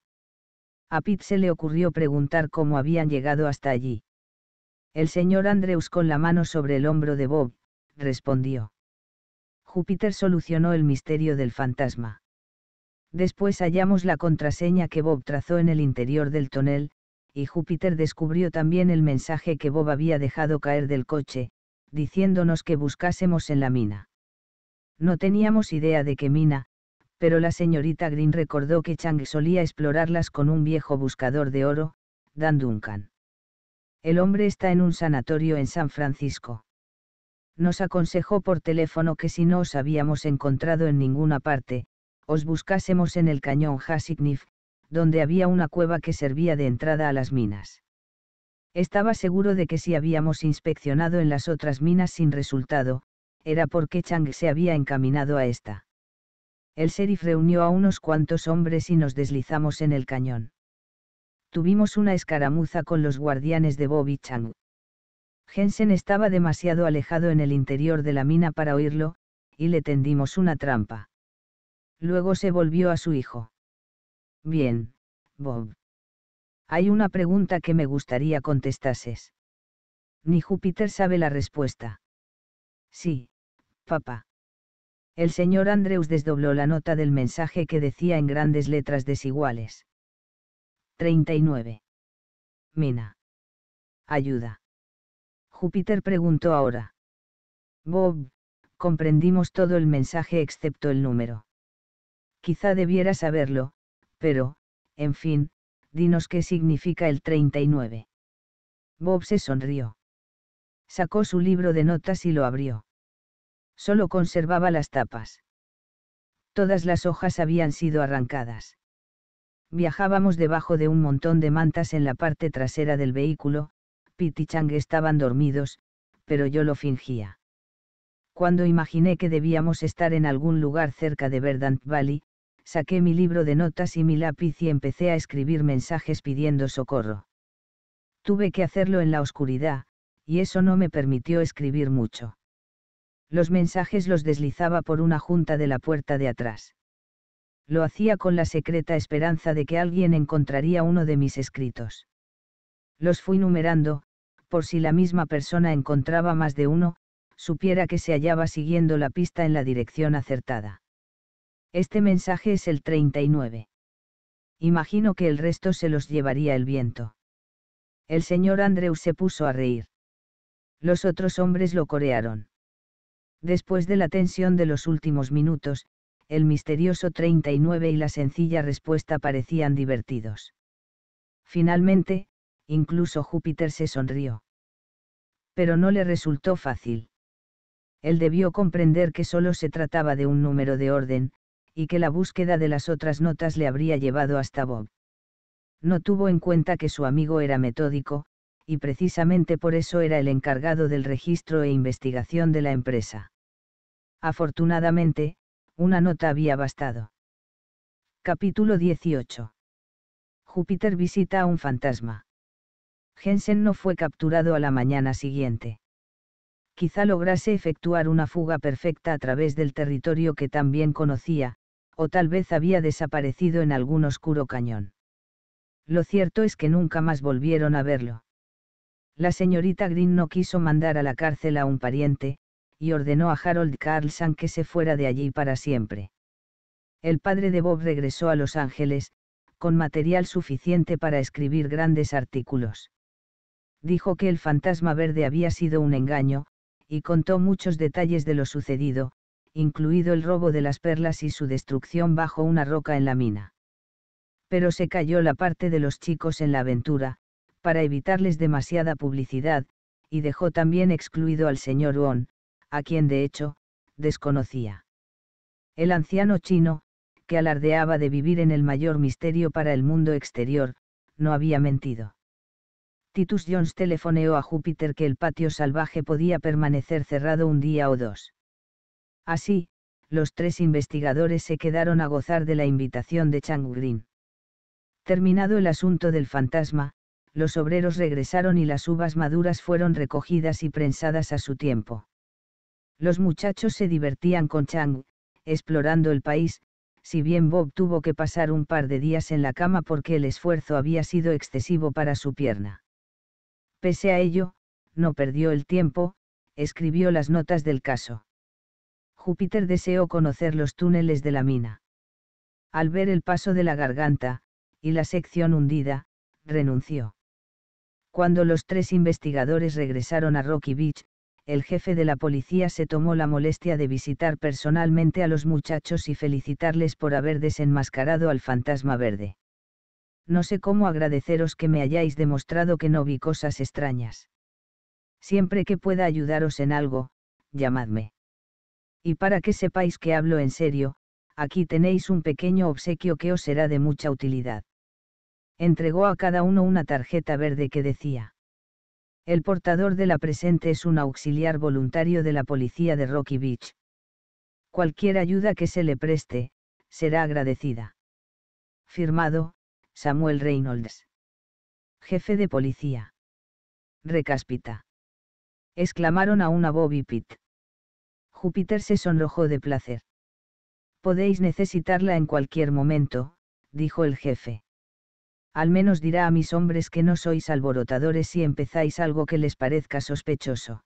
A Pete se le ocurrió preguntar cómo habían llegado hasta allí. El señor Andrews con la mano sobre el hombro de Bob, respondió. Júpiter solucionó el misterio del fantasma. Después hallamos la contraseña que Bob trazó en el interior del tonel, y Júpiter descubrió también el mensaje que Bob había dejado caer del coche, diciéndonos que buscásemos en la mina. No teníamos idea de qué mina, pero la señorita Green recordó que Chang solía explorarlas con un viejo buscador de oro, Dan Duncan. El hombre está en un sanatorio en San Francisco. Nos aconsejó por teléfono que si no os habíamos encontrado en ninguna parte, os buscásemos en el cañón Hasignif, donde había una cueva que servía de entrada a las minas. Estaba seguro de que si habíamos inspeccionado en las otras minas sin resultado, era porque Chang se había encaminado a esta. El sheriff reunió a unos cuantos hombres y nos deslizamos en el cañón tuvimos una escaramuza con los guardianes de Bobby Chang. Jensen estaba demasiado alejado en el interior de la mina para oírlo, y le tendimos una trampa. Luego se volvió a su hijo. Bien, Bob. Hay una pregunta que me gustaría contestases. Ni Júpiter sabe la respuesta. Sí, papá. El señor Andrews desdobló la nota del mensaje que decía en grandes letras desiguales. 39. Mina. Ayuda. Júpiter preguntó ahora. Bob, comprendimos todo el mensaje excepto el número. Quizá debiera saberlo, pero, en fin, dinos qué significa el 39. Bob se sonrió. Sacó su libro de notas y lo abrió. Solo conservaba las tapas. Todas las hojas habían sido arrancadas. Viajábamos debajo de un montón de mantas en la parte trasera del vehículo, Pitichang Chang estaban dormidos, pero yo lo fingía. Cuando imaginé que debíamos estar en algún lugar cerca de Verdant Valley, saqué mi libro de notas y mi lápiz y empecé a escribir mensajes pidiendo socorro. Tuve que hacerlo en la oscuridad, y eso no me permitió escribir mucho. Los mensajes los deslizaba por una junta de la puerta de atrás lo hacía con la secreta esperanza de que alguien encontraría uno de mis escritos. Los fui numerando, por si la misma persona encontraba más de uno, supiera que se hallaba siguiendo la pista en la dirección acertada. Este mensaje es el 39. Imagino que el resto se los llevaría el viento. El señor Andrews se puso a reír. Los otros hombres lo corearon. Después de la tensión de los últimos minutos, el misterioso 39 y la sencilla respuesta parecían divertidos. Finalmente, incluso Júpiter se sonrió. Pero no le resultó fácil. Él debió comprender que solo se trataba de un número de orden, y que la búsqueda de las otras notas le habría llevado hasta Bob. No tuvo en cuenta que su amigo era metódico, y precisamente por eso era el encargado del registro e investigación de la empresa. Afortunadamente, una nota había bastado. Capítulo 18. Júpiter visita a un fantasma. Jensen no fue capturado a la mañana siguiente. Quizá lograse efectuar una fuga perfecta a través del territorio que tan bien conocía, o tal vez había desaparecido en algún oscuro cañón. Lo cierto es que nunca más volvieron a verlo. La señorita Green no quiso mandar a la cárcel a un pariente, y ordenó a Harold Carlson que se fuera de allí para siempre. El padre de Bob regresó a Los Ángeles, con material suficiente para escribir grandes artículos. Dijo que el fantasma verde había sido un engaño, y contó muchos detalles de lo sucedido, incluido el robo de las perlas y su destrucción bajo una roca en la mina. Pero se cayó la parte de los chicos en la aventura, para evitarles demasiada publicidad, y dejó también excluido al señor Won, a quien de hecho, desconocía. El anciano chino, que alardeaba de vivir en el mayor misterio para el mundo exterior, no había mentido. Titus Jones telefoneó a Júpiter que el patio salvaje podía permanecer cerrado un día o dos. Así, los tres investigadores se quedaron a gozar de la invitación de Chang Green. Terminado el asunto del fantasma, los obreros regresaron y las uvas maduras fueron recogidas y prensadas a su tiempo. Los muchachos se divertían con Chang, explorando el país, si bien Bob tuvo que pasar un par de días en la cama porque el esfuerzo había sido excesivo para su pierna. Pese a ello, no perdió el tiempo, escribió las notas del caso. Júpiter deseó conocer los túneles de la mina. Al ver el paso de la garganta, y la sección hundida, renunció. Cuando los tres investigadores regresaron a Rocky Beach, el jefe de la policía se tomó la molestia de visitar personalmente a los muchachos y felicitarles por haber desenmascarado al fantasma verde. No sé cómo agradeceros que me hayáis demostrado que no vi cosas extrañas. Siempre que pueda ayudaros en algo, llamadme. Y para que sepáis que hablo en serio, aquí tenéis un pequeño obsequio que os será de mucha utilidad. Entregó a cada uno una tarjeta verde que decía, el portador de la presente es un auxiliar voluntario de la policía de Rocky Beach. Cualquier ayuda que se le preste, será agradecida. Firmado, Samuel Reynolds. Jefe de policía. Recáspita. Exclamaron a una Bobby Pitt. Júpiter se sonrojó de placer. Podéis necesitarla en cualquier momento, dijo el jefe al menos dirá a mis hombres que no sois alborotadores si empezáis algo que les parezca sospechoso.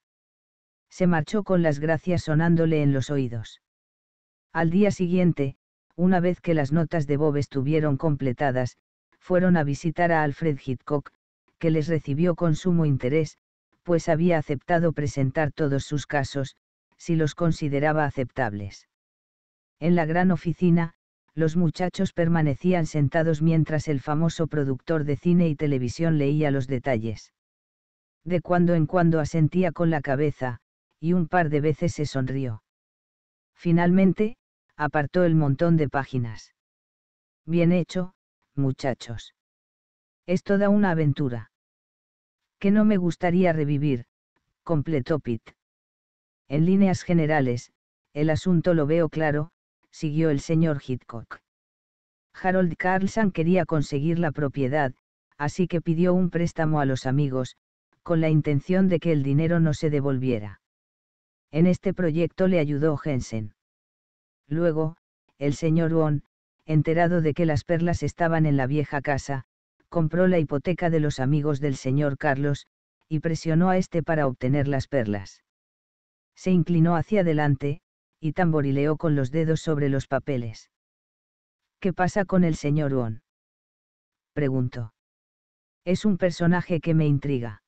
Se marchó con las gracias sonándole en los oídos. Al día siguiente, una vez que las notas de Bob estuvieron completadas, fueron a visitar a Alfred Hitchcock, que les recibió con sumo interés, pues había aceptado presentar todos sus casos, si los consideraba aceptables. En la gran oficina, los muchachos permanecían sentados mientras el famoso productor de cine y televisión leía los detalles. De cuando en cuando asentía con la cabeza, y un par de veces se sonrió. Finalmente, apartó el montón de páginas. Bien hecho, muchachos. Es toda una aventura. Que no me gustaría revivir, completó Pitt. En líneas generales, el asunto lo veo claro, siguió el señor Hitchcock. Harold Carlson quería conseguir la propiedad, así que pidió un préstamo a los amigos, con la intención de que el dinero no se devolviera. En este proyecto le ayudó Jensen. Luego, el señor Won, enterado de que las perlas estaban en la vieja casa, compró la hipoteca de los amigos del señor Carlos, y presionó a este para obtener las perlas. Se inclinó hacia adelante, y tamborileó con los dedos sobre los papeles. ¿Qué pasa con el señor Won? Preguntó. Es un personaje que me intriga.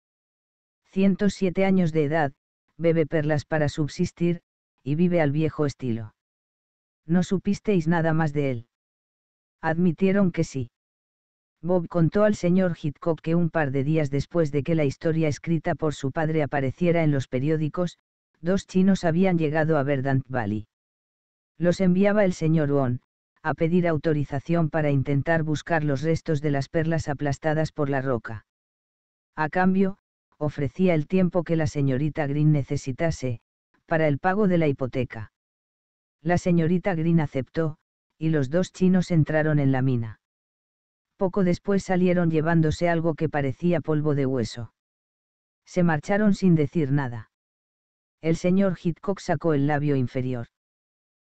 107 años de edad, bebe perlas para subsistir, y vive al viejo estilo. No supisteis nada más de él. Admitieron que sí. Bob contó al señor Hitchcock que un par de días después de que la historia escrita por su padre apareciera en los periódicos, dos chinos habían llegado a Verdant Valley. Los enviaba el señor Won, a pedir autorización para intentar buscar los restos de las perlas aplastadas por la roca. A cambio, ofrecía el tiempo que la señorita Green necesitase, para el pago de la hipoteca. La señorita Green aceptó, y los dos chinos entraron en la mina. Poco después salieron llevándose algo que parecía polvo de hueso. Se marcharon sin decir nada. El señor Hitchcock sacó el labio inferior.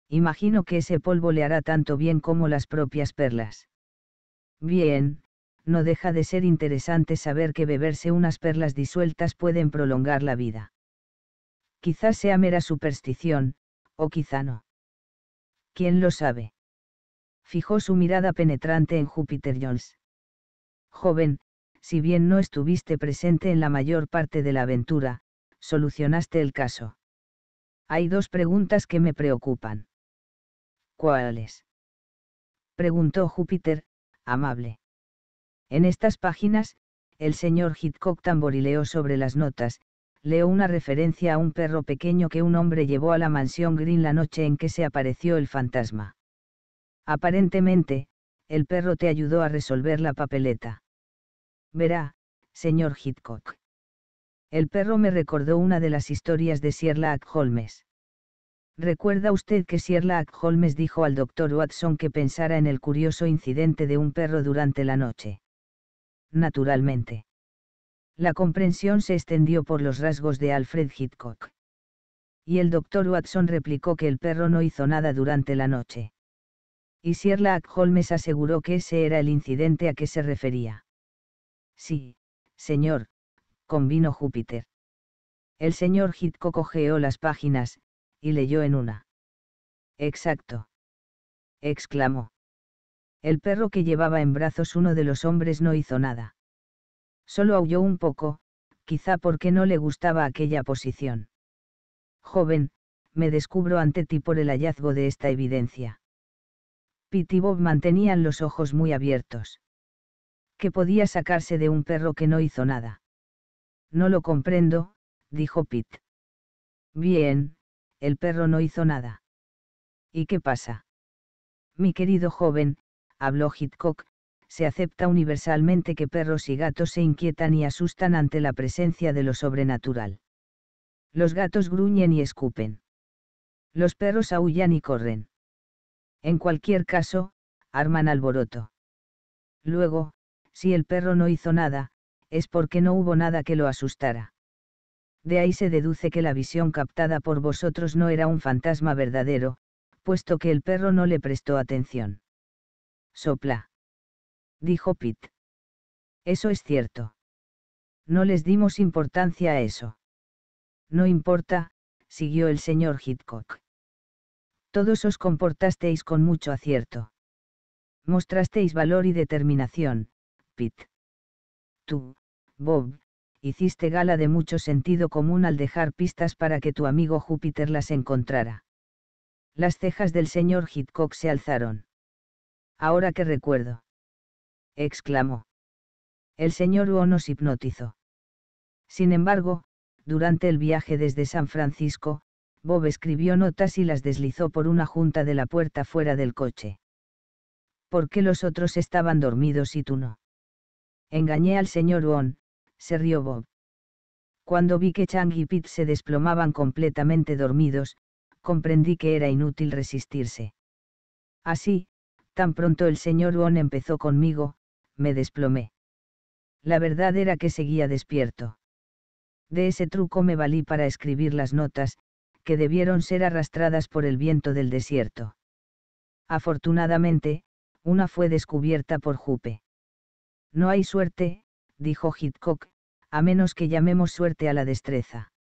Imagino que ese polvo le hará tanto bien como las propias perlas. Bien, no deja de ser interesante saber que beberse unas perlas disueltas pueden prolongar la vida. Quizás sea mera superstición, o quizá no. ¿Quién lo sabe? Fijó su mirada penetrante en Júpiter Jones. Joven, si bien no estuviste presente en la mayor parte de la aventura, solucionaste el caso. Hay dos preguntas que me preocupan. ¿Cuáles? Preguntó Júpiter, amable. En estas páginas, el señor Hitchcock tamborileó sobre las notas, leo una referencia a un perro pequeño que un hombre llevó a la mansión Green la noche en que se apareció el fantasma. Aparentemente, el perro te ayudó a resolver la papeleta. Verá, señor Hitchcock. El perro me recordó una de las historias de Sherlock Holmes. ¿Recuerda usted que Sherlock Holmes dijo al doctor Watson que pensara en el curioso incidente de un perro durante la noche? Naturalmente. La comprensión se extendió por los rasgos de Alfred Hitchcock. Y el doctor Watson replicó que el perro no hizo nada durante la noche. Y Sherlock Holmes aseguró que ese era el incidente a que se refería. Sí, señor, convino Júpiter. El señor Hitco cogió las páginas, y leyó en una. Exacto. exclamó. El perro que llevaba en brazos uno de los hombres no hizo nada. Solo aulló un poco, quizá porque no le gustaba aquella posición. Joven, me descubro ante ti por el hallazgo de esta evidencia. Pete Bob mantenían los ojos muy abiertos. ¿Qué podía sacarse de un perro que no hizo nada? No lo comprendo, dijo Pitt. Bien, el perro no hizo nada. ¿Y qué pasa? Mi querido joven, habló Hitchcock, se acepta universalmente que perros y gatos se inquietan y asustan ante la presencia de lo sobrenatural. Los gatos gruñen y escupen. Los perros aullan y corren. En cualquier caso, arman alboroto. Luego, si el perro no hizo nada, es porque no hubo nada que lo asustara. De ahí se deduce que la visión captada por vosotros no era un fantasma verdadero, puesto que el perro no le prestó atención. Sopla. Dijo Pitt. Eso es cierto. No les dimos importancia a eso. No importa, siguió el señor Hitchcock. Todos os comportasteis con mucho acierto. Mostrasteis valor y determinación, Pitt. Tú, Bob, hiciste gala de mucho sentido común al dejar pistas para que tu amigo Júpiter las encontrara. Las cejas del señor Hitchcock se alzaron. Ahora que recuerdo. exclamó. El señor uono nos hipnotizó. Sin embargo, durante el viaje desde San Francisco, Bob escribió notas y las deslizó por una junta de la puerta fuera del coche. ¿Por qué los otros estaban dormidos y tú no? Engañé al señor Won, se rió Bob. Cuando vi que Chang y Pete se desplomaban completamente dormidos, comprendí que era inútil resistirse. Así, tan pronto el señor Won empezó conmigo, me desplomé. La verdad era que seguía despierto. De ese truco me valí para escribir las notas, que debieron ser arrastradas por el viento del desierto. Afortunadamente, una fue descubierta por Jupe. No hay suerte, dijo Hitchcock, a menos que llamemos suerte a la destreza.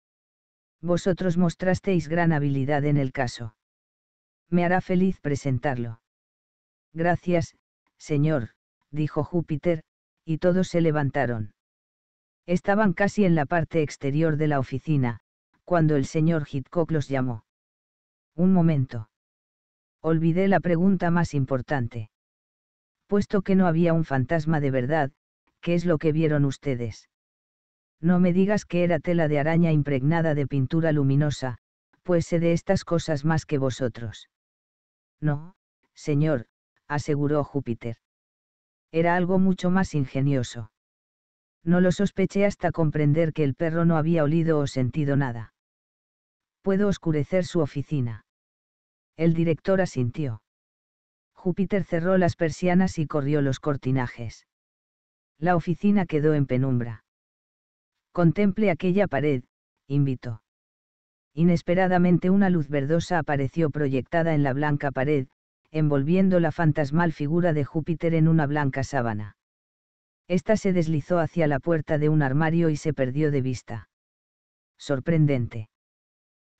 Vosotros mostrasteis gran habilidad en el caso. Me hará feliz presentarlo. Gracias, señor, dijo Júpiter, y todos se levantaron. Estaban casi en la parte exterior de la oficina, cuando el señor Hitchcock los llamó. Un momento. Olvidé la pregunta más importante. Puesto que no había un fantasma de verdad, ¿qué es lo que vieron ustedes? No me digas que era tela de araña impregnada de pintura luminosa, pues sé de estas cosas más que vosotros. No, señor, aseguró Júpiter. Era algo mucho más ingenioso. No lo sospeché hasta comprender que el perro no había olido o sentido nada. Puedo oscurecer su oficina. El director asintió. Júpiter cerró las persianas y corrió los cortinajes. La oficina quedó en penumbra. Contemple aquella pared, invitó. Inesperadamente una luz verdosa apareció proyectada en la blanca pared, envolviendo la fantasmal figura de Júpiter en una blanca sábana. Esta se deslizó hacia la puerta de un armario y se perdió de vista. Sorprendente.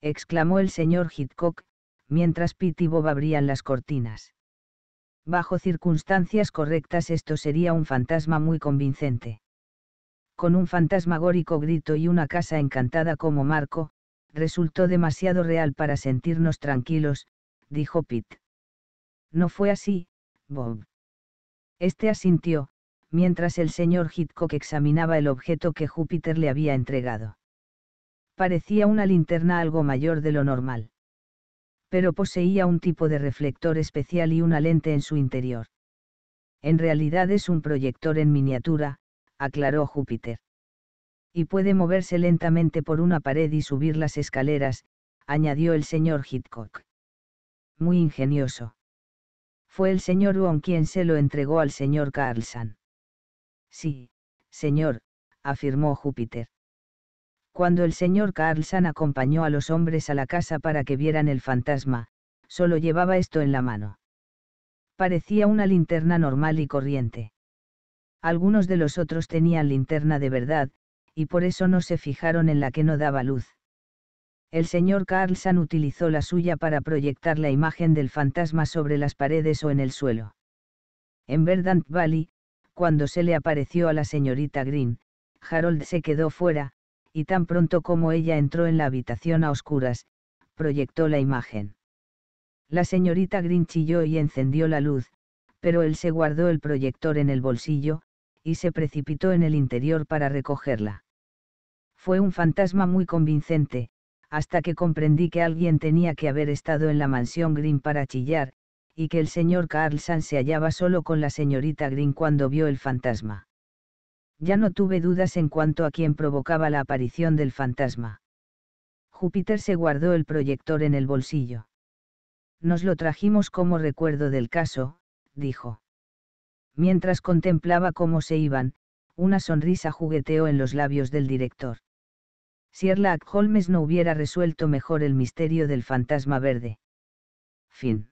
exclamó el señor Hitchcock, mientras Pete y Bob abrían las cortinas. Bajo circunstancias correctas esto sería un fantasma muy convincente. Con un fantasmagórico grito y una casa encantada como Marco, resultó demasiado real para sentirnos tranquilos, dijo Pete. No fue así, Bob. Este asintió, mientras el señor Hitchcock examinaba el objeto que Júpiter le había entregado. Parecía una linterna algo mayor de lo normal pero poseía un tipo de reflector especial y una lente en su interior. En realidad es un proyector en miniatura, aclaró Júpiter. Y puede moverse lentamente por una pared y subir las escaleras, añadió el señor Hitchcock. Muy ingenioso. Fue el señor Wong quien se lo entregó al señor Carlson. Sí, señor, afirmó Júpiter. Cuando el señor Carlson acompañó a los hombres a la casa para que vieran el fantasma, solo llevaba esto en la mano. Parecía una linterna normal y corriente. Algunos de los otros tenían linterna de verdad, y por eso no se fijaron en la que no daba luz. El señor Carlson utilizó la suya para proyectar la imagen del fantasma sobre las paredes o en el suelo. En Verdant Valley, cuando se le apareció a la señorita Green, Harold se quedó fuera, y tan pronto como ella entró en la habitación a oscuras, proyectó la imagen. La señorita Green chilló y encendió la luz, pero él se guardó el proyector en el bolsillo, y se precipitó en el interior para recogerla. Fue un fantasma muy convincente, hasta que comprendí que alguien tenía que haber estado en la mansión Green para chillar, y que el señor Carlson se hallaba solo con la señorita Green cuando vio el fantasma ya no tuve dudas en cuanto a quién provocaba la aparición del fantasma. Júpiter se guardó el proyector en el bolsillo. Nos lo trajimos como recuerdo del caso, dijo. Mientras contemplaba cómo se iban, una sonrisa jugueteó en los labios del director. Si Holmes no hubiera resuelto mejor el misterio del fantasma verde. Fin.